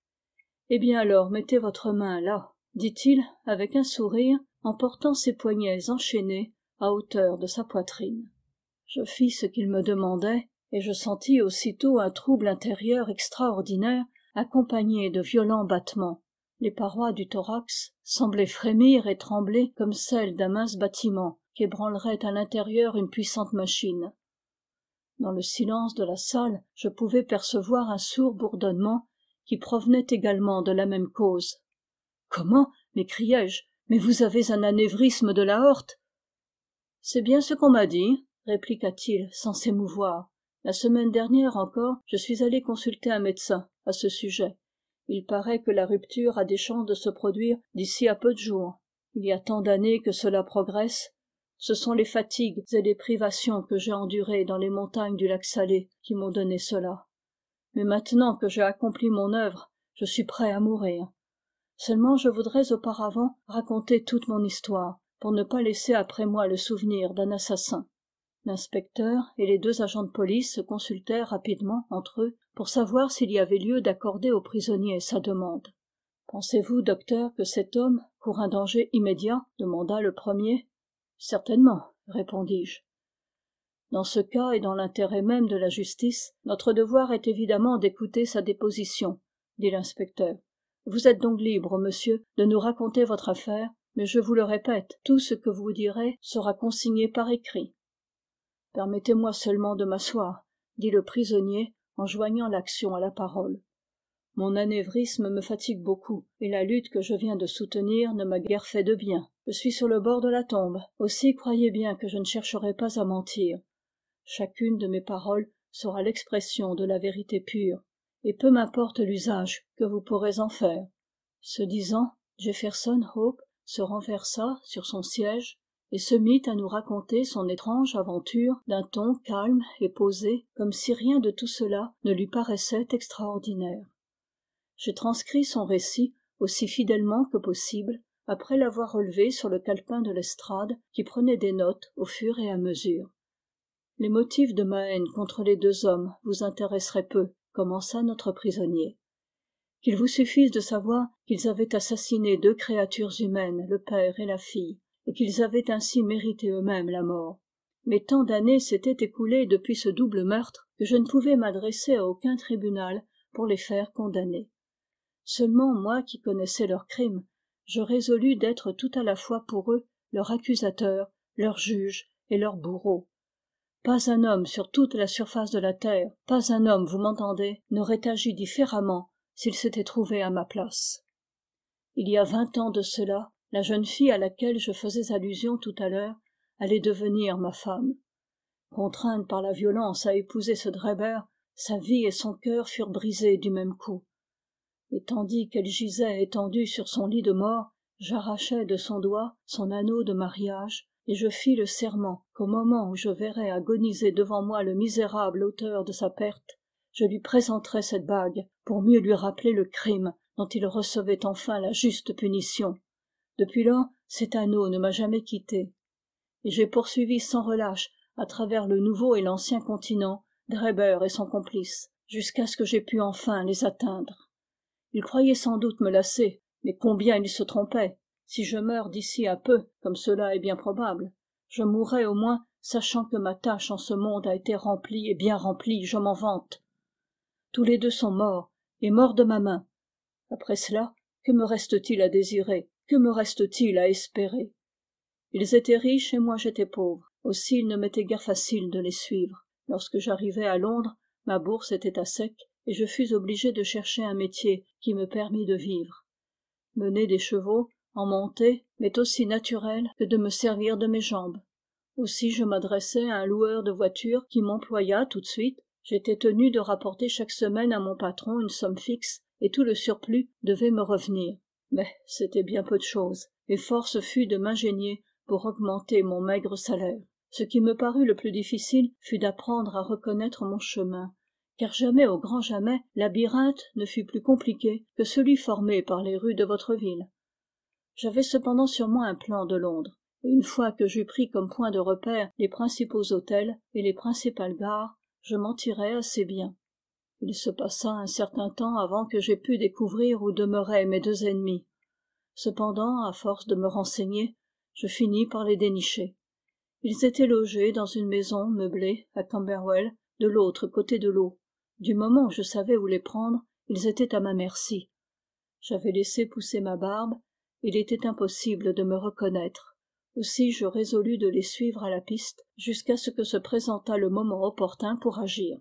eh bien alors mettez votre main là dit-il avec un sourire en portant ses poignets enchaînés à hauteur de sa poitrine je fis ce qu'il me demandait et je sentis aussitôt un trouble intérieur extraordinaire accompagné de violents battements les parois du thorax semblaient frémir et trembler comme celles d'un mince bâtiment qu'ébranlerait à l'intérieur une puissante machine dans le silence de la salle je pouvais percevoir un sourd bourdonnement qui provenait également de la même cause comment m'écriai-je mais vous avez un anévrisme de la horte c'est bien ce qu'on m'a dit répliqua-t-il sans s'émouvoir la semaine dernière encore je suis allé consulter un médecin à ce sujet il paraît que la rupture a des chances de se produire d'ici à peu de jours il y a tant d'années que cela progresse ce sont les fatigues et les privations que j'ai endurées dans les montagnes du lac salé qui m'ont donné cela mais maintenant que j'ai accompli mon œuvre je suis prêt à mourir seulement je voudrais auparavant raconter toute mon histoire pour ne pas laisser après moi le souvenir d'un assassin l'inspecteur et les deux agents de police se consultèrent rapidement entre eux pour savoir s'il y avait lieu d'accorder au prisonnier sa demande pensez-vous docteur que cet homme court un danger immédiat demanda le premier certainement répondis-je dans ce cas et dans l'intérêt même de la justice notre devoir est évidemment d'écouter sa déposition dit l'inspecteur vous êtes donc libre monsieur de nous raconter votre affaire mais je vous le répète tout ce que vous direz sera consigné par écrit permettez-moi seulement de m'asseoir dit le prisonnier en joignant l'action à la parole mon anévrisme me fatigue beaucoup et la lutte que je viens de soutenir ne m'a guère fait de bien je suis sur le bord de la tombe aussi croyez bien que je ne chercherai pas à mentir chacune de mes paroles sera l'expression de la vérité pure et peu m'importe l'usage que vous pourrez en faire ce disant jefferson hope se renversa sur son siège et se mit à nous raconter son étrange aventure d'un ton calme et posé comme si rien de tout cela ne lui paraissait extraordinaire j'ai transcrit son récit aussi fidèlement que possible après l'avoir relevé sur le calepin de l'estrade qui prenait des notes au fur et à mesure les motifs de ma haine contre les deux hommes vous intéresseraient peu commença notre prisonnier qu'il vous suffise de savoir qu'ils avaient assassiné deux créatures humaines le père et la fille et qu'ils avaient ainsi mérité eux-mêmes la mort mais tant d'années s'étaient écoulées depuis ce double meurtre que je ne pouvais m'adresser à aucun tribunal pour les faire condamner seulement moi qui connaissais leurs crimes je résolus d'être tout à la fois pour eux leur accusateur leur juge et leur bourreau pas un homme sur toute la surface de la terre pas un homme vous m'entendez n'aurait agi différemment s'il s'était trouvé à ma place il y a vingt ans de cela la jeune fille à laquelle je faisais allusion tout à l'heure allait devenir ma femme contrainte par la violence à épouser ce Dreber, sa vie et son cœur furent brisés du même coup et tandis qu'elle gisait étendue sur son lit de mort j'arrachai de son doigt son anneau de mariage et je fis le serment qu'au moment où je verrais agoniser devant moi le misérable auteur de sa perte je lui présenterais cette bague pour mieux lui rappeler le crime dont il recevait enfin la juste punition depuis lors cet anneau ne m'a jamais quitté et j'ai poursuivi sans relâche à travers le nouveau et l'ancien continent Greber et son complice jusqu'à ce que j'aie pu enfin les atteindre ils croyaient sans doute me lasser mais combien ils se trompaient si je meurs d'ici à peu comme cela est bien probable je mourrai au moins sachant que ma tâche en ce monde a été remplie et bien remplie je m'en vante tous les deux sont morts et morts de ma main après cela que me reste-t-il à désirer que me reste-t-il à espérer ils étaient riches et moi j'étais pauvre aussi il ne m'était guère facile de les suivre lorsque j'arrivai à londres ma bourse était à sec et je fus obligé de chercher un métier qui me permit de vivre mener des chevaux en monter m'est aussi naturel que de me servir de mes jambes aussi je m'adressai à un loueur de voitures qui m'employa tout de suite j'étais tenu de rapporter chaque semaine à mon patron une somme fixe et tout le surplus devait me revenir mais c'était bien peu de chose et force fut de m'ingénier pour augmenter mon maigre salaire ce qui me parut le plus difficile fut d'apprendre à reconnaître mon chemin car jamais au grand jamais labyrinthe ne fut plus compliqué que celui formé par les rues de votre ville j'avais cependant sur moi un plan de londres et une fois que j'eus pris comme point de repère les principaux hôtels et les principales gares je m'en tirai assez bien il se passa un certain temps avant que j'aie pu découvrir où demeuraient mes deux ennemis cependant à force de me renseigner je finis par les dénicher ils étaient logés dans une maison meublée à camberwell de l'autre côté de l'eau du moment où je savais où les prendre ils étaient à ma merci j'avais laissé pousser ma barbe il était impossible de me reconnaître aussi je résolus de les suivre à la piste jusqu'à ce que se présentât le moment opportun pour agir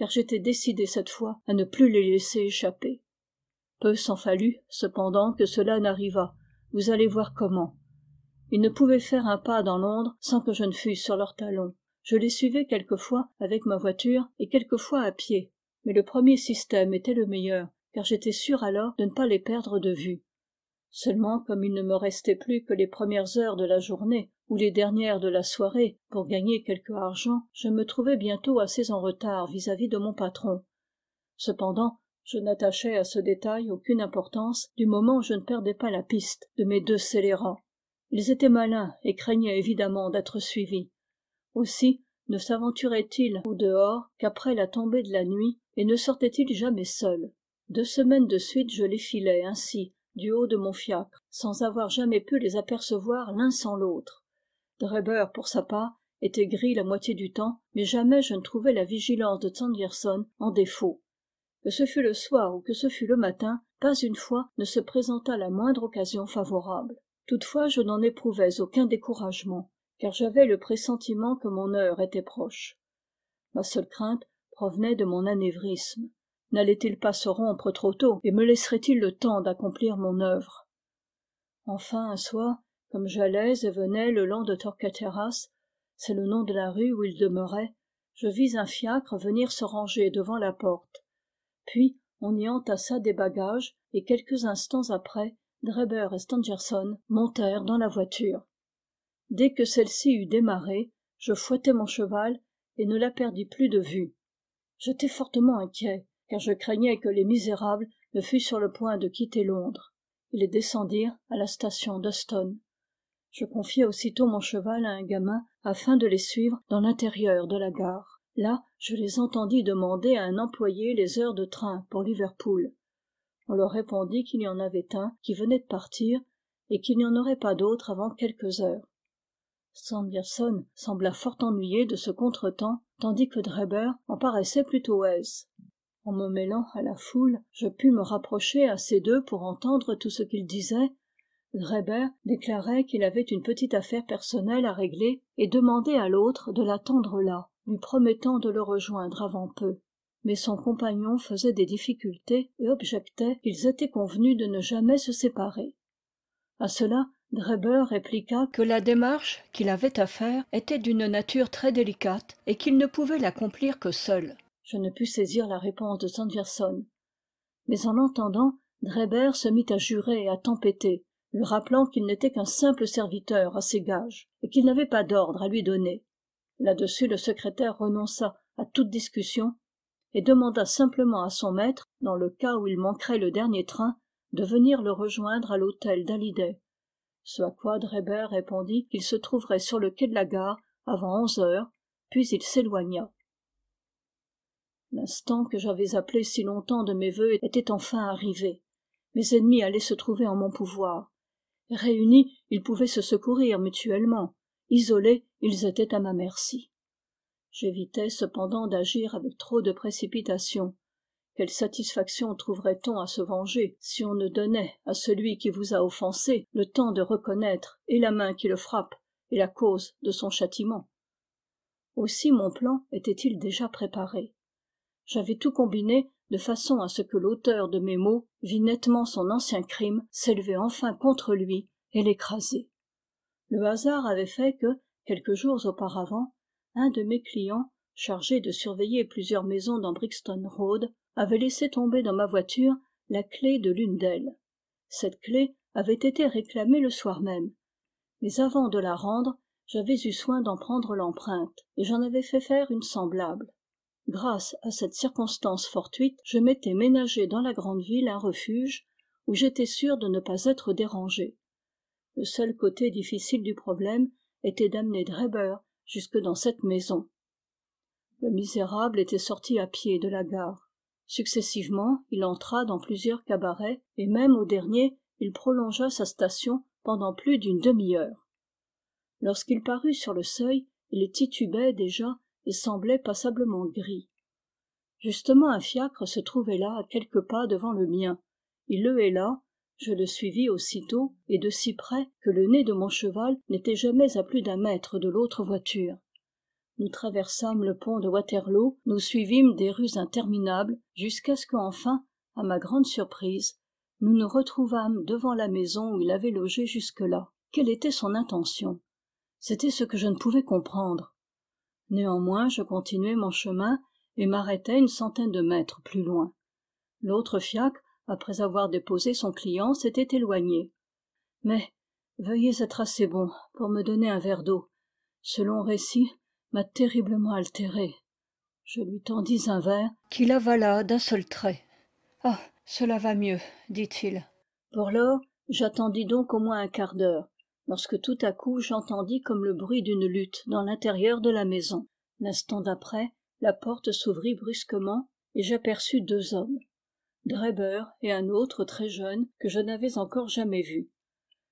car j'étais décidé cette fois à ne plus les laisser échapper peu s'en fallut cependant que cela n'arrivât vous allez voir comment ils ne pouvaient faire un pas dans londres sans que je ne fusse sur leurs talons je les suivais quelquefois avec ma voiture et quelquefois à pied mais le premier système était le meilleur car j'étais sûr alors de ne pas les perdre de vue seulement comme il ne me restait plus que les premières heures de la journée ou les dernières de la soirée pour gagner quelque argent je me trouvai bientôt assez en retard vis-à-vis de mon patron cependant je n'attachai à ce détail aucune importance du moment je ne perdais pas la piste de mes deux scélérats ils étaient malins et craignaient évidemment d'être suivis aussi ne saventuraient ils au dehors qu'après la tombée de la nuit et ne sortaient ils jamais seuls deux semaines de suite je les filais ainsi du haut de mon fiacre sans avoir jamais pu les apercevoir l'un sans l'autre drebber pour sa part était gris la moitié du temps mais jamais je ne trouvais la vigilance de Sanderson en défaut que ce fût le soir ou que ce fût le matin pas une fois ne se présenta la moindre occasion favorable toutefois je n'en éprouvais aucun découragement car j'avais le pressentiment que mon heure était proche ma seule crainte provenait de mon anévrisme n'allait-il pas se rompre trop tôt et me laisserait-il le temps d'accomplir mon œuvre enfin un soir comme j'allais et venais le long de torquaterras c'est le nom de la rue où il demeurait je vis un fiacre venir se ranger devant la porte puis on y entassa des bagages et quelques instants après Dreber et stangerson montèrent dans la voiture dès que celle-ci eut démarré je fouettai mon cheval et ne la perdis plus de vue j'étais fortement inquiet car je craignais que les misérables ne fussent sur le point de quitter londres ils descendirent à la station d'Auston. je confiai aussitôt mon cheval à un gamin afin de les suivre dans l'intérieur de la gare là je les entendis demander à un employé les heures de train pour liverpool on leur répondit qu'il y en avait un qui venait de partir et qu'il n'y en aurait pas d'autre avant quelques heures sanderson sembla fort ennuyé de ce contretemps tandis que drebber en paraissait plutôt aise en me mêlant à la foule je pus me rapprocher assez d'eux pour entendre tout ce qu'ils disaient Dreber déclarait qu'il avait une petite affaire personnelle à régler et demandait à l'autre de l'attendre là, lui promettant de le rejoindre avant peu. Mais son compagnon faisait des difficultés et objectait qu'ils étaient convenus de ne jamais se séparer. À cela, Dreber répliqua que la démarche qu'il avait à faire était d'une nature très délicate et qu'il ne pouvait l'accomplir que seul je ne pus saisir la réponse de Sanderson. mais en l'entendant Dreber se mit à jurer et à tempêter lui rappelant qu'il n'était qu'un simple serviteur à ses gages et qu'il n'avait pas d'ordre à lui donner là-dessus le secrétaire renonça à toute discussion et demanda simplement à son maître dans le cas où il manquerait le dernier train de venir le rejoindre à l'hôtel d'hallyday ce à quoi Dreber répondit qu'il se trouverait sur le quai de la gare avant onze heures puis il s'éloigna l'instant que j'avais appelé si longtemps de mes voeux était enfin arrivé mes ennemis allaient se trouver en mon pouvoir réunis ils pouvaient se secourir mutuellement isolés ils étaient à ma merci j'évitais cependant d'agir avec trop de précipitation quelle satisfaction trouverait-on à se venger si on ne donnait à celui qui vous a offensé le temps de reconnaître et la main qui le frappe et la cause de son châtiment aussi mon plan était-il déjà préparé j'avais tout combiné de façon à ce que l'auteur de mes mots vît nettement son ancien crime s'élever enfin contre lui et l'écraser le hasard avait fait que quelques jours auparavant un de mes clients chargé de surveiller plusieurs maisons dans brixton road avait laissé tomber dans ma voiture la clef de l'une d'elles cette clef avait été réclamée le soir même mais avant de la rendre j'avais eu soin d'en prendre l'empreinte et j'en avais fait faire une semblable grâce à cette circonstance fortuite je m'étais ménagé dans la grande ville un refuge où j'étais sûr de ne pas être dérangé le seul côté difficile du problème était d'amener drebber jusque dans cette maison le misérable était sorti à pied de la gare successivement il entra dans plusieurs cabarets et même au dernier il prolongea sa station pendant plus d'une demi-heure lorsqu'il parut sur le seuil il titubait déjà et semblait passablement gris justement un fiacre se trouvait là à quelques pas devant le mien il le héla je le suivis aussitôt et de si près que le nez de mon cheval n'était jamais à plus d'un mètre de l'autre voiture nous traversâmes le pont de waterloo nous suivîmes des rues interminables jusqu'à ce qu'enfin à ma grande surprise nous nous retrouvâmes devant la maison où il avait logé jusque-là quelle était son intention c'était ce que je ne pouvais comprendre néanmoins je continuai mon chemin et m'arrêtai une centaine de mètres plus loin l'autre fiacre après avoir déposé son client s'était éloigné mais veuillez être assez bon pour me donner un verre d'eau ce long récit m'a terriblement altéré je lui tendis un verre qu'il avala d'un seul trait ah cela va mieux dit-il pour lors j'attendis donc au moins un quart d'heure lorsque tout à coup j'entendis comme le bruit d'une lutte dans l'intérieur de la maison l'instant d'après la porte s'ouvrit brusquement et j'aperçus deux hommes Dreber et un autre très jeune que je n'avais encore jamais vu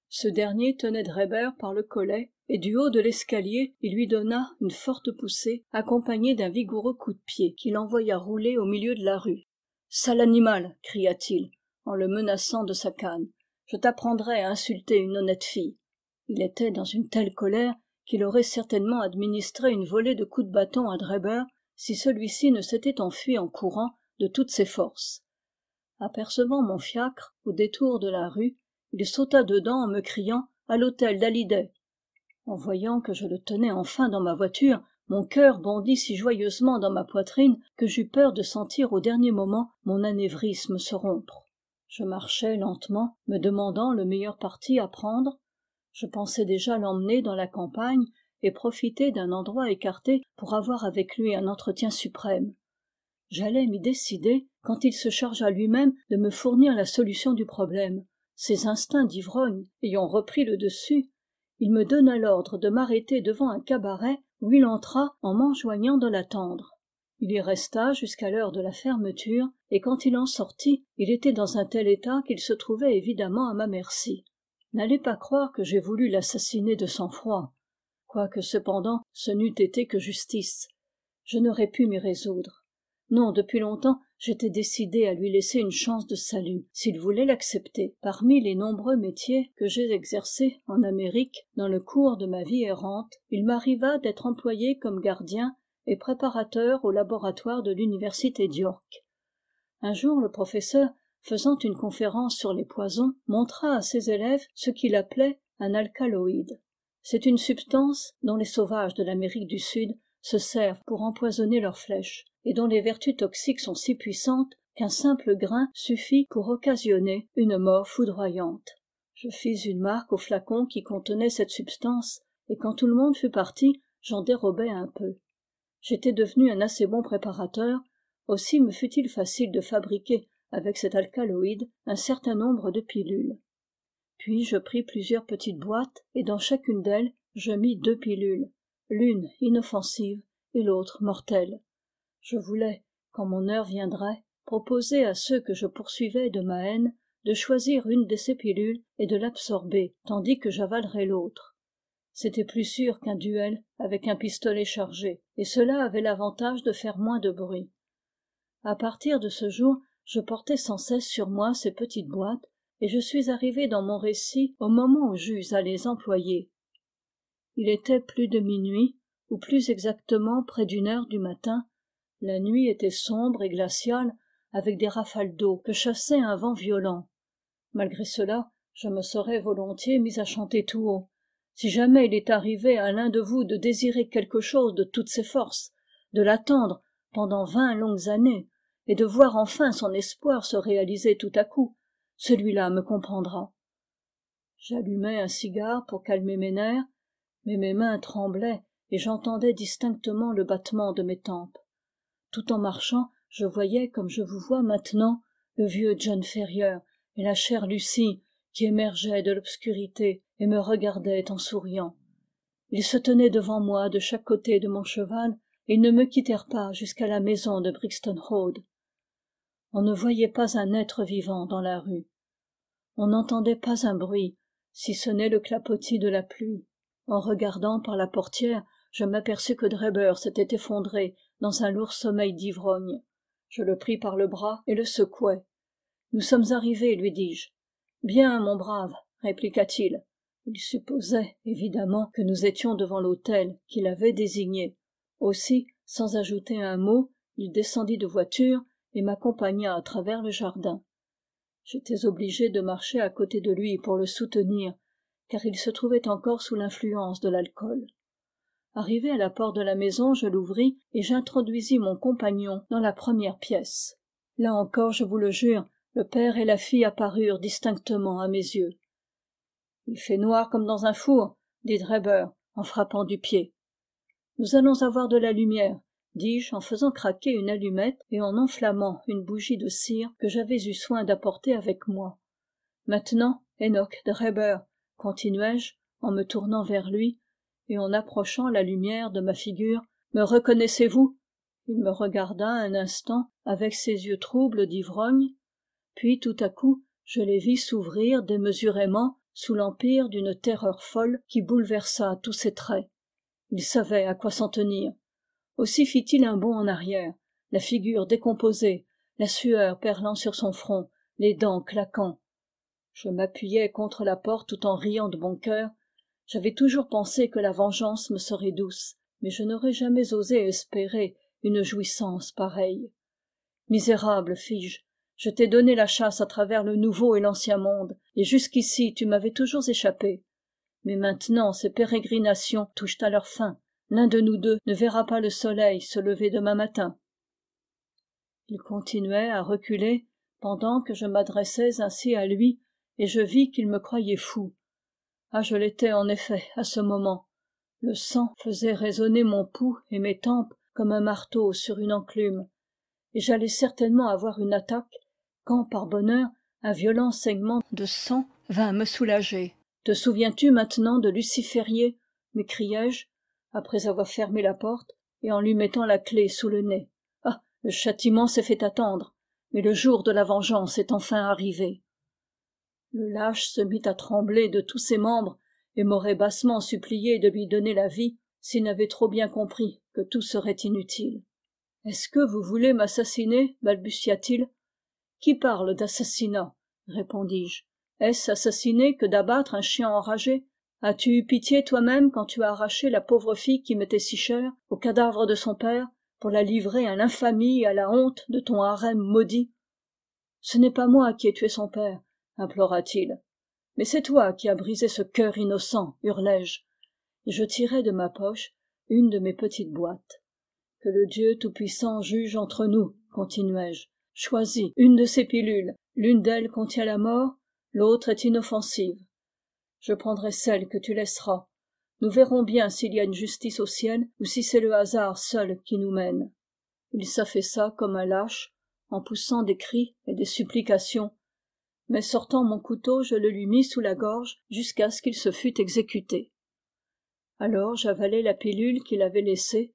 ce dernier tenait Dreber par le collet et du haut de l'escalier il lui donna une forte poussée accompagnée d'un vigoureux coup de pied qui l'envoya rouler au milieu de la rue sale animal cria-t-il en le menaçant de sa canne je t'apprendrai à insulter une honnête fille il était dans une telle colère qu'il aurait certainement administré une volée de coups de bâton à Dreber si celui-ci ne s'était enfui en courant de toutes ses forces apercevant mon fiacre au détour de la rue il sauta dedans en me criant À l'hôtel d'hallyday en voyant que je le tenais enfin dans ma voiture mon cœur bondit si joyeusement dans ma poitrine que j'eus peur de sentir au dernier moment mon anévrisme se rompre je marchais lentement me demandant le meilleur parti à prendre je pensais déjà l'emmener dans la campagne et profiter d'un endroit écarté pour avoir avec lui un entretien suprême j'allais m'y décider quand il se chargea lui-même de me fournir la solution du problème ses instincts d'ivrogne ayant repris le dessus il me donna l'ordre de m'arrêter devant un cabaret où il entra en m'enjoignant de l'attendre il y resta jusqu'à l'heure de la fermeture et quand il en sortit il était dans un tel état qu'il se trouvait évidemment à ma merci n'allez pas croire que j'ai voulu l'assassiner de sang-froid quoique cependant ce n'eût été que justice je n'aurais pu m'y résoudre non depuis longtemps j'étais décidé à lui laisser une chance de salut s'il voulait l'accepter parmi les nombreux métiers que j'ai exercés en amérique dans le cours de ma vie errante il m'arriva d'être employé comme gardien et préparateur au laboratoire de l'université d'york un jour le professeur faisant une conférence sur les poisons montra à ses élèves ce qu'il appelait un alcaloïde c'est une substance dont les sauvages de l'amérique du sud se servent pour empoisonner leurs flèches et dont les vertus toxiques sont si puissantes qu'un simple grain suffit pour occasionner une mort foudroyante je fis une marque au flacon qui contenait cette substance et quand tout le monde fut parti j'en dérobai un peu j'étais devenu un assez bon préparateur aussi me fut-il facile de fabriquer avec cet alcaloïde un certain nombre de pilules puis je pris plusieurs petites boîtes et dans chacune d'elles je mis deux pilules l'une inoffensive et l'autre mortelle je voulais quand mon heure viendrait proposer à ceux que je poursuivais de ma haine de choisir une de ces pilules et de l'absorber tandis que j'avalerais l'autre c'était plus sûr qu'un duel avec un pistolet chargé et cela avait l'avantage de faire moins de bruit à partir de ce jour je portais sans cesse sur moi ces petites boîtes et je suis arrivé dans mon récit au moment où j'eus à les employer il était plus de minuit ou plus exactement près d'une heure du matin la nuit était sombre et glaciale avec des rafales d'eau que chassait un vent violent malgré cela je me serais volontiers mis à chanter tout haut si jamais il est arrivé à l'un de vous de désirer quelque chose de toutes ses forces de l'attendre pendant vingt longues années et de voir enfin son espoir se réaliser tout à coup celui-là me comprendra j'allumai un cigare pour calmer mes nerfs mais mes mains tremblaient et j'entendais distinctement le battement de mes tempes tout en marchant je voyais comme je vous vois maintenant le vieux john ferrier et la chère lucie qui émergeaient de l'obscurité et me regardaient en souriant ils se tenaient devant moi de chaque côté de mon cheval et ne me quittèrent pas jusqu'à la maison de brixton road on ne voyait pas un être vivant dans la rue on n'entendait pas un bruit si ce n'est le clapotis de la pluie en regardant par la portière je m'aperçus que Dreber s'était effondré dans un lourd sommeil d'ivrogne je le pris par le bras et le secouai nous sommes arrivés lui dis-je bien mon brave répliqua-t-il il supposait évidemment que nous étions devant l'hôtel qu'il avait désigné aussi sans ajouter un mot il descendit de voiture et m'accompagna à travers le jardin j'étais obligé de marcher à côté de lui pour le soutenir car il se trouvait encore sous l'influence de l'alcool arrivé à la porte de la maison je l'ouvris et j'introduisis mon compagnon dans la première pièce là encore je vous le jure le père et la fille apparurent distinctement à mes yeux il fait noir comme dans un four dit drebber en frappant du pied nous allons avoir de la lumière dis-je en faisant craquer une allumette et en enflammant une bougie de cire que j'avais eu soin d'apporter avec moi maintenant enoch drebber continuai-je en me tournant vers lui et en approchant la lumière de ma figure me reconnaissez-vous il me regarda un instant avec ses yeux troubles d'ivrogne puis tout à coup je les vis s'ouvrir démesurément sous l'empire d'une terreur folle qui bouleversa tous ses traits il savait à quoi s'en tenir aussi fit-il un bond en arrière la figure décomposée la sueur perlant sur son front les dents claquant je m'appuyai contre la porte tout en riant de bon cœur j'avais toujours pensé que la vengeance me serait douce mais je n'aurais jamais osé espérer une jouissance pareille misérable fis-je je t'ai donné la chasse à travers le nouveau et l'ancien monde et jusqu'ici tu m'avais toujours échappé mais maintenant ces pérégrinations touchent à leur fin l'un de nous deux ne verra pas le soleil se lever demain matin il continuait à reculer pendant que je m'adressais ainsi à lui et je vis qu'il me croyait fou ah je l'étais en effet à ce moment le sang faisait résonner mon pouls et mes tempes comme un marteau sur une enclume et j'allais certainement avoir une attaque quand par bonheur un violent saignement de sang vint me soulager te souviens-tu maintenant de luciférier m'écriai-je après avoir fermé la porte et en lui mettant la clef sous le nez ah le châtiment s'est fait attendre mais le jour de la vengeance est enfin arrivé le lâche se mit à trembler de tous ses membres et m'aurait bassement supplié de lui donner la vie s'il n'avait trop bien compris que tout serait inutile est-ce que vous voulez m'assassiner balbutia-t-il qui parle d'assassinat répondis-je est-ce assassiner que d'abattre un chien enragé as-tu eu pitié toi-même quand tu as arraché la pauvre fille qui m'était si chère au cadavre de son père pour la livrer à l'infamie et à la honte de ton harem maudit ce n'est pas moi qui ai tué son père implora-t-il mais c'est toi qui as brisé ce cœur innocent hurlai-je et je tirai de ma poche une de mes petites boîtes que le dieu tout-puissant juge entre nous continuai-je choisis une de ces pilules l'une d'elles contient la mort l'autre est inoffensive je prendrai celle que tu laisseras nous verrons bien s'il y a une justice au ciel ou si c'est le hasard seul qui nous mène il s'affaissa comme un lâche en poussant des cris et des supplications mais sortant mon couteau je le lui mis sous la gorge jusqu'à ce qu'il se fût exécuté alors j'avalai la pilule qu'il avait laissée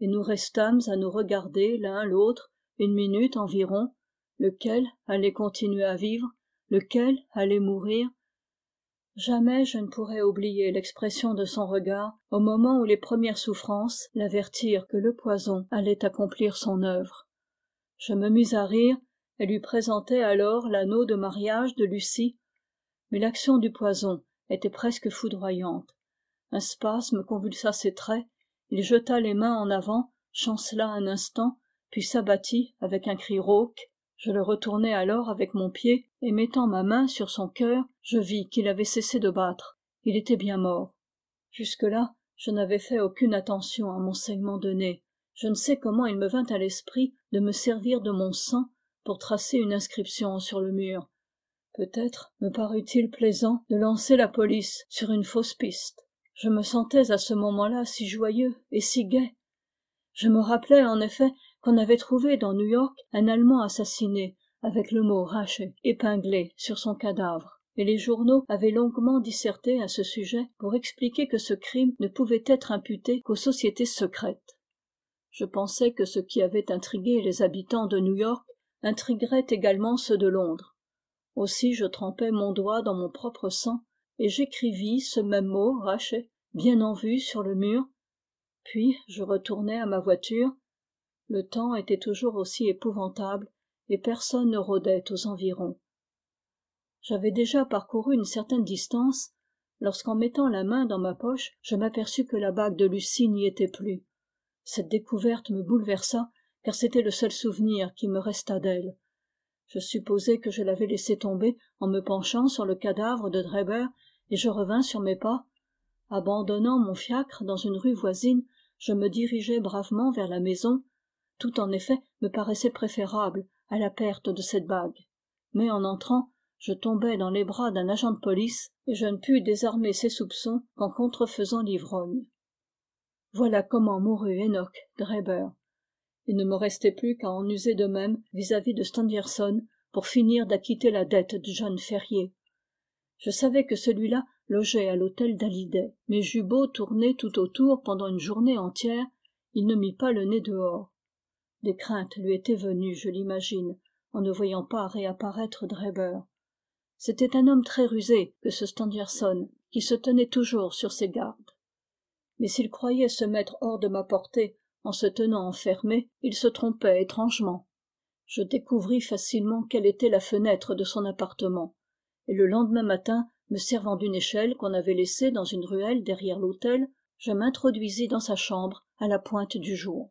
et nous restâmes à nous regarder l'un l'autre une minute environ lequel allait continuer à vivre lequel allait mourir jamais je ne pourrais oublier l'expression de son regard au moment où les premières souffrances l'avertirent que le poison allait accomplir son œuvre je me mis à rire et lui présentai alors l'anneau de mariage de lucie mais l'action du poison était presque foudroyante un spasme convulsa ses traits il jeta les mains en avant chancela un instant puis s'abattit avec un cri rauque je le retournai alors avec mon pied et mettant ma main sur son cœur je vis qu'il avait cessé de battre il était bien mort jusque-là je n'avais fait aucune attention à mon saignement de nez je ne sais comment il me vint à l'esprit de me servir de mon sang pour tracer une inscription sur le mur peut-être me parut-il plaisant de lancer la police sur une fausse piste je me sentais à ce moment-là si joyeux et si gai je me rappelais en effet qu'on avait trouvé dans new-york un allemand assassiné avec le mot rachet » épinglé sur son cadavre et les journaux avaient longuement disserté à ce sujet pour expliquer que ce crime ne pouvait être imputé qu'aux sociétés secrètes je pensais que ce qui avait intrigué les habitants de new-york intriguerait également ceux de londres aussi je trempai mon doigt dans mon propre sang et j'écrivis ce même mot rachet » bien en vue sur le mur puis je retournai à ma voiture le temps était toujours aussi épouvantable et personne ne rôdait aux environs j'avais déjà parcouru une certaine distance lorsqu'en mettant la main dans ma poche je m'aperçus que la bague de lucie n'y était plus cette découverte me bouleversa car c'était le seul souvenir qui me restât d'elle je supposai que je l'avais laissée tomber en me penchant sur le cadavre de Dreber et je revins sur mes pas abandonnant mon fiacre dans une rue voisine je me dirigeai bravement vers la maison tout en effet me paraissait préférable à la perte de cette bague mais en entrant je tombai dans les bras d'un agent de police et je ne pus désarmer ses soupçons qu'en contrefaisant l'ivrogne voilà comment mourut enoch dreber il ne me restait plus qu'à en user de même vis-à-vis de stangerson pour finir d'acquitter la dette du jeune ferrier je savais que celui-là logeait à l'hôtel d'Aliday, mais j'eus beau tourner tout autour pendant une journée entière il ne mit pas le nez dehors des craintes lui étaient venues je l'imagine en ne voyant pas réapparaître Dreber. c'était un homme très rusé que ce stangerson qui se tenait toujours sur ses gardes mais s'il croyait se mettre hors de ma portée en se tenant enfermé il se trompait étrangement je découvris facilement quelle était la fenêtre de son appartement et le lendemain matin me servant d'une échelle qu'on avait laissée dans une ruelle derrière l'hôtel je m'introduisis dans sa chambre à la pointe du jour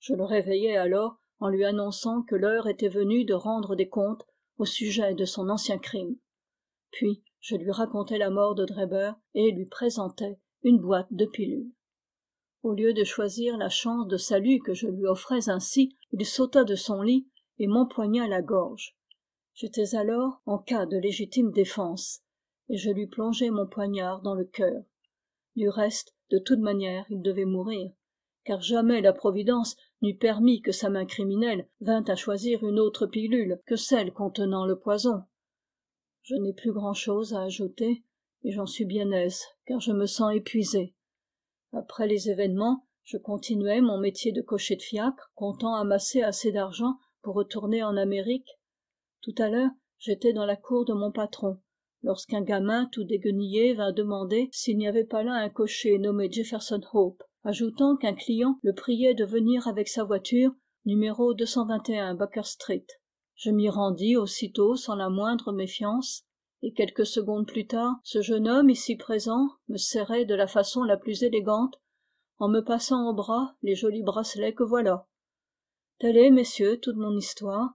je le réveillai alors en lui annonçant que l'heure était venue de rendre des comptes au sujet de son ancien crime puis je lui racontai la mort de Dreber et lui présentai une boîte de pilules au lieu de choisir la chance de salut que je lui offrais ainsi il sauta de son lit et m'empoigna la gorge j'étais alors en cas de légitime défense et je lui plongeai mon poignard dans le cœur du reste de toute manière il devait mourir car jamais la providence n'eût permis que sa main criminelle vînt à choisir une autre pilule que celle contenant le poison je n'ai plus grand-chose à ajouter et j'en suis bien aise car je me sens épuisé après les événements je continuai mon métier de cocher de fiacre comptant amasser assez d'argent pour retourner en amérique tout à l'heure j'étais dans la cour de mon patron lorsqu'un gamin tout déguenillé vint demander s'il n'y avait pas là un cocher nommé jefferson hope ajoutant qu'un client le priait de venir avec sa voiture numéro baker street je m'y rendis aussitôt sans la moindre méfiance et quelques secondes plus tard ce jeune homme ici présent me serrait de la façon la plus élégante en me passant au bras les jolis bracelets que voilà telle est messieurs toute mon histoire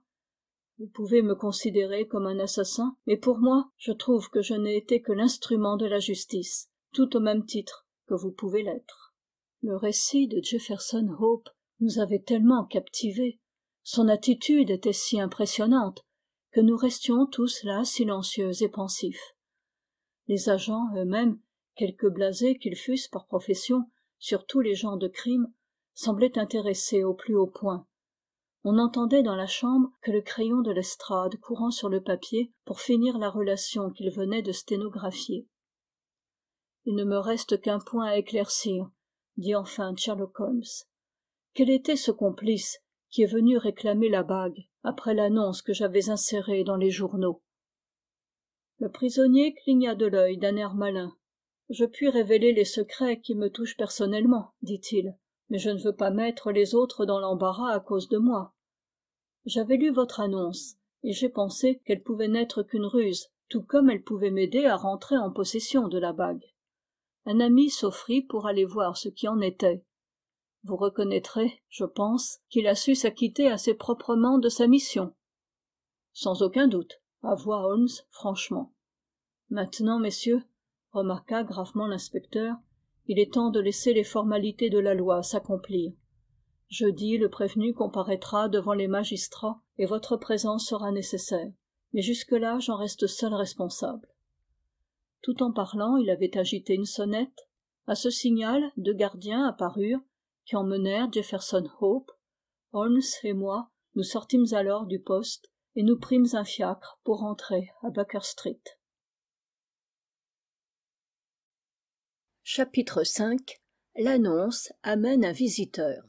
vous pouvez me considérer comme un assassin mais pour moi je trouve que je n'ai été que l'instrument de la justice tout au même titre que vous pouvez l'être le récit de jefferson hope nous avait tellement captivés son attitude était si impressionnante que nous restions tous là silencieux et pensifs les agents eux-mêmes quelque blasés qu'ils fussent par profession sur tous les genres de crime semblaient intéressés au plus haut point on entendait dans la chambre que le crayon de lestrade courant sur le papier pour finir la relation qu'il venait de sténographier il ne me reste qu'un point à éclaircir dit enfin sherlock holmes quel était ce complice qui est venu réclamer la bague après l'annonce que j'avais insérée dans les journaux le prisonnier cligna de l'œil d'un air malin je puis révéler les secrets qui me touchent personnellement dit-il mais je ne veux pas mettre les autres dans l'embarras à cause de moi j'avais lu votre annonce et j'ai pensé qu'elle pouvait n'être qu'une ruse tout comme elle pouvait m'aider à rentrer en possession de la bague un ami s'offrit pour aller voir ce qui en était vous reconnaîtrez je pense qu'il a su s'acquitter assez proprement de sa mission sans aucun doute avoua holmes franchement maintenant messieurs remarqua gravement l'inspecteur il est temps de laisser les formalités de la loi s'accomplir jeudi le prévenu comparaîtra devant les magistrats et votre présence sera nécessaire mais jusque-là j'en reste seul responsable tout en parlant il avait agité une sonnette à ce signal deux gardiens apparurent qui emmenèrent jefferson hope holmes et moi nous sortîmes alors du poste et nous prîmes un fiacre pour rentrer à baker street chapitre v l'annonce amène un visiteur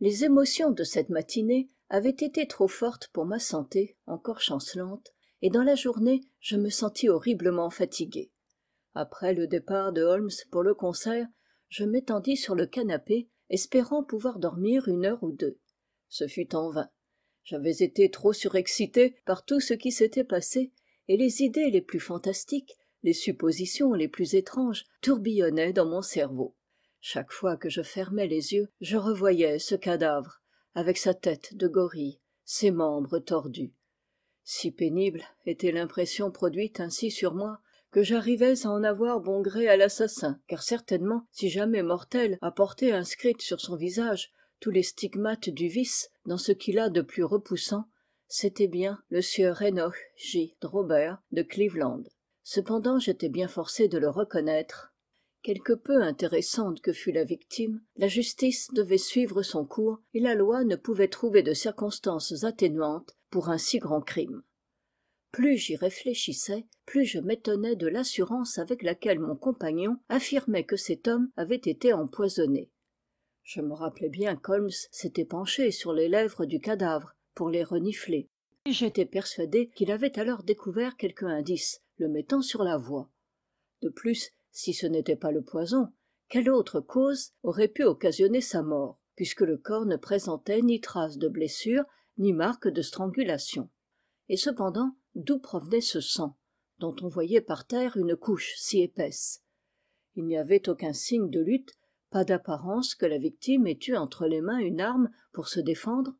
les émotions de cette matinée avaient été trop fortes pour ma santé encore chancelante et dans la journée je me sentis horriblement fatigué après le départ de holmes pour le concert je m'étendis sur le canapé espérant pouvoir dormir une heure ou deux ce fut en vain j'avais été trop surexcité par tout ce qui s'était passé et les idées les plus fantastiques les suppositions les plus étranges tourbillonnaient dans mon cerveau chaque fois que je fermais les yeux je revoyais ce cadavre avec sa tête de gorille ses membres tordus si pénible était l'impression produite ainsi sur moi que j'arrivais à en avoir bon gré à l'assassin car certainement si jamais mortel a porté inscrite sur son visage tous les stigmates du vice dans ce qu'il a de plus repoussant c'était bien le sieur enoch j drobert de cleveland cependant j'étais bien forcé de le reconnaître quelque peu intéressante que fût la victime la justice devait suivre son cours et la loi ne pouvait trouver de circonstances atténuantes pour un si grand crime plus j'y réfléchissais plus je m'étonnais de l'assurance avec laquelle mon compagnon affirmait que cet homme avait été empoisonné je me rappelais bien qu'holmes s'était penché sur les lèvres du cadavre pour les renifler et j'étais persuadé qu'il avait alors découvert quelque indice le mettant sur la voie de plus si ce n'était pas le poison quelle autre cause aurait pu occasionner sa mort puisque le corps ne présentait ni trace de blessure ni marque de strangulation et cependant d'où provenait ce sang dont on voyait par terre une couche si épaisse il n'y avait aucun signe de lutte pas d'apparence que la victime ait eu entre les mains une arme pour se défendre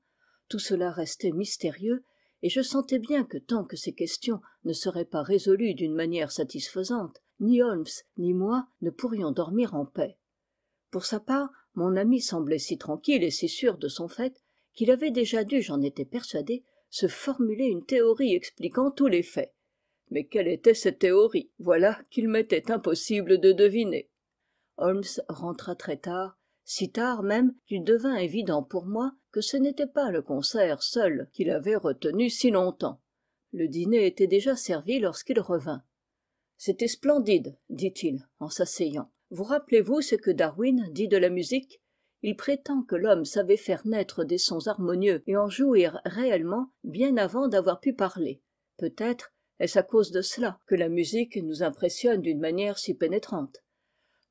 tout cela restait mystérieux et je sentais bien que tant que ces questions ne seraient pas résolues d'une manière satisfaisante ni holmes ni moi ne pourrions dormir en paix pour sa part mon ami semblait si tranquille et si sûr de son fait qu'il avait déjà dû j'en étais persuadé se formuler une théorie expliquant tous les faits mais quelle était cette théorie voilà qu'il m'était impossible de deviner holmes rentra très tard si tard même qu'il devint évident pour moi que ce n'était pas le concert seul qu'il avait retenu si longtemps le dîner était déjà servi lorsqu'il revint c'était splendide dit-il en s'asseyant vous rappelez-vous ce que darwin dit de la musique il prétend que l'homme savait faire naître des sons harmonieux et en jouir réellement bien avant d'avoir pu parler peut-être est-ce à cause de cela que la musique nous impressionne d'une manière si pénétrante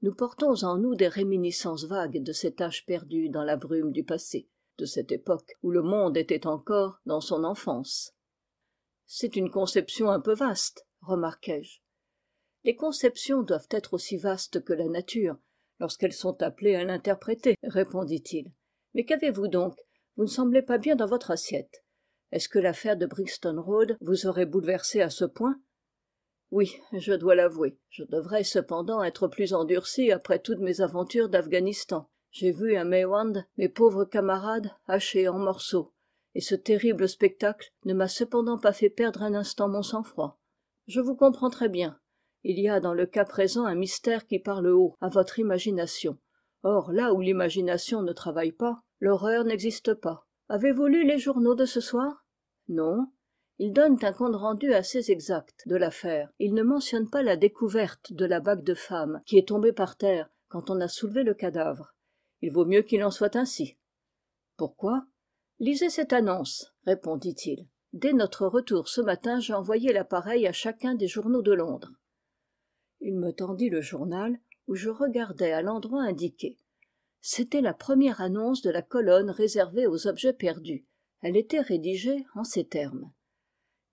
nous portons en nous des réminiscences vagues de cet âge perdu dans la brume du passé de cette époque où le monde était encore dans son enfance c'est une conception un peu vaste remarquai je les conceptions doivent être aussi vastes que la nature lorsqu'elles sont appelées à l'interpréter répondit-il mais qu'avez-vous donc vous ne semblez pas bien dans votre assiette est-ce que l'affaire de brixton road vous aurait bouleversé à ce point oui je dois l'avouer je devrais cependant être plus endurci après toutes mes aventures d'afghanistan j'ai vu à mewand mes pauvres camarades hachés en morceaux et ce terrible spectacle ne m'a cependant pas fait perdre un instant mon sang-froid je vous comprends très bien il y a dans le cas présent un mystère qui parle haut à votre imagination or là où l'imagination ne travaille pas l'horreur n'existe pas avez-vous lu les journaux de ce soir non ils donnent un compte rendu assez exact de l'affaire ils ne mentionnent pas la découverte de la bague de femme qui est tombée par terre quand on a soulevé le cadavre il vaut mieux qu'il en soit ainsi pourquoi lisez cette annonce répondit-il dès notre retour ce matin j'ai envoyé l'appareil à chacun des journaux de londres il me tendit le journal où je regardai à l'endroit indiqué c'était la première annonce de la colonne réservée aux objets perdus elle était rédigée en ces termes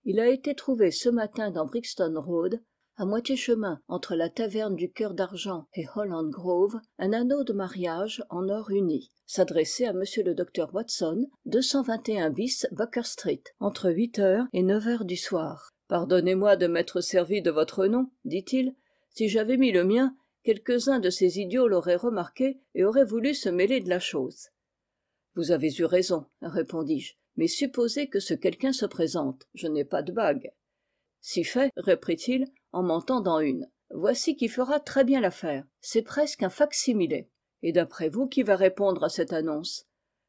il a été trouvé ce matin dans brixton road à moitié chemin entre la taverne du cœur d'argent et holland grove un anneau de mariage en or uni s'adresser à m le docteur watson bis baker street entre huit heures et neuf heures du soir pardonnez-moi de m'être servi de votre nom dit-il si j'avais mis le mien quelques-uns de ces idiots l'auraient remarqué et auraient voulu se mêler de la chose vous avez eu raison répondis-je mais supposez que ce quelqu'un se présente je n'ai pas de bague si fait reprit-il en m'entendant une voici qui fera très bien l'affaire c'est presque un fac et d'après vous qui va répondre à cette annonce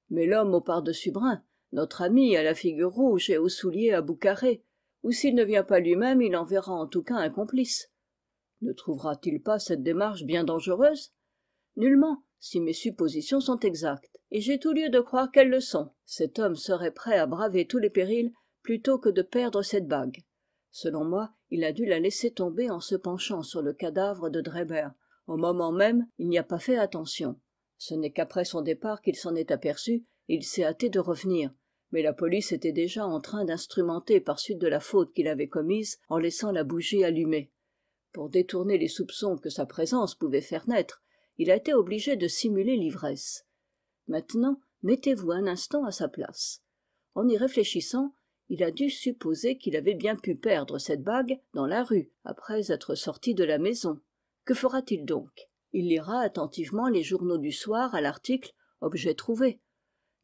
mais l'homme au par-dessus brun notre ami à la figure rouge et aux souliers à bout ou s'il ne vient pas lui-même il enverra en tout cas un complice ne trouvera-t-il pas cette démarche bien dangereuse nullement si mes suppositions sont exactes et j'ai tout lieu de croire qu'elles le sont cet homme serait prêt à braver tous les périls plutôt que de perdre cette bague selon moi il a dû la laisser tomber en se penchant sur le cadavre de dreber au moment même il n'y a pas fait attention ce n'est qu'après son départ qu'il s'en est aperçu et il s'est hâté de revenir mais la police était déjà en train d'instrumenter par suite de la faute qu'il avait commise en laissant la bougie allumée pour détourner les soupçons que sa présence pouvait faire naître il a été obligé de simuler l'ivresse maintenant mettez-vous un instant à sa place en y réfléchissant il a dû supposer qu'il avait bien pu perdre cette bague dans la rue après être sorti de la maison que fera-t-il donc il lira attentivement les journaux du soir à l'article objet trouvé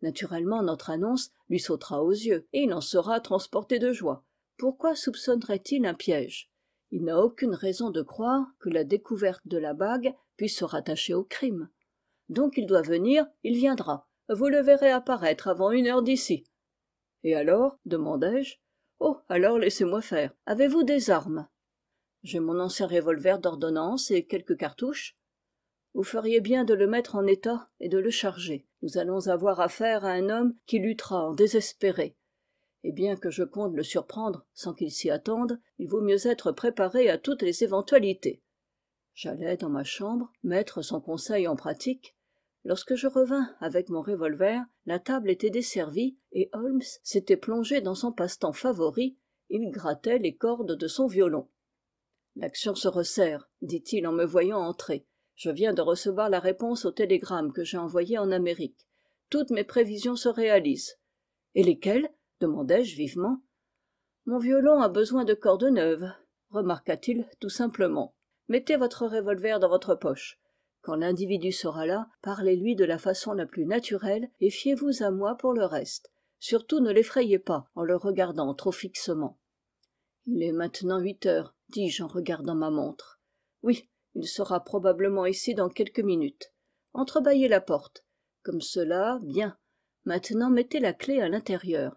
naturellement notre annonce lui sautera aux yeux et il en sera transporté de joie pourquoi soupçonnerait il un piège il n'a aucune raison de croire que la découverte de la bague puisse se rattacher au crime donc il doit venir il viendra vous le verrez apparaître avant une heure d'ici et alors demandai-je oh alors laissez-moi faire avez-vous des armes j'ai mon ancien revolver d'ordonnance et quelques cartouches vous feriez bien de le mettre en état et de le charger nous allons avoir affaire à un homme qui luttera en désespéré et bien que je compte le surprendre sans qu'il s'y attende il vaut mieux être préparé à toutes les éventualités j'allais dans ma chambre mettre son conseil en pratique lorsque je revins avec mon revolver la table était desservie et holmes s'était plongé dans son passe-temps favori il grattait les cordes de son violon l'action se resserre dit-il en me voyant entrer je viens de recevoir la réponse au télégramme que j'ai envoyé en amérique toutes mes prévisions se réalisent et lesquelles demandai-je vivement mon violon a besoin de cordes neuves remarqua-t-il tout simplement mettez votre revolver dans votre poche quand l'individu sera là parlez-lui de la façon la plus naturelle et fiez-vous à moi pour le reste surtout ne l'effrayez pas en le regardant trop fixement il est maintenant huit heures dis-je en regardant ma montre oui il sera probablement ici dans quelques minutes entrebâillez la porte comme cela bien maintenant mettez la clef à l'intérieur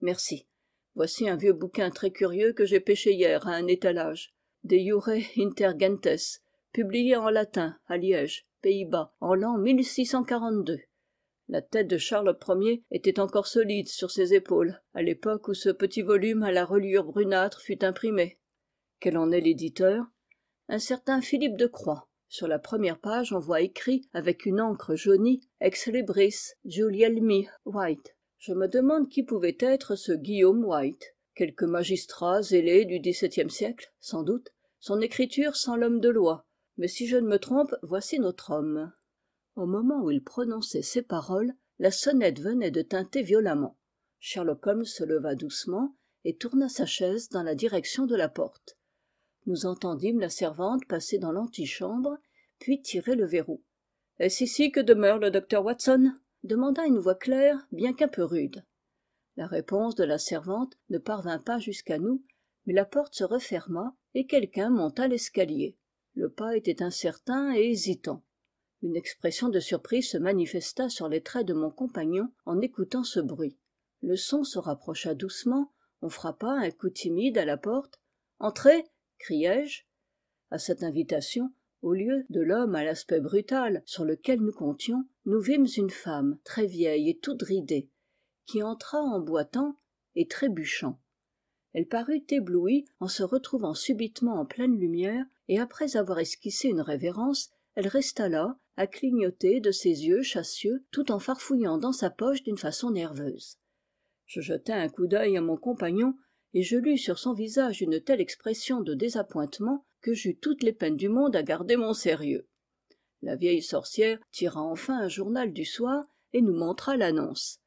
merci voici un vieux bouquin très curieux que j'ai pêché hier à un étalage de jure intergentes publié en latin à liège pays-bas en l'an la tête de charles Ier était encore solide sur ses épaules à l'époque où ce petit volume à la reliure brunâtre fut imprimé quel en est l'éditeur un certain philippe de Croix. sur la première page on voit écrit avec une encre jaunie ex libris Julielmi white je me demande qui pouvait être ce guillaume white quelque magistrat zélé du XVIIe siècle sans doute son écriture sans l'homme de loi mais si je ne me trompe voici notre homme au moment où il prononçait ces paroles la sonnette venait de tinter violemment sherlock holmes se leva doucement et tourna sa chaise dans la direction de la porte nous entendîmes la servante passer dans l'antichambre puis tirer le verrou est-ce ici que demeure le docteur watson demanda une voix claire bien qu'un peu rude la réponse de la servante ne parvint pas jusqu'à nous mais la porte se referma et quelqu'un monta l'escalier le pas était incertain et hésitant une expression de surprise se manifesta sur les traits de mon compagnon en écoutant ce bruit le son se rapprocha doucement on frappa un coup timide à la porte entrez criai-je À cette invitation au lieu de l'homme à l'aspect brutal sur lequel nous comptions nous vîmes une femme très vieille et toute ridée qui entra en boitant et trébuchant elle parut éblouie en se retrouvant subitement en pleine lumière et après avoir esquissé une révérence elle resta là à clignoter de ses yeux chassieux tout en farfouillant dans sa poche d'une façon nerveuse je jetai un coup d'œil à mon compagnon et je lus sur son visage une telle expression de désappointement que j'eus toutes les peines du monde à garder mon sérieux la vieille sorcière tira enfin un journal du soir et nous montra l'annonce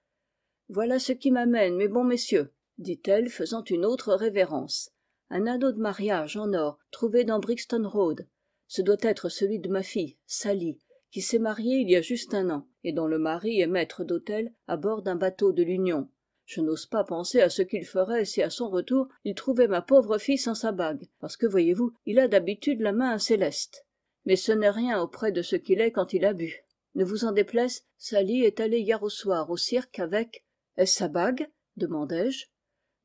voilà ce qui m'amène mes bons messieurs dit-elle faisant une autre révérence un anneau de mariage en or trouvé dans brixton road ce doit être celui de ma fille sally qui s'est mariée il y a juste un an et dont le mari est maître d'hôtel à bord d'un bateau de l'union je n'ose pas penser à ce qu'il ferait si à son retour il trouvait ma pauvre fille sans sa bague parce que voyez-vous il a d'habitude la main céleste mais ce n'est rien auprès de ce qu'il est quand il a bu ne vous en déplaise sally est allée hier au soir au cirque avec est-ce sa bague demandai-je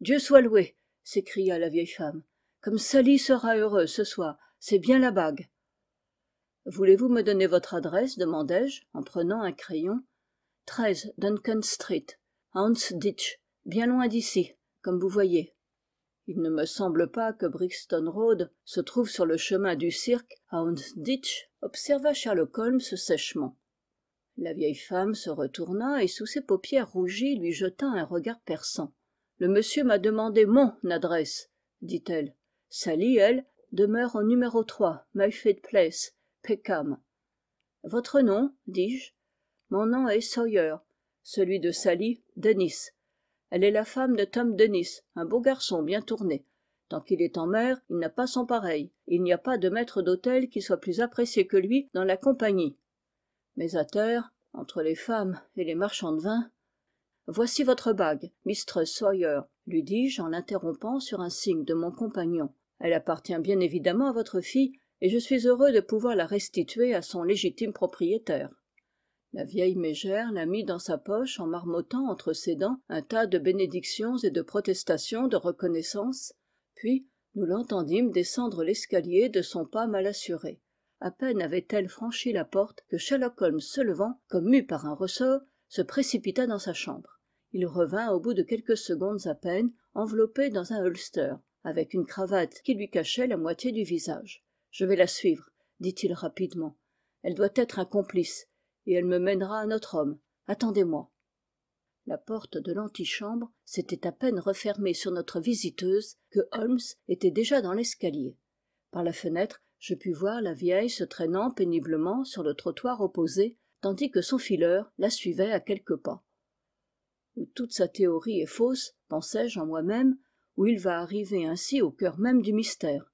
dieu soit loué s'écria la vieille femme comme sally sera heureuse ce soir c'est bien la bague voulez-vous me donner votre adresse demandai-je en prenant un crayon duncan street bien loin d'ici comme vous voyez il ne me semble pas que brixton road se trouve sur le chemin du cirque à houndsditch observa sherlock holmes sèchement la vieille femme se retourna et sous ses paupières rougies lui jeta un regard perçant le monsieur m'a demandé mon adresse dit-elle sally elle demeure au numéro mayfield place peckham votre nom dis-je mon nom est sawyer celui de sally Denis, elle est la femme de tom Dennis, un beau garçon bien tourné tant qu'il est en mer il n'a pas son pareil il n'y a pas de maître d'hôtel qui soit plus apprécié que lui dans la compagnie mais à terre entre les femmes et les marchands de vin voici votre bague mistress sawyer lui dis-je en l'interrompant sur un signe de mon compagnon elle appartient bien évidemment à votre fille et je suis heureux de pouvoir la restituer à son légitime propriétaire la vieille mégère la mit dans sa poche en marmottant entre ses dents un tas de bénédictions et de protestations de reconnaissance puis nous l'entendîmes descendre l'escalier de son pas mal assuré À peine avait-elle franchi la porte que sherlock holmes se levant comme mu par un ressort se précipita dans sa chambre il revint au bout de quelques secondes à peine enveloppé dans un holster avec une cravate qui lui cachait la moitié du visage je vais la suivre dit-il rapidement elle doit être un complice et elle me mènera à notre homme attendez-moi la porte de l'antichambre s'était à peine refermée sur notre visiteuse que holmes était déjà dans l'escalier par la fenêtre je pus voir la vieille se traînant péniblement sur le trottoir opposé tandis que son fileur la suivait à quelques pas Où toute sa théorie est fausse pensai-je en moi-même où il va arriver ainsi au cœur même du mystère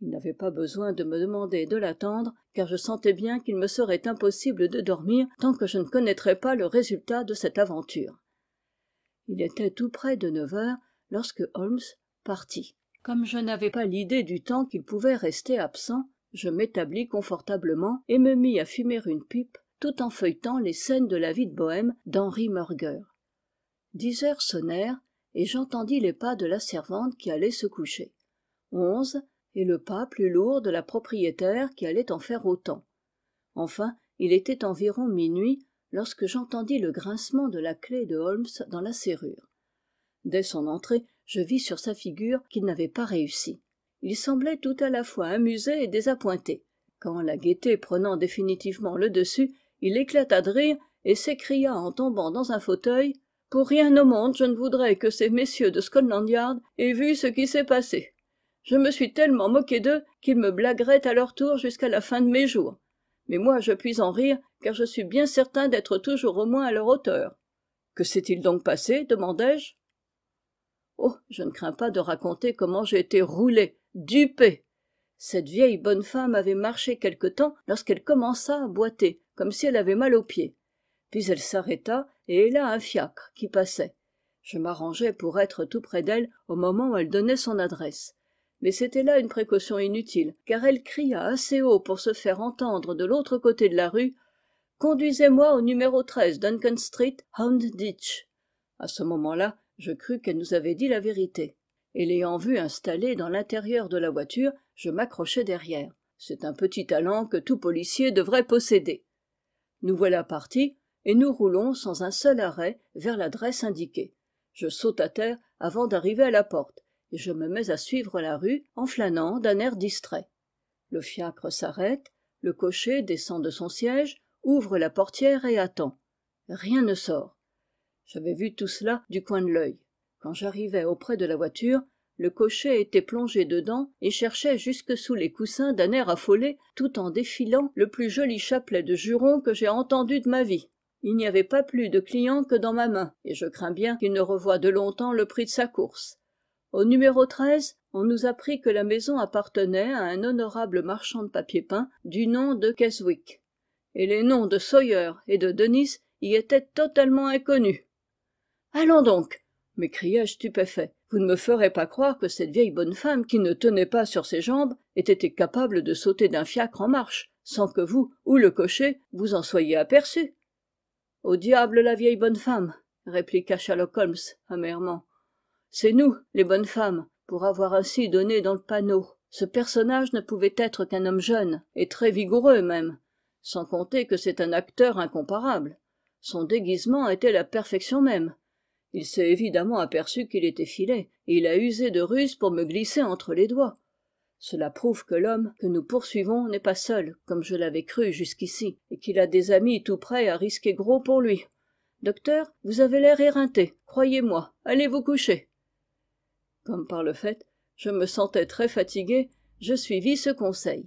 il n'avait pas besoin de me demander de l'attendre car je sentais bien qu'il me serait impossible de dormir tant que je ne connaîtrais pas le résultat de cette aventure il était tout près de neuf heures lorsque holmes partit comme je n'avais pas l'idée du temps qu'il pouvait rester absent je m'établis confortablement et me mis à fumer une pipe tout en feuilletant les scènes de la vie de bohème d'henri murger dix heures sonnèrent et j'entendis les pas de la servante qui allait se coucher onze et le pas plus lourd de la propriétaire qui allait en faire autant enfin il était environ minuit lorsque j'entendis le grincement de la clef de holmes dans la serrure dès son entrée je vis sur sa figure qu'il n'avait pas réussi il semblait tout à la fois amusé et désappointé quand la gaieté prenant définitivement le dessus il éclata de rire et s'écria en tombant dans un fauteuil pour rien au monde je ne voudrais que ces messieurs de scotland yard aient vu ce qui s'est passé je me suis tellement moqué d'eux qu'ils me blagueraient à leur tour jusqu'à la fin de mes jours mais moi je puis en rire car je suis bien certain d'être toujours au moins à leur hauteur que s'est-il donc passé demandai-je oh je ne crains pas de raconter comment j'ai été roulé dupé cette vieille bonne femme avait marché quelque temps lorsqu'elle commença à boiter comme si elle avait mal aux pieds puis elle s'arrêta et héla un fiacre qui passait je m'arrangeai pour être tout près d'elle au moment où elle donnait son adresse mais c'était là une précaution inutile car elle cria assez haut pour se faire entendre de l'autre côté de la rue conduisez-moi au numéro duncan street Hound Ditch ». À ce moment-là je crus qu'elle nous avait dit la vérité et l'ayant vue installée dans l'intérieur de la voiture je m'accrochai derrière c'est un petit talent que tout policier devrait posséder nous voilà partis et nous roulons sans un seul arrêt vers l'adresse indiquée je saute à terre avant d'arriver à la porte et je me mets à suivre la rue en flânant d'un air distrait le fiacre s'arrête le cocher descend de son siège ouvre la portière et attend rien ne sort j'avais vu tout cela du coin de l'œil quand j'arrivais auprès de la voiture le cocher était plongé dedans et cherchait jusque sous les coussins d'un air affolé tout en défilant le plus joli chapelet de jurons que j'ai entendu de ma vie il n'y avait pas plus de clients que dans ma main et je crains bien qu'il ne revoie de longtemps le prix de sa course au numéro on nous apprit que la maison appartenait à un honorable marchand de papier peint du nom de keswick et les noms de sawyer et de denis y étaient totalement inconnus allons donc m'écriai-je stupéfait vous ne me ferez pas croire que cette vieille bonne femme qui ne tenait pas sur ses jambes ait été capable de sauter d'un fiacre en marche sans que vous ou le cocher vous en soyez aperçus au diable la vieille bonne femme répliqua sherlock holmes amèrement c'est nous les bonnes femmes pour avoir ainsi donné dans le panneau ce personnage ne pouvait être qu'un homme jeune et très vigoureux même sans compter que c'est un acteur incomparable son déguisement était la perfection même il s'est évidemment aperçu qu'il était filé et il a usé de ruse pour me glisser entre les doigts cela prouve que l'homme que nous poursuivons n'est pas seul comme je l'avais cru jusqu'ici et qu'il a des amis tout prêts à risquer gros pour lui docteur vous avez l'air éreinté croyez-moi allez vous coucher comme par le fait je me sentais très fatigué je suivis ce conseil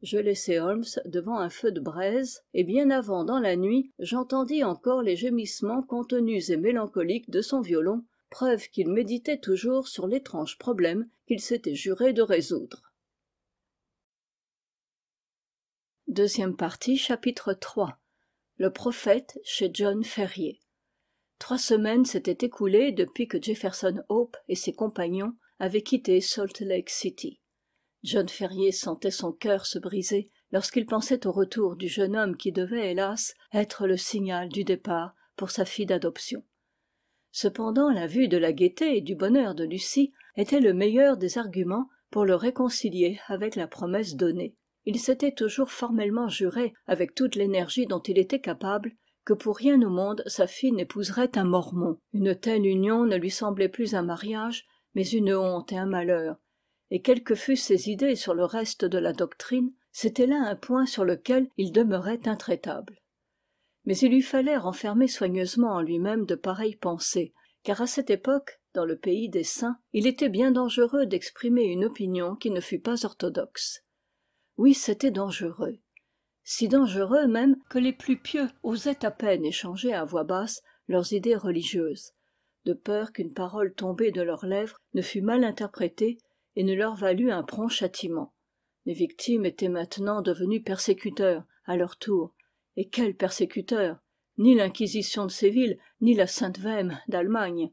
je laissai holmes devant un feu de braise et bien avant dans la nuit j'entendis encore les gémissements contenus et mélancoliques de son violon preuve qu'il méditait toujours sur l'étrange problème qu'il s'était juré de résoudre Deuxième partie, chapitre le prophète chez john ferrier trois semaines s'étaient écoulées depuis que jefferson hope et ses compagnons avaient quitté salt lake city john ferrier sentait son cœur se briser lorsqu'il pensait au retour du jeune homme qui devait hélas être le signal du départ pour sa fille d'adoption cependant la vue de la gaieté et du bonheur de lucie était le meilleur des arguments pour le réconcilier avec la promesse donnée il s'était toujours formellement juré avec toute l'énergie dont il était capable que pour rien au monde sa fille n'épouserait un mormon une telle union ne lui semblait plus un mariage mais une honte et un malheur et quelles que fussent ses idées sur le reste de la doctrine c'était là un point sur lequel il demeurait intraitable mais il lui fallait renfermer soigneusement en lui-même de pareilles pensées car à cette époque dans le pays des saints il était bien dangereux d'exprimer une opinion qui ne fût pas orthodoxe oui c'était dangereux si dangereux même que les plus pieux osaient à peine échanger à voix basse leurs idées religieuses de peur qu'une parole tombée de leurs lèvres ne fût mal interprétée et ne leur valût un prompt châtiment les victimes étaient maintenant devenues persécuteurs à leur tour et quels persécuteurs ni l'inquisition de séville ni la sainte Vème d'allemagne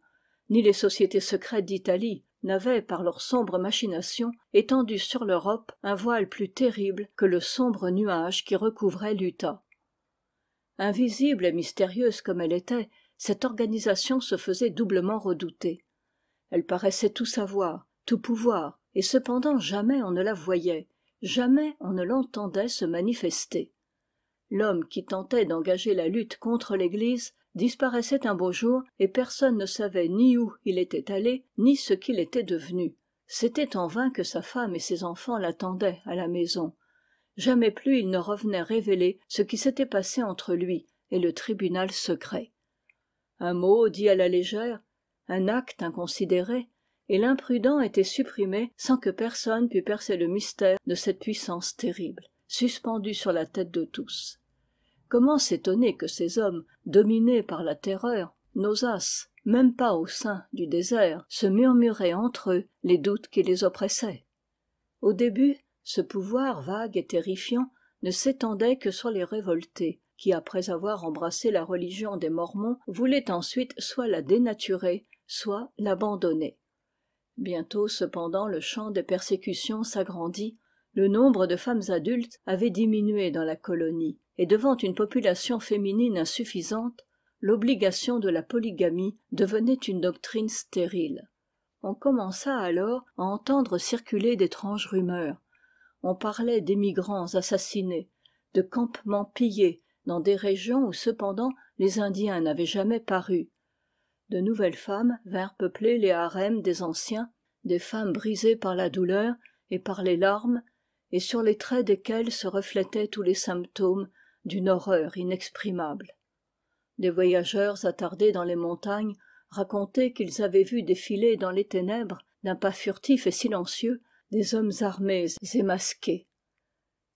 ni les sociétés secrètes d'italie n'avaient par leurs sombres machinations étendu sur l'europe un voile plus terrible que le sombre nuage qui recouvrait l'utah invisible et mystérieuse comme elle était cette organisation se faisait doublement redouter elle paraissait tout savoir tout pouvoir et cependant jamais on ne la voyait jamais on ne l'entendait se manifester l'homme qui tentait d'engager la lutte contre l'Église disparaissait un beau jour et personne ne savait ni où il était allé ni ce qu'il était devenu c'était en vain que sa femme et ses enfants l'attendaient à la maison jamais plus il ne revenait révéler ce qui s'était passé entre lui et le tribunal secret un mot dit à la légère un acte inconsidéré et l'imprudent était supprimé sans que personne pût percer le mystère de cette puissance terrible suspendue sur la tête de tous comment s'étonner que ces hommes dominés par la terreur n'osassent même pas au sein du désert se murmurer entre eux les doutes qui les oppressaient au début ce pouvoir vague et terrifiant ne s'étendait que sur les révoltés qui après avoir embrassé la religion des mormons voulaient ensuite soit la dénaturer soit l'abandonner bientôt cependant le champ des persécutions s'agrandit le nombre de femmes adultes avait diminué dans la colonie et devant une population féminine insuffisante l'obligation de la polygamie devenait une doctrine stérile on commença alors à entendre circuler d'étranges rumeurs on parlait d'émigrants assassinés de campements pillés dans des régions où cependant les indiens n'avaient jamais paru de nouvelles femmes vinrent peupler les harems des anciens des femmes brisées par la douleur et par les larmes et sur les traits desquels se reflétaient tous les symptômes d'une horreur inexprimable des voyageurs attardés dans les montagnes racontaient qu'ils avaient vu défiler dans les ténèbres d'un pas furtif et silencieux des hommes armés et masqués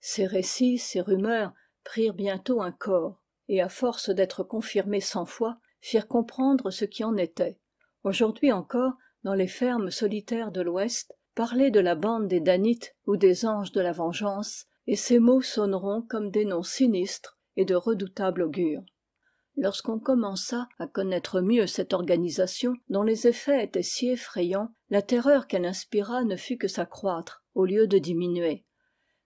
ces récits ces rumeurs prirent bientôt un corps et à force d'être confirmés cent fois firent comprendre ce qui en était aujourd'hui encore dans les fermes solitaires de l'ouest parler de la bande des danites ou des anges de la vengeance et ces mots sonneront comme des noms sinistres et de redoutables augure lorsqu'on commença à connaître mieux cette organisation dont les effets étaient si effrayants la terreur qu'elle inspira ne fut que s'accroître au lieu de diminuer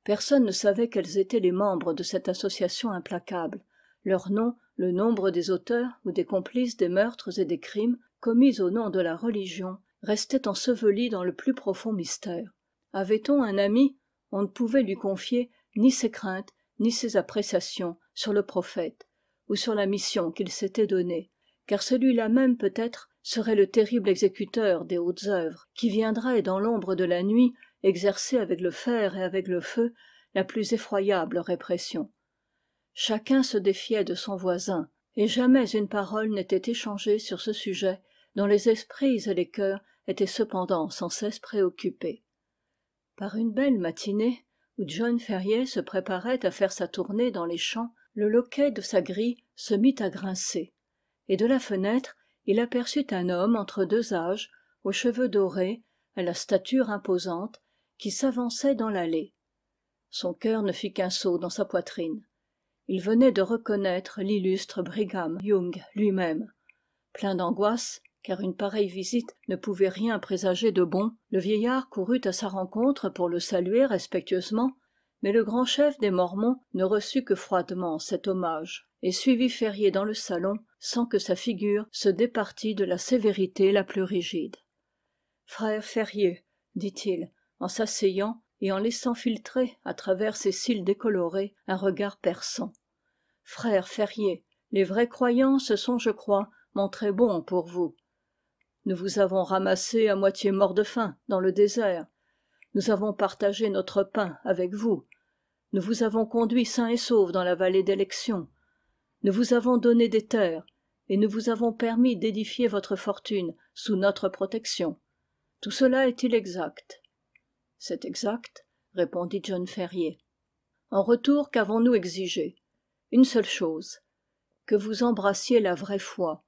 personne ne savait quels étaient les membres de cette association implacable Leur nom, le nombre des auteurs ou des complices des meurtres et des crimes commis au nom de la religion restait enseveli dans le plus profond mystère avait-on un ami on ne pouvait lui confier ni ses craintes ni ses appréciations sur le prophète ou sur la mission qu'il s'était donnée car celui-là même peut-être serait le terrible exécuteur des hautes œuvres qui viendrait dans l'ombre de la nuit exercer avec le fer et avec le feu la plus effroyable répression chacun se défiait de son voisin et jamais une parole n'était échangée sur ce sujet dont les esprits et les cœurs était cependant sans cesse préoccupé par une belle matinée où john ferrier se préparait à faire sa tournée dans les champs le loquet de sa grille se mit à grincer et de la fenêtre il aperçut un homme entre deux âges aux cheveux dorés à la stature imposante qui s'avançait dans l'allée son cœur ne fit qu'un saut dans sa poitrine il venait de reconnaître l'illustre brigham young lui-même plein d'angoisse car une pareille visite ne pouvait rien présager de bon le vieillard courut à sa rencontre pour le saluer respectueusement mais le grand chef des mormons ne reçut que froidement cet hommage et suivit ferrier dans le salon sans que sa figure se départît de la sévérité la plus rigide frère ferrier dit-il en s'asseyant et en laissant filtrer à travers ses cils décolorés un regard perçant frère ferrier les vrais croyants sont je crois montrés bons pour vous nous vous avons ramassé à moitié mort de faim dans le désert nous avons partagé notre pain avec vous nous vous avons conduit sain et sauf dans la vallée d'élection nous vous avons donné des terres et nous vous avons permis d'édifier votre fortune sous notre protection tout cela est-il exact c'est exact répondit john ferrier en retour qu'avons-nous exigé une seule chose que vous embrassiez la vraie foi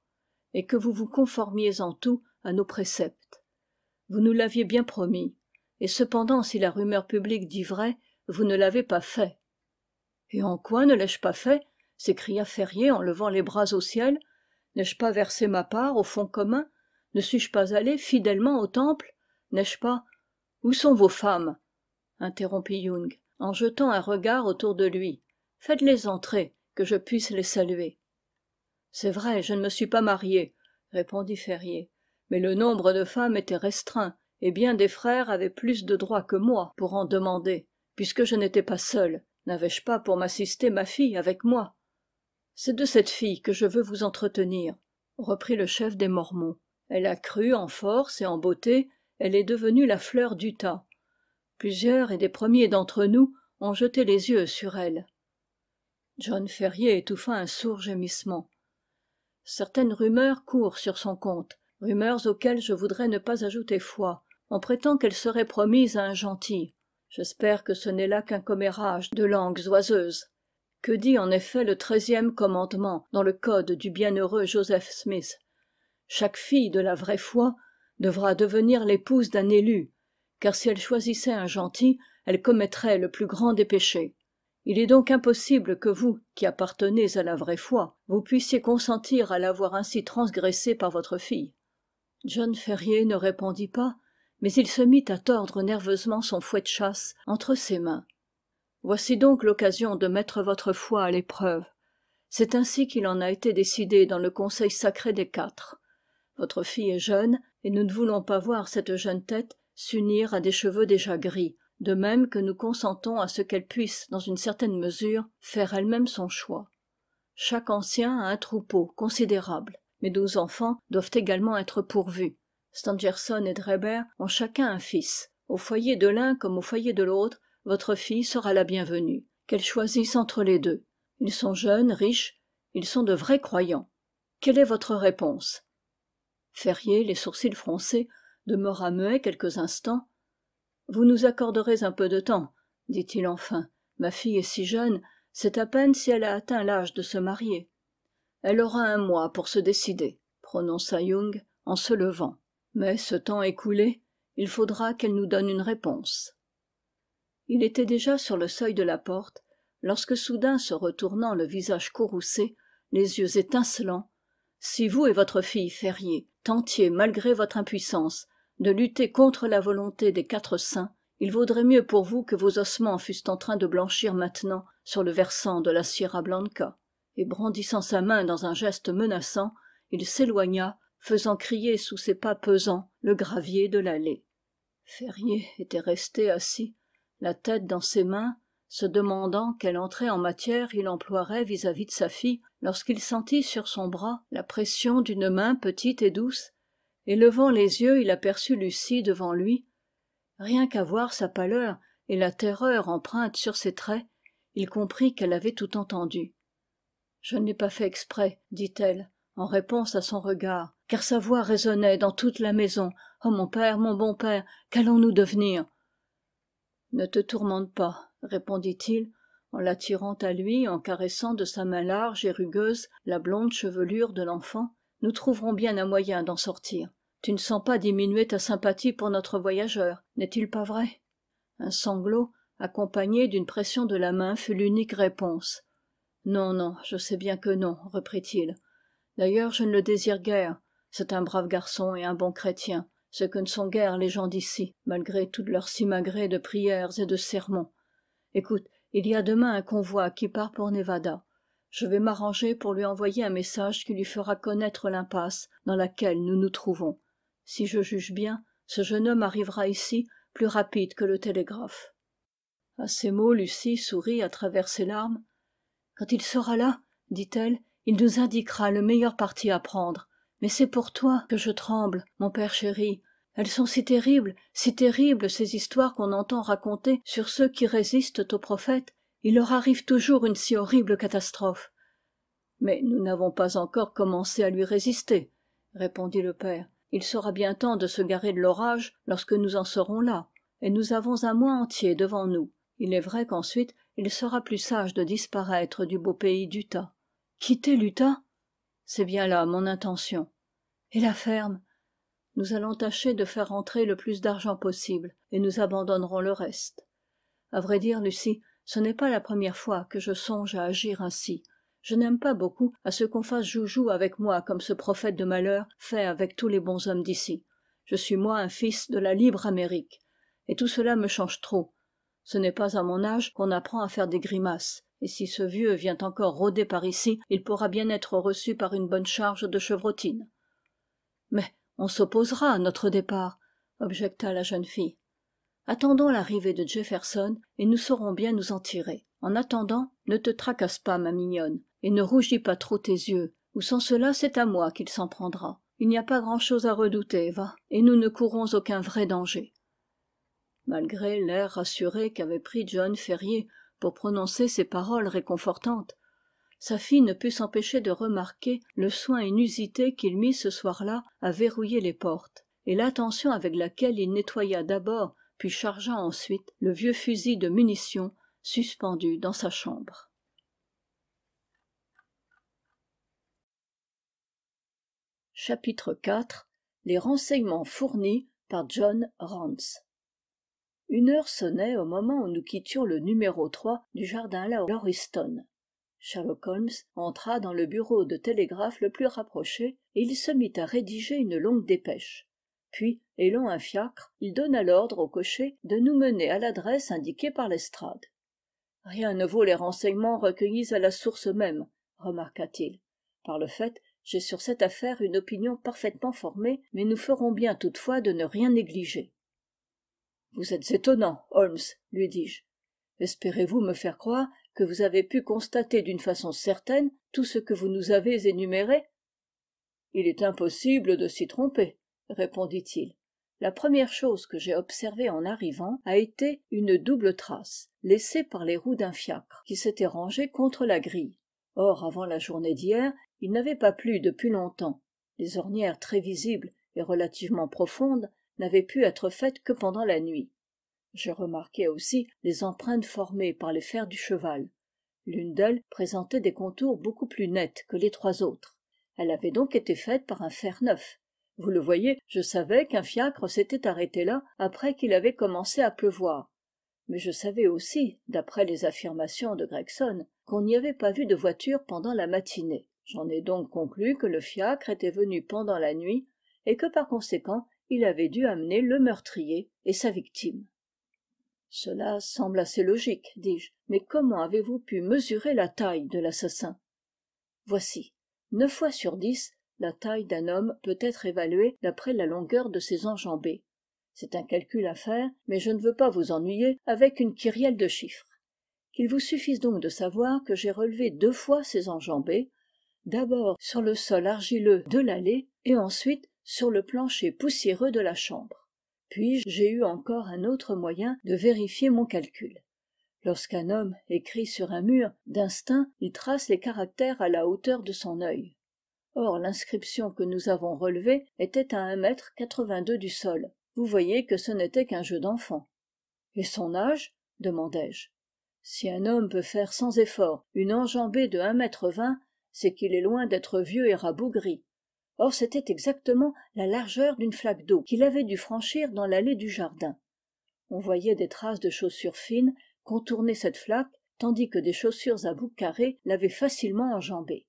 et que vous vous conformiez en tout à nos préceptes vous nous l'aviez bien promis et cependant si la rumeur publique dit vrai vous ne l'avez pas fait et en quoi ne l'ai-je pas fait s'écria ferrier en levant les bras au ciel n'ai-je pas versé ma part au fond commun ne suis-je pas allé fidèlement au temple n'ai-je pas où sont vos femmes interrompit young en jetant un regard autour de lui faites-les entrer que je puisse les saluer c'est vrai je ne me suis pas marié répondit ferrier mais le nombre de femmes était restreint et bien des frères avaient plus de droits que moi pour en demander puisque je n'étais pas seul n'avais-je pas pour m'assister ma fille avec moi c'est de cette fille que je veux vous entretenir reprit le chef des mormons elle a cru en force et en beauté elle est devenue la fleur du tas plusieurs et des premiers d'entre nous ont jeté les yeux sur elle john ferrier étouffa un sourd gémissement certaines rumeurs courent sur son compte rumeurs auxquelles je voudrais ne pas ajouter foi on prétend qu'elle serait promise à un gentil j'espère que ce n'est là qu'un commérage de langues oiseuses que dit en effet le treizième commandement dans le code du bienheureux joseph smith chaque fille de la vraie foi devra devenir l'épouse d'un élu car si elle choisissait un gentil elle commettrait le plus grand des péchés il est donc impossible que vous qui appartenez à la vraie foi vous puissiez consentir à l'avoir ainsi transgressée par votre fille john ferrier ne répondit pas mais il se mit à tordre nerveusement son fouet de chasse entre ses mains voici donc l'occasion de mettre votre foi à l'épreuve c'est ainsi qu'il en a été décidé dans le conseil sacré des quatre votre fille est jeune et nous ne voulons pas voir cette jeune tête s'unir à des cheveux déjà gris de même que nous consentons à ce qu'elle puisse dans une certaine mesure faire elle-même son choix chaque ancien a un troupeau considérable mais nos enfants doivent également être pourvus stangerson et dreber ont chacun un fils au foyer de l'un comme au foyer de l'autre votre fille sera la bienvenue qu'elle choisisse entre les deux ils sont jeunes riches ils sont de vrais croyants quelle est votre réponse ferrier les sourcils froncés demeura muet quelques instants vous nous accorderez un peu de temps dit-il enfin ma fille est si jeune c'est à peine si elle a atteint l'âge de se marier elle aura un mois pour se décider prononça young en se levant mais ce temps écoulé il faudra qu'elle nous donne une réponse il était déjà sur le seuil de la porte lorsque soudain se retournant le visage courroucé les yeux étincelants si vous et votre fille feriez, tentiez malgré votre impuissance de lutter contre la volonté des quatre saints il vaudrait mieux pour vous que vos ossements fussent en train de blanchir maintenant sur le versant de la sierra blanca et brandissant sa main dans un geste menaçant il s'éloigna faisant crier sous ses pas pesants le gravier de l'allée ferrier était resté assis la tête dans ses mains se demandant quelle entrée en matière il emploierait vis-à-vis -vis de sa fille lorsqu'il sentit sur son bras la pression d'une main petite et douce et levant les yeux il aperçut lucie devant lui rien qu'à voir sa pâleur et la terreur empreinte sur ses traits il comprit qu'elle avait tout entendu je ne l'ai pas fait exprès dit-elle en réponse à son regard car sa voix résonnait dans toute la maison oh mon père mon bon père qu'allons-nous devenir ne te tourmente pas répondit-il en l'attirant à lui en caressant de sa main large et rugueuse la blonde chevelure de l'enfant nous trouverons bien un moyen d'en sortir tu ne sens pas diminuer ta sympathie pour notre voyageur n'est-il pas vrai un sanglot accompagné d'une pression de la main fut l'unique réponse non non je sais bien que non reprit-il d'ailleurs je ne le désire guère c'est un brave garçon et un bon chrétien ce que ne sont guère les gens d'ici malgré toutes leurs simagrées de prières et de sermons écoute il y a demain un convoi qui part pour nevada je vais m'arranger pour lui envoyer un message qui lui fera connaître l'impasse dans laquelle nous nous trouvons si je juge bien ce jeune homme arrivera ici plus rapide que le télégraphe À ces mots lucie sourit à travers ses larmes quand il sera là dit-elle il nous indiquera le meilleur parti à prendre mais c'est pour toi que je tremble mon père chéri elles sont si terribles si terribles ces histoires qu'on entend raconter sur ceux qui résistent aux prophètes il leur arrive toujours une si horrible catastrophe mais nous n'avons pas encore commencé à lui résister répondit le père il sera bien temps de se garer de l'orage lorsque nous en serons là et nous avons un mois entier devant nous il est vrai qu'ensuite il sera plus sage de disparaître du beau pays d'utah quitter l'utah c'est bien là mon intention et la ferme nous allons tâcher de faire entrer le plus d'argent possible et nous abandonnerons le reste à vrai dire lucie ce n'est pas la première fois que je songe à agir ainsi je n'aime pas beaucoup à ce qu'on fasse joujou avec moi comme ce prophète de malheur fait avec tous les bons hommes d'ici je suis moi un fils de la libre amérique et tout cela me change trop ce n'est pas à mon âge qu'on apprend à faire des grimaces et si ce vieux vient encore rôder par ici il pourra bien être reçu par une bonne charge de chevrotine mais on s'opposera à notre départ objecta la jeune fille attendons l'arrivée de jefferson et nous saurons bien nous en tirer en attendant ne te tracasse pas ma mignonne et ne rougis pas trop tes yeux ou sans cela c'est à moi qu'il s'en prendra il n'y a pas grand-chose à redouter va et nous ne courons aucun vrai danger malgré l'air rassuré qu'avait pris john ferrier pour prononcer ces paroles réconfortantes sa fille ne put s'empêcher de remarquer le soin inusité qu'il mit ce soir-là à verrouiller les portes et l'attention avec laquelle il nettoya d'abord puis chargea ensuite le vieux fusil de munitions suspendu dans sa chambre chapitre iv les renseignements fournis par john rance une heure sonnait au moment où nous quittions le numéro du jardin lauriston sherlock holmes entra dans le bureau de télégraphe le plus rapproché et il se mit à rédiger une longue dépêche puis hélant un fiacre il donna l'ordre au cocher de nous mener à l'adresse indiquée par lestrade rien ne vaut les renseignements recueillis à la source même remarqua-t-il par le fait j'ai sur cette affaire une opinion parfaitement formée mais nous ferons bien toutefois de ne rien négliger vous êtes étonnant holmes lui dis-je espérez-vous me faire croire que vous avez pu constater d'une façon certaine tout ce que vous nous avez énuméré il est impossible de s'y tromper répondit-il la première chose que j'ai observée en arrivant a été une double trace laissée par les roues d'un fiacre qui s'était rangé contre la grille or avant la journée d'hier il n'avait pas plu depuis longtemps les ornières très visibles et relativement profondes n'avaient pu être faites que pendant la nuit je remarquai aussi les empreintes formées par les fers du cheval l'une d'elles présentait des contours beaucoup plus nets que les trois autres elle avait donc été faite par un fer neuf vous le voyez je savais qu'un fiacre s'était arrêté là après qu'il avait commencé à pleuvoir mais je savais aussi d'après les affirmations de gregson qu'on n'y avait pas vu de voiture pendant la matinée j'en ai donc conclu que le fiacre était venu pendant la nuit et que par conséquent il avait dû amener le meurtrier et sa victime cela semble assez logique dis-je mais comment avez-vous pu mesurer la taille de l'assassin voici neuf fois sur dix la taille d'un homme peut être évaluée d'après la longueur de ses enjambées c'est un calcul à faire mais je ne veux pas vous ennuyer avec une kyrielle de chiffres qu'il vous suffise donc de savoir que j'ai relevé deux fois ses enjambées d'abord sur le sol argileux de l'allée et ensuite sur le plancher poussiéreux de la chambre puis j'ai eu encore un autre moyen de vérifier mon calcul lorsqu'un homme écrit sur un mur d'instinct il trace les caractères à la hauteur de son œil or l'inscription que nous avons relevée était à un mètre quatre-vingt-deux du sol vous voyez que ce n'était qu'un jeu d'enfant et son âge demandai-je si un homme peut faire sans effort une enjambée de un mètre vingt c'est qu'il est loin d'être vieux et rabougri or c'était exactement la largeur d'une flaque d'eau qu'il avait dû franchir dans l'allée du jardin on voyait des traces de chaussures fines contourner cette flaque tandis que des chaussures à bouts carrés l'avaient facilement enjambée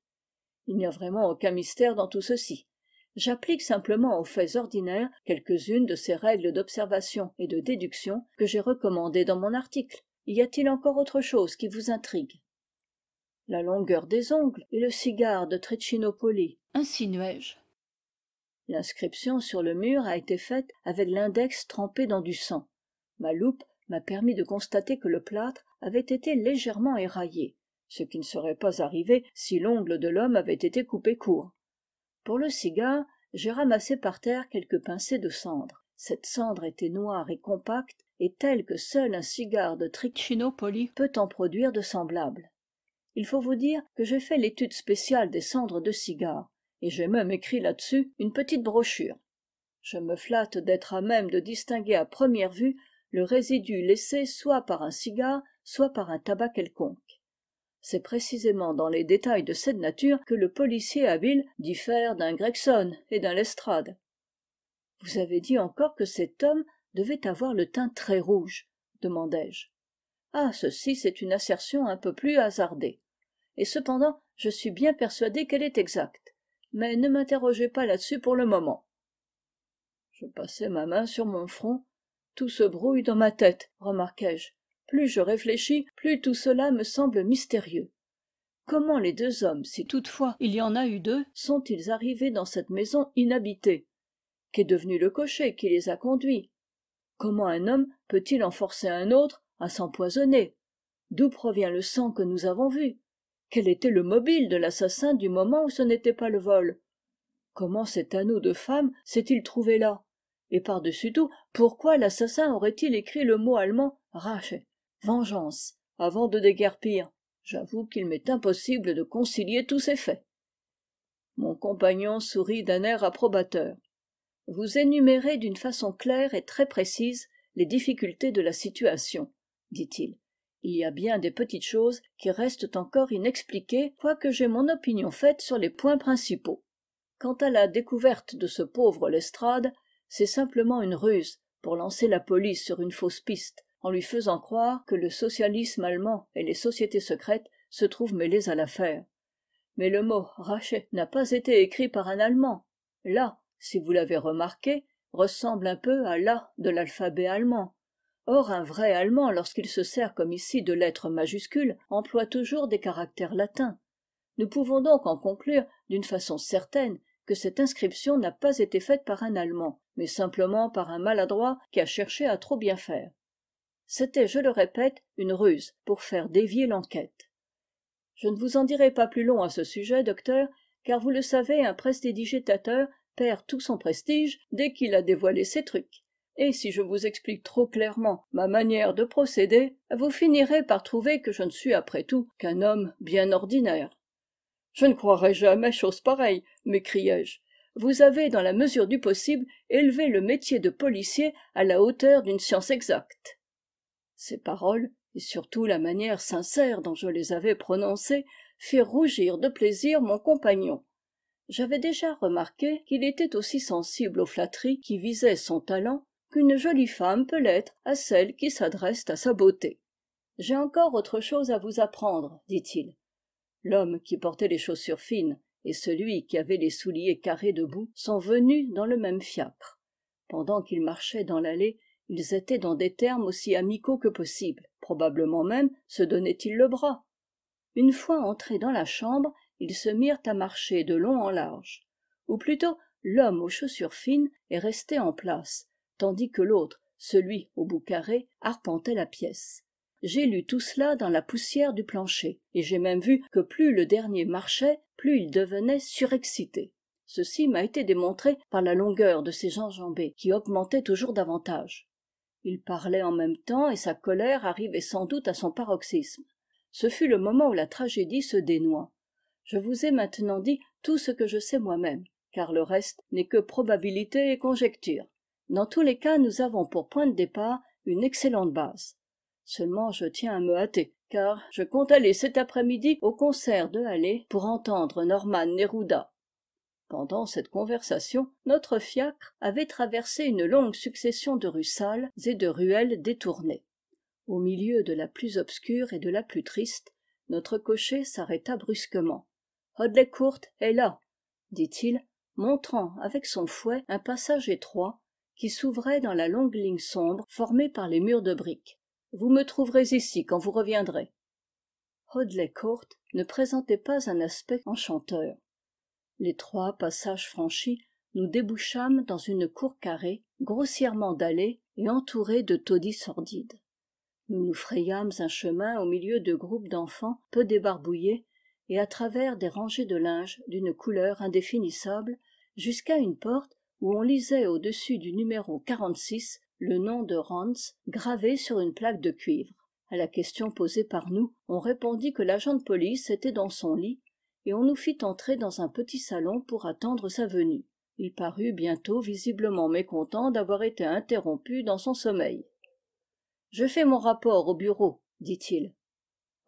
il n'y a vraiment aucun mystère dans tout ceci j'applique simplement aux faits ordinaires quelques-unes de ces règles d'observation et de déduction que j'ai recommandées dans mon article y a-t-il encore autre chose qui vous intrigue la longueur des ongles et le cigare de Tricinopoli. insinuai je l'inscription sur le mur a été faite avec l'index trempé dans du sang ma loupe m'a permis de constater que le plâtre avait été légèrement éraillé ce qui ne serait pas arrivé si l'ongle de l'homme avait été coupé court pour le cigare j'ai ramassé par terre quelques pincées de cendre cette cendre était noire et compacte et telle que seul un cigare de Tricinopoli peut en produire de semblable il faut vous dire que j'ai fait l'étude spéciale des cendres de cigares et j'ai même écrit là-dessus une petite brochure je me flatte d'être à même de distinguer à première vue le résidu laissé soit par un cigare soit par un tabac quelconque c'est précisément dans les détails de cette nature que le policier habile diffère d'un gregson et d'un lestrade vous avez dit encore que cet homme devait avoir le teint très rouge demandai-je ah ceci c'est une assertion un peu plus hasardée et cependant je suis bien persuadé qu'elle est exacte mais ne m'interrogez pas là-dessus pour le moment je passai ma main sur mon front tout se brouille dans ma tête remarquai je plus je réfléchis plus tout cela me semble mystérieux comment les deux hommes si toutefois il y en a eu deux sont-ils arrivés dans cette maison inhabitée qu'est devenu le cocher qui les a conduits comment un homme peut-il en forcer un autre à s'empoisonner d'où provient le sang que nous avons vu quel était le mobile de l'assassin du moment où ce n'était pas le vol comment cet anneau de femme s'est-il trouvé là et par-dessus tout pourquoi l'assassin aurait-il écrit le mot allemand rache vengeance avant de déguerpir j'avoue qu'il m'est impossible de concilier tous ces faits mon compagnon sourit d'un air approbateur vous énumérez d'une façon claire et très précise les difficultés de la situation dit-il il y a bien des petites choses qui restent encore inexpliquées quoique j'aie mon opinion faite sur les points principaux quant à la découverte de ce pauvre lestrade c'est simplement une ruse pour lancer la police sur une fausse piste en lui faisant croire que le socialisme allemand et les sociétés secrètes se trouvent mêlés à l'affaire mais le mot rachet » n'a pas été écrit par un allemand l'a si vous l'avez remarqué ressemble un peu à l'a de l'alphabet allemand or un vrai allemand lorsqu'il se sert comme ici de lettres majuscules emploie toujours des caractères latins nous pouvons donc en conclure d'une façon certaine que cette inscription n'a pas été faite par un allemand mais simplement par un maladroit qui a cherché à trop bien faire c'était je le répète une ruse pour faire dévier l'enquête je ne vous en dirai pas plus long à ce sujet docteur car vous le savez un prestidigitateur perd tout son prestige dès qu'il a dévoilé ses trucs et si je vous explique trop clairement ma manière de procéder vous finirez par trouver que je ne suis après tout qu'un homme bien ordinaire je ne croirai jamais chose pareille m'écriai-je vous avez dans la mesure du possible élevé le métier de policier à la hauteur d'une science exacte ces paroles et surtout la manière sincère dont je les avais prononcées firent rougir de plaisir mon compagnon j'avais déjà remarqué qu'il était aussi sensible aux flatteries qui visaient son talent une jolie femme peut l'être à celle qui s'adresse à sa beauté j'ai encore autre chose à vous apprendre dit-il l'homme qui portait les chaussures fines et celui qui avait les souliers carrés debout sont venus dans le même fiacre pendant qu'ils marchaient dans l'allée ils étaient dans des termes aussi amicaux que possible probablement même se donnaient-ils le bras une fois entrés dans la chambre ils se mirent à marcher de long en large ou plutôt l'homme aux chaussures fines est resté en place tandis que l'autre celui au bout carré arpentait la pièce j'ai lu tout cela dans la poussière du plancher et j'ai même vu que plus le dernier marchait plus il devenait surexcité ceci m'a été démontré par la longueur de ses enjambées qui augmentaient toujours davantage il parlait en même temps et sa colère arrivait sans doute à son paroxysme ce fut le moment où la tragédie se dénoua je vous ai maintenant dit tout ce que je sais moi-même car le reste n'est que probabilité et conjecture dans tous les cas nous avons pour point de départ une excellente base seulement je tiens à me hâter car je compte aller cet après-midi au concert de Halle pour entendre norman neruda pendant cette conversation notre fiacre avait traversé une longue succession de rues et de ruelles détournées au milieu de la plus obscure et de la plus triste notre cocher s'arrêta brusquement Hodley Court est là dit-il montrant avec son fouet un passage étroit qui s'ouvrait dans la longue ligne sombre formée par les murs de briques. vous me trouverez ici quand vous reviendrez hoadley court ne présentait pas un aspect enchanteur les trois passages franchis nous débouchâmes dans une cour carrée grossièrement dallée et entourée de taudis sordides nous nous frayâmes un chemin au milieu de groupes d'enfants peu débarbouillés et à travers des rangées de linge d'une couleur indéfinissable jusqu'à une porte où on lisait au-dessus du numéro le nom de Hans gravé sur une plaque de cuivre À la question posée par nous on répondit que l'agent de police était dans son lit et on nous fit entrer dans un petit salon pour attendre sa venue il parut bientôt visiblement mécontent d'avoir été interrompu dans son sommeil je fais mon rapport au bureau dit-il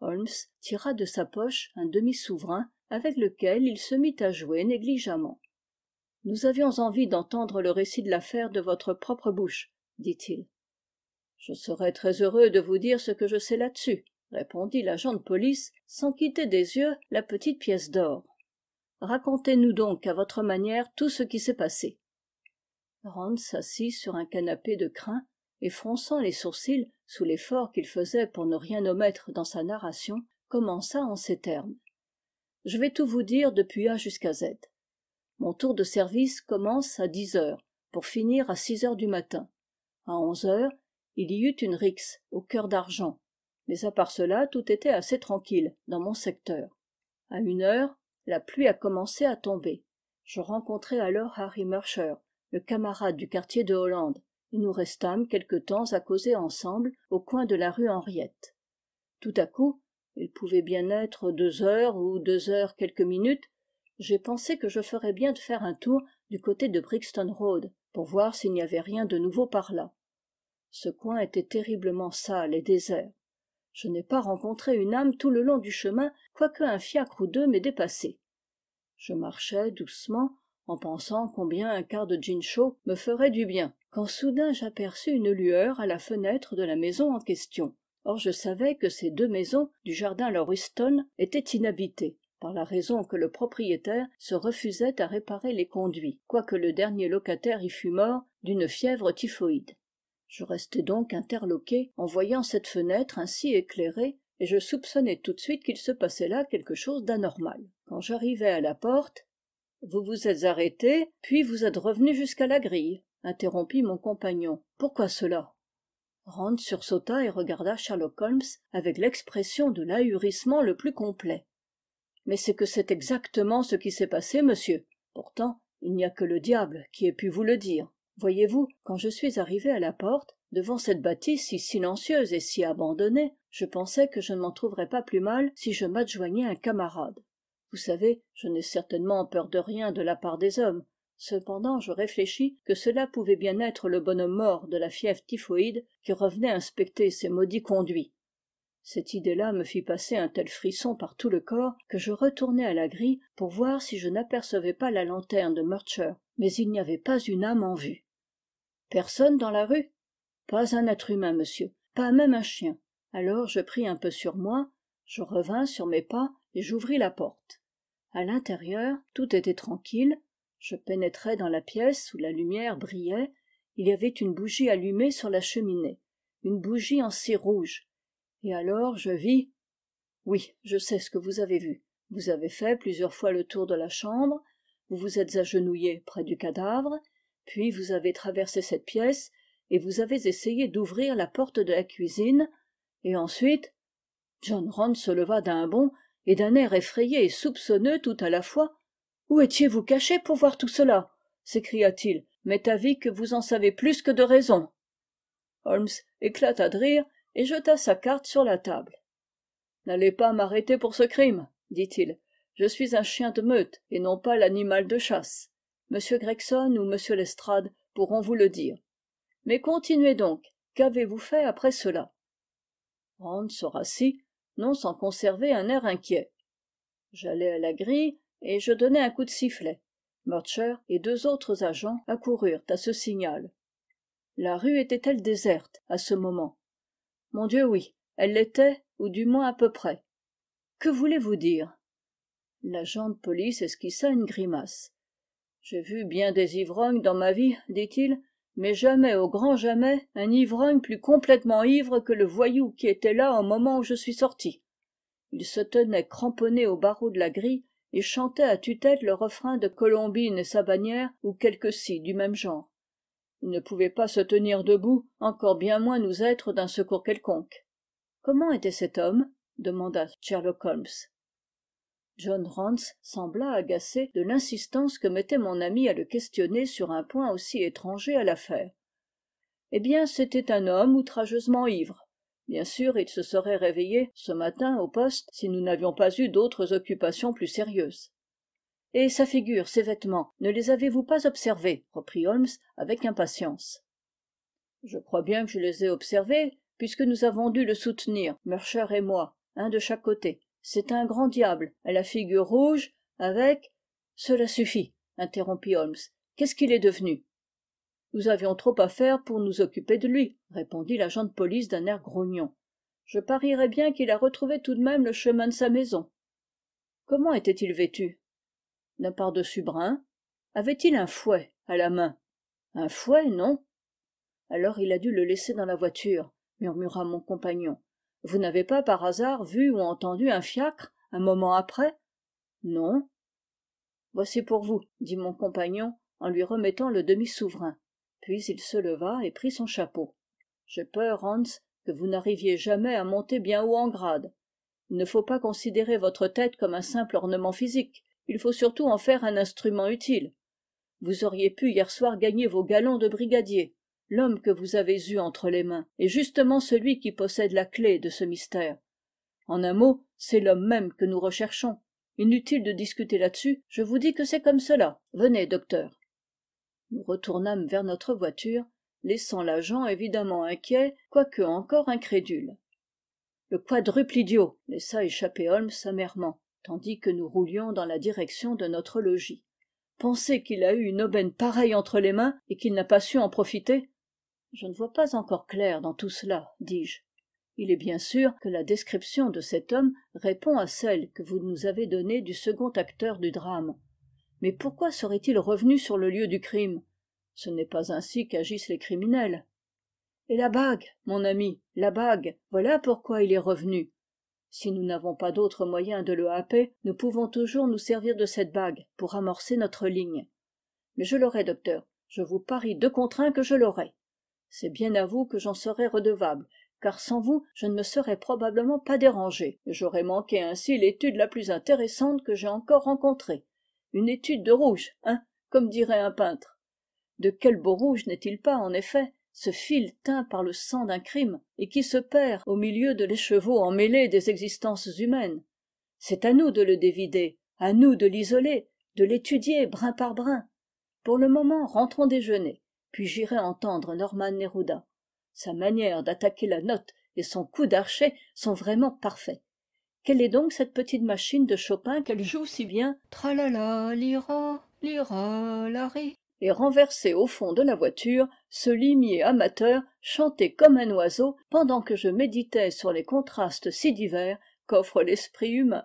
holmes tira de sa poche un demi-souverain avec lequel il se mit à jouer négligemment nous avions envie d'entendre le récit de l'affaire de votre propre bouche dit-il je serais très heureux de vous dire ce que je sais là-dessus répondit l'agent de police sans quitter des yeux la petite pièce d'or racontez-nous donc à votre manière tout ce qui s'est passé rand s'assit sur un canapé de crin et fronçant les sourcils sous l'effort qu'il faisait pour ne rien omettre dans sa narration commença en ces termes je vais tout vous dire depuis a jusqu'à z mon tour de service commence à dix heures pour finir à six heures du matin À onze heures il y eut une rixe au cœur d'argent mais à part cela tout était assez tranquille dans mon secteur À une heure la pluie a commencé à tomber je rencontrai alors harry murcher le camarade du quartier de hollande et nous restâmes quelque temps à causer ensemble au coin de la rue henriette tout à coup il pouvait bien être deux heures ou deux heures quelques minutes j'ai pensé que je ferais bien de faire un tour du côté de brixton road pour voir s'il n'y avait rien de nouveau par là ce coin était terriblement sale et désert je n'ai pas rencontré une âme tout le long du chemin quoique un fiacre ou deux m'ait dépassé je marchais doucement en pensant combien un quart de gin chaud me ferait du bien quand soudain j'aperçus une lueur à la fenêtre de la maison en question or je savais que ces deux maisons du jardin lauriston étaient inhabitées par la raison que le propriétaire se refusait à réparer les conduits quoique le dernier locataire y fût mort d'une fièvre typhoïde je restai donc interloqué en voyant cette fenêtre ainsi éclairée et je soupçonnais tout de suite qu'il se passait là quelque chose d'anormal quand j'arrivai à la porte vous vous êtes arrêté puis vous êtes revenu jusqu'à la grille interrompit mon compagnon pourquoi cela rand sursauta et regarda sherlock holmes avec l'expression de l'ahurissement le plus complet mais c'est que c'est exactement ce qui s'est passé monsieur pourtant il n'y a que le diable qui ait pu vous le dire voyez-vous quand je suis arrivé à la porte devant cette bâtisse si silencieuse et si abandonnée je pensais que je ne m'en trouverais pas plus mal si je m'adjoignais un camarade vous savez je n'ai certainement peur de rien de la part des hommes cependant je réfléchis que cela pouvait bien être le bonhomme mort de la fièvre typhoïde qui revenait inspecter ces maudits conduits cette idée-là me fit passer un tel frisson par tout le corps que je retournai à la grille pour voir si je n'apercevais pas la lanterne de murcher mais il n'y avait pas une âme en vue personne dans la rue pas un être humain monsieur pas même un chien alors je pris un peu sur moi je revins sur mes pas et j'ouvris la porte À l'intérieur tout était tranquille je pénétrai dans la pièce où la lumière brillait il y avait une bougie allumée sur la cheminée une bougie en cire rouge et alors je vis oui je sais ce que vous avez vu vous avez fait plusieurs fois le tour de la chambre vous vous êtes agenouillé près du cadavre puis vous avez traversé cette pièce et vous avez essayé d'ouvrir la porte de la cuisine et ensuite john rand se leva d'un bond et d'un air effrayé et soupçonneux tout à la fois où étiez-vous caché pour voir tout cela s'écria-t-il m'est avis que vous en savez plus que de raison holmes éclata de rire et jeta sa carte sur la table n'allez pas m'arrêter pour ce crime dit-il je suis un chien de meute et non pas l'animal de chasse m gregson ou m lestrade pourront vous le dire mais continuez donc qu'avez-vous fait après cela hans se rassit non sans conserver un air inquiet j'allai à la grille et je donnai un coup de sifflet murcher et deux autres agents accoururent à ce signal la rue était-elle déserte à ce moment mon dieu oui elle l'était ou du moins à peu près que voulez-vous dire l'agent de police esquissa une grimace j'ai vu bien des ivrognes dans ma vie dit-il mais jamais au grand jamais un ivrogne plus complètement ivre que le voyou qui était là au moment où je suis sorti il se tenait cramponné au barreau de la grille et chantait à tue-tête le refrain de colombine et sa bannière ou quelque ci du même genre il ne pouvait pas se tenir debout encore bien moins nous être d'un secours quelconque comment était cet homme demanda sherlock holmes john rance sembla agacé de l'insistance que mettait mon ami à le questionner sur un point aussi étranger à l'affaire eh bien c'était un homme outrageusement ivre bien sûr il se serait réveillé ce matin au poste si nous n'avions pas eu d'autres occupations plus sérieuses et sa figure ses vêtements ne les avez-vous pas observés reprit holmes avec impatience je crois bien que je les ai observés puisque nous avons dû le soutenir murcher et moi un de chaque côté c'est un grand diable à la figure rouge avec cela suffit interrompit holmes qu'est-ce qu'il est devenu nous avions trop à faire pour nous occuper de lui répondit l'agent de police d'un air grognon je parierais bien qu'il a retrouvé tout de même le chemin de sa maison comment était-il vêtu d'un pardessus brun avait-il un fouet à la main un fouet non alors il a dû le laisser dans la voiture murmura mon compagnon vous n'avez pas par hasard vu ou entendu un fiacre un moment après non voici pour vous dit mon compagnon en lui remettant le demi souverain puis il se leva et prit son chapeau j'ai peur hans que vous n'arriviez jamais à monter bien haut en grade il ne faut pas considérer votre tête comme un simple ornement physique il faut surtout en faire un instrument utile vous auriez pu hier soir gagner vos galons de brigadier l'homme que vous avez eu entre les mains est justement celui qui possède la clef de ce mystère en un mot c'est l'homme même que nous recherchons inutile de discuter là-dessus je vous dis que c'est comme cela venez docteur nous retournâmes vers notre voiture laissant l'agent évidemment inquiet quoique encore incrédule le quadruple idiot laissa échapper holmes amèrement tandis que nous roulions dans la direction de notre logis Pensez qu'il a eu une aubaine pareille entre les mains et qu'il n'a pas su en profiter je ne vois pas encore clair dans tout cela dis-je il est bien sûr que la description de cet homme répond à celle que vous nous avez donnée du second acteur du drame mais pourquoi serait-il revenu sur le lieu du crime ce n'est pas ainsi qu'agissent les criminels et la bague mon ami la bague voilà pourquoi il est revenu si nous n'avons pas d'autre moyen de le happer nous pouvons toujours nous servir de cette bague pour amorcer notre ligne mais je l'aurai docteur je vous parie deux contre que je l'aurai c'est bien à vous que j'en serai redevable car sans vous je ne me serais probablement pas dérangé et j'aurais manqué ainsi l'étude la plus intéressante que j'ai encore rencontrée une étude de rouge hein comme dirait un peintre de quel beau rouge n'est-il pas en effet ce fil teint par le sang d'un crime et qui se perd au milieu de l'écheveau emmêlé des existences humaines c'est à nous de le dévider à nous de l'isoler de l'étudier brin par brin pour le moment rentrons déjeuner puis j'irai entendre norman neruda sa manière d'attaquer la note et son coup d'archer sont vraiment parfaits quelle est donc cette petite machine de chopin qu'elle joue si bien tralala lira et renversé au fond de la voiture ce limier amateur chantait comme un oiseau pendant que je méditais sur les contrastes si divers qu'offre l'esprit humain